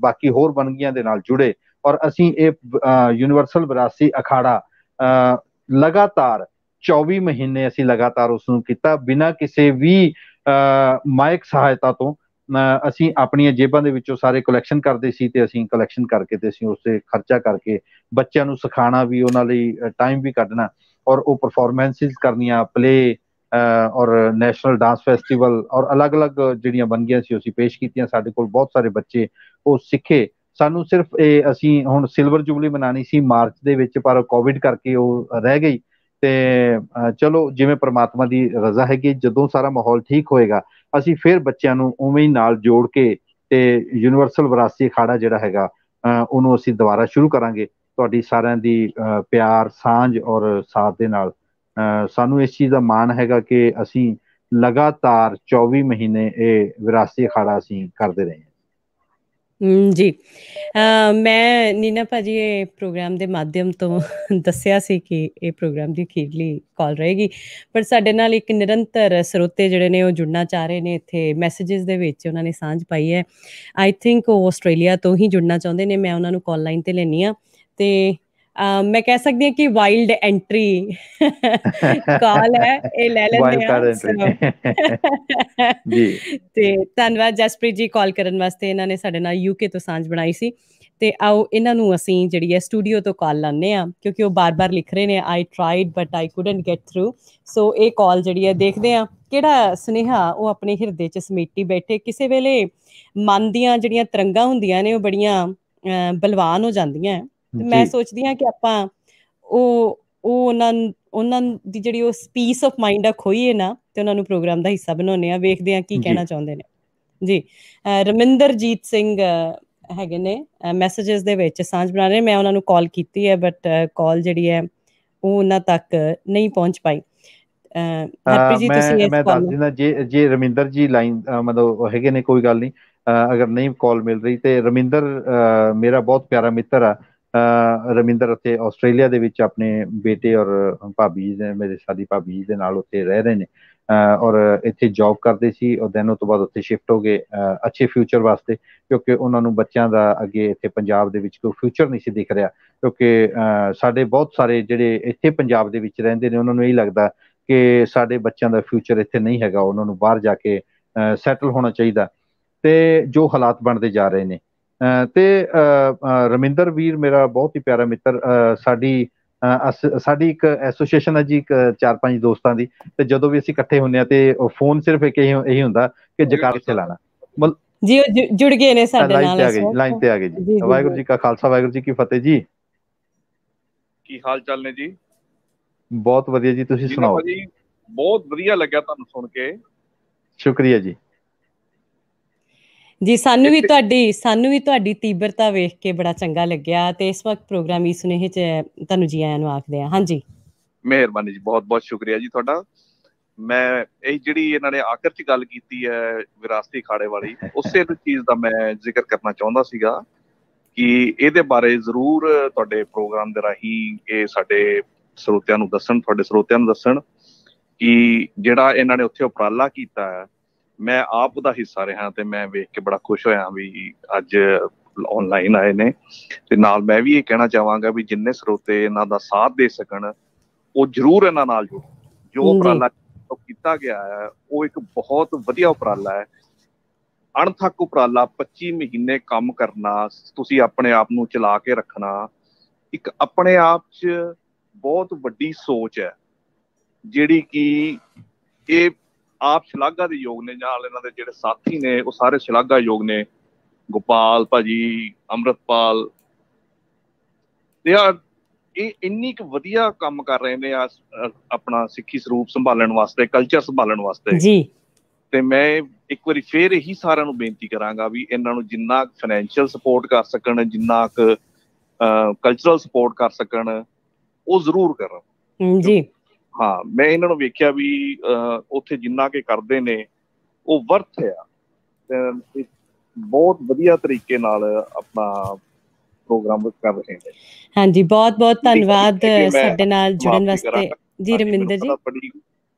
ਬਾਕੀ ਹੋਰ ਬਨਗੀਆਂ ਦੇ ਨਾਲ ਜੁੜੇ ਔਰ ਅਸੀਂ ਇਹ ਯੂਨੀਵਰਸਲ ਵਿਰਾਸਤੀ ਅਖਾੜਾ ਲਗਾਤਾਰ 24 ਮਹੀਨੇ ਅਸੀਂ ਲਗਾਤਾਰ ਉਸ ਨੂੰ ਕੀਤਾ ਬਿਨਾਂ ਕਿਸੇ ਵੀ ਮਾਇਕ ਸਹਾਇਤਾ ਤੋਂ ਅਸੀਂ ਆਪਣੀਆਂ ਜੇਬਾਂ ਦੇ ਵਿੱਚੋਂ ਸਾਰੇ ਕਲੈਕਸ਼ਨ ਕਰਦੇ ਸੀ ਤੇ ਅਸੀਂ ਕਲੈਕਸ਼ਨ ਕਰਕੇ ਤੇ ਅਸੀਂ ਉਸ ਤੇ ਖਰਚਾ ਕਰਕੇ ਬੱਚਿਆਂ ਨੂੰ ਸਿਖਾਣਾ ਵੀ ਉਹਨਾਂ ਲਈ ਟਾਈਮ ਵੀ ਕੱਢਣਾ ਔਰ ਉਹ ਪਰਫਾਰਮੈਂਸਿਸ ਕਰਨੀਆਂ ਪਲੇ ਔਰ ਨੈਸ਼ਨਲ ਡਾਂਸ ਫੈਸਟੀਵਲ ਔਰ ਅਲੱਗ-ਅਲੱਗ ਜਿਹੜੀਆਂ ਬਣ ਗਈਆਂ ਸੀ ਅਸੀਂ ਪੇਸ਼ ਕੀਤੀਆਂ ਸਾਡੇ ਕੋਲ ਬਹੁਤ ਸਾਰੇ ਬੱਚੇ ਉਹ ਸਿੱਖੇ ਸਾਨੂੰ ਸਿਰਫ ਇਹ ਅਸੀਂ ਹੁਣ ਸਿਲਵਰ ਜੁਬਲੀ ਮਨਾਣੀ ਸੀ ਮਾਰਚ ਦੇ ਵਿੱਚ ਪਰ ਕੋਵਿਡ ਕਰਕੇ ਉਹ ਰਹਿ ਗਈ ਤੇ ਚਲੋ ਜਿਵੇਂ ਪ੍ਰਮਾਤਮਾ ਦੀ ਰਜ਼ਾ ਹੈ ਕਿ ਜਦੋਂ ਸਾਰਾ ਮਾਹੌਲ ਠੀਕ ਹੋਏਗਾ ਅਸੀਂ ਫਿਰ ਬੱਚਿਆਂ ਨੂੰ ਉਵੇਂ ਹੀ ਨਾਲ ਜੋੜ ਕੇ ਤੇ ਯੂਨੀਵਰਸਲ ਵਿਰਾਸਤੀ ਅਖਾੜਾ ਜਿਹੜਾ ਹੈਗਾ ਉਹਨੂੰ ਅਸੀਂ ਦੁਬਾਰਾ ਸ਼ੁਰੂ ਕਰਾਂਗੇ ਤੁਹਾਡੀ ਸਾਰਿਆਂ ਦੀ ਪਿਆਰ ਸਾਂਝ ਔਰ ਸਾਥ ਦੇ ਨਾਲ ਸਾਨੂੰ ਇਸ ਚੀਜ਼ ਦਾ ਮਾਣ ਹੈਗਾ ਕਿ ਅਸੀਂ ਲਗਾਤਾਰ 24 ਮਹੀਨੇ ਇਹ ਵਿਰਾਸਤੀ ਅਖਾੜਾ ਅਸੀਂ ਕਰਦੇ ਰਹੇ ਹਾਂ ਜੀ ਮੈਂ ਨੀਨਾ ਭਾਜੀ ਇਹ ਪ੍ਰੋਗਰਾਮ ਦੇ ਮਾਧਿਅਮ ਤੋਂ ਦੱਸਿਆ ਸੀ ਕਿ ਇਹ ਪ੍ਰੋਗਰਾਮ ਦੀ ਅਖੀਰਲੀ ਕਾਲ ਰਹੇਗੀ ਪਰ ਸਾਡੇ ਨਾਲ ਇੱਕ ਨਿਰੰਤਰ ਸਰੋਤੇ ਜਿਹੜੇ ਨੇ ਉਹ ਜੁੜਨਾ ਚਾਹ ਰਹੇ ਨੇ ਇੱਥੇ ਮੈਸੇजेस ਦੇ ਵਿੱਚ ਉਹਨਾਂ ਨੇ ਸਾਂਝ ਪਾਈ ਹੈ ਆਈ ਥਿੰਕ ਉਹ ਆਸਟ੍ਰੇਲੀਆ ਤੋਂ ਹੀ ਜੁੜਨਾ ਚਾਹੁੰਦੇ ਨੇ ਮੈਂ ਉਹਨਾਂ ਨੂੰ ਕਾਲ ਲਾਈਨ ਤੇ ਲੈਣੀ ਆ ਤੇ ਮੈਂ ਕਹਿ ਸਕਦੀ ਹਾਂ ਕਿ ਵਾਈਲਡ ਐਂਟਰੀ ਕਾਲ ਹੈ ਇਹ ਲੈ ਲੈਂਦੇ ਹਾਂ ਜੀ ਤੇ ਧੰਨਵਾਦ ਜਸਪ੍ਰੀਤ ਜੀ ਕਾਲ ਕਰਨ ਵਾਸਤੇ ਇਹਨਾਂ ਨੇ ਸਾਡੇ ਨਾਲ ਯੂਕੇ ਤੋਂ ਸਾਂਝ ਬਣਾਈ ਸੀ ਤੇ ਆਓ ਇਹਨਾਂ ਨੂੰ ਅਸੀਂ ਜਿਹੜੀ ਹੈ ਸਟੂਡੀਓ ਤੋਂ ਕਾਲ ਲਾਣੇ ਆ ਕਿਉਂਕਿ ਉਹ ਬਾਰ-ਬਾਰ ਲਿਖ ਰਹੇ ਨੇ I tried but I couldn't get through so ਇਹ ਕਾਲ ਜਿਹੜੀ ਹੈ ਦੇਖਦੇ ਆ ਕਿਹੜਾ ਸੁਨੇਹਾ ਉਹ ਆਪਣੇ ਹਿਰਦੇ 'ਚ ਸਮੇਟੀ ਬੈਠੇ ਕਿਸੇ ਵੇਲੇ ਮਨ ਦੀਆਂ ਜਿਹੜੀਆਂ ਤਰੰਗਾਂ ਹੁੰਦੀਆਂ ਨੇ ਉਹ ਬੜੀਆਂ ਬਲਵਾਨ ਹੋ ਜਾਂਦੀਆਂ ਤੇ ਮੈਂ ਸੋਚਦੀ ਹਾਂ ਕਿ ਆਪਾਂ ਉਹ ਉਹ ਉਹਨਾਂ ਉਹਨਾਂ ਦੀ ਜਿਹੜੀ ਉਹ ਪੀਸ ਆਫ ਮਾਈਂਡ ਆ ਖੋਈਏ ਨਾ ਤੇ ਉਹਨਾਂ ਨੂੰ ਪ੍ਰੋਗਰਾਮ ਦਾ ਹਿੱਸਾ ਬਣਾਉਨੇ ਆ ਵੇਖਦੇ ਆ ਕੀ ਕਹਿਣਾ ਚਾਹੁੰਦੇ ਨੇ ਜੀ ਰਮਿੰਦਰਜੀਤ ਸਿੰਘ ਹੈਗੇ ਨੇ ਮੈਸੇजेस ਦੇ ਵਿੱਚ ਸਾਂਝ ਬਣਾ ਰਹੇ ਮੈਂ ਉਹਨਾਂ ਨੂੰ ਕਾਲ ਕੀਤੀ ਹੈ ਬਟ ਕਾਲ ਜਿਹੜੀ ਹੈ ਉਹ ਉਹਨਾਂ ਤੱਕ ਨਹੀਂ ਪਹੁੰਚ ਪਾਈ ਹੈਪੀ ਜੀ ਤੁਸੀਂ ਮੈਂ ਦੱਸ ਦਿੰਦਾ ਜੇ ਜੇ ਰਮਿੰਦਰ ਜੀ ਲਾਈਨ ਮਤਲਬ ਹੈਗੇ ਨੇ ਕੋਈ ਗੱਲ ਨਹੀਂ ਅਗਰ ਨਹੀਂ ਕਾਲ ਮਿਲ ਰਹੀ ਤੇ ਰਮਿੰਦਰ ਮੇਰਾ ਬਹੁਤ ਪਿਆਰਾ ਮਿੱਤਰ ਆ ਰਮਿੰਦਰ ਉੱਥੇ ਆਸਟ੍ਰੇਲੀਆ ਦੇ ਵਿੱਚ ਆਪਣੇ ਬੇਟੇ ਔਰ ਭਾਬੀ ਜੀ ਦੇ ਮੇਰੇ ਸਾਡੀ ਭਾਬੀ ਜੀ ਦੇ ਨਾਲ ਉੱਥੇ ਰਹਿ ਰਹੇ ਨੇ ਔਰ ਇੱਥੇ ਜੌਬ ਕਰਦੇ ਸੀ ਔਰ ਦੈਨ ਤੋਂ ਬਾਅਦ ਉੱਥੇ ਸ਼ਿਫਟ ਹੋ ਗਏ ਅੱਛੇ ਫਿਊਚਰ ਵਾਸਤੇ ਕਿਉਂਕਿ ਉਹਨਾਂ ਨੂੰ ਬੱਚਿਆਂ ਦਾ ਅੱਗੇ ਇੱਥੇ ਪੰਜਾਬ ਦੇ ਵਿੱਚ ਕੋਈ ਫਿਊਚਰ ਨਹੀਂ ਸੀ ਦਿਖ ਰਿਹਾ ਕਿਉਂਕਿ ਸਾਡੇ ਬਹੁਤ ਸਾਰੇ ਜਿਹੜੇ ਇੱਥੇ ਪੰਜਾਬ ਦੇ ਵਿੱਚ ਰਹਿੰਦੇ ਨੇ ਉਹਨਾਂ ਨੂੰ ਇਹ ਲੱਗਦਾ ਕਿ ਸਾਡੇ ਬੱਚਿਆਂ ਦਾ ਫਿਊਚਰ ਇੱਥੇ ਨਹੀਂ ਹੈਗਾ ਉਹਨਾਂ ਨੂੰ ਬਾਹਰ ਜਾ ਕੇ ਸੈਟਲ ਹੋਣਾ ਚਾਹੀਦਾ ਤੇ ਜੋ ਹਾਲਾਤ ਬਣਦੇ ਜਾ ਰਹੇ ਨੇ ਤੇ ਰਮਿੰਦਰ ਵੀਰ ਮੇਰਾ ਬਹੁਤ ਹੀ ਪਿਆਰਾ ਮਿੱਤਰ ਸਾਡੀ ਸਾਡੀ ਇੱਕ ਐਸੋਸੀਏਸ਼ਨ ਹੈ ਜੀ ਇੱਕ ਚਾਰ ਪੰਜ ਦੋਸਤਾਂ ਦੀ ਤੇ ਜਦੋਂ ਵੀ ਅਸੀਂ ਇਕੱਠੇ ਹੁੰਨੇ ਆ ਤੇ ਫੋਨ ਸਿਰਫ ਇੱਕ ਇਹੀ ਹੁੰਦਾ ਕਿ ਜਕਾਰ ਚਲਾਣਾ ਜੀ ਜੁੜ ਗਏ ਨੇ ਸਾਡੇ ਨਾਲ ਲਾਈਨ ਤੇ ਆ ਗਏ ਜੀ ਵਾਹਿਗੁਰੂ ਜੀ ਕਾ ਖਾਲਸਾ ਵਾਹਿਗੁਰੂ ਜੀ ਕੀ ਫਤਿਹ ਜੀ ਕੀ ਹਾਲ ਚਾਲ ਨੇ ਜੀ ਬਹੁਤ ਵਧੀਆ ਜੀ ਤੁਸੀਂ ਸੁਣਾਓ ਬਹੁਤ ਵਧੀਆ ਲੱਗਿਆ ਤੁਹਾਨੂੰ ਸੁਣ ਕੇ ਸ਼ੁਕਰੀਆ ਜੀ ਜੀ ਸਾਨੂੰ ਵੀ ਤੁਹਾਡੀ ਸਾਨੂੰ ਵੀ ਤੁਹਾਡੀ ਤੀਬਰਤਾ ਵੇਖ ਕੇ ਬੜਾ ਚੰਗਾ ਲੱਗਿਆ ਤੇ ਇਸ ਵਕਤ ਪ੍ਰੋਗਰਾਮ ਇਸ ਸੁਨੇਹੇ ਚ ਤੁਹਾਨੂੰ ਜੀ ਆਇਆਂ ਨੂੰ ਆਖਦੇ ਆ ਹਾਂਜੀ ਮਿਹਰਬਾਨੀ ਜੀ ਬਹੁਤ ਬਹੁਤ ਸ਼ੁਕਰੀਆ ਜੀ ਤੁਹਾਡਾ ਮੈਂ ਇਹ ਜਿਹੜੀ ਇਹਨਾਂ ਨੇ ਆਖਰ ਚ ਗੱਲ ਕੀਤੀ ਹੈ ਵਿਰਾਸਤੀ ਖਾੜੇ ਵਾਲੀ ਉਸੇ ਚੀਜ਼ ਦਾ ਮੈਂ ਜ਼ਿਕਰ ਕਰਨਾ ਚਾਹੁੰਦਾ ਸੀਗਾ ਕਿ ਇਹਦੇ ਬਾਰੇ ਜ਼ਰੂਰ ਤੁਹਾਡੇ ਪ੍ਰੋਗਰਾਮ ਦੇ ਰਾਹੀਂ ਇਹ ਸਾਡੇ ਸਰੋਤਿਆਂ ਨੂੰ ਦੱਸਣ ਤੁਹਾਡੇ ਸਰੋਤਿਆਂ ਨੂੰ ਦੱਸਣ ਕਿ ਜਿਹੜਾ ਇਹਨਾਂ ਨੇ ਉੱਥੇ ਉਪਰਾਲਾ ਕੀਤਾ ਹੈ ਮੈਂ ਆਪ ਉਹਦਾ ਹਿੱਸਾ ਰਿਹਾ ਤੇ ਮੈਂ ਵੇਖ ਕੇ ਬੜਾ ਖੁਸ਼ ਹੋਇਆ ਵੀ ਅੱਜ ਆਨਲਾਈਨ ਆਏ ਨੇ ਤੇ ਨਾਲ ਮੈਂ ਵੀ ਇਹ ਕਹਿਣਾ ਚਾਹਾਂਗਾ ਵੀ ਜਿੰਨੇ ਸਰੋਤੇ ਇਹਨਾਂ ਦਾ ਸਾਥ ਦੇ ਸਕਣ ਉਹ ਜ਼ਰੂਰ ਇਹਨਾਂ ਨਾਲ ਜੁੜੋ ਜੋ ਉਪਰਾਲਾ ਕੀਤਾ ਗਿਆ ਹੈ ਉਹ ਇੱਕ ਬਹੁਤ ਵਧੀਆ ਉਪਰਾਲਾ ਹੈ ਅਣਥੱਕ ਉਪਰਾਲਾ 25 ਮਹੀਨੇ ਕੰਮ ਕਰਨਾ ਤੁਸੀਂ ਆਪਣੇ ਆਪ ਨੂੰ ਚਲਾ ਕੇ ਰੱਖਣਾ ਇੱਕ ਆਪਣੇ ਆਪ 'ਚ ਬਹੁਤ ਵੱਡੀ ਸੋਚ ਹੈ ਜਿਹੜੀ ਕਿ ਇਹ ਆਪ ਸ਼ਲਾਘਾ ਦੇ ਯੋਗ ਨੇ ਨਾਲ ਇਹਨਾਂ ਦੇ ਜਿਹੜੇ ਸਾਥੀ ਨੇ ਉਹ ਸਾਰੇ ਸ਼ਲਾਘਾ ਯੋਗ ਨੇ ਗੋਪਾਲ ਭਾਜੀ ਅਮਰਤਪਾਲ ਦੇ ਆ ਇਹ ਇੰਨੀ ਕੁ ਵਧੀਆ ਕੰਮ ਕਰ ਰਹੇ ਨੇ ਆ ਆਪਣਾ ਸਿੱਖੀ ਸਰੂਪ ਸੰਭਾਲਣ ਵਾਸਤੇ ਕਲਚਰ ਸੰਭਾਲਣ ਵਾਸਤੇ ਜੀ ਤੇ ਮੈਂ ਇੱਕ ਵਾਰੀ ਫੇਰ ਇਹੀ ਸਾਰਿਆਂ ਨੂੰ ਬੇਨਤੀ ਕਰਾਂਗਾ ਵੀ ਇਹਨਾਂ ਨੂੰ ਜਿੰਨਾ ਫਾਈਨੈਂਸ਼ੀਅਲ ਸਪੋਰਟ ਕਰ ਸਕਣ ਜਿੰਨਾ ਕੁ ਕਲਚਰਲ ਸਪੋਰਟ ਕਰ ਸਕਣ ਉਹ ਜ਼ਰੂਰ ਕਰਨ ਜੀ ਹਾਂ ਮੈਂ ਇਹਨਾਂ ਨੂੰ ਵੇਖਿਆ ਵੀ ਉੱਥੇ ਜਿੰਨਾ ਕੇ ਕਰਦੇ ਨੇ ਉਹ ਵਰਥ ਆ ਤੇ ਬਹੁਤ ਵਧੀਆ ਤਰੀਕੇ ਨਾਲ ਆਪਣਾ ਪ੍ਰੋਗਰਾਮ ਕਰ ਰਹੇ ਨੇ ਹਾਂਜੀ ਬਹੁਤ ਬਹੁਤ ਧੰਨਵਾਦ ਸਾਡੇ ਨਾਲ ਜੁੜਨ ਵਾਸਤੇ ਜੀ ਰਮਿੰਦਰ ਜੀ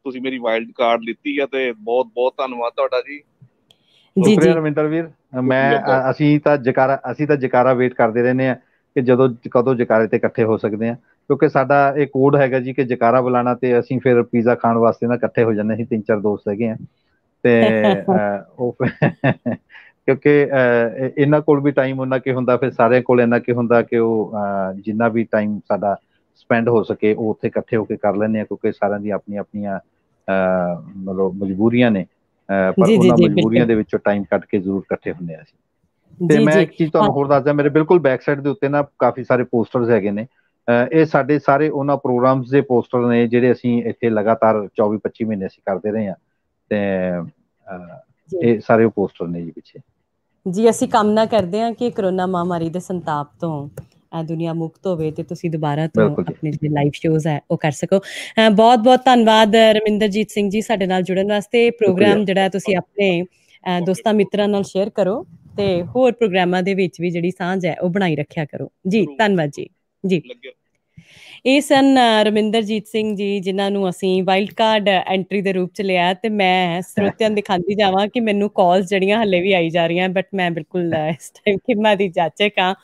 ਤੁਸੀਂ ਮੇਰੀ ਵਾਈਲਡ ਕਾਰਡ ਲਿੱਤੀ ਹੈ ਤੇ ਬਹੁਤ ਬਹੁਤ ਧੰਨਵਾਦ ਤੁਹਾਡਾ ਜੀ ਜੀ ਜੀ ਰਮਿੰਦਰ ਵੀਰ ਮੈਂ ਅਸੀਂ ਤਾਂ ਜਕਾਰਾ ਅਸੀਂ ਤਾਂ ਜਕਾਰਾ ਵੇਟ ਕਰਦੇ ਰਹਿੰਦੇ ਆ ਕਿ ਜਦੋਂ ਕਦੋਂ ਜਕਾਰੇ ਤੇ ਇਕੱਠੇ ਹੋ ਸਕਦੇ ਆ ਕਿਉਂਕਿ ਸਾਡਾ ਇਹ ਕੋਡ ਹੈਗਾ ਜੀ ਕਿ ਜਕਾਰਾ ਬੁਲਾਣਾ ਤੇ ਅਸੀਂ ਫਿਰ ਪੀਜ਼ਾ ਖਾਣ ਵਾਸਤੇ ਨਾ ਇਕੱਠੇ ਹੋ ਜਾਂਦੇ ਸੀ ਤਿੰਨ ਚਾਰ ਦੋਸਤ ਹੈਗੇ ਆ ਤੇ ਉਹ ਕਿਉਂਕਿ ਇਹਨਾਂ ਕੋਲ ਵੀ ਟਾਈਮ ਉਹਨਾਂ ਕੇ ਹੁੰਦਾ ਫਿਰ ਸਾਰਿਆਂ ਕੋਲ ਇਹਨਾਂ ਕੇ ਹੁੰਦਾ ਕਿ ਉਹ ਜਿੰਨਾ ਵੀ ਟਾਈਮ ਸਾਡਾ ਸਪੈਂਡ ਹੋ ਸਕੇ ਉਹ ਉੱਥੇ ਇਕੱਠੇ ਹੋ ਕੇ ਕਰ ਲੈਂਦੇ ਆ ਕਿਉਂਕਿ ਸਾਰਿਆਂ ਦੀ ਆਪਣੀ ਆਪਣੀਆਂ ਮਤਲਬ ਮਜਬੂਰੀਆਂ ਨੇ ਪਰ ਉਹਨਾਂ ਮਜਬੂਰੀਆਂ ਦੇ ਵਿੱਚੋਂ ਟਾਈਮ ਕੱਢ ਕੇ ਜ਼ਰੂਰ ਇਕੱਠੇ ਹੁੰਦੇ ਆ ਅਸੀਂ ਤੇ ਮੈਂ ਇੱਕ ਚੀਜ਼ ਤੁਹਾਨੂੰ ਹੋਰ ਦੱਸਦਾ ਮੇਰੇ ਬਿਲਕੁਲ ਬੈਕ ਸਾਈਡ ਦੇ ਉੱਤੇ ਨਾ ਕਾਫੀ ਸਾਰੇ ਪੋਸਟਰਸ ਹੈਗੇ ਨੇ ਇਹ ਸਾਡੇ ਸਾਰੇ ਉਹਨਾਂ ਪ੍ਰੋਗਰਾਮਸ ਦੇ ਪੋਸਟਰ ਨੇ ਜਿਹੜੇ ਅਸੀਂ ਇੱਥੇ ਲਗਾਤਾਰ 24 25 ਮਹੀਨੇ ਅਸੀਂ ਕਰਦੇ ਰਹੇ ਹਾਂ ਤੇ ਇਹ ਸਾਰੇ ਪੋਸਟਰ ਨੇ ਜੀ ਪਿੱਛੇ ਜੀ ਅਸੀਂ ਕਾਮਨਾ ਕਰਦੇ ਹਾਂ ਕਿ ਕਰੋਨਾ ਮਹਾਮਾਰੀ ਦੇ ਸੰਤਾਪ ਤੋਂ ਦੁਨੀਆ ਮੁਕਤ ਹੋਵੇ ਤੇ ਤੁਸੀਂ ਦੁਬਾਰਾ ਤੋਂ ਆਪਣੇ ਜਿਹੜੇ ਲਾਈਵ ਸ਼ੋਜ਼ ਹੈ ਉਹ ਕਰ ਸਕੋ ਬਹੁਤ ਬਹੁਤ ਧੰਨਵਾਦ ਰਮਿੰਦਰਜੀਤ ਸਿੰਘ ਜੀ ਸਾਡੇ ਨਾਲ ਜੁੜਨ ਵਾਸਤੇ ਪ੍ਰੋਗਰਾਮ ਜਿਹੜਾ ਤੁਸੀਂ ਆਪਣੇ ਦੋਸਤਾਂ ਮਿੱਤਰਾਂ ਨਾਲ ਸ਼ੇਅਰ ਕਰੋ ਤੇ ਹੋਰ ਪ੍ਰੋਗਰਾਮਾਂ ਦੇ ਵਿੱਚ ਵੀ ਜਿਹੜੀ ਸਾਂਝ ਹੈ ਉਹ ਬਣਾਈ ਰੱਖਿਆ ਕਰੋ ਜੀ ਧੰਨਵਾਦ ਜੀ ਜੀ ਇਹ ਸਨ ਰਮਿੰਦਰਜੀਤ ਸਿੰਘ ਜੀ ਜਿਨ੍ਹਾਂ ਨੂੰ ਅਸੀਂ ਵਾਈਲਡ ਕਾਰਡ ਐਂਟਰੀ ਦੇ ਰੂਪ ਚ ਲਿਆ ਤੇ ਮੈਂ ਸਰੋਤਿਆਂ ਦਿਖਾਉਂਦੀ ਜਾਵਾਂ ਕਿ ਮੈਨੂੰ ਕਾਲਸ ਜਿਹੜੀਆਂ ਹੱਲੇ ਵੀ ਆਈ ਜਾ ਰਹੀਆਂ ਬਟ ਮੈਂ ਬਿਲਕੁਲ ਇਸ ਟਾਈਮ ਕਿੰਨਾ ਦੀ ਕਾ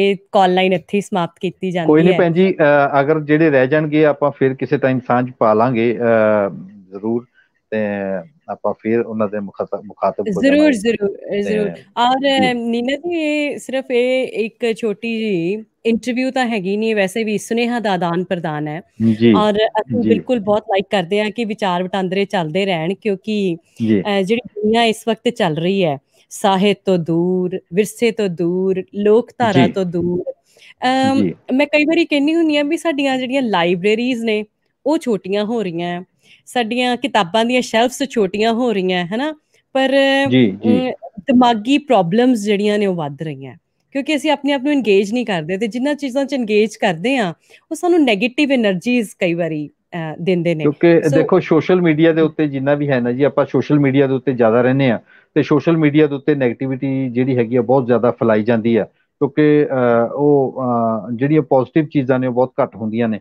ਇਹ ਕਾਲ ਲਾਈਨ ਇੱਥੇ ਸਮਾਪਤ ਕੀਤੀ ਜਾਂਦੀ ਹੈ ਕੋਈ ਨਹੀਂ ਭੈਣ ਜੀ ਅਗਰ ਜਿਹੜੇ ਰਹਿ ਜਾਣਗੇ ਆਪਾਂ ਫਿਰ ਕਿਸੇ ਟਾਈਮ ਸਾਂਝ ਪਾ ਲਾਂਗੇ ਜ਼ਰੂਰ ਤੇ ਆਪਾਂ ਫਿਰ ਉਹਨਾਂ ਦੇ ਮੁਖਾਤਬ ਜ਼ਰੂਰ ਜ਼ਰੂਰ ਜ਼ਰੂਰ ਔਰ ਨੀਨਾ ਜੀ ਸਿਰਫ ਇਹ ਇੱਕ ਛੋਟੀ ਜੀ ਇੰਟਰਵਿਊ ਤਾਂ ਹੈਗੀ ਨਹੀਂ ਵੈਸੇ ਵੀ ਸੁਨੇਹਾ ਦਾ ਆਦਾਨ ਪ੍ਰਦਾਨ ਹੈ ਔਰ ਅਸੀਂ ਬਿਲਕੁਲ ਬਹੁਤ ਲਾਈਕ ਕਰਦੇ ਹਾਂ ਕਿ ਵਿਚਾਰ ਵਟਾਂਦਰੇ ਚੱਲਦੇ ਰਹਿਣ ਕਿਉਂਕਿ ਜਿਹੜੀ ਦੁਨੀਆ ਇਸ ਵਕਤ ਚੱਲ ਰਹੀ ਹੈ ਸਾਹਿਤ ਤੋਂ ਦੂਰ ਵਿਰਸੇ ਤੋਂ ਦੂਰ ਲੋਕ ਧਾਰਾ ਤੋਂ ਦੂਰ ਮੈਂ ਕਈ ਵਾਰੀ ਕਹਿੰਨੀ ਹੁੰਨੀ ਆ ਵੀ ਸਾਡੀਆਂ ਜਿਹੜੀਆਂ ਲਾਇਬ੍ਰੇਰੀਜ਼ ਨੇ ਉਹ ਛੋਟੀਆਂ ਹੋ ਰਹੀਆਂ ਸਾਡੀਆਂ ਕਿਤਾਬਾਂ ਦੀਆਂ ਸ਼ੈਲਫਸ ਛੋਟੀਆਂ ਹੋ ਰਹੀਆਂ ਹਨਾ ਪਰ ਦਿਮਾਗੀ ਪ੍ਰੋਬਲਮਸ ਜਿਹੜੀਆਂ ਨੇ ਉਹ ਵੱਧ ਰਹੀਆਂ ਕਿਉਂਕਿ ਅਸੀਂ ਆਪਣੇ ਆਪ ਨੂੰ ਇੰਗੇਜ ਨਹੀਂ ਕਰਦੇ ਤੇ ਜਿੰਨਾ ਚੀਜ਼ਾਂ 'ਚ ਇੰਗੇਜ ਕਰਦੇ ਆ ਉਹ ਸਾਨੂੰ 네ਗੇਟਿਵ એનર્ਜੀਜ਼ ਕਈ ਵਾਰੀ ਦਿੰਦੇ ਨੇ ਕਿਉਂਕਿ ਦੇਖੋ ਸੋਸ਼ਲ ਮੀਡੀਆ ਦੇ ਉੱਤੇ ਜਿੰਨਾ ਵੀ ਹੈ ਨਾ ਜੀ ਆਪਾਂ ਸੋਸ਼ਲ ਮੀਡੀਆ ਦੇ ਉੱਤੇ ਜ਼ਿਆਦਾ ਰਹਿੰਦੇ ਆ ਤੇ ਸੋਸ਼ਲ ਮੀਡੀਆ ਦੇ ਉੱਤੇ 네ਗੇਟਿਵਿਟੀ ਜਿਹੜੀ ਹੈਗੀ ਆ ਬਹੁਤ ਜ਼ਿਆਦਾ ਫਲਾਈ ਜਾਂਦੀ ਆ ਕਿਉਂਕਿ ਉਹ ਜਿਹੜੀਆਂ ਪੋਜ਼ਿਟਿਵ ਚੀਜ਼ਾਂ ਨੇ ਉਹ ਬਹੁਤ ਘੱਟ ਹੁੰਦੀਆਂ ਨੇ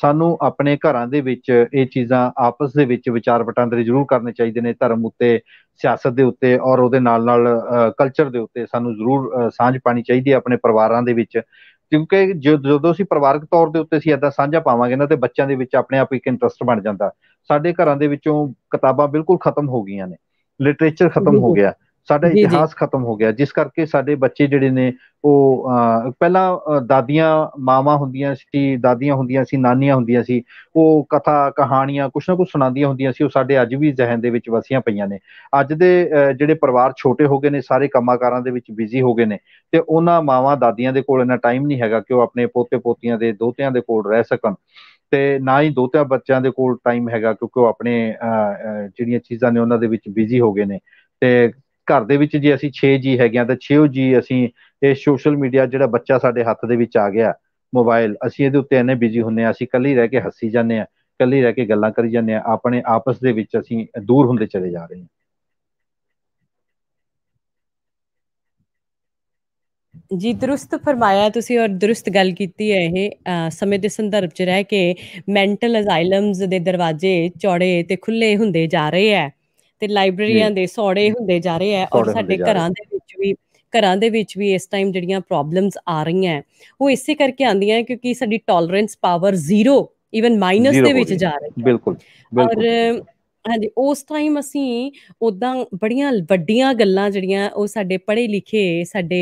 ਸਾਨੂੰ ਆਪਣੇ ਘਰਾਂ ਦੇ ਵਿੱਚ ਇਹ ਚੀਜ਼ਾਂ ਆਪਸ ਦੇ ਵਿੱਚ ਵਿਚਾਰ ਵਟਾਂਦਰੇ ਜ਼ਰੂਰ ਕਰਨੇ ਚਾਹੀਦੇ ਨੇ ਧਰਮ ਉੱਤੇ ਸਿਆਸਤ ਦੇ ਉੱਤੇ ਔਰ ਉਹਦੇ ਨਾਲ ਨਾਲ ਕਲਚਰ ਦੇ ਉੱਤੇ ਸਾਨੂੰ ਜ਼ਰੂਰ ਸਾਂਝ ਪਾਣੀ ਚਾਹੀਦੀ ਹੈ ਆਪਣੇ ਪਰਿਵਾਰਾਂ ਦੇ ਵਿੱਚ ਕਿਉਂਕਿ ਜਦੋਂ ਅਸੀਂ ਪਰਿਵਾਰਕ ਤੌਰ ਦੇ ਉੱਤੇ ਅਸੀਂ ਐਦਾਂ ਸਾਂਝਾ ਪਾਵਾਂਗੇ ਨਾ ਤੇ ਬੱਚਿਆਂ ਦੇ ਵਿੱਚ ਆਪਣੇ ਆਪ ਇੱਕ ਇੰਟਰਸਟ ਬਣ ਜਾਂਦਾ ਸਾਡੇ ਘਰਾਂ ਦੇ ਵਿੱਚੋਂ ਕਿਤਾਬਾਂ ਬਿਲਕੁਲ ਖਤਮ ਹੋ ਗਈਆਂ ਨੇ ਲਿਟਰੇਚਰ ਖਤਮ ਹੋ ਗਿਆ ਸਾਡਾ ਇਤਿਹਾਸ ਖਤਮ ਹੋ ਗਿਆ ਜਿਸ ਕਰਕੇ ਸਾਡੇ ਬੱਚੇ ਜਿਹੜੇ ਨੇ ਉਹ ਪਹਿਲਾਂ ਦਾਦੀਆਂ ਮਾਵਾਂ ਹੁੰਦੀਆਂ ਸੀ ਦਾਦੀਆਂ ਹੁੰਦੀਆਂ ਸੀ ਨਾਨੀਆਂ ਹੁੰਦੀਆਂ ਸੀ ਉਹ ਕਥਾ ਕਹਾਣੀਆਂ ਕੁਛ ਨਾ ਕੁਛ ਸੁਣਾਉਂਦੀਆਂ ਹੁੰਦੀਆਂ ਸੀ ਉਹ ਸਾਡੇ ਅੱਜ ਵੀ ਜ਼ਿਹਨ ਦੇ ਵਿੱਚ ਵਸੀਆਂ ਪਈਆਂ ਨੇ ਅੱਜ ਦੇ ਜਿਹੜੇ ਪਰਿਵਾਰ ਛੋਟੇ ਹੋ ਗਏ ਨੇ ਸਾਰੇ ਕਮਾਕਾਰਾਂ ਦੇ ਵਿੱਚ ਬਿਜ਼ੀ ਹੋ ਗਏ ਨੇ ਤੇ ਉਹਨਾਂ ਮਾਵਾਂ ਦਾਦੀਆਂ ਦੇ ਕੋਲ ਇਹਨਾਂ ਟਾਈਮ ਨਹੀਂ ਹੈਗਾ ਕਿ ਉਹ ਆਪਣੇ ਪੋਤੇ ਪੋਤੀਆਂ ਦੇ ਦੋਤਿਆਂ ਦੇ ਕੋਲ ਰਹਿ ਸਕਣ ਤੇ ਨਾ ਹੀ ਦੋਤਿਆਂ ਬੱਚਿਆਂ ਦੇ ਕੋਲ ਟਾਈਮ ਹੈਗਾ ਕਿਉਂਕਿ ਉਹ ਆਪਣੇ ਜਿਹੜੀਆਂ ਚੀਜ਼ਾਂ ਨੇ ਉਹਨਾਂ ਦੇ ਵਿੱਚ ਬਿਜ਼ੀ ਹੋ ਗਏ ਨੇ ਤੇ ਘਰ ਦੇ ਵਿੱਚ ਜੇ ਅਸੀਂ 6G ਹੈਗੇ ਆ ਤਾਂ 6G ਅਸੀਂ ਇਹ ਸੋਸ਼ਲ ਮੀਡੀਆ ਜਿਹੜਾ ਬੱਚਾ ਸਾਡੇ ਹੱਥ ਦੇ ਵਿੱਚ ਆ ਗਿਆ ਮੋਬਾਈਲ ਅਸੀਂ ਇਹਦੇ ਉੱਤੇ ਇੰਨੇ ਬਿਜ਼ੀ ਹੁੰਨੇ ਆ ਅਸੀਂ ਕੱਲੀ ਰਹਿ ਕੇ ਹੱਸੀ ਜਾਂਦੇ ਆ ਕੱਲੀ ਰਹਿ ਕੇ ਗੱਲਾਂ ਕਰੀ ਜਾਂਦੇ ਆ ਆਪਣੇ ਆਪਸ ਦੇ ਵਿੱਚ ਅਸੀਂ ਦੂਰ ਹੁੰਦੇ ਚਲੇ ਜਾ ਰਹੇ ਹਾਂ ਜੀ ਦਰੁਸਤ ਫਰਮਾਇਆ ਤੁਸੀਂ ਔਰ ਦਰੁਸਤ ਗੱਲ ਕੀਤੀ ਹੈ ਇਹ ਸਮੇਂ ਦੇ ਸੰਦਰਭ 'ਚ ਰਹਿ ਕੇ ਮੈਂਟਲ ਅਸਾਈਲਮਸ ਦੇ ਦਰਵਾਜ਼ੇ ਚੌੜੇ ਤੇ ਖੁੱਲੇ ਹੁੰਦੇ ਜਾ ਰਹੇ ਆ ਤੇ ਲਾਇਬ੍ਰੇਰੀਆਂ ਦੇ ਸੌੜੇ ਹੁੰਦੇ ਜਾ ਰਹੇ ਆ ਔਰ ਸਾਡੇ ਘਰਾਂ ਦੇ ਵਿੱਚ ਵੀ ਘਰਾਂ ਦੇ ਵਿੱਚ ਵੀ ਇਸ ਟਾਈਮ ਜਿਹੜੀਆਂ ਪ੍ਰੋਬਲਮਸ ਆ ਰਹੀਆਂ ਉਹ ਇਸੇ ਕਰਕੇ ਆਂਦੀਆਂ ਕਿਉਂਕਿ ਸਾਡੀ tolerance power zero even minus ਦੇ ਵਿੱਚ ਜਾ ਰਹੀ ਹੈ ਬਿਲਕੁਲ ਔਰ ਹਾਂਜੀ ਉਸ ਟਾਈਮ ਅਸੀਂ ਉਦਾਂ ਬੜੀਆਂ ਵੱਡੀਆਂ ਗੱਲਾਂ ਜਿਹੜੀਆਂ ਉਹ ਸਾਡੇ ਪੜ੍ਹੇ ਲਿਖੇ ਸਾਡੇ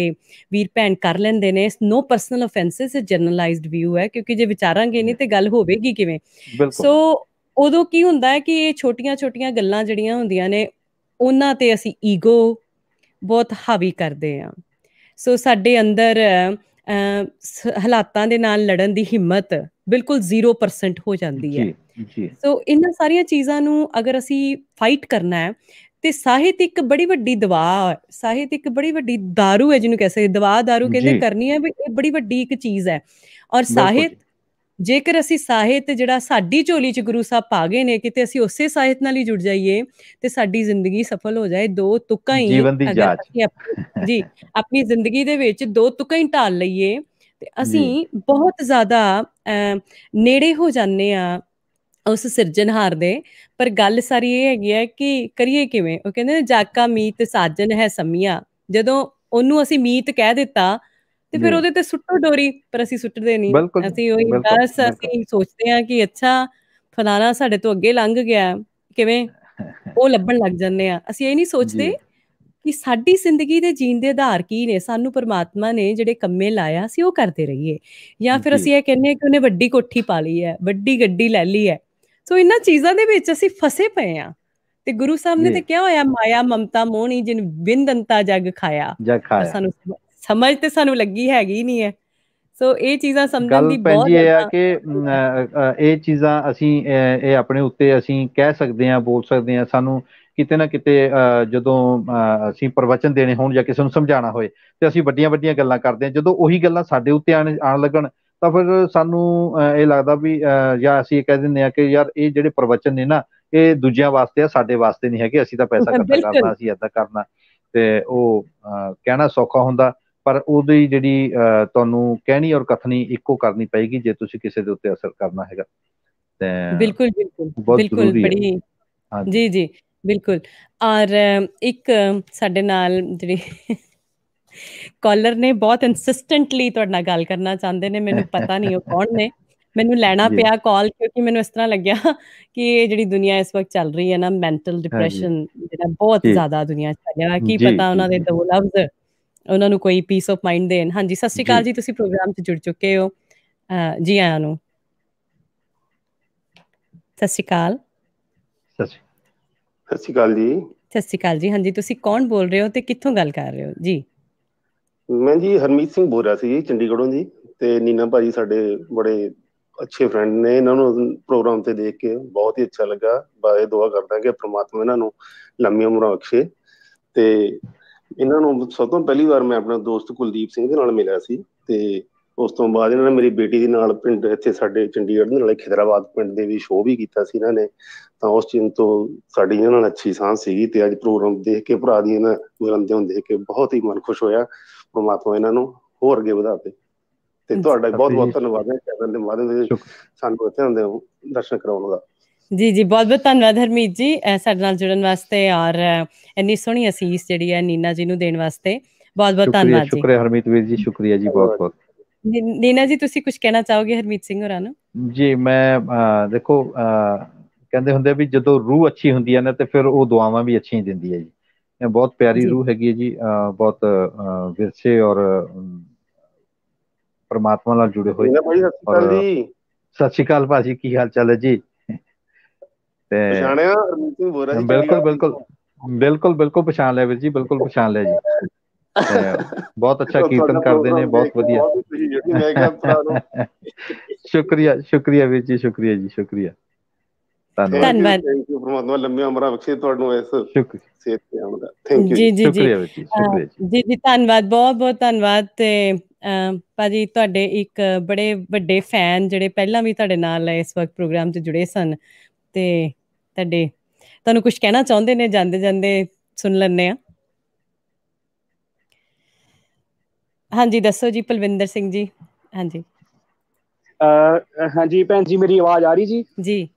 ਵੀਰ ਭੈਣ ਕਰ ਲੈਂਦੇ ਨੇ ਨੋ ਪਰਸਨਲ ਆਫੈਂਸਸ ਇਸ ਜਨਰਲਾਈਜ਼ਡ ਵਿਊ ਹੈ ਕਿਉਂਕਿ ਜੇ ਵਿਚਾਰਾਂਗੇ ਨਹੀਂ ਤੇ ਗੱਲ ਹੋਵੇਗੀ ਕਿਵੇਂ ਸੋ ਉਦੋਂ ਕੀ ਹੁੰਦਾ ਹੈ ਕਿ ਇਹ ਛੋਟੀਆਂ-ਛੋਟੀਆਂ ਗੱਲਾਂ ਜਿਹੜੀਆਂ ਹੁੰਦੀਆਂ ਨੇ ਉਹਨਾਂ ਤੇ ਅਸੀਂ ਈਗੋ ਬਹੁਤ ਹਾਵੀ ਕਰਦੇ ਆ ਸੋ ਸਾਡੇ ਅੰਦਰ ਹਾਲਾਤਾਂ ਦੇ ਨਾਲ ਲੜਨ ਦੀ ਹਿੰਮਤ ਬਿਲਕੁਲ 0% ਹੋ ਜਾਂਦੀ ਹੈ ਜੀ ਸੋ ਇਹਨਾਂ ਸਾਰੀਆਂ ਚੀਜ਼ਾਂ ਨੂੰ ਅਗਰ ਅਸੀਂ ਫਾਈਟ ਕਰਨਾ ਹੈ ਤੇ ਸਾਹਿਤ ਇੱਕ ਬੜੀ ਵੱਡੀ ਦਵਾ ਸਾਹਿਤ ਇੱਕ ਬੜੀ ਵੱਡੀ दारू ਹੈ ਜਿਹਨੂੰ ਕਹਿੰਦੇ ਦਵਾ दारू ਕਹਿੰਦੇ ਕਰਨੀ ਹੈ ਵੀ ਇਹ ਬੜੀ ਵੱਡੀ ਇੱਕ ਚੀਜ਼ ਹੈ ਔਰ ਸਾਹਿਤ ਜੇਕਰ ਅਸੀਂ ਸਾਹਿਤ ਜਿਹੜਾ ਸਾਡੀ ਝੋਲੀ 'ਚ ਗੁਰੂ ਸਾਹਿਬ ਪਾ ਗਏ ਨੇ ਕਿਤੇ ਅਸੀਂ ਉਸੇ ਸਾਹਿਤ ਨਾਲ ਹੀ ਜੁੜ ਜਾਈਏ ਤੇ ਸਾਡੀ ਜ਼ਿੰਦਗੀ ਸਫਲ ਹੋ ਜਾਏ ਦੋ ਤੁਕਾਂ ਹੀ ਜੀਵਨ ਦੀ ਜਾਚ ਜੀ ਆਪਣੀ ਜ਼ਿੰਦਗੀ ਦੇ ਵਿੱਚ ਦੋ ਤੁਕਾਂ ਹੀ ਢਾਲ ਲਈਏ ਤੇ ਅਸੀਂ ਬਹੁਤ ਜ਼ਿਆਦਾ ਨੇੜੇ ਹੋ ਜਾਂਦੇ ਆ ਉਸ ਸਿਰਜਣਹਾਰ ਦੇ ਪਰ ਗੱਲ ਸਾਰੀ ਇਹ ਹੈਗੀ ਹੈ ਕਿ ਕਰੀਏ ਕਿਵੇਂ ਉਹ ਕਹਿੰਦੇ ਨੇ ਜਾਕਾ ਮੀਤ ਸਾਜਨ ਹੈ ਸਮੀਆਂ ਜਦੋਂ ਉਹਨੂੰ ਅਸੀਂ ਮੀਤ ਕਹਿ ਦਿੱਤਾ ਤੇ ਫਿਰ ਉਹਦੇ ਤੇ ਸੁੱਟੋ ਡੋਰੀ ਪਰ ਅਸੀਂ ਸੁੱਟਦੇ ਨਹੀਂ ਅਸੀਂ ਉਹੀ ਬਸ ਅਸੀਂ ਸੋਚਦੇ ਆ ਕਿ ਅੱਛਾ ਫਲਾਣਾ ਸਾਡੇ ਤੋਂ ਅੱਗੇ ਲੰਘ ਗਿਆ ਕਿਵੇਂ ਉਹ ਲੱਭਣ ਲੱਗ ਜੰਨੇ ਆ ਅਸੀਂ ਇਹ ਨਹੀਂ ਸੋਚਦੇ ਕਿ ਸਾਡੀ ਜ਼ਿੰਦਗੀ ਦੇ ਜੀਣ ਦੇ ਆਧਾਰ ਕੀ ਨੇ ਸਾਨੂੰ ਪਰਮਾਤਮਾ ਨੇ ਜਿਹੜੇ ਕੰਮੇ ਲਾਇਆ ਸੀ ਉਹ ਕਰਦੇ ਰਹੀਏ ਜਾਂ ਫਿਰ ਅਸੀਂ ਇਹ ਕਹਿੰਨੇ ਕਿ ਉਹਨੇ ਵੱਡੀ ਕੋਠੀ ਪਾ ਲਈ ਹੈ ਵੱਡੀ ਗੱਡੀ ਲੈ ਲਈ ਹੈ ਸੋ ਇਹਨਾਂ ਚੀਜ਼ਾਂ ਦੇ ਵਿੱਚ ਅਸੀਂ ਫਸੇ ਪਏ ਆ ਤੇ ਗੁਰੂ ਸਾਹਿਬ ਨੇ ਤੇ ਕਿਹਾ ਹੋਇਆ ਮਾਇਆ ਮਮਤਾ ਮੋਹਣੀ ਜਿਨ ਬਿੰਦੰਤਾ ਜਗ ਖਾਇਆ ਸਾਨੂੰ ਸਮਝ ਤੇ ਸਾਨੂੰ ਲੱਗੀ ਹੈਗੀ ਨਹੀਂ ਹੈ ਸੋ ਇਹ ਚੀਜ਼ਾਂ ਸਮਝਣ ਦੀ ਬਹੁਤ ਜ਼ਰੂਰਤ ਹੈ ਕਿ ਇਹ ਚੀਜ਼ਾਂ ਅਸੀਂ ਇਹ ਆਪਣੇ ਉੱਤੇ ਅਸੀਂ ਕਹਿ ਸਕਦੇ ਹਾਂ ਬੋਲ ਸਕਦੇ ਹਾਂ ਸਾਨੂੰ ਕਿਤੇ ਨਾ ਕਿਤੇ ਜਦੋਂ ਅਸੀਂ ਪ੍ਰਵਚਨ ਦੇਣੇ ਹੋਣ ਜਾਂ ਕਿਸੇ ਨੂੰ ਸਮਝਾਉਣਾ ਹੋਏ ਤੇ ਅਸੀਂ ਵੱਡੀਆਂ ਵੱਡੀਆਂ ਗੱਲਾਂ ਕਰਦੇ ਹਾਂ ਜਦੋਂ ਉਹੀ ਗੱਲਾਂ ਸਾਡੇ ਉੱਤੇ ਆਣ ਲੱਗਣ ਤਾਂ ਫਿਰ ਸਾਨੂੰ ਇਹ ਲੱਗਦਾ ਵੀ ਜਾਂ ਅਸੀਂ ਇਹ ਕਹਿ ਦਿੰਦੇ ਆ ਕਿ ਯਾਰ ਇਹ ਜਿਹੜੇ ਪ੍ਰਵਚਨ ਨੇ ਨਾ ਇਹ ਦੂਜਿਆਂ ਵਾਸਤੇ ਆ ਸਾਡੇ ਵਾਸਤੇ ਨਹੀਂ ਹੈਗੇ ਅਸੀਂ ਤਾਂ ਪੈਸਾ ਕਰਨਾ ਕਰਨਾ ਅਸੀਂ ਇਦਾਂ ਕਰਨਾ ਤੇ ਉਹ ਕਹਿਣਾ ਸੌਖਾ ਹੁੰਦਾ ਪਰ ਉਹਦੀ ਜਿਹੜੀ ਤੁਹਾਨੂੰ ਕਹਿਣੀ ਔਰ ਕਥਨੀ ਇੱਕੋ ਕਰਨੀ ਪਏਗੀ ਜੇ ਤੁਸੀਂ ਕਿਸੇ ਦੇ ਉੱਤੇ ਅਸਰ ਕਰਨਾ ਹੈਗਾ ਬਿਲਕੁਲ ਬਿਲਕੁਲ ਬਿਲਕੁਲ ਬੜੀ ਜੀ ਜੀ ਬਿਲਕੁਲ ਔਰ ਇੱਕ ਸਾਡੇ ਨਾਲ ਜਿਹੜੀ ਕਾਲਰ ਨੇ ਬਹੁਤ ਇਨਸਿਸਟੈਂਟਲੀ ਤੁਹਾਡੇ ਨਾਲ ਗੱਲ ਕਰਨਾ ਚਾਹੁੰਦੇ ਨੇ ਮੈਨੂੰ ਪਤਾ ਨਹੀਂ ਉਹ ਕੌਣ ਨੇ ਮੈਨੂੰ ਲੈਣਾ ਪਿਆ ਕਾਲ ਕਿਉਂਕਿ ਮੈਨੂੰ ਇਸ ਤਰ੍ਹਾਂ ਲੱਗਿਆ ਕਿ ਇਹ ਜਿਹੜੀ ਦੁਨੀਆ ਇਸ ਵਕਤ ਚੱਲ ਰਹੀ ਹੈ ਨਾ ਮੈਂਟਲ ਡਿਪਰੈਸ਼ਨ ਜਿਹੜਾ ਬਹੁਤ ਜ਼ਿਆਦਾ ਦੁਨੀਆ ਚੱਲ ਰਿਹਾ ਕੀ ਪਤਾ ਉਹਨਾਂ ਦੇ ਦੋ ਲਫ਼ਜ਼ ਉਹਨਾਂ ਨੂੰ ਕੋਈ ਪੀਸ ਆਫ ਮਾਈਂਡ ਦੇਣ ਹਾਂਜੀ ਸਤਿ ਸ਼੍ਰੀ ਅਕਾਲ ਜੀ ਤੁਸੀਂ ਪ੍ਰੋਗਰਾਮ 'ਚ ਜੁੜ ਚੁੱਕੇ ਹੋ ਜੀ ਆਇਆਂ ਨੂੰ ਸਤਿ ਸ਼੍ਰੀ ਅਕਾਲ ਸਤਿ ਸ਼੍ਰੀ ਅਕਾਲ ਜੀ ਸਤਿ ਸ਼੍ਰੀ ਅਕਾਲ ਜੀ ਹਾਂਜੀ ਤੁਸੀਂ ਕੌਣ ਬੋਲ ਰਹੇ ਹੋ ਤੇ ਕਿੱਥੋਂ ਗੱਲ ਕਰ ਰਹੇ ਹੋ ਜੀ ਮੈਂ ਜੀ ਹਰਮੀਤ ਸਿੰਘ ਬੋਲ ਰਿਹਾ ਸੀ ਜੀ ਚੰਡੀਗੜ੍ਹੋਂ ਜੀ ਤੇ ਨੀਨਾ ਭਾਜੀ ਸਾਡੇ ਬੜੇ ਅੱਛੇ ਫਰੈਂਡ ਨੇ ਇਹਨਾਂ ਨੂੰ ਪ੍ਰੋਗਰਾਮ ਤੇ ਦੇਖ ਕੇ ਬਹੁਤ ਹੀ ਅੱਛਾ ਲੱਗਾ ਬਾਏ ਦੁਆ ਕਰਦਾ ਕਿ ਪ੍ਰਮਾਤਮਾ ਇਹਨਾਂ ਨੂੰ ਲੰਮੀ ਉਮਰਾਂ ਬਖਸ਼ੇ ਤੇ ਇਹਨਾਂ ਨੂੰ ਸਭ ਤੋਂ ਪਹਿਲੀ ਵਾਰ ਮੈਂ ਆਪਣੇ ਦੋਸਤ ਕੁਲਦੀਪ ਸਿੰਘ ਦੇ ਨਾਲ ਮਿਲਿਆ ਸੀ ਤੇ ਉਸ ਤੋਂ ਬਾਅਦ ਇਹਨਾਂ ਨੇ ਮੇਰੀ ਬੇਟੀ ਦੇ ਨਾਲ ਪਿੰਡ ਇੱਥੇ ਸਾਡੇ ਚੰਡੀਗੜ੍ਹ ਦੇ ਨਾਲ ਖਿਦਰਾਬਾਦ ਪਿੰਡ ਦੇ ਵੀ ਸ਼ੋਅ ਵੀ ਕੀਤਾ ਸੀ ਇਹਨਾਂ ਨੇ ਤਾਂ ਉਸ ਚੀਜ਼ ਤੋਂ ਸਾਡੀ ਇਹਨਾਂ ਨਾਲ ਅੱਛੀ ਸਾਂਝ ਸੀਗੀ ਤੇ ਅੱਜ ਪ੍ਰੋਗਰਾਮ ਦੇਖ ਕੇ ਭਰਾ ਦੀ ਇਹਨਾਂ ਗੁਰੰਦੇ ਹੁੰਦੇ ਦੇਖ ਕੇ ਬਹੁਤ ਹੀ ਮਨ ਖੁਸ਼ ਹੋਇਆ ਪਰਮਾਤਮਾ ਇਹਨਾਂ ਨੂੰ ਹੋਰ ਅੱਗੇ ਵਧਾਵੇ ਤੇ ਤੁਹਾਡਾ ਬਹੁਤ ਬਹੁਤ ਧੰਨਵਾਦ ਹੈ ਚੈਨਲ ਦੇ ਮਾਧਿਅਮ ਦੇ ਸਾਨੂੰ ਇੱਥੇ ਹੁੰਦੇ ਦਰਸ਼ਨ ਕਰਾਉਣ ਦਾ ਜੀ ਜੀ ਬਹੁਤ ਬਹੁਤ ਧੰਨਵਾਦ ਹਰਮੀਤ ਜੀ ਸਾਡੇ ਨਾਲ ਜੁੜਨ ਵਾਸਤੇ ਔਰ ਇੰਨੀ ਸੋਹਣੀ ਅਸੀਸ ਜਿਹੜੀ ਹੈ ਨੀਨਾ ਜੀ ਨੂੰ ਦੇਣ ਵਾਸਤੇ ਬਹੁਤ ਬਹੁਤ ਧੰਨਵਾਦ ਜੀ ਸ਼ੁਕਰੀਆ ਹਰਮੀਤ ਵੀਰ ਜੀ ਸ਼ੁਕਰੀਆ ਜੀ ਬਹੁਤ ਬਹੁਤ ਨੀਨਾ ਜੀ ਤੁਸੀਂ ਕੁਝ ਕਹਿਣਾ ਚਾਹੋਗੇ ਹਰਮੀਤ ਸਿੰਘ ਹੋਰਾਂ ਨੂੰ ਜੀ ਮੈਂ ਦੇਖੋ ਕਹਿੰਦੇ ਹੁੰਦੇ ਵੀ ਜਦੋਂ ਰੂਹ ਅੱਛੀ ਹੁੰਦੀ ਹੈ ਨਾ ਤੇ ਫਿਰ ਉਹ ਦੁਆਵਾਂ ਵੀ ਅੱਛੀਆਂ ਦਿੰਦੀ ਹੈ ਜੀ ਇਹ ਬਹੁਤ ਪਿਆਰੀ ਰੂਹ ਹੈਗੀ ਹੈ ਜੀ ਬਹੁਤ ਵਿਰਸੇ ਔਰ ਪਰਮਾਤਮਾ ਨਾਲ ਜੁੜੇ ਹੋਏ ਸਤਿ ਸ਼੍ਰੀ ਅਕਾਲ ਭਾਜੀ ਕੀ ਹਾਲ ਚਾਲ ਹੈ ਜੀ ਤੇ ਪਛਾਣਿਆ ਰਣਜੀਤ ਸਿੰਘ ਬੋਰਾ ਜੀ ਬਿਲਕੁਲ ਬਿਲਕੁਲ ਬਿਲਕੁਲ ਬਿਲਕੁਲ ਪਛਾਣ ਲਿਆ ਵੀਰ ਜੀ ਬਿਲਕੁਲ ਪਛਾਣ ਲਿਆ ਜੀ ਬਹੁਤ ਅੱਛਾ ਕੀਰਤਨ ਕਰਦੇ ਨੇ ਬਹੁਤ ਵਧੀਆ ਸ਼ੁਕਰੀਆ ਸ਼ੁਕਰੀਆ ਵੀਰ ਜੀ ਸ਼ੁਕਰੀਆ ਜੀ ਸ਼ੁਕਰੀਆ ਧੰਨਵਾਦ ਧੰਨਵਾਦ ਥੈਂਕ ਯੂ ਪਰਮਾਤਮਾ ਲੰਮੀ ਉਮਰਾਂ ਬਖਸ਼ੇ ਤੁਹਾਨੂੰ ਇਸ ਸਿਹਤ ਤੇ ਆਉਣ ਦਾ ਥੈਂਕ ਯੂ ਜੀ ਜੀ ਸ਼ੁਕਰੀਆ ਵੀਰ ਜੀ ਸ਼ੁਕਰੀਆ ਜੀ ਜੀ ਧੰਨਵਾਦ ਬਹੁਤ ਬਹੁਤ ਧੰਨਵਾਦ ਤੇ ਪਾਜੀ ਤੁਹਾਡੇ ਇੱਕ ਬੜੇ ਵੱਡੇ ਫੈਨ ਜਿਹੜੇ ਪਹਿਲਾਂ ਵੀ ਤੁਹਾਡੇ ਨਾਲ ਇਸ ਵਕਤ ਪ੍ਰੋਗਰਾਮ ਤੇ ਜੁੜੇ ਸਨ ਤੇ ਤੁਹਾਡੇ ਤੁਹਾਨੂੰ ਕੁਝ ਕਹਿਣਾ ਚਾਹੁੰਦੇ ਨੇ ਜਾਂਦੇ ਜਾਂਦੇ ਸੁਣ ਲੈਣੇ ਆ ਹਾਂਜੀ ਦੱਸੋ ਜੀ ਪਲਵਿੰਦਰ ਸਿੰਘ ਜੀ ਹਾਂਜੀ ਅ ਹਾਂਜੀ ਭੈਣ ਜੀ ਮੇਰੀ ਆਵਾਜ਼ ਆ ਰਹੀ ਜੀ ਜੀ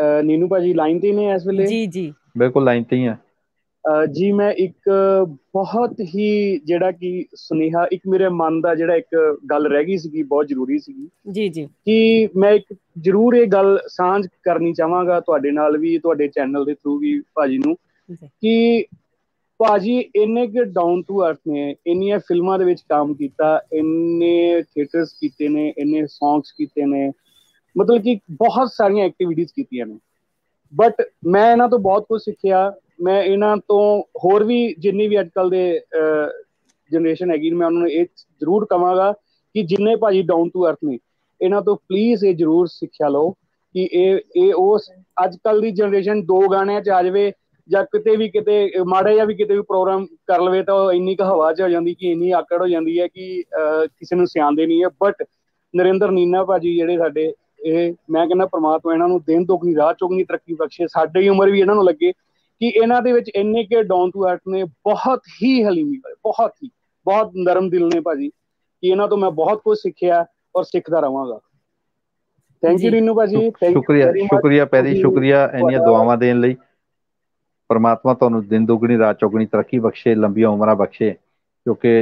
ਅ ਨੀਨੂ ਭਾਜੀ ਲਾਈਨ ਤੇ ਨੇ ਇਸ ਵੇਲੇ ਜੀ ਜੀ ਬਿਲਕੁਲ ਲਾਈਨ ਤੇ ਹੀ ਆ ਜੀ ਮੈਂ ਇੱਕ ਬਹੁਤ ਹੀ ਜਿਹੜਾ ਕਿ ਸੁਨੇਹਾ ਇੱਕ ਮੇਰੇ ਮਨ ਦਾ ਜਿਹੜਾ ਇੱਕ ਗੱਲ ਰਹਿ ਗਈ ਸੀਗੀ ਬਹੁਤ ਜ਼ਰੂਰੀ ਸੀਗੀ ਜੀ ਜੀ ਕਿ ਮੈਂ ਇੱਕ ਜ਼ਰੂਰ ਇਹ ਗੱਲ ਸਾਂਝ ਕਰਨੀ ਚਾਹਾਂਗਾ ਤੁਹਾਡੇ ਨਾਲ ਵੀ ਤੁਹਾਡੇ ਚੈਨਲ ਦੇ ਥਰੂ ਵੀ ਭਾਜੀ ਨੂੰ ਕਿ ਭਾਜੀ ਇੰਨੇ ਕਿ ਡਾਊਨ ਟੂ ਅਰਥ ਨੇ ਇੰਨੀਆਂ ਫਿਲਮਾਂ ਦੇ ਵਿੱਚ ਕੰਮ ਕੀਤਾ ਇੰਨੇ ਥੀਏਟਰਸ ਕੀਤੇ ਨੇ ਇੰਨੇ ਸੌਂਗਸ ਕੀਤੇ ਨੇ ਮਤਲਬ ਕਿ ਬਹੁਤ ਸਾਰੀਆਂ ਐਕਟੀਵਿਟੀਆਂ ਕੀਤੀਆਂ ਨੇ ਬਟ ਮੈਂ ਇਹਨਾਂ ਤੋਂ ਬਹੁਤ ਕੁਝ ਸਿੱਖਿਆ ਮੈਂ ਇਹਨਾਂ ਤੋਂ ਹੋਰ ਵੀ ਜਿੰਨੀ ਵੀ ਅੱਜਕੱਲ ਦੇ ਜਨਰੇਸ਼ਨ ਹੈਗੀ ਮੈਂ ਉਹਨਾਂ ਨੂੰ ਇਹ ਜ਼ਰੂਰ ਕਵਾਂਗਾ ਕਿ ਜਿੰਨੇ ਭਾਜੀ ਡਾਊਨ ਟੂ ਅਰਥ ਨੇ ਇਹਨਾਂ ਤੋਂ ਪਲੀਜ਼ ਇਹ ਜ਼ਰੂਰ ਸਿੱਖਿਆ ਲਓ ਕਿ ਇਹ ਇਹ ਉਸ ਅੱਜਕੱਲ ਦੀ ਜਨਰੇਸ਼ਨ ਦੋ ਗਾਣਿਆਂ 'ਚ ਆ ਜਾਵੇ ਜਾਂ ਕਿਤੇ ਵੀ ਕਿਤੇ ਮਾੜਾ ਜਾਂ ਵੀ ਕਿਤੇ ਵੀ ਪ੍ਰੋਗਰਾਮ ਕਰ ਲਵੇ ਤਾਂ ਉਹ ਇੰਨੀ ਕ ਹਵਾ 'ਚ ਹੋ ਜਾਂਦੀ ਕਿ ਇੰਨੀ ਆਕੜ ਹੋ ਜਾਂਦੀ ਹੈ ਕਿ ਕਿਸੇ ਨੂੰ ਸਿਆਣਦੇ ਨਹੀਂ ਹੈ ਬਟ ਨਰਿੰਦਰ ਨੀਨਾ ਭਾਜੀ ਜਿਹੜੇ ਸਾਡੇ ਇਹ ਮੈਂ ਕਹਿੰਦਾ ਪ੍ਰਮਾਤਮਾ ਇਹਨਾਂ ਨੂੰ ਦਿਨ ਦੁਗਣੀ ਰਾਤ ਚੋਗਣੀ ਤਰੱਕੀ ਬਖਸ਼ੇ ਸਾਡੇ ਹੀ ਉਮਰ ਵੀ ਇਹਨਾਂ ਨੂੰ ਲੱਗੇ ਕਿ ਇਹਨਾਂ ਦੇ ਵਿੱਚ ਇੰਨੇ ਕੇ ਡਾਊਨ ਟੂ ਅਰਥ ਨੇ ਬਹੁਤ ਹੀ ਹਲੀਮੀ ਵਾਲੇ ਬਹੁਤ ਹੀ ਬਹੁਤ ਨਰਮ ਦਿਲ ਨੇ ਭਾਜੀ ਕਿ ਇਹਨਾਂ ਤੋਂ ਮੈਂ ਬਹੁਤ ਕੁਝ ਸਿੱਖਿਆ ਔਰ ਸਿੱਖਦਾ ਰਹਾਂਗਾ ਥੈਂਕ ਯੂ ਰੀਨੂ ਭਾਜੀ ਸ਼ੁਕਰੀਆ ਸ਼ੁਕਰੀਆ ਪੈਰੀ ਸ਼ੁਕਰੀਆ ਇੰਨੀਆਂ ਦੁਆਵਾਂ ਦੇਣ ਲਈ ਪਰਮਾਤਮਾ ਤੁਹਾਨੂੰ ਦਿਨ ਦੁਗਣੀ ਰਾਤ ਚੌਗਣੀ ਤਰੱਕੀ ਬਖਸ਼ੇ ਲੰਬੀਆਂ ਉਮਰਾਂ ਬਖਸ਼ੇ ਕਿਉਂਕਿ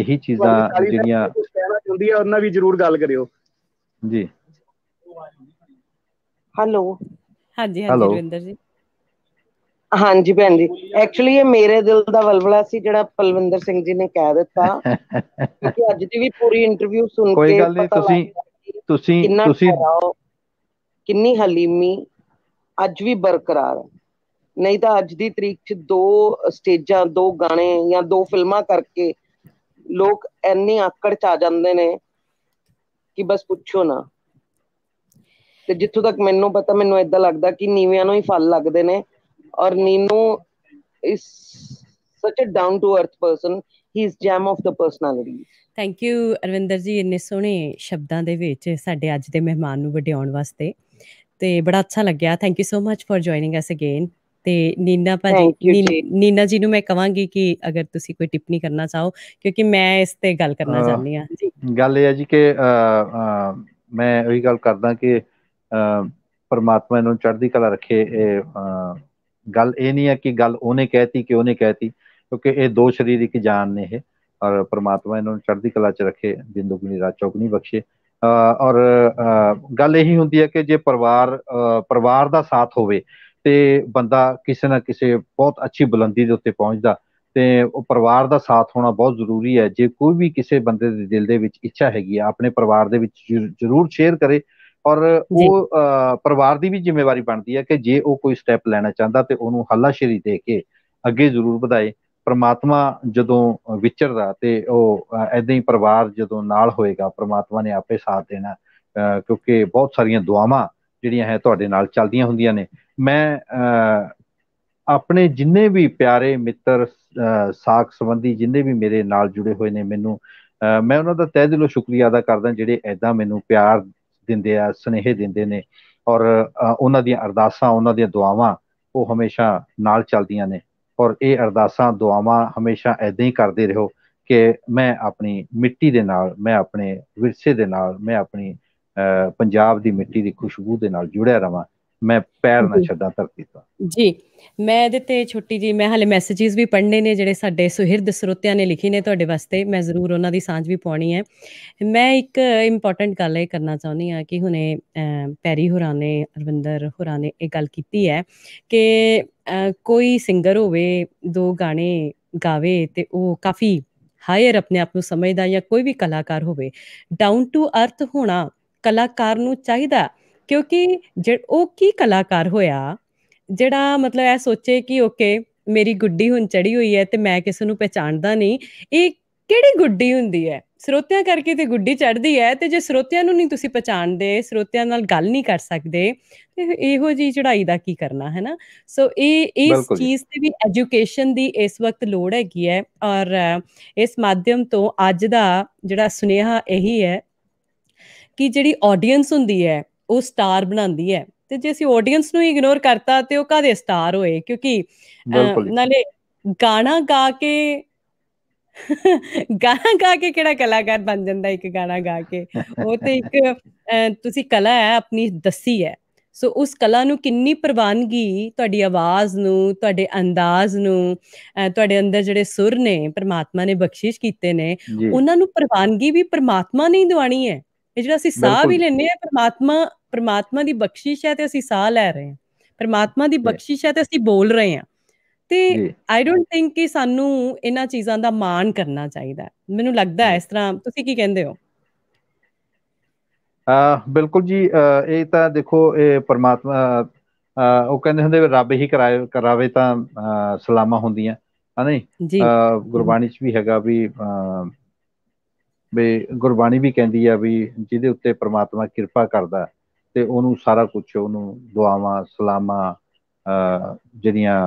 ਇਹੀ ਚੀਜ਼ਾਂ ਜਿਹੜੀਆਂ ਕਹਿਣਾ ਚਾਹੁੰਦੀ ਹੈ ਉਹਨਾਂ ਵੀ ਜ਼ਰੂਰ ਗੱਲ ਕਰਿਓ ਜੀ ਹੈਲੋ ਹਾਂਜੀ ਹਾਂਜੀ ਰਵਿੰਦਰ ਜੀ ਹਾਂਜੀ ਭੈਣ ਜੀ ਐਕਚੁਅਲੀ ਇਹ ਮੇਰੇ ਦਿਲ ਦਾ ਵਲਵਲਾ ਸੀ ਜਿਹੜਾ ਪਲਵਿੰਦਰ ਸਿੰਘ ਜੀ ਨੇ ਕਹਿ ਦਿੱਤਾ ਕਿ ਅੱਜ ਦੀ ਵੀ ਪੂਰੀ ਇੰਟਰਵਿਊ ਸੁਣ ਕੇ ਕੋਈ ਗੱਲ ਨਹੀਂ ਤੁਸੀਂ ਤੁਸੀਂ ਤੁਸੀਂ ਕਿੰਨੀ ਹਲੀਮੀ ਅੱਜ ਵੀ ਬਰਕਰਾਰ ਹੈ ਨਹੀਂ ਤਾਂ ਅੱਜ ਦੀ ਤਰੀਕ 'ਚ ਦੋ ਸਟੇਜਾਂ ਦੋ ਗਾਣੇ ਜਾਂ ਦੋ ਫਿਲਮਾਂ ਕਰਕੇ ਲੋਕ ਐਨੇ ਆਕੜ ਚ ਆ ਜਾਂਦੇ ਨੇ ਕਿ ਬਸ ਪੁੱਛੋ ਨਾ ਤੇ ਜਿੱਥੋਂ ਤੱਕ ਮੈਨੂੰ ਪਤਾ ਮੈਨੂੰ ਇਦਾਂ ਲੱਗਦਾ ਕਿ ਨੀਵਿਆਂ ਨੂੰ ਹੀ ਫਲ ਲੱਗਦੇ ਨੇ or Nino is such a down to earth person. ਇਸ gem of the personality thank you Arvinder ji ਇੰਨੇ ਸੋਹਣੇ ਸ਼ਬਦਾਂ ਦੇ ਵਿੱਚ ਸਾਡੇ ਅੱਜ ਦੇ ਮਹਿਮਾਨ ਨੂੰ ਵਡਿਆਉਣ ਵਾਸਤੇ ਤੇ ਬੜਾ ਅੱਛਾ ਲੱਗਿਆ thank you so much for joining us again ਤੇ ਨੀਨਾ ਭਾਜੀ ਨੀਨਾ ਜੀ ਨੂੰ ਮੈਂ ਕਵਾਂਗੀ ਕਿ ਅਗਰ ਤੁਸੀਂ ਕੋਈ ਟਿੱਪਣੀ ਕਰਨਾ ਚਾਹੋ ਕਿਉਂਕਿ ਮੈਂ ਇਸ ਤੇ ਗੱਲ ਕਰਨਾ ਚਾਹੁੰਦੀ ਆ ਗੱਲ ਇਹ ਆ ਜੀ ਕਿ ਮੈਂ ਉਹੀ ਗੱਲ ਕਰਦਾ ਕਿ ਪਰਮਾਤਮਾ ਇਹਨੂੰ ਚੜ੍ਹਦੀ ਕਲਾ ਰੱਖੇ ਇਹ ਗੱਲ ਇਹ ਨਹੀਂ ਹੈ ਕਿ ਗੱਲ ਉਹਨੇ ਕਹਿਤੀ ਕਿ ਉਹਨੇ ਕਹਿਤੀ ਕਿਉਂਕਿ ਇਹ ਦੋ ਸ਼ਰੀਰਿਕ ਜਾਨ ਨੇ ਇਹ ਔਰ ਪ੍ਰਮਾਤਮਾ ਇਹਨਾਂ ਨੂੰ ਚੜ੍ਹਦੀ ਕਲਾ 'ਚ ਰੱਖੇ ਜਿੰਦੂ ਰਾਜ ਚੌਕ ਨਹੀਂ ਬਖਸ਼ੇ ਔਰ ਗੱਲ ਇਹ ਹੀ ਹੁੰਦੀ ਹੈ ਕਿ ਜੇ ਪਰਿਵਾਰ ਪਰਿਵਾਰ ਦਾ ਸਾਥ ਹੋਵੇ ਤੇ ਬੰਦਾ ਕਿਸੇ ਨਾ ਕਿਸੇ ਬਹੁਤ ਅੱਛੀ ਬੁਲੰਦੀ ਦੇ ਉੱਤੇ ਪਹੁੰਚਦਾ ਤੇ ਉਹ ਪਰਿਵਾਰ ਦਾ ਸਾਥ ਹੋਣਾ ਬਹੁਤ ਜ਼ਰੂਰੀ ਹੈ ਜੇ ਕੋਈ ਵੀ ਕਿਸੇ ਬੰਦੇ ਦੇ ਦਿਲ ਦੇ ਵਿੱਚ ਇੱਛਾ ਹੈਗੀ ਆ ਆਪਣੇ ਪਰਿਵਾਰ ਦੇ ਵਿੱਚ ਜ਼ਰੂਰ ਸ਼ੇਅਰ ਕਰੇ ਔਰ ਉਹ ਪਰਿਵਾਰ ਦੀ ਵੀ ਜ਼ਿੰਮੇਵਾਰੀ ਬਣਦੀ ਹੈ ਕਿ ਜੇ ਉਹ ਕੋਈ ਸਟੈਪ ਲੈਣਾ ਚਾਹੁੰਦਾ ਤੇ ਉਹਨੂੰ ਹੱਲਾਸ਼ੇਰੀ ਦੇ ਕੇ ਅੱਗੇ ਜ਼ਰੂਰ ਵਧਾਏ ਪਰਮਾਤਮਾ ਜਦੋਂ ਵਿਚਰਦਾ ਤੇ ਉਹ ਐਦਾਂ ਹੀ ਪਰਿਵਾਰ ਜਦੋਂ ਨਾਲ ਹੋਏਗਾ ਪਰਮਾਤਮਾ ਨੇ ਆਪੇ ਸਾਥ ਦੇਣਾ ਕਿਉਂਕਿ ਬਹੁਤ ਸਾਰੀਆਂ ਦੁਆਵਾਂ ਜਿਹੜੀਆਂ ਹੈ ਤੁਹਾਡੇ ਨਾਲ ਚੱਲਦੀਆਂ ਹੁੰਦੀਆਂ ਨੇ ਮੈਂ ਆਪਣੇ ਜਿੰਨੇ ਵੀ ਪਿਆਰੇ ਮਿੱਤਰ ਸਾਖ ਸੰਬੰਧੀ ਜਿੰਨੇ ਵੀ ਮੇਰੇ ਨਾਲ ਜੁੜੇ ਹੋਏ ਨੇ ਮੈਨੂੰ ਮੈਂ ਉਹਨਾਂ ਦਾ ਤਹਿ ਦਿਲੋਂ ਸ਼ੁਕਰੀਆ ਅਦਾ ਕਰਦਾ ਜਿਹੜੇ ਐਦਾਂ ਮੈਨੂੰ ਪਿਆਰ ਦਿੰਦੇ ਆ ਸਨੇਹ ਦਿੰਦੇ ਨੇ ਔਰ ਉਹਨਾਂ ਦੀਆਂ ਅਰਦਾਸਾਂ ਉਹਨਾਂ ਦੀਆਂ ਦੁਆਵਾਂ ਉਹ ਹਮੇਸ਼ਾ ਨਾਲ ਚੱਲਦੀਆਂ ਨੇ ਔਰ ਇਹ ਅਰਦਾਸਾਂ ਦੁਆਵਾਂ ਹਮੇਸ਼ਾ ਐਦਾਂ ਹੀ ਕਰਦੇ ਰਹੋ ਕਿ ਮੈਂ ਆਪਣੀ ਮਿੱਟੀ ਦੇ ਨਾਲ ਮੈਂ ਆਪਣੇ ਵਿਰਸੇ ਦੇ ਨਾਲ ਮੈਂ ਆਪਣੀ ਪੰਜਾਬ ਦੀ ਮਿੱਟੀ ਦੀ ਖੁਸ਼ਬੂ ਦੇ ਨਾਲ ਜੁੜਿਆ ਰਵਾਂ ਮੈਂ ਪੈਰ ਨਾ ਛੱਡਾਂ ਧਰਤੀ ਤੋਂ ਜੀ ਮੈਂ ਇਹਦੇ ਤੇ ਛੋਟੀ ਜੀ ਮੈਂ ਹਲੇ ਮੈਸੇजेस ਵੀ ਪੜ੍ਹਨੇ ਨੇ ਜਿਹੜੇ ਸਾਡੇ ਸੁਹਿਰਦ ਸਰੋਤਿਆਂ ਨੇ ਲਿਖੇ ਨੇ ਤੁਹਾਡੇ ਵਾਸਤੇ ਮੈਂ ਜ਼ਰੂਰ ਉਹਨਾਂ ਦੀ ਸਾਂਝ ਵੀ ਪਾਉਣੀ ਹੈ ਮੈਂ ਇੱਕ ਇੰਪੋਰਟੈਂਟ ਗੱਲ ਇਹ ਕਰਨਾ ਚਾਹੁੰਦੀ ਆ ਕਿ ਹੁਣੇ ਪੈਰੀ ਨੇ ਅਰਵਿੰਦਰ ਨੇ ਇਹ ਗੱਲ ਕੀਤੀ ਹੈ ਕਿ ਕੋਈ ਸਿੰਗਰ ਹੋਵੇ ਦੋ ਗਾਣੇ ਗਾਵੇ ਤੇ ਉਹ ਕਾਫੀ ਹਾਇਰ ਆਪਣੇ ਆਪ ਨੂੰ ਸਮਝਦਾ ਜਾਂ ਕੋਈ ਵੀ ਕਲਾਕਾਰ ਹੋਵੇ ਡਾਊਨ ਟੂ ਅਰਥ ਹੋਣਾ ਕਲਾਕਾਰ ਨੂੰ ਚਾਹੀਦਾ ਕਿਉਂਕਿ ਉਹ ਕੀ ਕਲਾਕਾਰ ਹੋਇਆ ਜਿਹੜਾ ਮਤਲਬ ਇਹ ਸੋਚੇ ਕਿ ਓਕੇ ਮੇਰੀ ਗੁੱਡੀ ਹੁਣ ਚੜੀ ਹੋਈ ਹੈ ਤੇ ਮੈਂ ਕਿਸੇ ਨੂੰ ਪਛਾਣਦਾ ਨਹੀਂ ਇਹ ਕਿਹੜੀ ਗੁੱਡੀ ਹੁੰਦੀ ਹੈ ਸਰੋਤਿਆਂ ਕਰਕੇ ਤੇ ਗੁੱਡੀ ਚੜਦੀ ਹੈ ਤੇ ਜੇ ਸਰੋਤਿਆਂ ਨੂੰ ਨਹੀਂ ਤੁਸੀਂ ਪਛਾਣਦੇ ਸਰੋਤਿਆਂ ਨਾਲ ਗੱਲ ਨਹੀਂ ਕਰ ਸਕਦੇ ਇਹੋ ਜੀ ਚੜਾਈ ਦਾ ਕੀ ਕਰਨਾ ਹੈ ਨਾ ਸੋ ਇਹ ਇਸ ਚੀਜ਼ ਤੇ ਵੀ ਐਜੂਕੇਸ਼ਨ ਦੀ ਇਸ ਵਕਤ ਲੋੜ ਹੈਗੀ ਹੈ ਔਰ ਇਸ ਮਾਧਿਅਮ ਤੋਂ ਅੱਜ ਦਾ ਜਿਹੜਾ ਸੁਨੇਹਾ ਇਹੀ ਹੈ ਕਿ ਜਿਹੜੀ ਆਡੀਅנס ਹੁੰਦੀ ਹੈ ਉਹ ਸਟਾਰ ਬਣਾਉਂਦੀ ਹੈ ਤੇ ਜੇ ਅਸੀਂ ਆਡੀਅנס ਨੂੰ ਇਗਨੋਰ ਕਰਤਾ ਤੇ ਉਹ ਕਾਦੇ ਸਟਾਰ ਹੋਏ ਕਿਉਂਕਿ ਨਾਲੇ ਗਾਣਾ ਗਾ ਕੇ ਗਾਣਾ ਗਾ ਕੇ ਕਿਹੜਾ ਕਲਾਕਾਰ ਬਣ ਜਾਂਦਾ ਇੱਕ ਗਾਣਾ ਗਾ ਕੇ ਉਹ ਤੇ ਇੱਕ ਤੁਸੀਂ ਕਲਾ ਹੈ ਆਪਣੀ ਦੱਸੀ ਹੈ ਸੋ ਉਸ ਕਲਾ ਨੂੰ ਕਿੰਨੀ ਪ੍ਰਵਾਨਗੀ ਤੁਹਾਡੀ ਆਵਾਜ਼ ਨੂੰ ਤੁਹਾਡੇ ਅੰਦਾਜ਼ ਨੂੰ ਤੁਹਾਡੇ ਅੰਦਰ ਜਿਹੜੇ ਸੁਰ ਨੇ ਪ੍ਰਮਾਤਮਾ ਨੇ ਬਖਸ਼ਿਸ਼ ਕੀਤੇ ਨੇ ਉਹਨਾਂ ਨੂੰ ਪ੍ਰਵਾਨਗੀ ਵੀ ਪ੍ਰਮਾਤਮਾ ਨੇ ਹੀ ਦਿਵਾਣੀ ਹੈ ਇਹ ਜਿਹੜਾ ਅਸੀਂ ਸਾਹ ਵੀ ਲੈਨੇ ਆ ਪ੍ਰਮਾਤਮਾ ਪਰਮਾਤਮਾ ਦੀ ਬਖਸ਼ਿਸ਼ ਹੈ ਤੇ ਅਸੀਂ ਸਾਹ ਲੈ ਰਹੇ ਹਾਂ ਪਰਮਾਤਮਾ ਦੀ ਬਖਸ਼ਿਸ਼ ਹੈ ਤੇ ਅਸੀਂ ਬੋਲ ਰਹੇ ਹਾਂ ਤੇ ਆਈ ਡੋਨਟ ਥਿੰਕ ਕਿ ਸਾਨੂੰ ਇਹਨਾਂ ਚੀਜ਼ਾਂ ਦਾ ਮਾਣ ਕਰਨਾ ਚਾਹੀਦਾ ਮੈਨੂੰ ਲੱਗਦਾ ਹੈ ਇਸ ਤਰ੍ਹਾਂ ਤੁਸੀਂ ਕੀ ਕਹਿੰਦੇ ਹੋ ਆ ਬਿਲਕੁਲ ਜੀ ਇਹ ਤਾਂ ਦੇਖੋ ਇਹ ਪਰਮਾਤਮਾ ਉਹ ਕਹਿੰਦੇ ਹੁੰਦੇ ਰੱਬ ਹੀ ਕਰਾਏ ਕਰਾਵੇ ਤਾਂ ਸਲਾਮਾ ਹੁੰਦੀਆਂ ਹਾਂ ਨਹੀਂ ਗੁਰਬਾਣੀ 'ਚ ਵੀ ਹੈਗਾ ਵੀ ਵੀ ਗੁਰਬਾਣੀ ਵੀ ਕਹਿੰਦੀ ਆ ਵੀ ਜਿਹਦੇ ਉੱਤੇ ਪਰਮਾਤਮਾ ਕਿਰਪਾ ਕਰਦਾ ਤੇ ਉਹਨੂੰ ਸਾਰਾ ਕੁਝ ਉਹਨੂੰ ਦੁਆਵਾਂ ਸਲਾਮਾਂ ਜਿਹੜੀਆਂ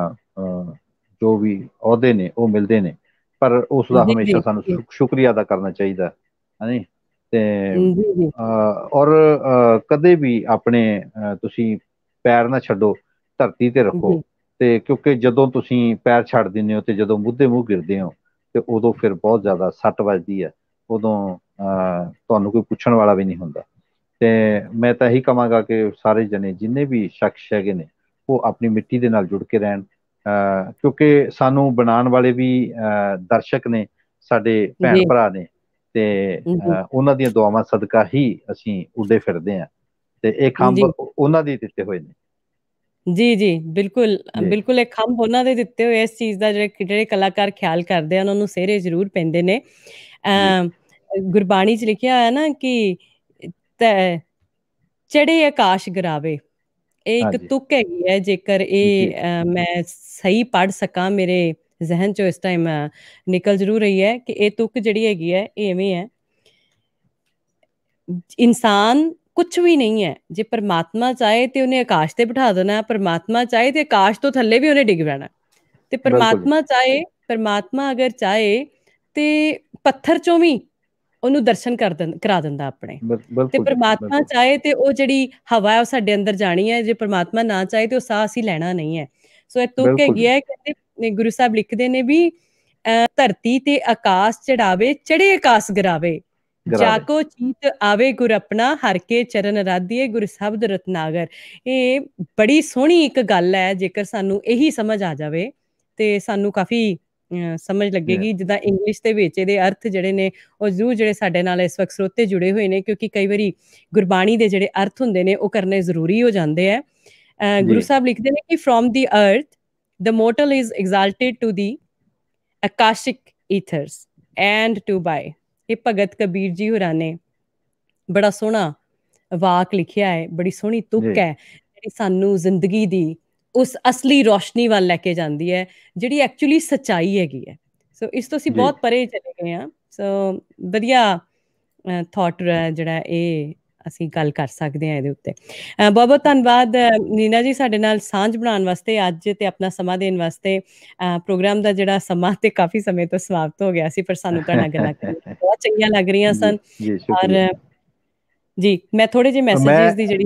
ਜੋ ਵੀ ਅਹੁਦੇ ਨੇ ਉਹ ਮਿਲਦੇ ਨੇ ਪਰ ਉਸ ਦਾ ਹਮੇਸ਼ਾ ਸਾਨੂੰ ਸ਼ੁਕਰੀਆ ਅਦਾ ਕਰਨਾ ਚਾਹੀਦਾ ਹੈ ਨਹੀਂ ਤੇ ਔਰ ਕਦੇ ਵੀ ਆਪਣੇ ਤੁਸੀਂ ਪੈਰ ਨਾ ਛੱਡੋ ਧਰਤੀ ਤੇ ਰੱਖੋ ਤੇ ਕਿਉਂਕਿ ਜਦੋਂ ਤੁਸੀਂ ਪੈਰ ਛੱਡ ਦਿੰਦੇ ਹੋ ਤੇ ਜਦੋਂ ਮੁੱਦੇ ਮੂੰਹ ਗਿਰਦੇ ਹੋ ਤੇ ਉਦੋਂ ਫਿਰ ਬਹੁਤ ਜ਼ਿਆਦਾ ਸੱਟ ਵੱਜਦੀ ਹੈ ਉਦੋਂ ਤੁਹਾਨੂੰ ਕੋਈ ਪੁੱਛਣ ਵਾਲਾ ਵੀ ਨਹੀਂ ਹੁੰਦਾ ਤੇ ਮੈਂ ਤਾਂ ਇਹੀ ਕਹਾਂਗਾ ਕਿ ਸਾਰੇ ਜਨੇ ਜਿੰਨੇ ਵੀ ਸ਼ਖਸ ਹੈਗੇ ਨੇ ਉਹ ਆਪਣੀ ਮਿੱਟੀ ਦੇ ਨਾਲ ਜੁੜ ਕੇ ਰਹਿਣ ਕਿਉਂਕਿ ਸਾਨੂੰ ਬਣਾਉਣ ਵਾਲੇ ਵੀ ਦਰਸ਼ਕ ਨੇ ਸਾਡੇ ਭੈਣ ਭਰਾ ਨੇ ਤੇ ਉਹਨਾਂ ਦੀਆਂ ਦੁਆਵਾਂ ਸਦਕਾ ਹੀ ਅਸੀਂ ਉੱਡੇ ਫਿਰਦੇ ਆ ਤੇ ਇਹ ਖੰਭ ਉਹਨਾਂ ਦੇ ਦਿੱਤੇ ਹੋਏ ਨੇ ਜੀ ਜੀ ਬਿਲਕੁਲ ਬਿਲਕੁਲ ਇਹ ਖੰਭ ਉਹਨਾਂ ਦੇ ਦਿੱਤੇ ਹੋਏ ਇਸ ਚੀਜ਼ ਦਾ ਜਿਹੜੇ ਕਲਾਕਾਰ ਖਿਆਲ ਕਰਦੇ ਆ ਉਹਨਾਂ ਨੂੰ ਸਿਹਰੇ ਜ਼ਰੂਰ ਪੈਂਦੇ ਨੇ ਗੁਰਬਾਣੀ 'ਚ ਲਿਖਿਆ ਹੋਇਆ ਨਾ ਕਿ ਤੈ ਚੜੇ ਆਕਾਸ਼ ਗਰਾਵੇ ਇਹ ਇੱਕ ਤੁਕ ਹੈਗੀ ਹੈ ਜੇਕਰ ਇਹ ਮੈਂ ਸਹੀ ਪੜ ਸਕਾਂ ਮੇਰੇ ਜ਼ਿਹਨ ਚੋਂ ਇਸ ਟਾਈਮ ਨਿਕਲ ਜ਼ਰੂਰ ਰਹੀ ਹੈ ਕਿ ਇਹ ਤੁਕ ਜਿਹੜੀ ਹੈਗੀ ਹੈ ਇਹ ਐਵੇਂ ਹੈ ਇਨਸਾਨ ਕੁਝ ਵੀ ਨਹੀਂ ਹੈ ਜੇ ਪਰਮਾਤਮਾ ਚਾਹੇ ਤੇ ਉਹਨੇ ਆਕਾਸ਼ ਤੇ ਬਿਠਾ ਦੇਣਾ ਪਰਮਾਤਮਾ ਚਾਹੇ ਤੇ ਆਕਾਸ਼ ਤੋਂ ਥੱਲੇ ਵੀ ਉਹਨੇ ਡਿੱਗ ਜਾਣਾ ਤੇ ਪਰਮਾਤਮਾ ਚਾਹੇ ਪਰਮਾਤਮਾ ਅਗਰ ਚਾਹੇ ਤੇ ਪੱਥਰ ਚੋਂ ਵੀ ਉਹਨੂੰ ਦਰਸ਼ਨ ਕਰ ਕਰਾ ਦਿੰਦਾ ਆਪਣੇ ਤੇ ਪ੍ਰਮਾਤਮਾ ਚਾਹੇ ਤੇ ਉਹ ਜਿਹੜੀ ਹਵਾ ਹੈ ਉਹ ਸਾਡੇ ਅੰਦਰ ਜਾਣੀ ਹੈ ਜੇ ਪ੍ਰਮਾਤਮਾ ਨਾ ਚਾਹੇ ਤੇ ਉਹ ਸਾਹ ਅਸੀਂ ਲੈਣਾ ਨਹੀਂ ਹੈ ਸੋ ਇਹ ਤੁਕ ਹੈਗੀ ਹੈ ਕਿ ਗੁਰੂ ਸਾਹਿਬ ਲਿਖਦੇ ਨੇ ਵੀ ਧਰਤੀ ਤੇ ਆਕਾਸ਼ ਚੜਾਵੇ ਚੜੇ ਆਕਾਸ਼ ਗਰਾਵੇ ਜਾ ਕੋ ਚੀਤ ਆਵੇ ਗੁਰ ਆਪਣਾ ਹਰ ਕੇ ਚਰਨ ਰਾਧੀਏ ਗੁਰ ਸ਼ਬਦ ਰਤਨਾਗਰ ਇਹ ਬੜੀ ਸੋਹਣੀ ਇੱਕ ਗੱਲ ਹੈ ਜੇਕਰ ਸਾਨੂੰ ਇਹੀ ਸਮਝ ਆ ਜਾਵੇ ਤੇ ਸਾਨੂੰ ਕਾਫੀ ਸਮਝ ਲੱਗੇਗੀ ਜਿੱਦਾਂ ਇੰਗਲਿਸ਼ ਦੇ ਵਿੱਚ ਇਹਦੇ ਅਰਥ ਜਿਹੜੇ ਨੇ ਉਹ ਜੂ ਜਿਹੜੇ ਸਾਡੇ ਨਾਲ ਇਸ ਵਕਤ ਸਰੋਤੇ ਜੁੜੇ ਹੋਏ ਨੇ ਕਿਉਂਕਿ ਕਈ ਵਾਰੀ ਗੁਰਬਾਣੀ ਦੇ ਜਿਹੜੇ ਅਰਥ ਹੁੰਦੇ ਨੇ ਉਹ ਕਰਨੇ ਜ਼ਰੂਰੀ ਹੋ ਜਾਂਦੇ ਆ ਗੁਰੂ ਸਾਹਿਬ ਲਿਖਦੇ ਨੇ ਕਿ from the earth the mortal is exalted to the akashic ethers and to by ਇਹ ਭਗਤ ਕਬੀਰ ਜੀ ਹੋਰਾਂ ਨੇ ਬੜਾ ਸੋਹਣਾ ਵਾਕ ਲਿਖਿਆ ਹੈ ਬੜੀ ਸੋਹਣੀ ਤੁਕ ਹੈ ਜਿਹੜੀ ਸਾਨੂੰ ਜ਼ਿੰਦਗੀ ਦੀ ਉਸ ਅਸਲੀ ਰੋਸ਼ਨੀ ਵੱਲ ਲੈ ਕੇ ਜਾਂਦੀ ਹੈ ਜਿਹੜੀ ਐਕਚੁਅਲੀ ਸਚਾਈ ਹੈਗੀ ਹੈ ਸੋ ਇਸ ਤੋਂ ਅਸੀਂ ਬਹੁਤ ਪਰੇ ਚਲੇ ਗਏ ਆ ਸੋ ਵਧੀਆ ਥਾਟ ਜਿਹੜਾ ਇਹ ਅਸੀਂ ਗੱਲ ਕਰ ਸਕਦੇ ਆ ਇਹਦੇ ਉੱਤੇ ਬਹੁਤ ਬਹੁਤ ਧੰਨਵਾਦ ਨੀਨਾ ਜੀ ਸਾਡੇ ਨਾਲ ਸਾਂਝ ਬਣਾਉਣ ਵਾਸਤੇ ਅੱਜ ਤੇ ਆਪਣਾ ਸਮਾਂ ਦੇਣ ਵਾਸਤੇ ਪ੍ਰੋਗਰਾਮ ਦਾ ਜਿਹੜਾ ਸਮਾਂ ਤੇ ਕਾਫੀ ਸਮੇਂ ਤੋਂ ਸਮਾਪਤ ਹੋ ਗਿਆ ਸੀ ਪਰ ਸਾਨੂੰ ਤੁਹਾਡਾ ਗੱਲਾਂ ਬਹੁਤ ਚੰਗੀਆਂ ਲੱਗ ਰਹੀਆਂ ਸਨ ਔਰ ਜੀ ਮੈਂ ਥੋੜੇ ਜਿਹੇ ਮੈਸੇਜਸ ਦੀ ਜਿਹੜੀ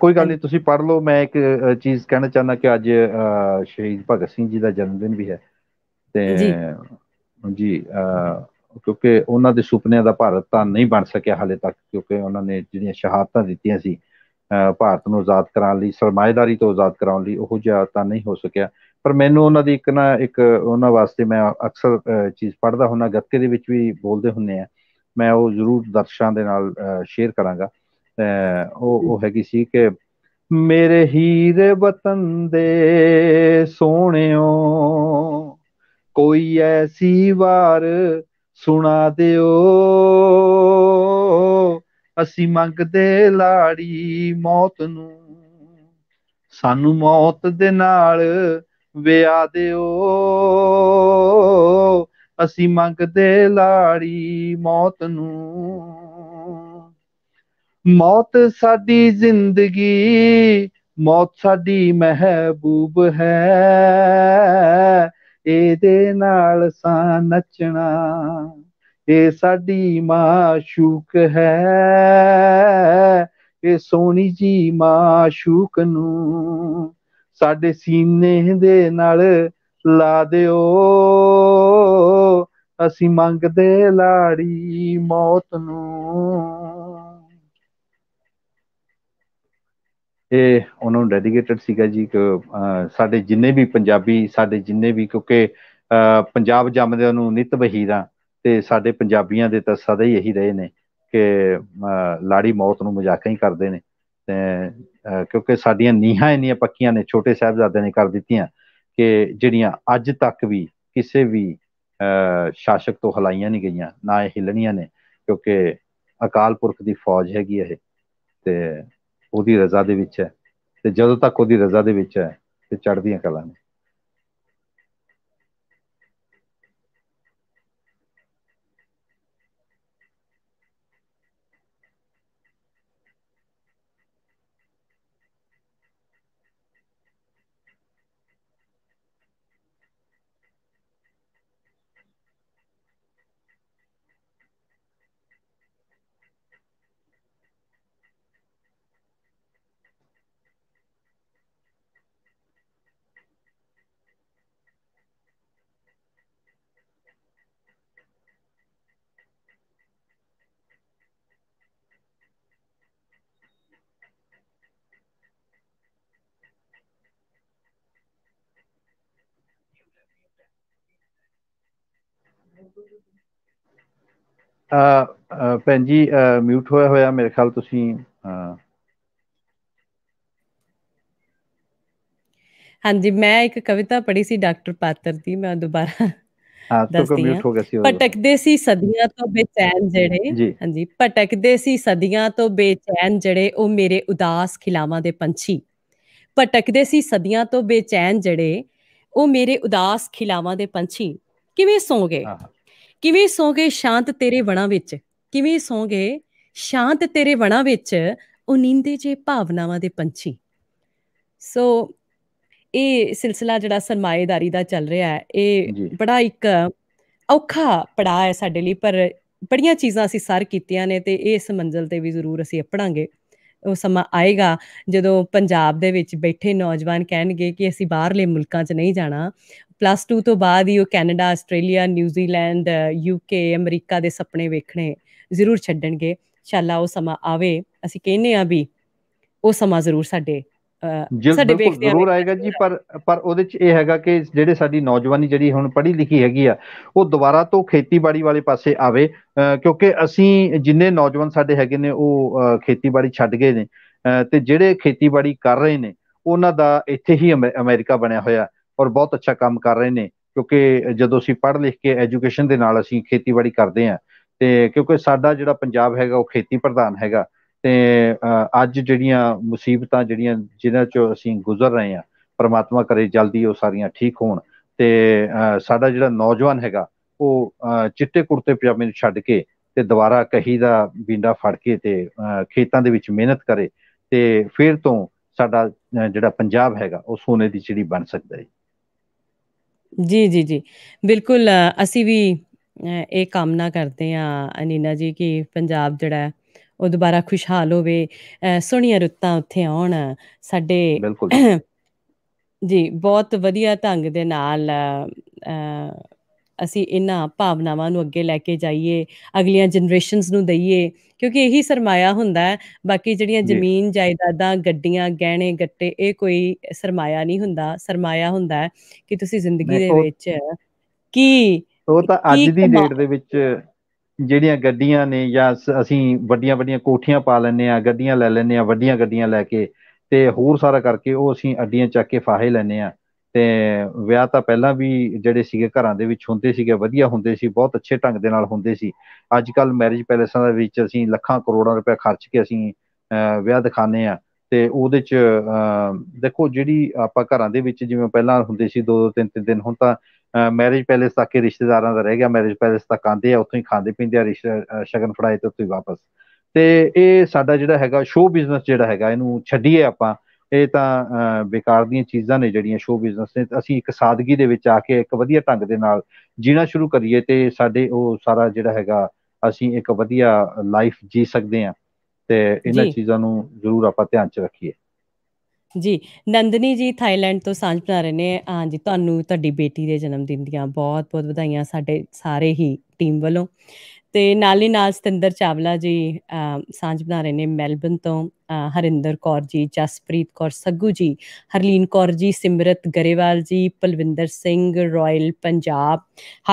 ਕੋਈ ਗੱਲ ਨਹੀਂ ਤੁਸੀਂ ਪੜ੍ਹ ਲਓ ਮੈਂ ਇੱਕ ਚੀਜ਼ ਕਹਿਣਾ ਚਾਹੁੰਦਾ ਕਿ ਅੱਜ ਸ਼ਹੀਦ ਭਗਤ ਸਿੰਘ ਜੀ ਦਾ ਜਨਮ ਦਿਨ ਵੀ ਹੈ ਤੇ ਜੀ ਕਿਉਂਕਿ ਉਹਨਾਂ ਦੇ ਸੁਪਨਿਆਂ ਦਾ ਭਾਰਤ ਤਾਂ ਨਹੀਂ ਬਣ ਸਕਿਆ ਹਾਲੇ ਤੱਕ ਕਿਉਂਕਿ ਉਹਨਾਂ ਨੇ ਜਿਹੜੀਆਂ ਸ਼ਹਾਦਤਾਂ ਦਿੱਤੀਆਂ ਸੀ ਭਾਰਤ ਨੂੰ ਆਜ਼ਾਦ ਕਰਾਉਣ ਲਈ ਸਰਮਾਇਦਾਰੀ ਤੋਂ ਆਜ਼ਾਦ ਕਰਾਉਣ ਲਈ ਉਹ ਜਿਹਾ ਤਾਂ ਨਹੀਂ ਹੋ ਸਕਿਆ ਪਰ ਮੈਨੂੰ ਉਹਨਾਂ ਦੀ ਇੱਕ ਨਾ ਇੱਕ ਉਹਨਾਂ ਵਾਸਤੇ ਮੈਂ ਅਕਸਰ ਚੀਜ਼ ਪੜ੍ਹਦਾ ਹੁੰਨਾ ਗੱਤਕੇ ਦੇ ਵਿੱਚ ਵੀ ਬੋਲਦੇ ਹੁੰਨੇ ਆ ਮੈਂ ਉਹ ਜ਼ਰੂਰ ਦਰਸ਼ਾਂ ਦੇ ਨਾਲ ਸ਼ੇਅਰ ਕਰਾਂਗਾ ਉਹ ਉਹ ਹੈਗੀ ਸੀ ਕਿ ਮੇਰੇ ਹੀਰ ਵਤਨ ਦੇ ਸੋਹਣਿਓ ਕੋਈ ਐਸੀ ਵਾਰ ਸੁਣਾ ਦਿਓ ਅਸੀਂ ਮੰਗਦੇ ਲਾੜੀ ਮੌਤ ਨੂੰ ਸਾਨੂੰ ਮੌਤ ਦੇ ਨਾਲ ਵਿਆਹ ਦਿਓ ਅਸੀਂ ਮੰਗਦੇ ਲਾੜੀ ਮੌਤ ਨੂੰ ਮੌਤ ਸਾਡੀ ਜ਼ਿੰਦਗੀ ਮੌਤ ਸਾਡੀ ਮਹਿਬੂਬ ਹੈ ਇਹਦੇ ਨਾਲ ਸਾ ਨੱਚਣਾ ਇਹ ਸਾਡੀ ਮਾਸ਼ੂਕ ਹੈ ਇਹ ਸੋਹਣੀ ਜੀ ਮਾਸ਼ੂਕ ਨੂੰ ਸਾਡੇ ਸੀਨੇ ਦੇ ਨਾਲ ਲਾ ਦਿਓ ਅਸੀਂ ਮੰਗਦੇ ਲਾੜੀ ਮੌਤ ਨੂੰ ਇਹ ਉਹਨਾਂ ਨੂੰ ਡੈਡੀਕੇਟਡ ਸੀਗਾ ਜੀ ਕਿ ਸਾਡੇ ਜਿੰਨੇ ਵੀ ਪੰਜਾਬੀ ਸਾਡੇ ਜਿੰਨੇ ਵੀ ਕਿਉਂਕਿ ਪੰਜਾਬ ਜੰਮਦਿਆਂ ਨੂੰ ਨਿਤ ਬਹੀਦਾ ਤੇ ਸਾਡੇ ਪੰਜਾਬੀਆਂ ਦੇ ਤਾਂ ਸਦਾ ਹੀ ਇਹੀ ਰਹੇ ਨੇ ਕਿ ਲਾੜੀ ਮੌਤ ਨੂੰ ਮਜ਼ਾਕਾਂ ਹੀ ਕਰਦੇ ਨੇ ਤੇ ਕਿਉਂਕਿ ਸਾਡੀਆਂ ਨੀਹਾਂ ਇੰਨੀਆਂ ਪੱਕੀਆਂ ਨੇ ਛੋਟੇ ਸਾਹਿਬਜ਼ਾਦੇ ਨੇ ਕਰ ਦਿੱਤੀਆਂ ਕਿ ਜਿਹੜੀਆਂ ਅੱਜ ਤੱਕ ਵੀ ਕਿਸੇ ਵੀ ਸ਼ਾਸਕ ਤੋਂ ਹਲਾਈਆਂ ਨਹੀਂ ਗਈਆਂ ਨਾ ਇਹ ਹਿਲਣੀਆਂ ਨੇ ਕਿਉਂਕਿ ਅਕਾਲ ਪੁਰਖ ਦੀ ਫੌਜ ਹੈਗੀ ਇਹ ਤੇ ਉਹਦੀ ਰਜ਼ਾ ਦੇ ਵਿੱਚ ਹੈ ਤੇ ਜਦੋਂ ਤੱਕ ਉਹਦੀ ਰਜ਼ਾ ਦੇ ਵਿੱਚ ਹੈ ਤੇ ਚੜ੍ਹਦੀਆਂ ਕਲਾ ਨੇ ਭੈਣ ਜੀ ਮਿਊਟ ਹੋਇਆ ਹੋਇਆ ਮੇਰੇ ਖਿਆਲ ਤੁਸੀਂ ਹਾਂਜੀ ਮੈਂ ਇੱਕ ਕਵਿਤਾ ਪੜ੍ਹੀ ਸੀ ਡਾਕਟਰ ਪਾਤਰ ਦੀ ਮੈਂ ਦੁਬਾਰਾ ਹਾਂ ਤੋਂ ਮਿਊਟ ਹੋ ਗਿਆ ਸੀ ਭਟਕਦੇ ਸੀ ਸਦੀਆਂ ਤੋਂ ਬੇਚੈਨ ਜਿਹੜੇ ਹਾਂਜੀ ਭਟਕਦੇ ਸੀ ਸਦੀਆਂ ਤੋਂ ਬੇਚੈਨ ਜਿਹੜੇ ਉਹ ਮੇਰੇ ਉਦਾਸ ਖਿਲਾਵਾਂ ਦੇ ਪੰਛੀ ਭਟਕਦੇ ਸੀ ਸਦੀਆਂ ਤੋਂ ਬੇਚੈਨ ਜਿਹੜੇ ਉਹ ਮੇਰੇ ਉਦਾਸ ਖਿਲਾਵਾਂ ਦੇ ਪੰਛੀ ਕਿਵੇਂ ਸੌਂ ਗਏ ਕਿਵੇਂ ਸੌਂਗੇ ਸ਼ਾਂਤ ਤੇਰੇ ਵਣਾ ਵਿੱਚ ਕਿਵੇਂ ਸੌਂਗੇ ਸ਼ਾਂਤ ਤੇਰੇ ਵਣਾ ਵਿੱਚ ਉਹ ਨੀਂਦੇ ਜੇ ਭਾਵਨਾਵਾਂ ਦੇ ਪੰਛੀ ਸੋ ਇਹ ਸਿਲਸਿਲਾ ਜਿਹੜਾ ਸਰਮਾਏਦਾਰੀ ਦਾ ਚੱਲ ਰਿਹਾ ਹੈ ਇਹ ਬੜਾ ਇੱਕ ਔਖਾ ਪੜਾ ਹੈ ਸਾਡੇ ਲਈ ਪਰ ਬੜੀਆਂ ਚੀਜ਼ਾਂ ਅਸੀਂ ਸਰ ਕੀਤੀਆਂ ਨੇ ਤੇ ਇਸ ਮੰਜ਼ਲ ਤੇ ਵੀ ਜ਼ਰੂਰ ਅਸੀਂ ਅਪੜਾਂਗੇ ਉਹ ਸਮਾਂ ਆਏਗਾ ਜਦੋਂ ਪੰਜਾਬ ਦੇ ਵਿੱਚ ਬੈਠੇ ਨੌਜਵਾਨ ਕਹਿਣਗੇ ਕਿ ਅਸੀਂ ਬਾਹਰਲੇ ਮੁਲਕਾਂ 'ਚ ਨਹੀਂ ਜਾਣਾ ਪਲੱਸ 2 ਤੋਂ ਬਾਅਦ ਹੀ ਉਹ ਕੈਨੇਡਾ ਆਸਟ੍ਰੇਲੀਆ ਨਿਊਜ਼ੀਲੈਂਡ ਯੂਕੇ ਅਮਰੀਕਾ ਦੇ ਸੁਪਨੇ ਵੇਖਣੇ ਜ਼ਰੂਰ ਛੱਡਣਗੇ ਇਨਸ਼ਾਅੱਲਾ ਉਹ ਸਮਾਂ ਆਵੇ ਅਸੀਂ ਕਹਿੰਨੇ ਆ ਵੀ ਉਹ ਸਮਾਂ ਜ਼ਰੂਰ ਸਾਡੇ ਸਾਡੇ ਵੇਖਦੇ ਆ ਜ਼ਰੂਰ ਆਏਗਾ ਜੀ ਪਰ ਪਰ ਉਹਦੇ ਚ ਇਹ ਹੈਗਾ ਕਿ ਜਿਹੜੇ ਸਾਡੀ ਨੌਜਵਾਨੀ ਜਿਹੜੀ ਹੁਣ ਪੜ੍ਹੀ ਲਿਖੀ ਹੈਗੀ ਆ ਉਹ ਦੁਬਾਰਾ ਤੋਂ ਖੇਤੀਬਾੜੀ ਵਾਲੇ ਪਾਸੇ ਆਵੇ ਕਿਉਂਕਿ ਅਸੀਂ ਜਿੰਨੇ ਨੌਜਵਾਨ ਸਾਡੇ ਹੈਗੇ ਨੇ ਉਹ ਖੇਤੀਬਾੜੀ ਛੱਡ ਗਏ ਨੇ ਤੇ ਜਿਹੜੇ ਖੇਤੀਬਾੜੀ ਕਰ ਰਹੇ ਨੇ ਉਹਨਾਂ ਦਾ ਇੱਥੇ ਹੀ ਅਮਰੀਕਾ ਬਣਿਆ ਹੋਇਆ ਔਰ ਬਹੁਤ ਅੱਛਾ ਕੰਮ ਕਰ ਰਹੇ ਨੇ ਕਿਉਂਕਿ ਜਦੋਂ ਅਸੀਂ ਪੜ੍ਹ ਲਿਖ ਕੇ ਐਜੂਕੇਸ਼ਨ ਦੇ ਨਾਲ ਅਸੀਂ ਖੇਤੀਬਾੜੀ ਕਰਦੇ ਆ ਤੇ ਕਿਉਂਕਿ ਸਾਡਾ ਜਿਹੜਾ ਪੰਜਾਬ ਹੈਗਾ ਉਹ ਖੇਤੀ ਪ੍ਰਧਾਨ ਹੈਗਾ ਤੇ ਅੱਜ ਜਿਹੜੀਆਂ ਮੁਸੀਬਤਾਂ ਜਿਹੜੀਆਂ ਜਿਨ੍ਹਾਂ ਚੋਂ ਅਸੀਂ ਗੁਜ਼ਰ ਰਹੇ ਆ ਪਰਮਾਤਮਾ ਕਰੇ ਜਲਦੀ ਉਹ ਸਾਰੀਆਂ ਠੀਕ ਹੋਣ ਤੇ ਸਾਡਾ ਜਿਹੜਾ ਨੌਜਵਾਨ ਹੈਗਾ ਉਹ ਚਿੱਟੇ ਕੁੜਤੇ ਪਜਾਮੇ ਨੂੰ ਛੱਡ ਕੇ ਤੇ ਦੁਬਾਰਾ ਕਹੀ ਦਾ ਬਿੰਡਾ ਫੜ ਕੇ ਤੇ ਖੇਤਾਂ ਦੇ ਵਿੱਚ ਮਿਹਨਤ ਕਰੇ ਤੇ ਫਿਰ ਤੋਂ ਸਾਡਾ ਜਿਹੜਾ ਪੰਜਾਬ ਹੈਗਾ ਉਹ ਸੋਨੇ ਦੀ ਚਿੜੀ ਬਣ ਸਕਦਾ ਹੈ ਜੀ ਜੀ ਜੀ ਬਿਲਕੁਲ ਅਸੀਂ ਵੀ ਇਹ ਕਾਮਨਾ ਕਰਦੇ ਆ ਅਨੀਨਾ ਜੀ ਕਿ ਪੰਜਾਬ ਜਿਹੜਾ ਉਹ ਦੁਬਾਰਾ ਖੁਸ਼ਹਾਲ ਹੋਵੇ ਸੋਹਣੀਆਂ ਰੁੱਤਾਂ ਉੱਥੇ ਆਉਣ ਸਾਡੇ ਬਿਲਕੁਲ ਜੀ ਬਹੁਤ ਵਧੀਆ ਢੰਗ ਦੇ ਨਾਲ ਅਸੀਂ ਇਹਨਾਂ ਭਾਵਨਾਵਾਂ ਨੂੰ ਅੱਗੇ ਲੈ ਕੇ ਜਾਈਏ ਅਗਲੀਆਂ ਜਨਰੇਸ਼ਨਸ ਨੂੰ ਦਈਏ ਕਿਉਂਕਿ ਇਹੀ ਸਰਮਾਇਆ ਹੁੰਦਾ ਹੈ ਬਾਕੀ ਜਿਹੜੀਆਂ ਜ਼ਮੀਨ ਜਾਇਦਾਦਾਂ ਗੱਡੀਆਂ ਗਹਿਣੇ ਗੱਟੇ ਇਹ ਕੋਈ ਸਰਮਾਇਆ ਨਹੀਂ ਹੁੰਦਾ ਸਰਮਾਇਆ ਹੁੰਦਾ ਹੈ ਕਿ ਤੁਸੀਂ ਜ਼ਿੰਦਗੀ ਦੇ ਵਿੱਚ ਕੀ ਉਹ ਤਾਂ ਅੱਜ ਦੀ ਡੇਟ ਦੇ ਵਿੱਚ ਜਿਹੜੀਆਂ ਗੱਡੀਆਂ ਨੇ ਜਾਂ ਅਸੀਂ ਵੱਡੀਆਂ ਵੱਡੀਆਂ ਕੋਠੀਆਂ ਪਾ ਲੈਨੇ ਆ ਗੱਡੀਆਂ ਲੈ ਲੈਨੇ ਆ ਵੱਡੀਆਂ ਗੱਡੀਆਂ ਲੈ ਕੇ ਤੇ ਹੋਰ ਸਾਰਾ ਕਰਕੇ ਉਹ ਅਸੀਂ ਅੱਡੀਆਂ ਚੱਕ ਕੇ ਫਾਹੇ ਲੈਨੇ ਆ ਤੇ ਵਿਆਹ ਤਾਂ ਪਹਿਲਾਂ ਵੀ ਜਿਹੜੇ ਸੀਗੇ ਘਰਾਂ ਦੇ ਵਿੱਚ ਹੁੰਦੇ ਸੀਗੇ ਵਧੀਆ ਹੁੰਦੇ ਸੀ ਬਹੁਤ ਅੱਛੇ ਢੰਗ ਦੇ ਨਾਲ ਹੁੰਦੇ ਸੀ ਅੱਜ ਕੱਲ ਮੈਰਿਜ ਪੈਲੇਸਾਂ ਦੇ ਵਿੱਚ ਅਸੀਂ ਲੱਖਾਂ ਕਰੋੜਾਂ ਰੁਪਏ ਖਰਚ ਕੇ ਅਸੀਂ ਵਿਆਹ ਦਿਖਾਣੇ ਆ ਤੇ ਉਹਦੇ ਚ ਦੇਖੋ ਜਿਹੜੀ ਆਪਾਂ ਘਰਾਂ ਦੇ ਵਿੱਚ ਜਿਵੇਂ ਪਹਿਲਾਂ ਹੁੰਦੇ ਸੀ ਦੋ ਦੋ ਤਿੰਨ ਤਿੰਨ ਦਿਨ ਹੁਣ ਤਾਂ ਮੈਰਿਜ ਪੈਲੇਸ ਤੱਕ ਹੀ ਰਿਸ਼ਤੇਦਾਰਾਂ ਦਾ ਰਹਿ ਗਿਆ ਮੈਰਿਜ ਪੈਲੇਸ ਤੱਕ ਆਂਦੇ ਆ ਉੱਥੋਂ ਹੀ ਖਾਂਦੇ ਪੀਂਦੇ ਆ ਸ਼ਗਨ ਫੜਾਏ ਤੇ ਉੱਥੇ ਹੀ ਵਾਪਸ ਤੇ ਇਹ ਸਾਡਾ ਜਿਹੜਾ ਹੈਗਾ ਸ਼ੋਅ ਬਿਜ਼ਨਸ ਜਿਹੜਾ ਹੈਗਾ ਇਹਨੂੰ ਛੱਡੀਏ ਆਪਾਂ ਇਹ ਤਾਂ ਬੇਕਾਰ ਦੀਆਂ ਚੀਜ਼ਾਂ ਨੇ ਜਿਹੜੀਆਂ ਸ਼ੋਅ ਬਿਜ਼ਨਸ ਨੇ ਅਸੀਂ ਇੱਕ ਸਾਦਗੀ ਦੇ ਵਿੱਚ ਆ ਕੇ ਇੱਕ ਵਧੀਆ ਢੰਗ ਦੇ ਨਾਲ ਜੀਣਾ ਸ਼ੁਰੂ ਕਰੀਏ ਤੇ ਸਾਡੇ ਉਹ ਸਾਰਾ ਜਿਹੜਾ ਹੈਗਾ ਅਸੀਂ ਇੱਕ ਵਧੀਆ ਲਾਈਫ ਜੀ ਸਕਦੇ ਆ ਤੇ ਇਹਨਾਂ ਚੀਜ਼ਾਂ ਨੂੰ ਜ਼ਰੂਰ ਆਪਾਂ ਧਿਆਨ 'ਚ ਰੱਖੀਏ ਜੀ ਨੰਦਨੀ ਜੀ ਥਾਈਲੈਂਡ ਤੋਂ ਸਾਂਝ ਪਾ ਰਹੇ ਨੇ ਹਾਂਜੀ ਤੁਹਾਨੂੰ ਤੁਹਾਡੀ ਬੇਟੀ ਦੇ ਜਨਮ ਦਿਨ ਦੀਆਂ ਬਹੁਤ ਬਹੁਤ ਵਧਾਈਆਂ ਸਾਡੇ ਸਾਰੇ ਹੀ ਟੀਮ ਵੱਲੋਂ ਤੇ ਨਾਲ ਹੀ ਨਾਲ ਸਤਿੰਦਰ ਚਾਵਲਾ ਜੀ ਸਾਂਝ ਬਣਾ ਰਹੇ ਨੇ ਮੈਲਬਨ ਤੋਂ ਹਰਿੰਦਰ ਕੌਰ ਜੀ ਜਸਪ੍ਰੀਤ ਕੌਰ ਸੱਗੂ ਜੀ ਹਰਲੀਨ ਕੌਰ ਜੀ ਸਿਮਰਤ ਗਰੇਵਾਲ ਜੀ ਪਲਵਿੰਦਰ ਸਿੰਘ ਰਾਇਲ ਪੰਜਾਬ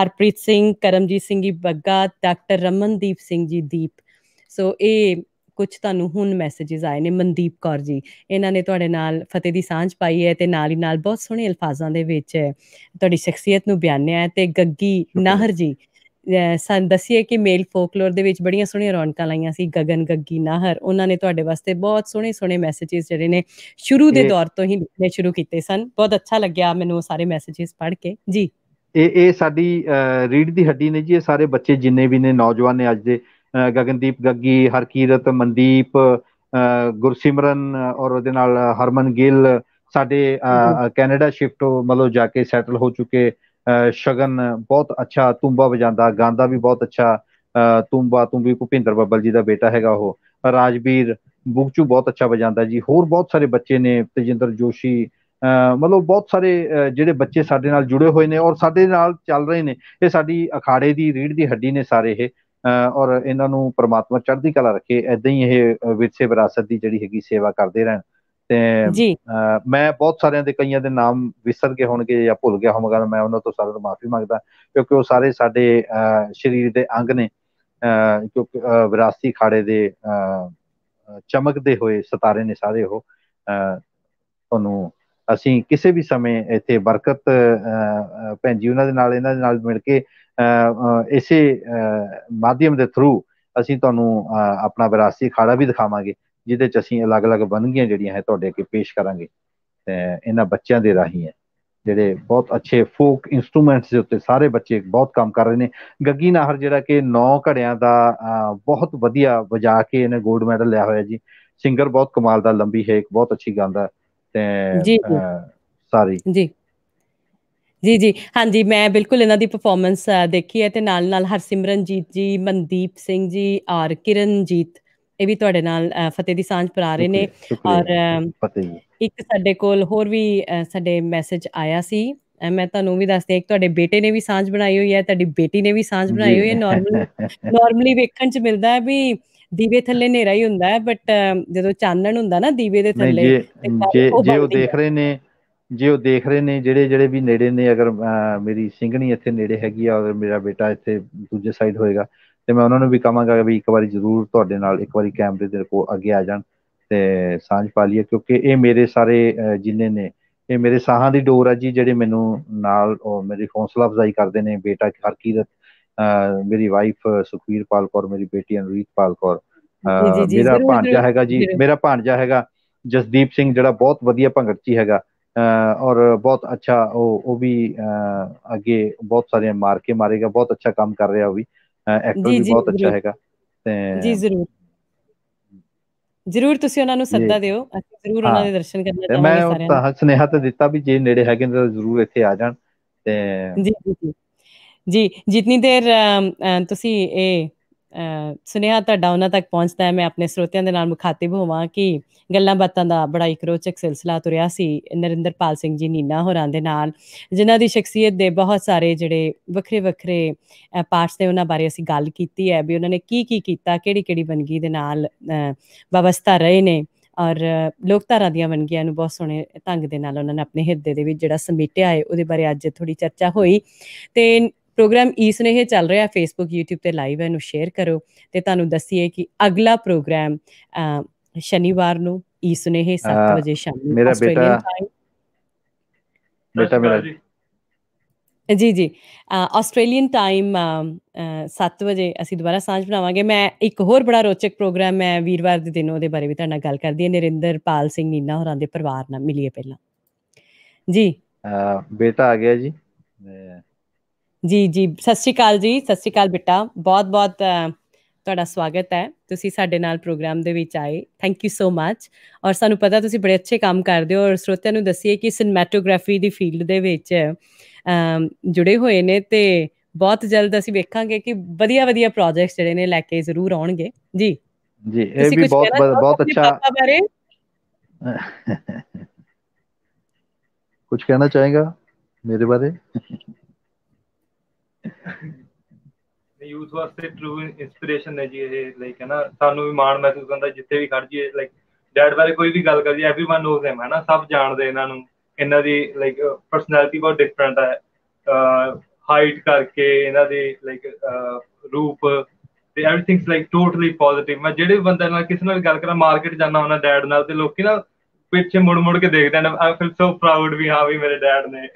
ਹਰਪ੍ਰੀਤ ਸਿੰਘ ਕਰਮਜੀਤ ਸਿੰਘ ਜੀ ਬੱਗਾ ਡਾਕਟਰ ਰਮਨਦੀਪ ਸਿੰਘ ਜੀ ਦੀਪ ਸੋ ਇਹ ਕੁਝ ਤੁਹਾਨੂੰ ਹੁਣ ਮੈਸੇजेस ਆਏ ਨੇ ਮਨਦੀਪ ਕੌਰ ਜੀ ਇਹਨਾਂ ਨੇ ਤੁਹਾਡੇ ਨਾਲ ਫਤਿਹ ਦੀ ਸਾਂਝ ਪਾਈ ਹੈ ਤੇ ਨਾਲ ਹੀ ਨਾਲ ਬਹੁਤ ਸੋਹਣੇ ਅਲਫਾਜ਼ਾਂ ਦੇ ਵਿੱਚ ਤੁਹਾਡੀ ਸ਼ਖਸੀਅਤ ਨੂੰ ਬਿਆਨਿਆ ਹੈ ਤੇ ਗੱਗੀ ਨਾਹਰ ਜੀ ਸਨ ਦਸੀਏ ਕਿ ਮੇਲ ਫੋਕਲੋਰ ਦੇ ਵਿੱਚ ਬੜੀਆਂ ਸੋਹਣੀਆਂ ਰੌਣਕਾਂ ਲਾਈਆਂ ਸੀ ਗगन ਗੱਗੀ ਨਾਹਰ ਉਹਨਾਂ ਨੇ ਤੁਹਾਡੇ ਵਾਸਤੇ ਬਹੁਤ ਸੋਹਣੇ ਸੋਹਣੇ ਮੈਸੇजेस ਜਿਹੜੇ ਨੇ ਸ਼ੁਰੂ ਦੇ ਦੌਰ ਤੋਂ ਹੀ ਲਿਖਣੇ ਸ਼ੁਰੂ ਕੀਤੇ ਸਨ ਬਹੁਤ ਅੱਛਾ ਲੱਗਿਆ ਮੈਨੂੰ ਸਾਰੇ ਮੈਸੇजेस ਪੜ੍ਹ ਕੇ ਜੀ ਇਹ ਇਹ ਸਾਡੀ ਰੀਡ ਦੀ ਹੱਡੀ ਨੇ ਜੀ ਇਹ ਸਾਰੇ ਬੱਚੇ ਜਿੰਨੇ ਵੀ ਨੇ ਨੌਜਵਾਨ ਨੇ ਅੱਜ ਦੇ ਗਗਨਦੀਪ ਗੱਗੀ ਹਰਕੀਰਤ ਮਨਦੀਪ ਗੁਰਸਿਮਰਨ ਔਰ ਉਹਦੇ ਨਾਲ ਹਰਮਨ ਗਿੱਲ ਸਾਡੇ ਕੈਨੇਡਾ ਸ਼ਿਫਟ ਮਤਲਬ ਜਾ ਕੇ ਸੈਟਲ ਹੋ ਚੁੱਕੇ ਸ਼ਗਨ ਬਹੁਤ ਅੱਛਾ ਤੁੰਬਾ ਵਜਾਂਦਾ ਗਾਉਂਦਾ ਵੀ ਬਹੁਤ ਅੱਛਾ ਤੁੰਬਾ ਤੁੰਬੀ ਭੁਪਿੰਦਰ ਬੱਬਲ ਜੀ ਦਾ ਬੇਟਾ ਹੈਗਾ ਉਹ ਰਾਜਵੀਰ ਬੁਗਚੂ ਬਹੁਤ ਅੱਛਾ ਵਜਾਂਦਾ ਜੀ ਹੋਰ ਬਹੁਤ ਸਾਰੇ ਬੱਚੇ ਨੇ ਤਜਿੰਦਰ ਜੋਸ਼ੀ ਮਤਲਬ ਬਹੁਤ ਸਾਰੇ ਜਿਹੜੇ ਬੱਚੇ ਸਾਡੇ ਨਾਲ ਜੁੜੇ ਹੋਏ ਨੇ ਔਰ ਸਾਡੇ ਨਾਲ ਚੱਲ ਰਹੇ ਨੇ ਇਹ ਸਾਡੀ ਅਖਾੜੇ ਦੀ ਰੀੜ ਦੀ ਹੱਡੀ ਨੇ ਸਾਰੇ ਇਹ ਔਰ ਇਹਨਾਂ ਨੂੰ ਪ੍ਰਮਾਤਮਾ ਚੜ੍ਹਦੀ ਕਲਾ ਰੱਖੇ ਐਦਾਂ ਹੀ ਇਹ ਵਿਰਸੇ ਵਿਰਾਸਤ ਦੀ ਜਿਹੜੀ ਹੈਗੀ ਸੇਵਾ ਕਰਦੇ ਰਹਿਣ ਤੇ ਮੈਂ ਬਹੁਤ ਸਾਰਿਆਂ ਦੇ ਕਈਆਂ ਦੇ ਨਾਮ ਵਿਸਰ ਗਏ ਹੋਣਗੇ ਜਾਂ ਭੁੱਲ ਗਿਆ ਹੋਵਾਂਗਾ ਮੈਂ ਉਹਨਾਂ ਤੋਂ ਸਾਰਿਆਂ ਤੋਂ ਮਾਫੀ ਮੰਗਦਾ ਕਿਉਂਕਿ ਉਹ ਸਾਰੇ ਸਾਡੇ ਸਰੀਰ ਦੇ ਅੰਗ ਨੇ ਕਿਉਂਕਿ ਵਿਰਾਸਤੀ ਖਾੜੇ ਦੇ ਚਮਕਦੇ ਹੋਏ ਸਿਤਾਰੇ ਨੇ ਸਾਰੇ ਉਹ ਤੁਹਾਨੂੰ ਅਸੀਂ ਕਿਸੇ ਵੀ ਸਮੇਂ ਇੱਥੇ ਬਰਕਤ ਭੈਂਜੀ ਉਹਨਾਂ ਦੇ ਨਾਲ ਇਹਨਾਂ ਦੇ ਨਾਲ ਮਿਲ ਕੇ ਇਸੇ ਮਾਧਿਅਮ ਦੇ ਥਰੂ ਅਸੀਂ ਤੁਹਾਨੂੰ ਆਪਣਾ ਵਿਰਾਸਤੀ ਖਾੜਾ ਵੀ ਦਿਖਾਵਾਂਗੇ ਜਿਹਦੇ ਚ ਅਸੀਂ ਅਲੱਗ-ਅਲੱਗ ਵੰਨਗੀਆਂ ਜਿਹੜੀਆਂ ਹੈ ਤੁਹਾਡੇ ਅੱਗੇ ਪੇਸ਼ ਕਰਾਂਗੇ ਤੇ ਇਹਨਾਂ ਬੱਚਿਆਂ ਦੇ ਰਾਹੀਂ ਹੈ ਜਿਹੜੇ ਬਹੁਤ ਅੱਛੇ ਫੋਕ ਇਨਸਟਰੂਮੈਂਟਸ ਦੇ ਉੱਤੇ ਸਾਰੇ ਬੱਚੇ ਬਹੁਤ ਕੰਮ ਕਰ ਰਹੇ ਨੇ ਗੱਗੀ ਨਾਹਰ ਜਿਹੜਾ ਕਿ 9 ਘੜਿਆਂ ਦਾ ਬਹੁਤ ਵਧੀਆ ਵਜਾ ਕੇ ਇਹਨੇ 골ਡ ਮੈਡਲ ਲਿਆ ਹੋਇਆ ਜੀ ਸਿੰਗਰ ਬਹੁਤ ਕਮਾਲ ਦਾ ਲੰਬੀ ਹੈ ਇੱਕ ਬਹੁਤ ਅੱਛੀ ਗਾਉਂਦਾ ਤੇ ਸਾਰੀ ਜੀ ਜੀ ਜੀ ਹਾਂਜੀ ਮੈਂ ਬਿਲਕੁਲ ਇਹਨਾਂ ਦੀ ਪਰਫਾਰਮੈਂਸ ਦੇਖੀ ਹੈ ਤੇ ਨਾਲ ਨਾਲ ਹਰਸਿਮਰਨਜੀਤ ਜੀ ਮਨਦੀਪ ਸਿੰਘ ਜੀ ਆਰ ਕਿਰਨਜੀਤ ਇਹ ਵੀ ਤੁਹਾਡੇ ਨਾਲ ਫਤਿਹ ਦੀ ਸਾਂਝ ਪਰਾ ਰਹੇ ਨੇ ਔਰ ਇੱਕ ਸਾਡੇ ਕੋਲ ਹੋਰ ਵੀ ਸਾਡੇ ਮੈਸੇਜ ਆਇਆ ਸੀ ਮੈਂ ਤੁਹਾਨੂੰ ਵੀ ਦੱਸਦੀ ਹਾਂ ਕਿ ਤੁਹਾਡੇ ਬੇਟੇ ਨੇ ਵੀ ਸਾਂਝ ਬਣਾਈ ਹੋਈ ਹੈ ਤੁਹਾਡੀ ਬੇਟੀ ਨੇ ਵੀ ਸਾਂਝ ਬਣਾਈ ਹੋਈ ਹੈ ਨਾਰਮਲ ਨਾਰਮਲੀ ਵੇਖਣ ਚ ਮਿਲਦਾ ਹੈ ਵੀ ਦੀਵੇ ਥੱਲੇ ਹਨੇਰਾ ਹੀ ਹੁੰਦਾ ਹੈ ਬਟ ਜਦੋਂ ਚਾਨਣ ਹੁੰਦਾ ਨਾ ਦੀਵੇ ਦੇ ਥੱਲੇ ਜੇ ਜੇ ਉਹ ਦੇਖ ਰਹੇ ਨੇ ਜੇ ਉਹ ਦੇਖ ਰਹੇ ਨੇ ਜਿਹੜੇ ਜਿਹੜੇ ਵੀ ਨੇੜੇ ਨੇ ਅਗਰ ਮੇਰੀ ਸਿੰਘਣੀ ਇੱਥੇ ਨੇੜੇ ਹੈਗੀ ਆ ਔਰ ਮੇਰਾ ਬੇਟਾ ਇੱਥੇ ਦੂਜੇ ਸਾਈਡ ਹੋਏਗਾ ਤੇ ਮੈਂ ਉਹਨਾਂ ਨੂੰ ਵੀ ਕਹਾਂਗਾ ਵੀ ਇੱਕ ਵਾਰੀ ਜ਼ਰੂਰ ਤੁਹਾਡੇ ਨਾਲ ਇੱਕ ਵਾਰੀ ਕੈਮਰੇ ਦੇ ਕੋਲ ਅੱਗੇ ਆ ਜਾਣ ਤੇ ਸਾਂਝ ਪਾ ਲਈਏ ਕਿਉਂਕਿ ਇਹ ਮੇਰੇ ਸਾਰੇ ਜਿੰਨੇ ਨੇ ਇਹ ਮੇਰੇ ਸਾਹਾਂ ਦੀ ਡੋਰ ਆ ਜੀ ਜਿਹੜੇ ਮੈਨੂੰ ਨਾਲ ਮੇਰੀ ਹੌਸਲਾ ਅਫਜ਼ਾਈ ਕਰਦੇ ਨੇ ਬੇਟਾ ਹਰਕੀਰਤ ਮੇਰੀ ਵਾਈਫ ਸੁਖਵੀਰ ਪਾਲਕੌਰ ਮੇਰੀ ਬੇਟੀ ਅਨਰੀਤ ਪਾਲਕੌਰ ਮੇਰਾ ਭਾਂਜਾ ਹੈਗਾ ਜੀ ਮੇਰਾ ਭਾਂਜਾ ਹੈਗਾ ਜਸਦੀਪ ਸਿੰਘ ਜਿਹੜਾ ਬਹੁਤ ਵਧੀਆ ਭੰਗੜਚੀ ਹੈਗਾ ਔਰ ਬਹੁਤ ਅੱਛਾ ਉਹ ਉਹ ਵੀ ਅੱਗੇ ਬਹੁਤ ਸਾਰੇ ਮਾਰਕੇ ਮਾਰੇਗਾ ਬਹੁਤ ਅੱਛਾ ਕੰਮ ਕਰ ਰਿਹਾ ਉਹ ਵੀ ਐਕਟਰ ਵੀ ਬਹੁਤ ਅੱਛਾ ਹੈਗਾ ਤੇ ਜੀ ਜ਼ਰੂਰ ਜ਼ਰੂਰ ਤੁਸੀਂ ਉਹਨਾਂ ਨੂੰ ਸੱਦਾ ਦਿਓ ਅਸੀਂ ਜ਼ਰੂਰ ਉਹਨਾਂ ਦੇ ਦਰਸ਼ਨ ਕਰਨਾ ਚਾਹਾਂਗੇ ਸਾਰਿਆਂ ਨੂੰ ਮੈਂ ਤਾਂ ਸਨੇਹਾ ਤਾਂ ਦਿੱਤਾ ਵੀ ਜੇ ਨੇੜੇ ਹੈਗੇ ਤਾਂ ਜ਼ਰੂਰ ਇੱਥੇ ਆ ਜਾਣ ਤੇ ਜੀ ਜੀ ਜੀ ਜੀ ਜਿੰਨੀ ਦੇਰ ਤੁਸੀਂ ਇਹ ਸੁਨੇਹਾ ਤੁਹਾਡਾ ਉਹਨਾਂ ਤੱਕ ਪਹੁੰਚਦਾ ਹੈ ਮੈਂ ਆਪਣੇ ਸਰੋਤਿਆਂ ਦੇ ਨਾਲ ਮੁਖਾਤਿਬ ਹੋਵਾਂ ਕਿ ਗੱਲਾਂ ਬਾਤਾਂ ਦਾ ਬੜਾ ਰੋਚਕ ਸਿਲਸਿਲਾ ਤੁਰਿਆ ਸੀ ਨਰਿੰਦਰਪਾਲ ਸਿੰਘ ਜੀ ਨੀਨਾ ਹੋਰਾਂ ਦੇ ਨਾਲ ਜਿਨ੍ਹਾਂ ਦੀ ਸ਼ਖਸੀਅਤ ਦੇ ਬਹੁਤ ਸਾਰੇ ਜਿਹੜੇ ਵੱਖਰੇ ਵੱਖਰੇ ਪਾਰਟਸ ਨੇ ਉਹਨਾਂ ਬਾਰੇ ਅਸੀਂ ਗੱਲ ਕੀਤੀ ਹੈ ਵੀ ਉਹਨਾਂ ਨੇ ਕੀ ਕੀ ਕੀਤਾ ਕਿਹੜੀ ਕਿਹੜੀ ਬਨਗੀ ਦੇ ਨਾਲ ਵਿਵਸਥਾ ਰਹੇ ਨੇ ਔਰ ਲੋਕਧਾਰਾ ਦੀਆਂ ਵੰਗੀਆਂ ਨੂੰ ਬਹੁਤ ਸੋਹਣੇ ਢੰਗ ਦੇ ਨਾਲ ਉਹਨਾਂ ਨੇ ਆਪਣੇ ਹਿਰਦੇ ਦੇ ਵਿੱਚ ਜਿਹੜਾ ਸਮੇਟਿਆ ਹੈ ਉਹਦੇ ਬਾਰੇ ਅੱਜ ਥੋੜੀ ਚਰਚਾ ਹੋਈ ਤੇ ਪ੍ਰੋਗਰਾਮ ਈ ਸੁਨੇਹੇ ਚੱਲ ਰਿਹਾ ਫੇਸਬੁੱਕ YouTube ਤੇ ਲਾਈਵ ਹੈ ਨੂੰ ਸ਼ੇਅਰ ਕਰੋ ਤੇ ਤੁਹਾਨੂੰ ਦੱਸੀਏ ਕਿ ਅਗਲਾ ਪ੍ਰੋਗਰਾਮ ਸ਼ਨੀਵਾਰ ਨੂੰ ਈ ਸੁਨੇਹੇ 7 ਵਜੇ ਸ਼ਾਮ ਨੂੰ ਮੇਰਾ ਬੇਟਾ ਬੇਟਾ ਮੇਰਾ ਜੀ ਜੀ ਆਸਟ੍ਰੇਲੀਅਨ ਟਾਈਮ 7 ਵਜੇ ਅਸੀਂ ਦੁਬਾਰਾ ਸਾਂਝ ਬਣਾਵਾਂਗੇ ਮੈਂ ਇੱਕ ਹੋਰ ਬੜਾ ਰੋਚਕ ਪ੍ਰੋਗਰਾਮ ਹੈ ਵੀਰਵਾਰ ਦੇ ਦਿਨ ਉਹਦੇ ਬਾਰੇ ਵੀ ਤੁਹਾਡਾ ਗੱਲ ਕਰਦੀ ਹਾਂ ਨਰਿੰਦਰ ਪਾਲ ਸਿੰਘ ਨੀਨਾ ਹੋਰਾਂ ਦੇ ਪਰਿਵਾਰ ਨਾਲ ਮਿਲੀਏ ਪਹਿਲਾਂ ਜੀ ਬੇਟਾ ਆ ਗਿਆ ਜੀ ਜੀ ਜੀ ਸਤਿ ਸ਼੍ਰੀ ਅਕਾਲ ਜੀ ਸਤਿ ਸ਼੍ਰੀ ਅਕਾਲ ਬੇਟਾ ਬਹੁਤ ਬਹੁਤ ਤੁਹਾਡਾ ਸਵਾਗਤ ਹੈ ਤੁਸੀਂ ਸਾਡੇ ਨਾਲ ਪ੍ਰੋਗਰਾਮ ਦੇ ਵਿੱਚ ਆਏ ਥੈਂਕ ਯੂ ਸੋ ਮੱਚ ਔਰ ਸਾਨੂੰ ਪਤਾ ਤੁਸੀਂ ਬੜੇ ਅੱਛੇ ਕੰਮ ਕਰਦੇ ਹੋ ਔਰ ਸਰੋਤਿਆਂ ਨੂੰ ਦੱਸਿਏ ਕਿ ਸਿਨੇਮੈਟੋਗ੍ਰਾਫੀ ਦੀ ਫੀਲਡ ਦੇ ਵਿੱਚ ਜੁੜੇ ਹੋਏ ਨੇ ਤੇ ਬਹੁਤ ਜਲਦ ਅਸੀਂ ਵੇਖਾਂਗੇ ਕਿ ਵਧੀਆ ਵਧੀਆ ਪ੍ਰੋਜੈਕਟਸ ਜਿਹੜੇ ਨੇ ਲੈ ਕੇ ਜ਼ਰੂਰ ਆਉਣਗੇ ਜੀ ਜੀ ਇਹ ਵੀ ਬਹੁਤ ਬਹੁਤ ਅੱਛਾ ਕੁਝ ਕਹਿਣਾ ਚਾਹੇਗਾ ਮੇਰੇ ਬਾਰੇ ਯੂਥ ਵਾਸਤੇ ਟਰੂ ਇਨਸਪੀਰੇਸ਼ਨ ਹੈ ਜੀ ਇਹ ਲਾਈਕ ਹੈ ਨਾ ਸਾਨੂੰ ਵੀ ਮਾਣ ਮਹਿਸੂਸ ਹੁੰਦਾ ਜਿੱਥੇ ਵੀ ਖੜ ਜੀਏ ਲਾਈਕ ਡੈਡ ਬਾਰੇ ਕੋਈ ਵੀ ਗੱਲ ਕਰ ਜੀ एवरीवन ਨੋਸ ਹਿਮ ਹੈ ਨਾ ਸਭ ਜਾਣਦੇ ਇਹਨਾਂ ਨੂੰ ਇਹਨਾਂ ਦੀ ਲਾਈਕ ਪਰਸਨੈਲਿਟੀ ਬਹੁਤ ਡਿਫਰੈਂਟ ਹੈ ਹਾਈਟ ਕਰਕੇ ਇਹਨਾਂ ਦੇ ਲਾਈਕ ਰੂਪ ਤੇ एवरीथिंगਸ ਲਾਈਕ ਟੋਟਲੀ ਪੋਜ਼ਿਟਿਵ ਮੈਂ ਜਿਹੜੇ ਬੰਦੇ ਨਾਲ ਕਿਸੇ ਨਾਲ ਗੱਲ ਕਰਾਂ ਮਾਰਕੀਟ ਜਾਣਾ ਉਹਨਾਂ ਡੈਡ ਨਾਲ ਤੇ ਲੋਕੀ ਨਾ ਪਿੱਛੇ ਮੁੜ ਮੁੜ ਕੇ ਦੇਖਦੇ ਨੇ ਆਈ ਫੀਲ ਸੋ ਪ੍ਰਾਊਡ ਵੀ ਹਾਂ ਵੀ ਮੇਰੇ ਡੈਡ ਨੇ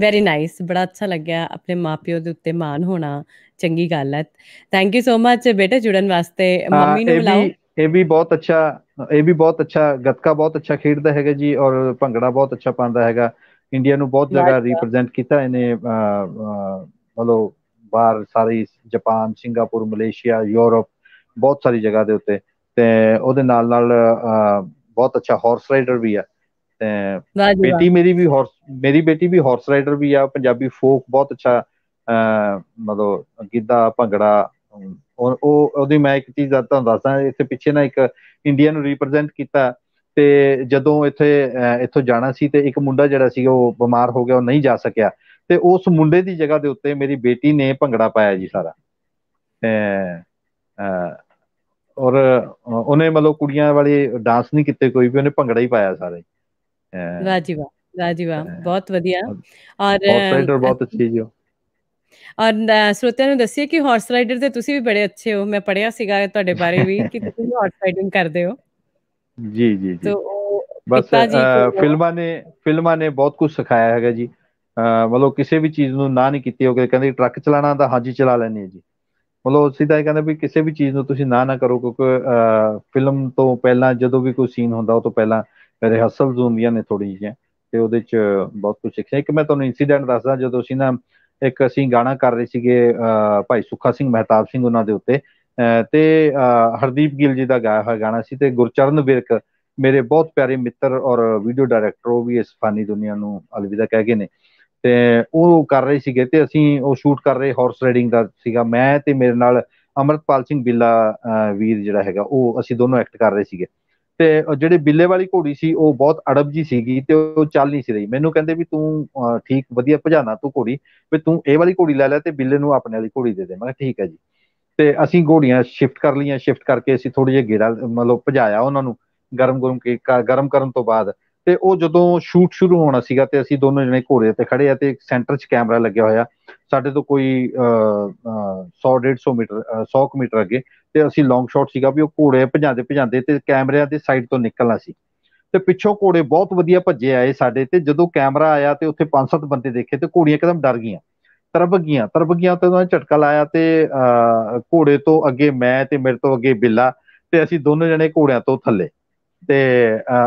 ਵੈਰੀ ਨਾਈਸ ਬੜਾ ਅੱਛਾ ਲੱਗਿਆ ਆਪਣੇ ਮਾਪਿਓ ਦੇ ਉੱਤੇ ਮਾਣ ਹੋਣਾ ਚੰਗੀ ਗੱਲ ਹੈ ਥੈਂਕ ਯੂ ਸੋ ਮਚ ਬੇਟਾ ਜੁੜਨ ਵਾਸਤੇ ਮੰਮੀ ਨੂੰ ਬੁਲਾਓ ਇਹ ਵੀ ਬਹੁਤ ਅੱਛਾ ਇਹ ਵੀ ਬਹੁਤ ਅੱਛਾ ਗੱਤਕਾ ਬਹੁਤ ਅੱਛਾ ਖੇਡਦਾ ਹੈਗਾ ਜੀ ਔਰ ਭੰਗੜਾ ਬਹੁਤ ਅੱਛਾ ਪਾਉਂਦਾ ਹੈਗਾ ਇੰਡੀਆ ਨੂੰ ਬਹੁਤ ਜਗ੍ਹਾ ਰਿਪਰੈਜ਼ੈਂਟ ਕੀਤਾ ਇਹਨੇ ਮਤਲਬ ਬਾਹਰ ਸਾਰੀ ਜਾਪਾਨ ਸਿੰਗਾਪੁਰ ਮਲੇਸ਼ੀਆ ਯੂਰਪ ਬਹੁਤ ਸਾਰੀ ਜਗ੍ਹਾ ਦੇ ਉੱਤੇ ਤੇ ਉਹਦੇ ਨਾਲ ਨਾਲ ਬਹੁਤ ਅੱਛਾ ਹਾਰਸ ਰਾਈਡਰ ਵੀ ਹੈ ਬੇਟੀ ਮੇਰੀ ਵੀ ਹਾਰਸ ਮੇਰੀ ਬੇਟੀ ਵੀ ਹਾਰਸ ਰਾਈਡਰ ਵੀ ਆ ਪੰਜਾਬੀ ਫੋਕ ਬਹੁਤ ਅੱਛਾ ਮਤਲਬ ਗਿੱਧਾ ਭੰਗੜਾ ਉਹ ਉਹਦੀ ਮੈਂ ਇੱਕ ਚੀਜ਼ ਤੁਹਾਨੂੰ ਦੱਸਾਂ ਇੱਥੇ ਪਿੱਛੇ ਨਾ ਇੱਕ ਇੰਡੀਆ ਨੂੰ ਰਿਪਰੈਜ਼ੈਂਟ ਕੀਤਾ ਤੇ ਜਦੋਂ ਇੱਥੇ ਇੱਥੋਂ ਜਾਣਾ ਸੀ ਤੇ ਇੱਕ ਮੁੰਡਾ ਜਿਹੜਾ ਸੀ ਉਹ ਬਿਮਾਰ ਹੋ ਗਿਆ ਉਹ ਨਹੀਂ ਜਾ ਸਕਿਆ ਤੇ ਉਸ ਮੁੰਡੇ ਦੀ ਜਗ੍ਹਾ ਦੇ ਉੱਤੇ ਮੇਰੀ ਬੇਟੀ ਨੇ ਭੰਗੜਾ ਪਾਇਆ ਜੀ ਸਾਰਾ ਔਰ ਉਹਨੇ ਮਤਲਬ ਕੁੜੀਆਂ ਵਾਲੇ ਡਾਂਸ ਨਹੀਂ ਕੀਤੇ ਕੋਈ ਵੀ ਉਹਨੇ ਭੰਗੜਾ ਹੀ ਪਾਇਆ ਸਾਰੇ ਵਾਹ ਜੀ ਵਾਹ ਵਾਹ ਜੀ ਵਾਹ ਬਹੁਤ ਵਧੀਆ ਔਰ ਹਾਰਸ ਬਹੁਤ ਅੱਛੀ ਜੀ ਔਰ ਸ੍ਰੋਤਿਆਂ ਨੂੰ ਦੱਸਿਆ ਕਿ ਹਾਰਸ ਰਾਈਡਰ ਤੇ ਤੁਸੀਂ ਵੀ ਬੜੇ ਅੱਛੇ ਹੋ ਮੈਂ ਪੜਿਆ ਸੀਗਾ ਤੁਹਾਡੇ ਬਾਰੇ ਵੀ ਕਿ ਤੁਸੀਂ ਹਾਰਸ ਰਾਈਡਿੰਗ ਕਰਦੇ ਹੋ ਜੀ ਜੀ ਜੀ ਬਸ ਫਿਲਮਾਂ ਨੇ ਫਿਲਮਾਂ ਨੇ ਬਹੁਤ ਕੁਝ ਸਿਖਾਇਆ ਹੈਗਾ ਜੀ ਮਤਲਬ ਕਿਸੇ ਵੀ ਚੀਜ਼ ਨੂੰ ਨਾ ਨਹੀਂ ਕੀਤੀ ਹੋਵੇ ਕਹਿੰਦੇ ਟਰੱਕ ਚਲਾਣਾ ਤਾਂ ਹਾਂਜੀ ਚਲਾ ਲੈਣੀ ਹੈ ਜੀ ਮਤਲਬ ਸਿੱਧਾ ਇਹ ਕਹਿੰਦੇ ਵੀ ਕਿਸੇ ਵੀ ਚੀਜ਼ ਨੂੰ ਤੁਸੀਂ ਨਾ ਨਾ ਕਰੋ ਕਿਉਂਕਿ ਫਿਲਮ ਤੋਂ ਪਹਿਲਾਂ ਜਦੋਂ ਵੀ ਕੋਈ ਸੀਨ ਹੁੰਦਾ ਉਹ ਤੋਂ ਪਹਿਲਾਂ ਹਸਲ ਹੁੰਦੀਆਂ ਨੇ ਥੋੜੀ ਜਿਹੀਆਂ ਤੇ ਉਹਦੇ ਚ ਬਹੁਤ ਕੁਝ ਸਿੱਖਿਆ ਇੱਕ ਮੈਂ ਤੁਹਾਨੂੰ ਇਨਸੀਡੈਂਟ ਦੱਸਦਾ ਜਦੋਂ ਅਸੀਂ ਨਾ ਇੱਕ ਅਸੀਂ ਗਾਣਾ ਕਰ ਰਹੇ ਸੀਗੇ ਭਾਈ ਸੁਖਾ ਸਿੰਘ ਮਹਿਤਾਬ ਸਿੰਘ ਉਹਨਾਂ ਦੇ ਉੱਤੇ ਤੇ ਹਰਦੀਪ ਗਿੱਲ ਜੀ ਦਾ ਗਾਇਆ ਹੋਇਆ ਗਾਣਾ ਸੀ ਤੇ ਗੁਰਚਰਨ ਵਿਰਕ ਮੇਰੇ ਬਹੁਤ ਪਿਆਰੇ ਮਿੱਤਰ ਔਰ ਵੀਡੀਓ ਡਾਇਰੈਕਟਰ ਉਹ ਵੀ ਇਸ ਫਾਨੀ ਦੁਨੀਆ ਨੂੰ ਅਲਵਿਦਾ ਕਹਿ ਗਏ ਨੇ ਤੇ ਉਹ ਕਰ ਰਹੇ ਸੀਗੇ ਤੇ ਅਸੀਂ ਉਹ ਸ਼ੂਟ ਕਰ ਰਹੇ ਹਾਰਸ ਰਾਈਡਿੰਗ ਦਾ ਸੀਗਾ ਮੈਂ ਤੇ ਮੇਰੇ ਨਾਲ ਅਮਰਤਪਾਲ ਸਿੰਘ ਬਿੱਲਾ ਵੀਰ ਜਿਹੜਾ ਹੈਗਾ ਉਹ ਅਸੀਂ ਦੋਨੋਂ ਐਕਟ ਕਰ ਰਹੇ ਸੀਗੇ ਤੇ ਜਿਹੜੇ ਬਿੱਲੇ ਵਾਲੀ ਘੋੜੀ ਸੀ ਉਹ ਬਹੁਤ ਅੜਬ ਜੀ ਸੀਗੀ ਤੇ ਉਹ ਚੱਲ ਨਹੀਂ ਸੀ ਰਹੀ ਮੈਨੂੰ ਕਹਿੰਦੇ ਵੀ ਤੂੰ ਠੀਕ ਵਧੀਆ ਭਜਾਣਾ ਤੂੰ ਘੋੜੀ ਵੀ ਤੂੰ ਇਹ ਵਾਲੀ ਘੋੜੀ ਲੈ ਲੈ ਤੇ ਬਿੱਲੇ ਨੂੰ ਆਪਣੇ ਵਾਲੀ ਘੋੜੀ ਦੇ ਦੇ ਮੈਂ ਠੀਕ ਹੈ ਜੀ ਤੇ ਅਸੀਂ ਘੋੜੀਆਂ ਸ਼ਿਫਟ ਕਰ ਲਈਆਂ ਸ਼ਿਫਟ ਕਰਕੇ ਅਸੀਂ ਥੋੜੀ ਜਿਹੀ ਗੇੜਾ ਮਤਲਬ ਭਜਾਇਆ ਉਹਨਾਂ ਨੂੰ ਗਰਮ ਗਰਮ ਕੇ ਗਰਮ ਕਰਨ ਤੋਂ ਬਾਅਦ ਤੇ ਉਹ ਜਦੋਂ ਸ਼ੂਟ ਸ਼ੁਰੂ ਹੋਣਾ ਸੀਗਾ ਤੇ ਅਸੀਂ ਦੋਨੋਂ ਜਣੇ ਘੋੜੇ ਤੇ ਖੜੇ ਆ ਤੇ ਸੈਂਟਰ 'ਚ ਕੈਮਰਾ ਲੱਗਿਆ ਹੋਇਆ ਸਾਡੇ ਤੋਂ ਕੋਈ 100 150 ਮੀਟਰ 100 ਮੀਟਰ ਅੱਗੇ ਤੇ ਅਸੀਂ ਲੌਂਗ ਸ਼ਾਟ ਸੀਗਾ ਵੀ ਉਹ ਘੋੜੇ ਭਜਾਦੇ ਭਜਾਦੇ ਤੇ ਕੈਮਰਿਆਂ ਦੇ ਸਾਈਡ ਤੋਂ ਨਿਕਲਣਾ ਸੀ ਤੇ ਪਿੱਛੋਂ ਘੋੜੇ ਬਹੁਤ ਵਧੀਆ ਭੱਜੇ ਆਏ ਸਾਡੇ ਤੇ ਜਦੋਂ ਕੈਮਰਾ ਆਇਆ ਤੇ ਉੱਥੇ ਪੰਜ ਸੱਤ ਬੰਦੇ ਦੇਖੇ ਤੇ ਘੋੜੀਆਂ ਇੱਕਦਮ ਡਰ ਗਈਆਂ ਤਰਬ ਗਈਆਂ ਤਰਬ ਗਈਆਂ ਤੇ ਉਹਨਾਂ ਨੇ ਝਟਕਾ ਲਾਇਆ ਤੇ ਘੋੜੇ ਤੋਂ ਅੱਗੇ ਮੈਂ ਤੇ ਮੇਰੇ ਤੋਂ ਅੱਗੇ ਬਿੱਲਾ ਤੇ ਅਸੀਂ ਦੋਨੋਂ ਜਣੇ ਘੋੜਿਆਂ ਤੋਂ ਥੱਲੇ ਤੇ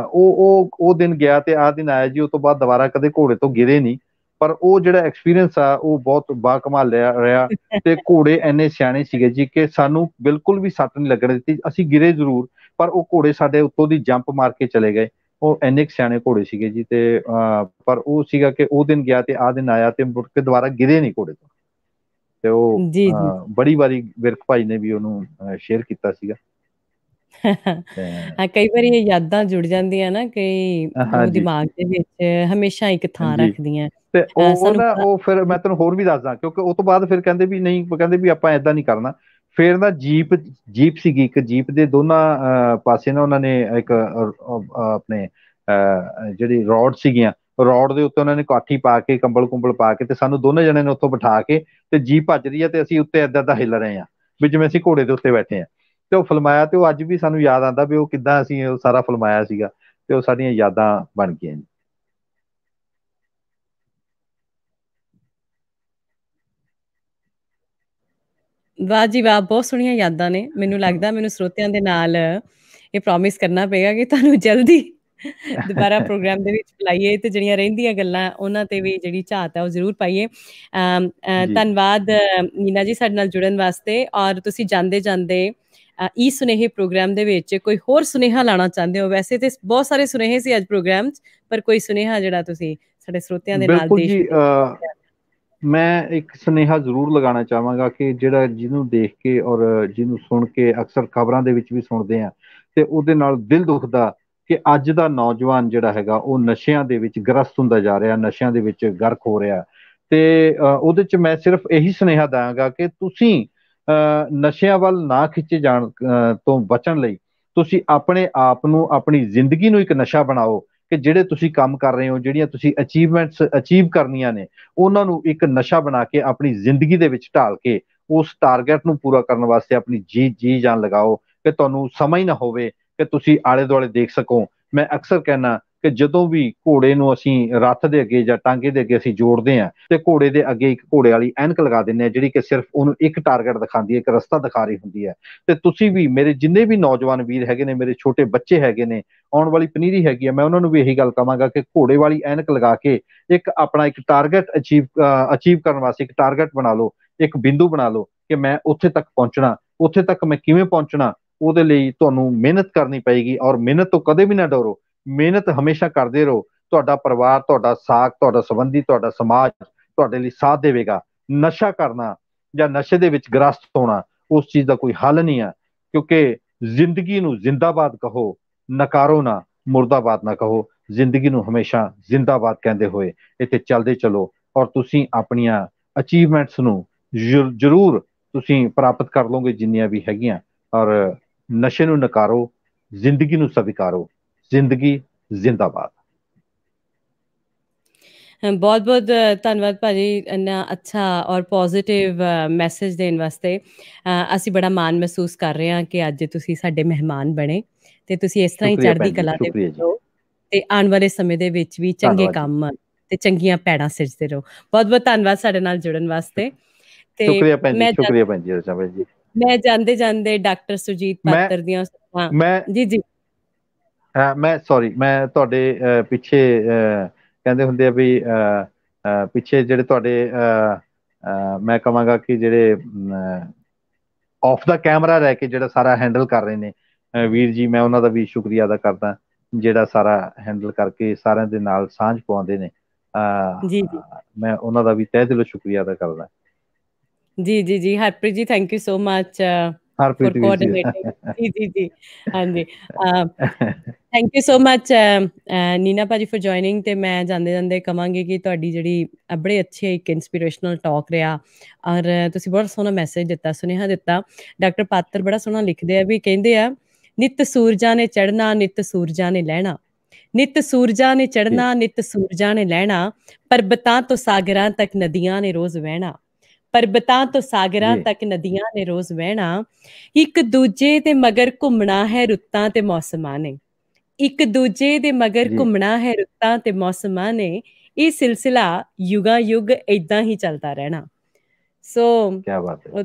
ਉਹ ਉਹ ਉਹ ਦਿਨ ਗਿਆ ਤੇ ਆ ਦਿਨ ਆਇਆ ਜੀ ਉਸ ਤੋਂ ਬਾਅਦ ਦੁਬਾਰਾ ਕਦੇ ਘੋੜੇ ਤੋਂ ਗਿਰੇ ਨਹੀਂ ਪਰ ਉਹ ਜਿਹੜਾ ਐਕਸਪੀਰੀਅੰਸ ਆ ਉਹ ਬਹੁਤ ਬਾਕਮਾਲ ਰਿਹਾ ਤੇ ਘੋੜੇ ਐਨੇ ਸਿਆਣੇ ਸੀਗੇ ਜੀ ਕਿ ਸਾਨੂੰ ਬਿਲਕੁਲ ਵੀ ਸੱਟ ਨਹੀਂ ਲੱਗਣ ਦਿੱਤੀ ਅਸੀਂ ਗਿਰੇ ਜ਼ਰੂਰ ਪਰ ਉਹ ਘੋੜੇ ਸਾਡੇ ਉੱਤੋਂ ਦੀ ਜੰਪ ਮਾਰ ਕੇ ਚਲੇ ਗਏ ਉਹ ਐਨੇ ਸਿਆਣੇ ਘੋੜੇ ਸੀਗੇ ਜੀ ਤੇ ਪਰ ਉਹ ਸੀਗਾ ਕਿ ਉਹ ਦਿਨ ਗਿਆ ਤੇ ਆ ਦਿਨ ਆਇਆ ਤੇ ਮੁੜ ਕੇ ਦੁਬਾਰਾ ਗਿਰੇ ਨਹੀਂ ਘੋੜੇ ਤੋਂ ਤੇ ਉਹ ਬੜੀ ਵਾਰੀ ਵਿਰਖ ਭਾਈ ਨੇ ਵੀ ਉਹਨੂੰ ਸ਼ੇਅਰ ਕੀਤਾ ਸੀਗਾ ਹਾਂ ਕਈ ਵਾਰੀ ਇਹ ਯਾਦਾਂ ਜੁੜ ਜਾਂਦੀਆਂ ਨਾ ਕਈ ਉਹ ਦਿਮਾਗ ਦੇ ਵਿੱਚ ਹਮੇਸ਼ਾ ਇੱਕ ਥਾਂ ਰੱਖਦੀਆਂ ਤੇ ਉਹਦਾ ਉਹ ਨਾ ਉਹ ਫਿਰ ਮੈਂ ਤੈਨੂੰ ਹੋਰ ਵੀ ਦੱਸਦਾ ਕਿਉਂਕਿ ਉਸ ਤੋਂ ਬਾਅਦ ਫਿਰ ਕਹਿੰਦੇ ਵੀ ਨਹੀਂ ਕਹਿੰਦੇ ਵੀ ਆਪਾਂ ਐਦਾਂ ਨਹੀਂ ਕਰਨਾ ਫਿਰ ਨਾ ਜੀਪ ਜੀਪ ਸੀਗੀ ਇੱਕ ਜੀਪ ਦੇ ਦੋਨਾਂ ਪਾਸੇ ਨਾ ਉਹਨਾਂ ਨੇ ਇੱਕ ਆਪਣੇ ਜਿਹੜੀ ਰੋਡ ਸੀਗੀਆਂ ਰੋਡ ਦੇ ਉੱਤੇ ਉਹਨਾਂ ਨੇ ਕਾਠੀ ਪਾ ਕੇ ਕੰਬਲ ਕੁੰਬਲ ਪਾ ਕੇ ਤੇ ਸਾਨੂੰ ਦੋਨੇ ਜਣੇ ਨੇ ਉੱਥੋਂ ਬਿਠਾ ਕੇ ਤੇ ਜੀਪ ਭੱਜ ਰਹੀ ਹੈ ਤੇ ਅਸੀਂ ਉੱਤੇ ਐਦਾਂ ਦਾ ਹਿੱਲ ਰਹੇ ਆ ਵੀ ਜਿਵੇਂ ਅਸੀਂ ਘੋੜੇ ਦੇ ਉੱਤੇ ਬੈਠੇ ਆ ਤੇ ਉਹ ਫਲਮਾਇਆ ਤੇ ਉਹ ਅੱਜ ਵੀ ਸਾਨੂੰ ਯਾਦ ਆਂਦਾ ਵੀ ਉਹ ਕਿੱਦਾਂ ਅਸੀਂ ਉਹ ਸਾਰਾ ਫਲਮਾਇਆ ਸੀਗਾ ਤੇ ਉਹ ਸਾਡੀਆਂ ਯਾਦਾਂ ਬਣ ਗਈਆਂ ਜੀ ਵਾਹ ਜੀ ਵਾਹ ਬਹੁਤ ਸੁਣੀਆਂ ਯਾਦਾਂ ਨੇ ਮੈਨੂੰ ਲੱਗਦਾ ਮੈਨੂੰ ਸਰੋਤਿਆਂ ਦੇ ਨਾਲ ਇਹ ਪ੍ਰੋਮਿਸ ਕਰਨਾ ਪਏਗਾ ਕਿ ਤੁਹਾਨੂੰ ਜਲਦੀ ਦੁਬਾਰਾ ਪ੍ਰੋਗਰਾਮ ਦੇ ਵਿੱਚ ਬੁਲਾਈਏ ਤੇ ਜਿਹੜੀਆਂ ਰਹਿੰਦੀਆਂ ਗੱਲਾਂ ਉਹਨਾਂ ਤੇ ਵੀ ਜਿਹੜੀ ਝਾਤ ਹੈ ਉਹ ਜ਼ਰੂਰ ਪਾਈਏ ਧੰਨਵਾਦ ਨੀਨਾ ਜੀ ਸਾਡੇ ਨਾਲ ਜੁੜਨ ਵਾਸਤੇ ਔਰ ਤੁਸੀਂ ਜਾਂਦੇ ਜਾਂਦੇ ਇਸ ਸੁਨੇਹੇ ਪ੍ਰੋਗਰਾਮ ਦੇ ਵਿੱਚ ਕੋਈ ਹੋਰ ਸੁਨੇਹਾ ਲਾਣਾ ਚਾਹੁੰਦੇ ਹੋ ਵੈਸੇ ਤੇ ਬਹੁਤ ਸਾਰੇ ਸੁਨੇਹੇ ਸੀ ਅੱਜ ਪ੍ਰੋਗਰਾਮ 'ਚ ਪਰ ਕੋਈ ਸੁਨੇਹਾ ਜਿਹੜਾ ਤੁਸੀਂ ਸਾਡੇ ਸਰੋਤਿਆਂ ਦੇ ਨਾਲ ਦੇ ਬਿਲਕੁਲ ਜੀ ਮੈਂ ਇੱਕ ਸੁਨੇਹਾ ਜ਼ਰੂਰ ਲਗਾਣਾ ਚਾਹਾਂਗਾ ਕਿ ਜਿਹੜਾ ਜਿਹਨੂੰ ਦੇਖ ਕੇ ਔਰ ਜਿਹਨੂੰ ਸੁਣ ਕੇ ਅਕਸਰ ਖਬਰਾਂ ਦੇ ਵਿੱਚ ਵੀ ਸੁਣਦੇ ਆ ਤੇ ਉਹਦੇ ਨਾਲ ਦਿਲ ਦੁਖਦਾ ਕਿ ਅੱਜ ਦਾ ਨੌਜਵਾਨ ਜਿਹੜਾ ਹੈਗਾ ਉਹ ਨਸ਼ਿਆਂ ਦੇ ਵਿੱਚ ਗ੍ਰਸਤ ਹੁੰਦਾ ਜਾ ਰਿਹਾ ਨਸ਼ਿਆਂ ਦੇ ਵਿੱਚ ਗਰਕ ਹੋ ਰਿਹਾ ਤੇ ਉਹਦੇ ਚ ਮੈਂ ਸਿਰਫ ਇਹੀ ਸੁਨੇਹਾ ਦਾਂਗਾ ਕਿ ਤੁਸੀਂ ਨਸ਼ਿਆਂ ਵੱਲ ਨਾ ਖਿੱਚੇ ਜਾਣ ਤੋਂ ਬਚਣ ਲਈ ਤੁਸੀਂ ਆਪਣੇ ਆਪ ਨੂੰ ਆਪਣੀ ਜ਼ਿੰਦਗੀ ਨੂੰ ਇੱਕ ਨਸ਼ਾ ਬਣਾਓ ਕਿ ਜਿਹੜੇ ਤੁਸੀਂ ਕੰਮ ਕਰ ਰਹੇ ਹੋ ਜਿਹੜੀਆਂ ਤੁਸੀਂ ਅਚੀਵਮੈਂਟਸ ਅਚੀਵ ਕਰਨੀਆਂ ਨੇ ਉਹਨਾਂ ਨੂੰ ਇੱਕ ਨਸ਼ਾ ਬਣਾ ਕੇ ਆਪਣੀ ਜ਼ਿੰਦਗੀ ਦੇ ਵਿੱਚ ਢਾਲ ਕੇ ਉਸ ਟਾਰਗੇਟ ਨੂੰ ਪੂਰਾ ਕਰਨ ਵਾਸਤੇ ਆਪਣੀ ਜੀ ਜੀ ਜਾਨ ਲਗਾਓ ਕਿ ਤੁਹਾਨੂੰ ਸਮਾਂ ਹੀ ਨਾ ਹੋਵੇ ਕਿ ਤੁਸੀਂ ਆਲੇ ਦੁਆਲੇ ਦੇਖ ਸਕੋ ਮੈਂ ਅਕਸਰ ਕਹਿਣਾ ਕਿ ਜਦੋਂ ਵੀ ਘੋੜੇ ਨੂੰ ਅਸੀਂ ਰੱਥ ਦੇ ਅੱਗੇ ਜਾਂ ਟਾਂਗੇ ਦੇ ਅੱਗੇ ਅਸੀਂ ਜੋੜਦੇ ਆ ਤੇ ਘੋੜੇ ਦੇ ਅੱਗੇ ਇੱਕ ਘੋੜੇ ਵਾਲੀ ਐਨਕ ਲਗਾ ਦਿੰਨੇ ਆ ਜਿਹੜੀ ਕਿ ਸਿਰਫ ਉਹਨੂੰ ਇੱਕ ਟਾਰਗੇਟ ਦਿਖਾਉਂਦੀ ਹੈ ਇੱਕ ਰਸਤਾ ਦਿਖਾ ਰਹੀ ਹੁੰਦੀ ਹੈ ਤੇ ਤੁਸੀਂ ਵੀ ਮੇਰੇ ਜਿੰਨੇ ਵੀ ਨੌਜਵਾਨ ਵੀਰ ਹੈਗੇ ਨੇ ਮੇਰੇ ਛੋਟੇ ਬੱਚੇ ਹੈਗੇ ਨੇ ਆਉਣ ਵਾਲੀ ਪਨੀਰੀ ਹੈਗੀ ਆ ਮੈਂ ਉਹਨਾਂ ਨੂੰ ਵੀ ਇਹੀ ਗੱਲ ਕਹਾਂਗਾ ਕਿ ਘੋੜੇ ਵਾਲੀ ਐਨਕ ਲਗਾ ਕੇ ਇੱਕ ਆਪਣਾ ਇੱਕ ਟਾਰਗੇਟ ਅਚੀਵ ਅਚੀਵ ਕਰਨ ਵਾਸਤੇ ਇੱਕ ਟਾਰਗੇਟ ਬਣਾ ਲਓ ਇੱਕ ਬਿੰਦੂ ਬਣਾ ਲਓ ਕਿ ਮੈਂ ਉੱਥੇ ਤੱਕ ਪਹੁੰਚਣਾ ਉੱਥੇ ਤੱਕ ਮੈਂ ਕਿਵੇਂ ਪਹੁੰਚਣਾ ਉਹਦੇ ਲਈ ਤੁਹਾਨੂੰ ਮਿਹਨਤ ਕਰਨੀ ਪਏਗੀ ਔਰ ਮਿਹਨਤ ਤੋਂ ਕਦੇ ਵੀ ਨਾ ਡਰੋ ਮਿਹਨਤ ਹਮੇਸ਼ਾ ਕਰਦੇ ਰਹੋ ਤੁਹਾਡਾ ਪਰਿਵਾਰ ਤੁਹਾਡਾ ਸਾਥ ਤੁਹਾਡਾ ਸੰਬੰਧੀ ਤੁਹਾਡਾ ਸਮਾਜ ਤੁਹਾਡੇ ਲਈ ਸਾਥ ਦੇਵੇਗਾ ਨਸ਼ਾ ਕਰਨਾ ਜਾਂ ਨਸ਼ੇ ਦੇ ਵਿੱਚ ਗ੍ਰਸਤ ਹੋਣਾ ਉਸ ਚੀਜ਼ ਦਾ ਕੋਈ ਹੱਲ ਨਹੀਂ ਹੈ ਕਿਉਂਕਿ ਜ਼ਿੰਦਗੀ ਨੂੰ ਜ਼ਿੰਦਾਬਾਦ ਕਹੋ ਨਕਾਰੋ ਨਾ ਮਰਦਾਬਾਦ ਨਾ ਕਹੋ ਜ਼ਿੰਦਗੀ ਨੂੰ ਹਮੇਸ਼ਾ ਜ਼ਿੰਦਾਬਾਦ ਕਹਿੰਦੇ ਹੋਏ ਇੱਥੇ ਚੱਲਦੇ ਚਲੋ ਔਰ ਤੁਸੀਂ ਆਪਣੀਆਂ ਅਚੀਵਮੈਂਟਸ ਨੂੰ ਜ਼ਰੂਰ ਤੁਸੀਂ ਪ੍ਰਾਪਤ ਕਰ ਲਓਗੇ ਜਿੰਨੀਆਂ ਵੀ ਹੈਗੀਆਂ ਔਰ ਨਸ਼ੇ ਨੂੰ ਨਕਾਰੋ ਜ਼ਿੰਦਗੀ ਨੂੰ ਸਵੀਕਾਰੋ ਜ਼ਿੰਦਗੀ ਜ਼ਿੰਦਾਬਾਦ ਬਹੁਤ ਬਹੁਤ ਧੰਨਵਾਦ ਭਾਜੀ ਇੰਨਾ ਅੱਛਾ ਔਰ ਪੋਜ਼ਿਟਿਵ ਮੈਸੇਜ ਦੇਣ ਵਾਸਤੇ ਅਸੀਂ ਬੜਾ ਮਾਣ ਮਹਿਸੂਸ ਕਰ ਰਹੇ ਹਾਂ ਕਿ ਅੱਜ ਤੁਸੀਂ ਸਾਡੇ ਮਹਿਮਾਨ ਬਣੇ ਤੇ ਤੁਸੀਂ ਇਸ ਤਰ੍ਹਾਂ ਹੀ ਚੜ੍ਹਦੀ ਕਲਾ ਦੇ ਵਿੱਚ ਰਹੋ ਤੇ ਆਉਣ ਵਾਲੇ ਸਮੇਂ ਦੇ ਵਿੱਚ ਵੀ ਚੰਗੇ ਕੰਮ ਤੇ ਚੰਗੀਆਂ ਪੈੜਾਂ ਸਿਰਜਦੇ ਰਹੋ ਬਹੁਤ ਬਹੁਤ ਧੰਨਵਾਦ ਸਾਡੇ ਨਾਲ ਜੁੜਨ ਵਾਸਤੇ ਤੇ ਸ਼ੁਕਰੀਆ ਭੈਣ ਜੀ ਸ਼ੁਕਰੀਆ ਭੈਣ ਜੀ ਮੈਂ ਜਾਂਦੇ ਜਾਂਦੇ ਡਾਕਟਰ ਸੁਜੀਤ ਪਾਤਰ ਦੀਆਂ ਮੈਂ ਜੀ ਜੀ ਮੈਂ ਸੌਰੀ ਮੈਂ ਤੁਹਾਡੇ ਪਿੱਛੇ ਕਹਿੰਦੇ ਹੁੰਦੇ ਆ ਵੀ ਪਿੱਛੇ ਜਿਹੜੇ ਤੁਹਾਡੇ ਮੈਂ ਕਹਾਂਗਾ ਕਿ ਜਿਹੜੇ ਆਫ ਦਾ ਕੈਮਰਾ ਰਹਿ ਕੇ ਜਿਹੜਾ ਸਾਰਾ ਹੈਂਡਲ ਕਰ ਰਹੇ ਨੇ ਵੀਰ ਜੀ ਮੈਂ ਉਹਨਾਂ ਦਾ ਵੀ ਸ਼ੁਕਰੀਆ ਅਦਾ ਕਰਦਾ ਜਿਹੜਾ ਸਾਰਾ ਹੈਂਡਲ ਕਰਕੇ ਸਾਰਿਆਂ ਦੇ ਨਾਲ ਸਾਂਝ ਪਾਉਂਦੇ ਨੇ ਜੀ ਜੀ ਮੈਂ ਉਹਨਾਂ ਦਾ ਵੀ ਤਹਿ ਦਿਲੋਂ ਸ਼ੁਕਰੀਆ ਅਦਾ ਕਰਦਾ ਜੀ ਜੀ ਜੀ Harpreet ji thank you so much Harpreet ji ਜੀ ਜੀ ਜੀ ਹਾਂਜੀ thank you so much Nina ਭਾਜੀ ਫॉर ਜੁਆਇਨਿੰਗ ਤੇ ਮੈਂ ਜਾਂਦੇ ਜਾਂਦੇ ਕਵਾਂਗੀ ਕਿ ਤੁਹਾਡੀ ਜਿਹੜੀ ਬੜੇ ਅੱਛੇ ਇੱਕ ਇਨਸਪੀਰੇਸ਼ਨਲ ਟਾਕ ਰਿਹਾ ਔਰ ਤੁਸੀਂ ਬਹੁਤ ਸੋਹਣਾ ਮੈਸੇਜ ਦਿੱਤਾ ਸੁਨੇਹਾ ਦਿੱਤਾ ਡਾਕਟਰ ਪਾਤਰ ਬੜਾ ਸੋਹਣਾ ਲਿਖਦੇ ਆ ਵੀ ਕਹਿੰਦੇ ਆ ਨਿਤ ਸੂਰਜਾਂ ਨੇ ਚੜਨਾ ਨਿਤ ਸੂਰਜਾਂ ਨੇ ਲੈਣਾ ਨਿਤ ਸੂਰਜਾਂ ਨੇ ਚੜਨਾ ਨਿਤ ਸੂਰਜਾਂ ਨੇ ਲੈਣਾ ਪਰਬਤਾਂ ਤੋਂ ਸਾਗਰਾਂ ਤੱਕ ਨਦੀਆਂ ਨੇ ਰੋਜ਼ ਵਹਿਣਾ ਪਰਬਤਾਂ ਤੋਂ ਸਾਗਰਾਂ ਤੱਕ ਨਦੀਆਂ ਨੇ ਰੋਜ਼ ਵਹਿਣਾ ਇੱਕ ਦੂਜੇ ਤੇ ਮਗਰ ਘੁੰਮਣਾ ਹੈ ਰੁੱਤਾਂ ਤੇ ਮੌਸਮਾਂ ਨੇ ਇੱਕ ਦੂਜੇ ਦੇ ਮਗਰ ਘੁੰਮਣਾ ਹੈ ਰੁੱਤਾਂ ਤੇ ਮੌਸਮਾਂ ਨੇ ਇਹ ਸਿਲਸਿਲਾ ਯੁਗਾ ਯੁਗ ਇਦਾਂ ਹੀ ਚੱਲਦਾ ਰਹਿਣਾ ਸੋ ਕੀ ਬਾਤ ਹੈ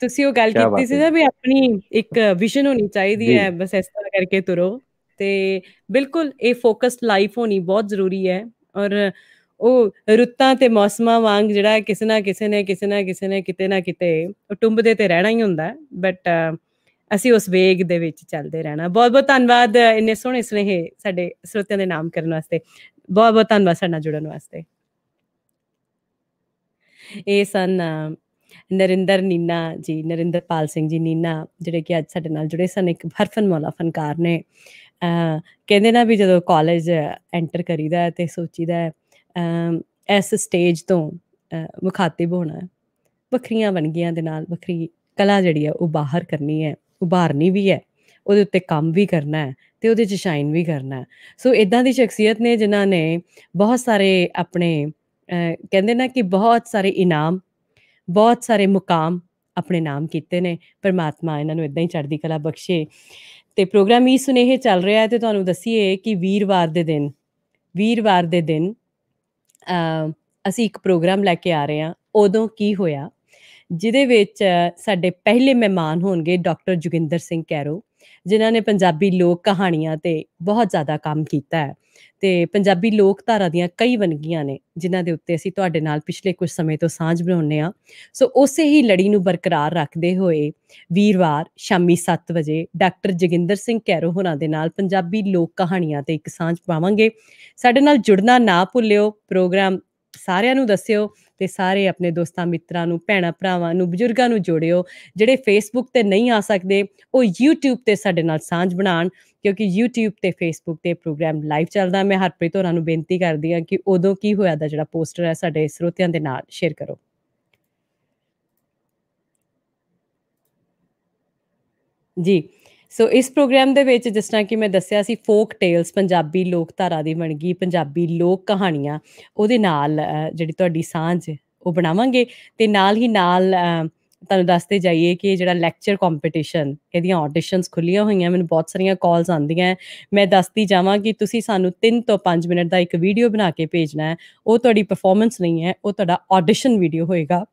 ਤੁਸੀਂ ਉਹ ਗੱਲ ਕੀਤੀ ਸੀ ਨਾ ਵੀ ਆਪਣੀ ਇੱਕ ਵਿਜ਼ਨ ਹੋਣੀ ਚਾਹੀਦੀ ਹੈ ਬਸ ਇਸ ਤਰ੍ਹਾਂ ਕਰਕੇ ਤੁਰੋ ਤੇ ਬਿਲਕੁਲ ਇਹ ਫੋਕਸਡ ਲਾਈਫ ਹੋਣੀ ਬਹੁਤ ਜ਼ਰੂਰੀ ਹੈ ਔਰ ਉਹ ਰੁੱਤਾਂ ਤੇ ਮੌਸਮਾਂ ਵਾਂਗ ਜਿਹੜਾ ਕਿਸੇ ਨਾ ਕਿਸੇ ਨੇ ਕਿਸੇ ਨਾ ਕਿਸੇ ਨੇ ਕਿਤੇ ਨਾ ਕਿਤੇ ਟੁੰਬਦੇ ਤੇ ਰਹਿਣਾ ਹੀ ਹੁੰਦਾ ਬਟ ਅਸੀਂ ਉਸ ਵੇਗ ਦੇ ਵਿੱਚ ਚੱਲਦੇ ਰਹਿਣਾ ਬਹੁਤ ਬਹੁਤ ਧੰਨਵਾਦ ਇੰਨੇ ਸੋਹਣੇ ਸੁਨੇਹੇ ਸਾਡੇ ਸਰੋਤਿਆਂ ਦੇ ਨਾਮ ਕਰਨ ਵਾਸਤੇ ਬਹੁਤ ਬਹੁਤ ਧੰਨਵਾਦ ਸਾਡੇ ਨਾਲ ਜੁੜਨ ਵਾਸਤੇ ਇਹ ਸਨ ਨਰਿੰਦਰ ਨੀਨਾ ਜੀ ਨਰਿੰਦਰਪਾਲ ਸਿੰਘ ਜੀ ਨੀਨਾ ਜਿਹੜੇ ਕਿ ਅੱਜ ਸਾਡੇ ਨਾਲ ਜੁੜੇ ਸਨ ਇੱਕ ਹਰਫਨ ਮੌਲਾ ਫਨਕਾਰ ਨੇ ਕਹਿੰਦੇ ਨਾ ਵੀ ਜਦੋਂ ਕਾਲਜ ਐਂਟਰ ਕਰੀਦਾ ਤੇ ਸੋਚੀਦਾ ਐਸ ਸਟੇਜ ਤੋਂ ਮੁਖਾਤਿਬ ਹੋਣਾ ਵੱਖਰੀਆਂ ਗਈਆਂ ਦੇ ਨਾਲ ਵੱਖਰੀ ਕਲਾ ਜਿਹੜੀ ਆ ਉਹ ਬਾਹਰ ਕਰਨੀ ਹੈ ਉਭਾਰਨੀ ਵੀ ਹੈ ਉਹਦੇ ਉੱਤੇ ਕੰਮ ਵੀ ਕਰਨਾ ਹੈ ਤੇ ਉਹਦੇ 'ਚ ਸ਼ਾਈਨ ਵੀ ਕਰਨਾ ਸੋ ਇਦਾਂ ਦੀ ਸ਼ਖਸੀਅਤ ਨੇ ਜਿਨ੍ਹਾਂ ਨੇ ਬਹੁਤ ਸਾਰੇ ਆਪਣੇ ਕਹਿੰਦੇ ਨਾ ਕਿ ਬਹੁਤ ਸਾਰੇ ਇਨਾਮ ਬਹੁਤ ਸਾਰੇ ਮੁਕਾਮ ਆਪਣੇ ਨਾਮ ਕੀਤੇ ਨੇ ਪਰਮਾਤਮਾ ਇਹਨਾਂ ਨੂੰ ਇਦਾਂ ਹੀ ਚੜ੍ਹਦੀ ਕਲਾ ਬਖਸ਼ੇ ਤੇ ਪ੍ਰੋਗਰਾਮ ਇਹ ਸੁਨੇਹੇ ਚੱਲ ਰਿਹਾ ਹੈ ਤੇ ਤੁਹਾਨੂੰ ਦਸੀਏ ਕਿ ਵੀਰਵਾਰ ਦੇ ਦਿਨ ਵੀਰਵਾਰ ਦੇ ਦਿਨ ਅਸੀਂ ਇੱਕ ਪ੍ਰੋਗਰਾਮ ਲੈ ਕੇ ਆ ਰਹੇ ਹਾਂ ਉਦੋਂ ਕੀ ਹੋਇਆ ਜਿਹਦੇ ਵਿੱਚ ਸਾਡੇ ਪਹਿਲੇ ਮਹਿਮਾਨ ਹੋਣਗੇ ਡਾਕਟਰ ਜੁਗਿੰਦਰ ਸਿੰਘ ਕੈਰੋ ਜਿਨ੍ਹਾਂ ਨੇ ਪੰਜਾਬੀ ਲੋਕ ਕਹਾਣੀਆਂ ਤੇ ਬਹੁਤ ਜ਼ਿਆਦਾ ਕੰਮ ਕੀਤਾ ਹੈ ਤੇ ਪੰਜਾਬੀ ਲੋਕ ਧਾਰਾ ਦੀਆਂ ਕਈ ਵੰਗੀਆਂ ਨੇ ਜਿਨ੍ਹਾਂ ਦੇ ਉੱਤੇ ਅਸੀਂ ਤੁਹਾਡੇ ਨਾਲ ਪਿਛਲੇ ਕੁਝ ਸਮੇਂ ਤੋਂ ਸਾਂਝ ਬਣਾਉਂਦੇ ਆ ਸੋ ਉਸੇ ਹੀ ਲੜੀ ਨੂੰ ਬਰਕਰਾਰ ਰੱਖਦੇ ਹੋਏ ਵੀਰਵਾਰ ਸ਼ਾਮੀ 7 ਵਜੇ ਡਾਕਟਰ ਜਗਿੰਦਰ ਸਿੰਘ ਕੈਰੋ ਹੋਣਾ ਦੇ ਨਾਲ ਪੰਜਾਬੀ ਲੋਕ ਕਹਾਣੀਆਂ ਤੇ ਇੱਕ ਸਾਂਝ ਪਾਵਾਂਗੇ ਸਾਡੇ ਨਾਲ ਜੁੜਨਾ ਨਾ ਭੁੱਲਿਓ ਪ੍ਰੋਗਰਾਮ ਸਾਰਿਆਂ ਨੂੰ ਦੱਸਿਓ ਤੇ ਸਾਰੇ ਆਪਣੇ ਦੋਸਤਾਂ ਮਿੱਤਰਾਂ ਨੂੰ ਭੈਣਾ ਭਰਾਵਾਂ ਨੂੰ ਬਜ਼ੁਰਗਾਂ ਨੂੰ ਜੋੜਿਓ ਜਿਹੜੇ ਫੇਸਬੁੱਕ ਤੇ ਨਹੀਂ ਆ ਸਕਦੇ ਉਹ YouTube ਤੇ ਸਾਡੇ ਨਾਲ ਸਾਂਝ ਬਣਾਣ ਕਿਉਂਕਿ YouTube ਤੇ Facebook ਤੇ ਪ੍ਰੋਗਰਾਮ ਲਾਈਵ ਚੱਲਦਾ ਮੈਂ ਹਰਪ੍ਰੀਤ ਹੋਰਾਂ ਨੂੰ ਬੇਨਤੀ ਕਰਦੀ ਹਾਂ ਕਿ ਉਦੋਂ ਕੀ ਹੋਇਆ ਦਾ ਜਿਹੜਾ ਪੋਸਟਰ ਹੈ ਸਾਡੇ ਸਰੋਤਿਆਂ ਦੇ ਨਾਲ ਸ਼ੇਅਰ ਕਰੋ ਜੀ ਸੋ ਇਸ ਪ੍ਰੋਗਰਾਮ ਦੇ ਵਿੱਚ ਜਿਸ ਤਰ੍ਹਾਂ ਕਿ ਮੈਂ ਦੱਸਿਆ ਸੀ ਫੋਕ ਟੇਲਸ ਪੰਜਾਬੀ ਲੋਕ ਧਾਰਾ ਦੀ ਬਣਗੀ ਪੰਜਾਬੀ ਲੋਕ ਕਹਾਣੀਆਂ ਉਹਦੇ ਨਾਲ ਜਿਹੜੀ ਤੁਹਾਡੀ ਸਾਂਝ ਉਹ ਬਣਾਵਾਂਗੇ ਤੇ ਨਾਲ ਹੀ ਨਾਲ ਤੁਹਾਨੂੰ ਦੱਸਦੇ ਜਾਈਏ ਕਿ ਜਿਹੜਾ ਲੈਕਚਰ ਕੰਪੀਟੀਸ਼ਨ ਇਹਦੀਆਂ ਆਡੀਸ਼ਨਸ ਖੁੱਲੀਆਂ ਹੋਈਆਂ ਮੈਨੂੰ ਬਹੁਤ ਸਾਰੀਆਂ ਕਾਲਸ ਆਉਂਦੀਆਂ ਮੈਂ ਦੱਸਦੀ ਜਾਵਾਂ ਕਿ ਤੁਸੀਂ ਸਾਨੂੰ 3 ਤੋਂ 5 ਮਿੰਟ ਦਾ ਇੱਕ ਵੀਡੀਓ ਬਣਾ ਕੇ ਭੇਜਣਾ ਹੈ ਉਹ ਤੁਹਾਡੀ ਪਰਫਾਰਮੈਂਸ ਨਹੀਂ ਹੈ ਉਹ ਤੁਹਾਡਾ ਆਡੀਸ਼ਨ ਵੀਡੀਓ ਹੋਏਗਾ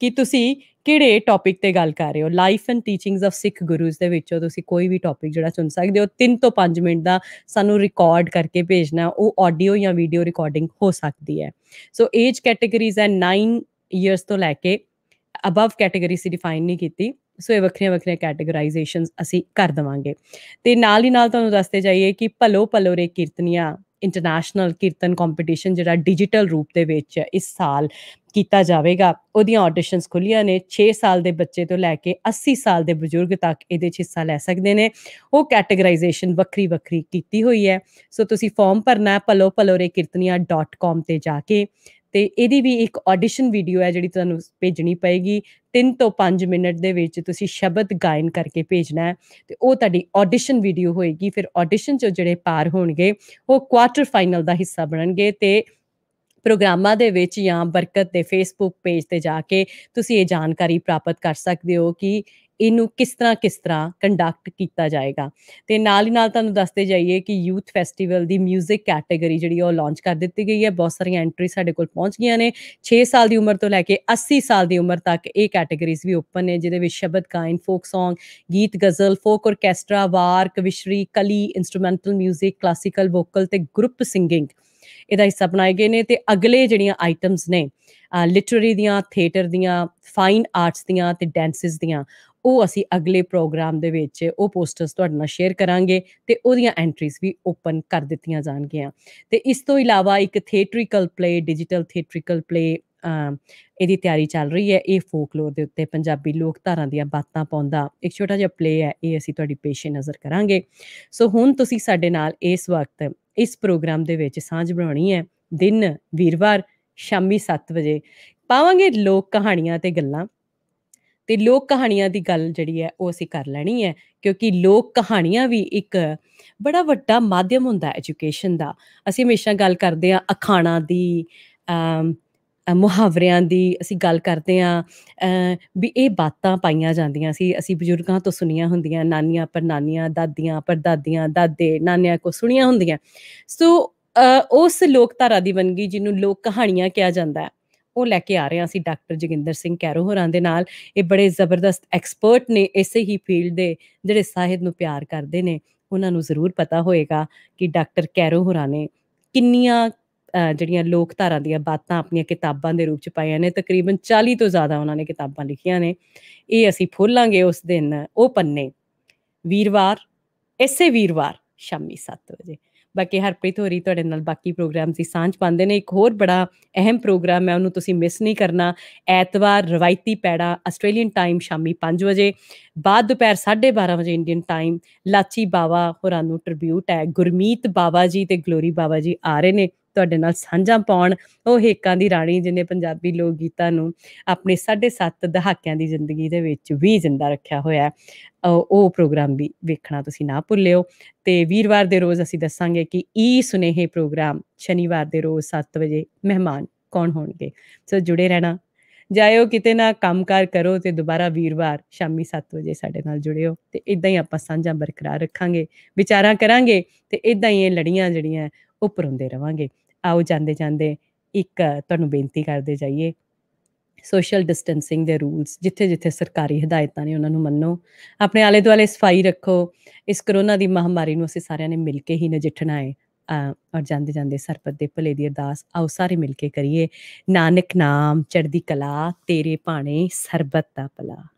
ਕਿ ਤੁਸੀਂ ਕਿਹੜੇ ਟੌਪਿਕ ਤੇ ਗੱਲ ਕਰ ਰਹੇ ਹੋ life and teachings of Sikh gurus ਦੇ ਵਿੱਚੋਂ ਤੁਸੀਂ ਕੋਈ ਵੀ ਟੌਪਿਕ ਜਿਹੜਾ ਚੁਣ ਸਕਦੇ ਹੋ 3 ਤੋਂ 5 ਮਿੰਟ ਦਾ ਸਾਨੂੰ ਰਿਕਾਰਡ ਕਰਕੇ ਭੇਜਣਾ ਉਹ ਆਡੀਓ ਜਾਂ ਵੀਡੀਓ ਰਿਕਾਰਡਿੰਗ ਹੋ ਸਕਦੀ ਹੈ ਸੋ ਏਜ ਕੈਟਾਗਰੀਜ਼ ਐ 9 ਇਅਰਸ ਤੋਂ ਲੈ ਕੇ ਅਬਵ ਕੈਟਾਗਰੀ ਸੀ ਡਿਫਾਈਨ ਨਹੀਂ ਕੀਤੀ ਸੋ ਇਹ ਵੱਖਰੀਆਂ ਵੱਖਰੀਆਂ ਕੈਟਾਗਰਾਈਜੇਸ਼ਨਸ ਅਸੀਂ ਕਰ ਦਵਾਂਗੇ ਤੇ ਨਾਲ ਹੀ ਨਾਲ ਤੁਹਾਨੂੰ ਦੱਸਦੇ ਜਾਈਏ ਕਿ ਭਲੋ ਭਲੋ ਰੇ ਕੀਰਤਨੀਆਂ ਇੰਟਰਨੈਸ਼ਨਲ ਕੀਰਤਨ ਕੰਪੀਟੀਸ਼ਨ ਜਿਹੜਾ ਡਿਜੀਟਲ ਰੂਪ ਦੇ ਵਿੱਚ ਇਸ ਸਾਲ ਕੀਤਾ ਜਾਵੇਗਾ ਉਹਦੀਆਂ ਆਡੀਸ਼ਨਸ ਖੁੱਲੀਆਂ ਨੇ 6 ਸਾਲ ਦੇ ਬੱਚੇ ਤੋਂ ਲੈ ਕੇ 80 ਸਾਲ ਦੇ ਬਜ਼ੁਰਗ ਤੱਕ ਇਹਦੇ 'ਚ ਹਿੱਸਾ ਲੈ ਸਕਦੇ ਨੇ ਉਹ ਕੈਟਾਗਰਾਈਜੇਸ਼ਨ ਵੱਖਰੀ ਵੱਖਰੀ ਕੀਤੀ ਹੋਈ ਹੈ ਸੋ ਤੁਸੀਂ ਫਾਰਮ ਭਰਨਾ ਪਲੋ ਪਲੋਰੇ palopalorekirtaniya.com ਤੇ ਜਾ ਕੇ ਤੇ ਇਹਦੀ ਵੀ ਇੱਕ ਆਡੀਸ਼ਨ ਵੀਡੀਓ ਹੈ ਜਿਹੜੀ ਤੁਹਾਨੂੰ ਭੇਜਣੀ ਪਏਗੀ 3 ਤੋਂ 5 ਮਿੰਟ ਦੇ ਵਿੱਚ ਤੁਸੀਂ ਸ਼ਬਦ ਗਾਇਨ ਕਰਕੇ ਭੇਜਣਾ ਹੈ ਤੇ ਉਹ ਤੁਹਾਡੀ ਆਡੀਸ਼ਨ ਵੀਡੀਓ ਹੋਏਗੀ ਫਿਰ ਆਡੀਸ਼ਨ 'ਚ ਜਿਹੜੇ ਪਾਰ ਹੋਣਗੇ ਉਹ ਕੁਆਟਰ ਫਾਈਨਲ ਦਾ ਹਿੱਸਾ ਬਣਨਗੇ ਤੇ ਪ੍ਰੋਗਰਾਮਾਂ ਦੇ ਵਿੱਚ ਜਾਂ ਬਰਕਤ ਦੇ ਫੇਸਬੁੱਕ ਪੇਜ ਤੇ ਜਾ ਕੇ ਤੁਸੀਂ ਇਹ ਜਾਣਕਾਰੀ ਪ੍ਰਾਪਤ ਕਰ ਸਕਦੇ ਹੋ ਕਿ ਇਹਨੂੰ ਕਿਸ ਤਰ੍ਹਾਂ ਕਿਸ ਤਰ੍ਹਾਂ ਕੰਡਕਟ ਕੀਤਾ ਜਾਏਗਾ ਤੇ ਨਾਲ ਹੀ ਨਾਲ ਤੁਹਾਨੂੰ ਦੱਸਦੇ ਜਾਈਏ ਕਿ ਯੂਥ ਫੈਸਟੀਵਲ ਦੀ 뮤직 ਕੈਟਾਗਰੀ ਜਿਹੜੀ ਉਹ ਲਾਂਚ ਕਰ ਦਿੱਤੀ ਗਈ ਹੈ ਬਹੁਤ ਸਾਰੀਆਂ ਐਂਟਰੀ ਸਾਡੇ ਕੋਲ ਪਹੁੰਚ ਗਈਆਂ ਨੇ 6 ਸਾਲ ਦੀ ਉਮਰ ਤੋਂ ਲੈ ਕੇ 80 ਸਾਲ ਦੀ ਉਮਰ ਤੱਕ ਇਹ ਕੈਟਾਗਰੀਜ਼ ਵੀ ਓਪਨ ਨੇ ਜਿਹਦੇ ਵਿੱਚ ਸ਼ਬਦ ਗਾਇਨ ਫੋਕ Song ਗੀਤ ਗਜ਼ਲ ਫੋਕ ਔਰਕੈਸਟਰਾ ਵਾਰ ਕਵਿਸ਼ਰੀ ਕਲੀ ਇਨਸਟਰੂਮੈਂਟਲ 뮤직 ਕਲਾਸਿਕਲ ਵੋਕਲ ਤੇ ਗਰੁੱਪ ਸਿੰਗਿੰਗ ਇਹਦਾ ਹਿੱਸਾ ਬਣਾਏ ਗਏ ਨੇ ਤੇ ਅਗਲੇ ਜਿਹੜੀਆਂ ਆਈਟਮਸ ਨੇ ਲਿਟਰੇਰੀ ਦੀਆਂ ਥੀਏਟਰ ਦੀਆਂ ਫਾਈਨ ਆਰਟਸ ਦੀਆਂ ਤੇ ਡਾਂਸਸ ਦੀਆਂ ਉਹ ਅਸੀਂ ਅਗਲੇ ਪ੍ਰੋਗਰਾਮ ਦੇ ਵਿੱਚ ਉਹ ਪੋਸਟਰਸ ਤੁਹਾਡੇ ਨਾਲ ਸ਼ੇਅਰ ਕਰਾਂਗੇ ਤੇ ਉਹਦੀਆਂ ਐਂਟਰੀਜ਼ ਵੀ ਓਪਨ ਕਰ ਦਿੱਤੀਆਂ ਜਾਣਗੀਆਂ ਤੇ ਇਸ ਤੋਂ ਇਲਾਵਾ ਇੱਕ theatrical play digital theatrical play ਇਹਦੀ ਤਿਆਰੀ ਚੱਲ ਰਹੀ ਹੈ ਇਹ ਫੋਕਲੋਰ ਦੇ ਉੱਤੇ ਪੰਜਾਬੀ ਲੋਕ ਧਾਰਾਂ ਦੀਆਂ ਬਾਤਾਂ ਪਾਉਂਦਾ ਇੱਕ ਛੋਟਾ ਜਿਹਾ ਪਲੇ ਹੈ ਇਹ ਅਸੀਂ ਤੁਹਾਡੀ ਪੇਸ਼ੇ ਨਜ਼ਰ ਕਰਾਂਗੇ ਸੋ ਹੁਣ ਤੁਸੀਂ ਸਾਡੇ ਨਾਲ ਇਸ ਵਕਤ ਇਸ ਪ੍ਰੋਗਰਾਮ ਦੇ ਵਿੱਚ ਸਾਂਝ ਬਣਾਉਣੀ ਹੈ ਦਿਨ ਵੀਰਵਾਰ ਸ਼ਾਮੀ 7 ਵਜੇ ਪਾਵਾਂਗੇ ਲੋਕ ਕਹਾਣੀਆਂ ਤੇ ਗੱਲਾਂ ਤੇ ਲੋਕ ਕਹਾਣੀਆਂ ਦੀ ਗੱਲ ਜਿਹੜੀ ਹੈ ਉਹ ਅਸੀਂ ਕਰ ਲੈਣੀ ਹੈ ਕਿਉਂਕਿ ਲੋਕ ਕਹਾਣੀਆਂ ਵੀ ਇੱਕ ਬੜਾ ਵੱਡਾ ਮਾਧਿਅਮ ਹੁੰਦਾ ਐਜੂਕੇਸ਼ਨ ਦਾ ਅਸੀਂ ਹਮੇਸ਼ਾ ਗੱਲ ਕਰਦੇ ਆ ਅਖਾਣਾ ਦੀ ਮੁਹਾਵਰਿਆਂ ਦੀ ਅਸੀਂ ਗੱਲ ਕਰਦੇ ਆ ਵੀ ਇਹ ਬਾਤਾਂ ਪਾਈਆਂ ਜਾਂਦੀਆਂ ਸੀ ਅਸੀਂ ਬਜ਼ੁਰਗਾਂ ਤੋਂ ਸੁਣੀਆਂ ਹੁੰਦੀਆਂ ਨਾਨੀਆਂ ਪਰ ਨਾਨੀਆਂ ਦਾਦੀਆਂ ਪਰ ਦਾਦੀਆਂ ਦਾਦੇ ਨਾਨਿਆਂ ਕੋ ਸੁਣੀਆਂ ਹੁੰਦੀਆਂ ਸੋ ਉਸ ਲੋਕਧਾਰਾ ਦੀ ਗਈ ਜਿਹਨੂੰ ਲੋਕ ਕਹਾਣੀਆਂ ਕਿਹਾ ਜਾਂਦਾ ਹੈ ਉਹ ਲੈ ਕੇ ਆ ਰਹੇ ਆ ਅਸੀਂ ਡਾਕਟਰ ਜਗਿੰਦਰ ਸਿੰਘ ਕੈਰੋ ਹੋਰਾਂ ਦੇ ਨਾਲ ਇਹ ਬੜੇ ਜ਼ਬਰਦਸਤ ਐਕਸਪਰਟ ਨੇ ਇਸੇ ਹੀ ਫੀਲਡ ਦੇ ਜਿਹੜੇ ਸਾਹਿਤ ਨੂੰ ਪਿਆਰ ਕਰਦੇ ਨੇ ਉਹਨਾਂ ਨੂੰ ਜ਼ਰੂਰ ਪਤਾ ਹੋਏਗਾ ਕਿ ਡਾਕਟਰ ਕੈਰੋ ਹੋਰਾਂ ਨੇ ਕਿੰਨੀਆਂ ਜਿਹੜੀਆਂ ਲੋਕ ਧਾਰਾ ਦੀਆਂ ਬਾਤਾਂ ਆਪਣੀਆਂ ਕਿਤਾਬਾਂ ਦੇ ਰੂਪ ਚ ਪਾਈਆਂ ਨੇ ਤਕਰੀਬਨ 40 ਤੋਂ ਜ਼ਿਆਦਾ ਉਹਨਾਂ ਨੇ ਕਿਤਾਬਾਂ ਲਿਖੀਆਂ ਨੇ ਇਹ ਅਸੀਂ ਫੋਲਾਂਗੇ ਉਸ ਦਿਨ ਉਹ ਪੰਨੇ ਵੀਰਵਾਰ ਐਸੇ ਵੀਰਵਾਰ ਸ਼ਾਮੀ 7 ਵਜੇ ਬਾਕੀ ਹਰਪ੍ਰੀਤ ਹੋਰੀ ਤੁਹਾਡੇ ਨਾਲ ਬਾਕੀ ਪ੍ਰੋਗਰਾਮ ਦੀ ਸਾਂਝ ਪਾਉਂਦੇ ਨੇ ਇੱਕ ਹੋਰ ਬੜਾ ਅਹਿਮ ਪ੍ਰੋਗਰਾਮ ਹੈ ਉਹਨੂੰ ਤੁਸੀਂ ਮਿਸ ਨਹੀਂ ਕਰਨਾ ਐਤਵਾਰ ਰਵਾਇਤੀ ਪੈੜਾ ਆਸਟ੍ਰੇਲੀਅਨ ਟਾਈਮ ਸ਼ਾਮੀ 5 ਵਜੇ ਬਾਅਦ ਦੁਪਹਿਰ 12:30 ਵਜੇ ਇੰਡੀਅਨ ਟਾਈਮ ਲਾਚੀ ਬਾਵਾ ਹੋਰਾਂ ਨੂੰ ਟ੍ਰਿਬਿਊਟ ਹੈ ਗੁਰਮੀਤ ਬਾਵਾ ਜੀ ਤੇ ਗਲੋਰੀ ਬਾਵਾ ਜੀ ਆ ਰਹੇ ਨੇ ਤੁਹਾਡੇ ਨਾਲ ਸਾਂਝਾ ਪਾਉਣ ਉਹ ਹੇਕਾਂ ਦੀ ਰਾਣੀ ਜਿਨੇ ਪੰਜਾਬੀ ਲੋਕ ਗੀਤਾਂ ਨੂੰ ਆਪਣੇ 7.5 ਦਹਾਕਿਆਂ ਦੀ ਜ਼ਿੰਦਗੀ ਦੇ ਵਿੱਚ ਵੀ ਜ਼ਿੰਦਾ ਰੱਖਿਆ ਹੋਇਆ ਉਹ ਪ੍ਰੋਗਰਾਮ ਵੀ ਵੇਖਣਾ ਤੁਸੀਂ ਨਾ ਭੁੱਲਿਓ ਤੇ ਵੀਰਵਾਰ ਦੇ ਰੋਜ਼ ਅਸੀਂ ਦੱਸਾਂਗੇ ਕਿ ਈ ਸੁਨੇਹੇ ਪ੍ਰੋਗਰਾਮ ਸ਼ਨੀਵਾਰ ਦੇ ਰੋਜ਼ 7 ਵਜੇ ਮਹਿਮਾਨ ਕੌਣ ਹੋਣਗੇ ਸੋ ਜੁੜੇ ਰਹਿਣਾ ਜਾਇਓ ਕਿਤੇ ਨਾ ਕੰਮਕਾਰ ਕਰੋ ਤੇ ਦੁਬਾਰਾ ਵੀਰਵਾਰ ਸ਼ਾਮੀ 7 ਵਜੇ ਸਾਡੇ ਨਾਲ ਜੁੜਿਓ ਤੇ ਇਦਾਂ ਹੀ ਆਪਾਂ ਸਾਂਝਾ ਬਰਕਰਾਰ ਰੱਖਾਂਗੇ ਵਿਚਾਰਾਂ ਕਰਾਂਗੇ ਤੇ ਇਦਾਂ ਹੀ ਇਹ ਲੜੀਆਂ ਜਿਹੜੀਆਂ ਉੱਪਰ ਹੁੰਦੇ ਰਵਾਂਗੇ ਆਉ ਜਾਂਦੇ ਜਾਂਦੇ ਇੱਕ ਤੁਹਾਨੂੰ ਬੇਨਤੀ ਕਰਦੇ ਜਾਈਏ ਸੋਸ਼ਲ ਡਿਸਟੈਂਸਿੰਗ ਦੇ ਰੂਲਸ ਜਿੱਥੇ-ਜਿੱਥੇ ਸਰਕਾਰੀ ਹਦਾਇਤਾਂ ਨੇ ਉਹਨਾਂ ਨੂੰ ਮੰਨੋ ਆਪਣੇ ਆਲੇ ਦੁਆਲੇ ਸਫਾਈ ਰੱਖੋ ਇਸ ਕਰੋਨਾ ਦੀ ਮਹਾਮਾਰੀ ਨੂੰ ਅਸੀਂ ਸਾਰਿਆਂ ਨੇ ਮਿਲ ਕੇ ਹੀ ਨਜਿੱਠਣਾ ਹੈ ਔਰ ਜਾਂਦੇ ਜਾਂਦੇ ਸਰਪਤ ਦੇ ਭਲੇ ਦੀ ਅਰਦਾਸ ਆਓ ਸਾਰੇ ਮਿਲ ਕੇ ਕਰੀਏ ਨਾਨਕ ਨਾਮ ਚੜ੍ਹਦੀ ਕਲਾ ਤੇਰੇ ਭਾਣੇ ਸਰਬਤ ਦਾ ਭਲਾ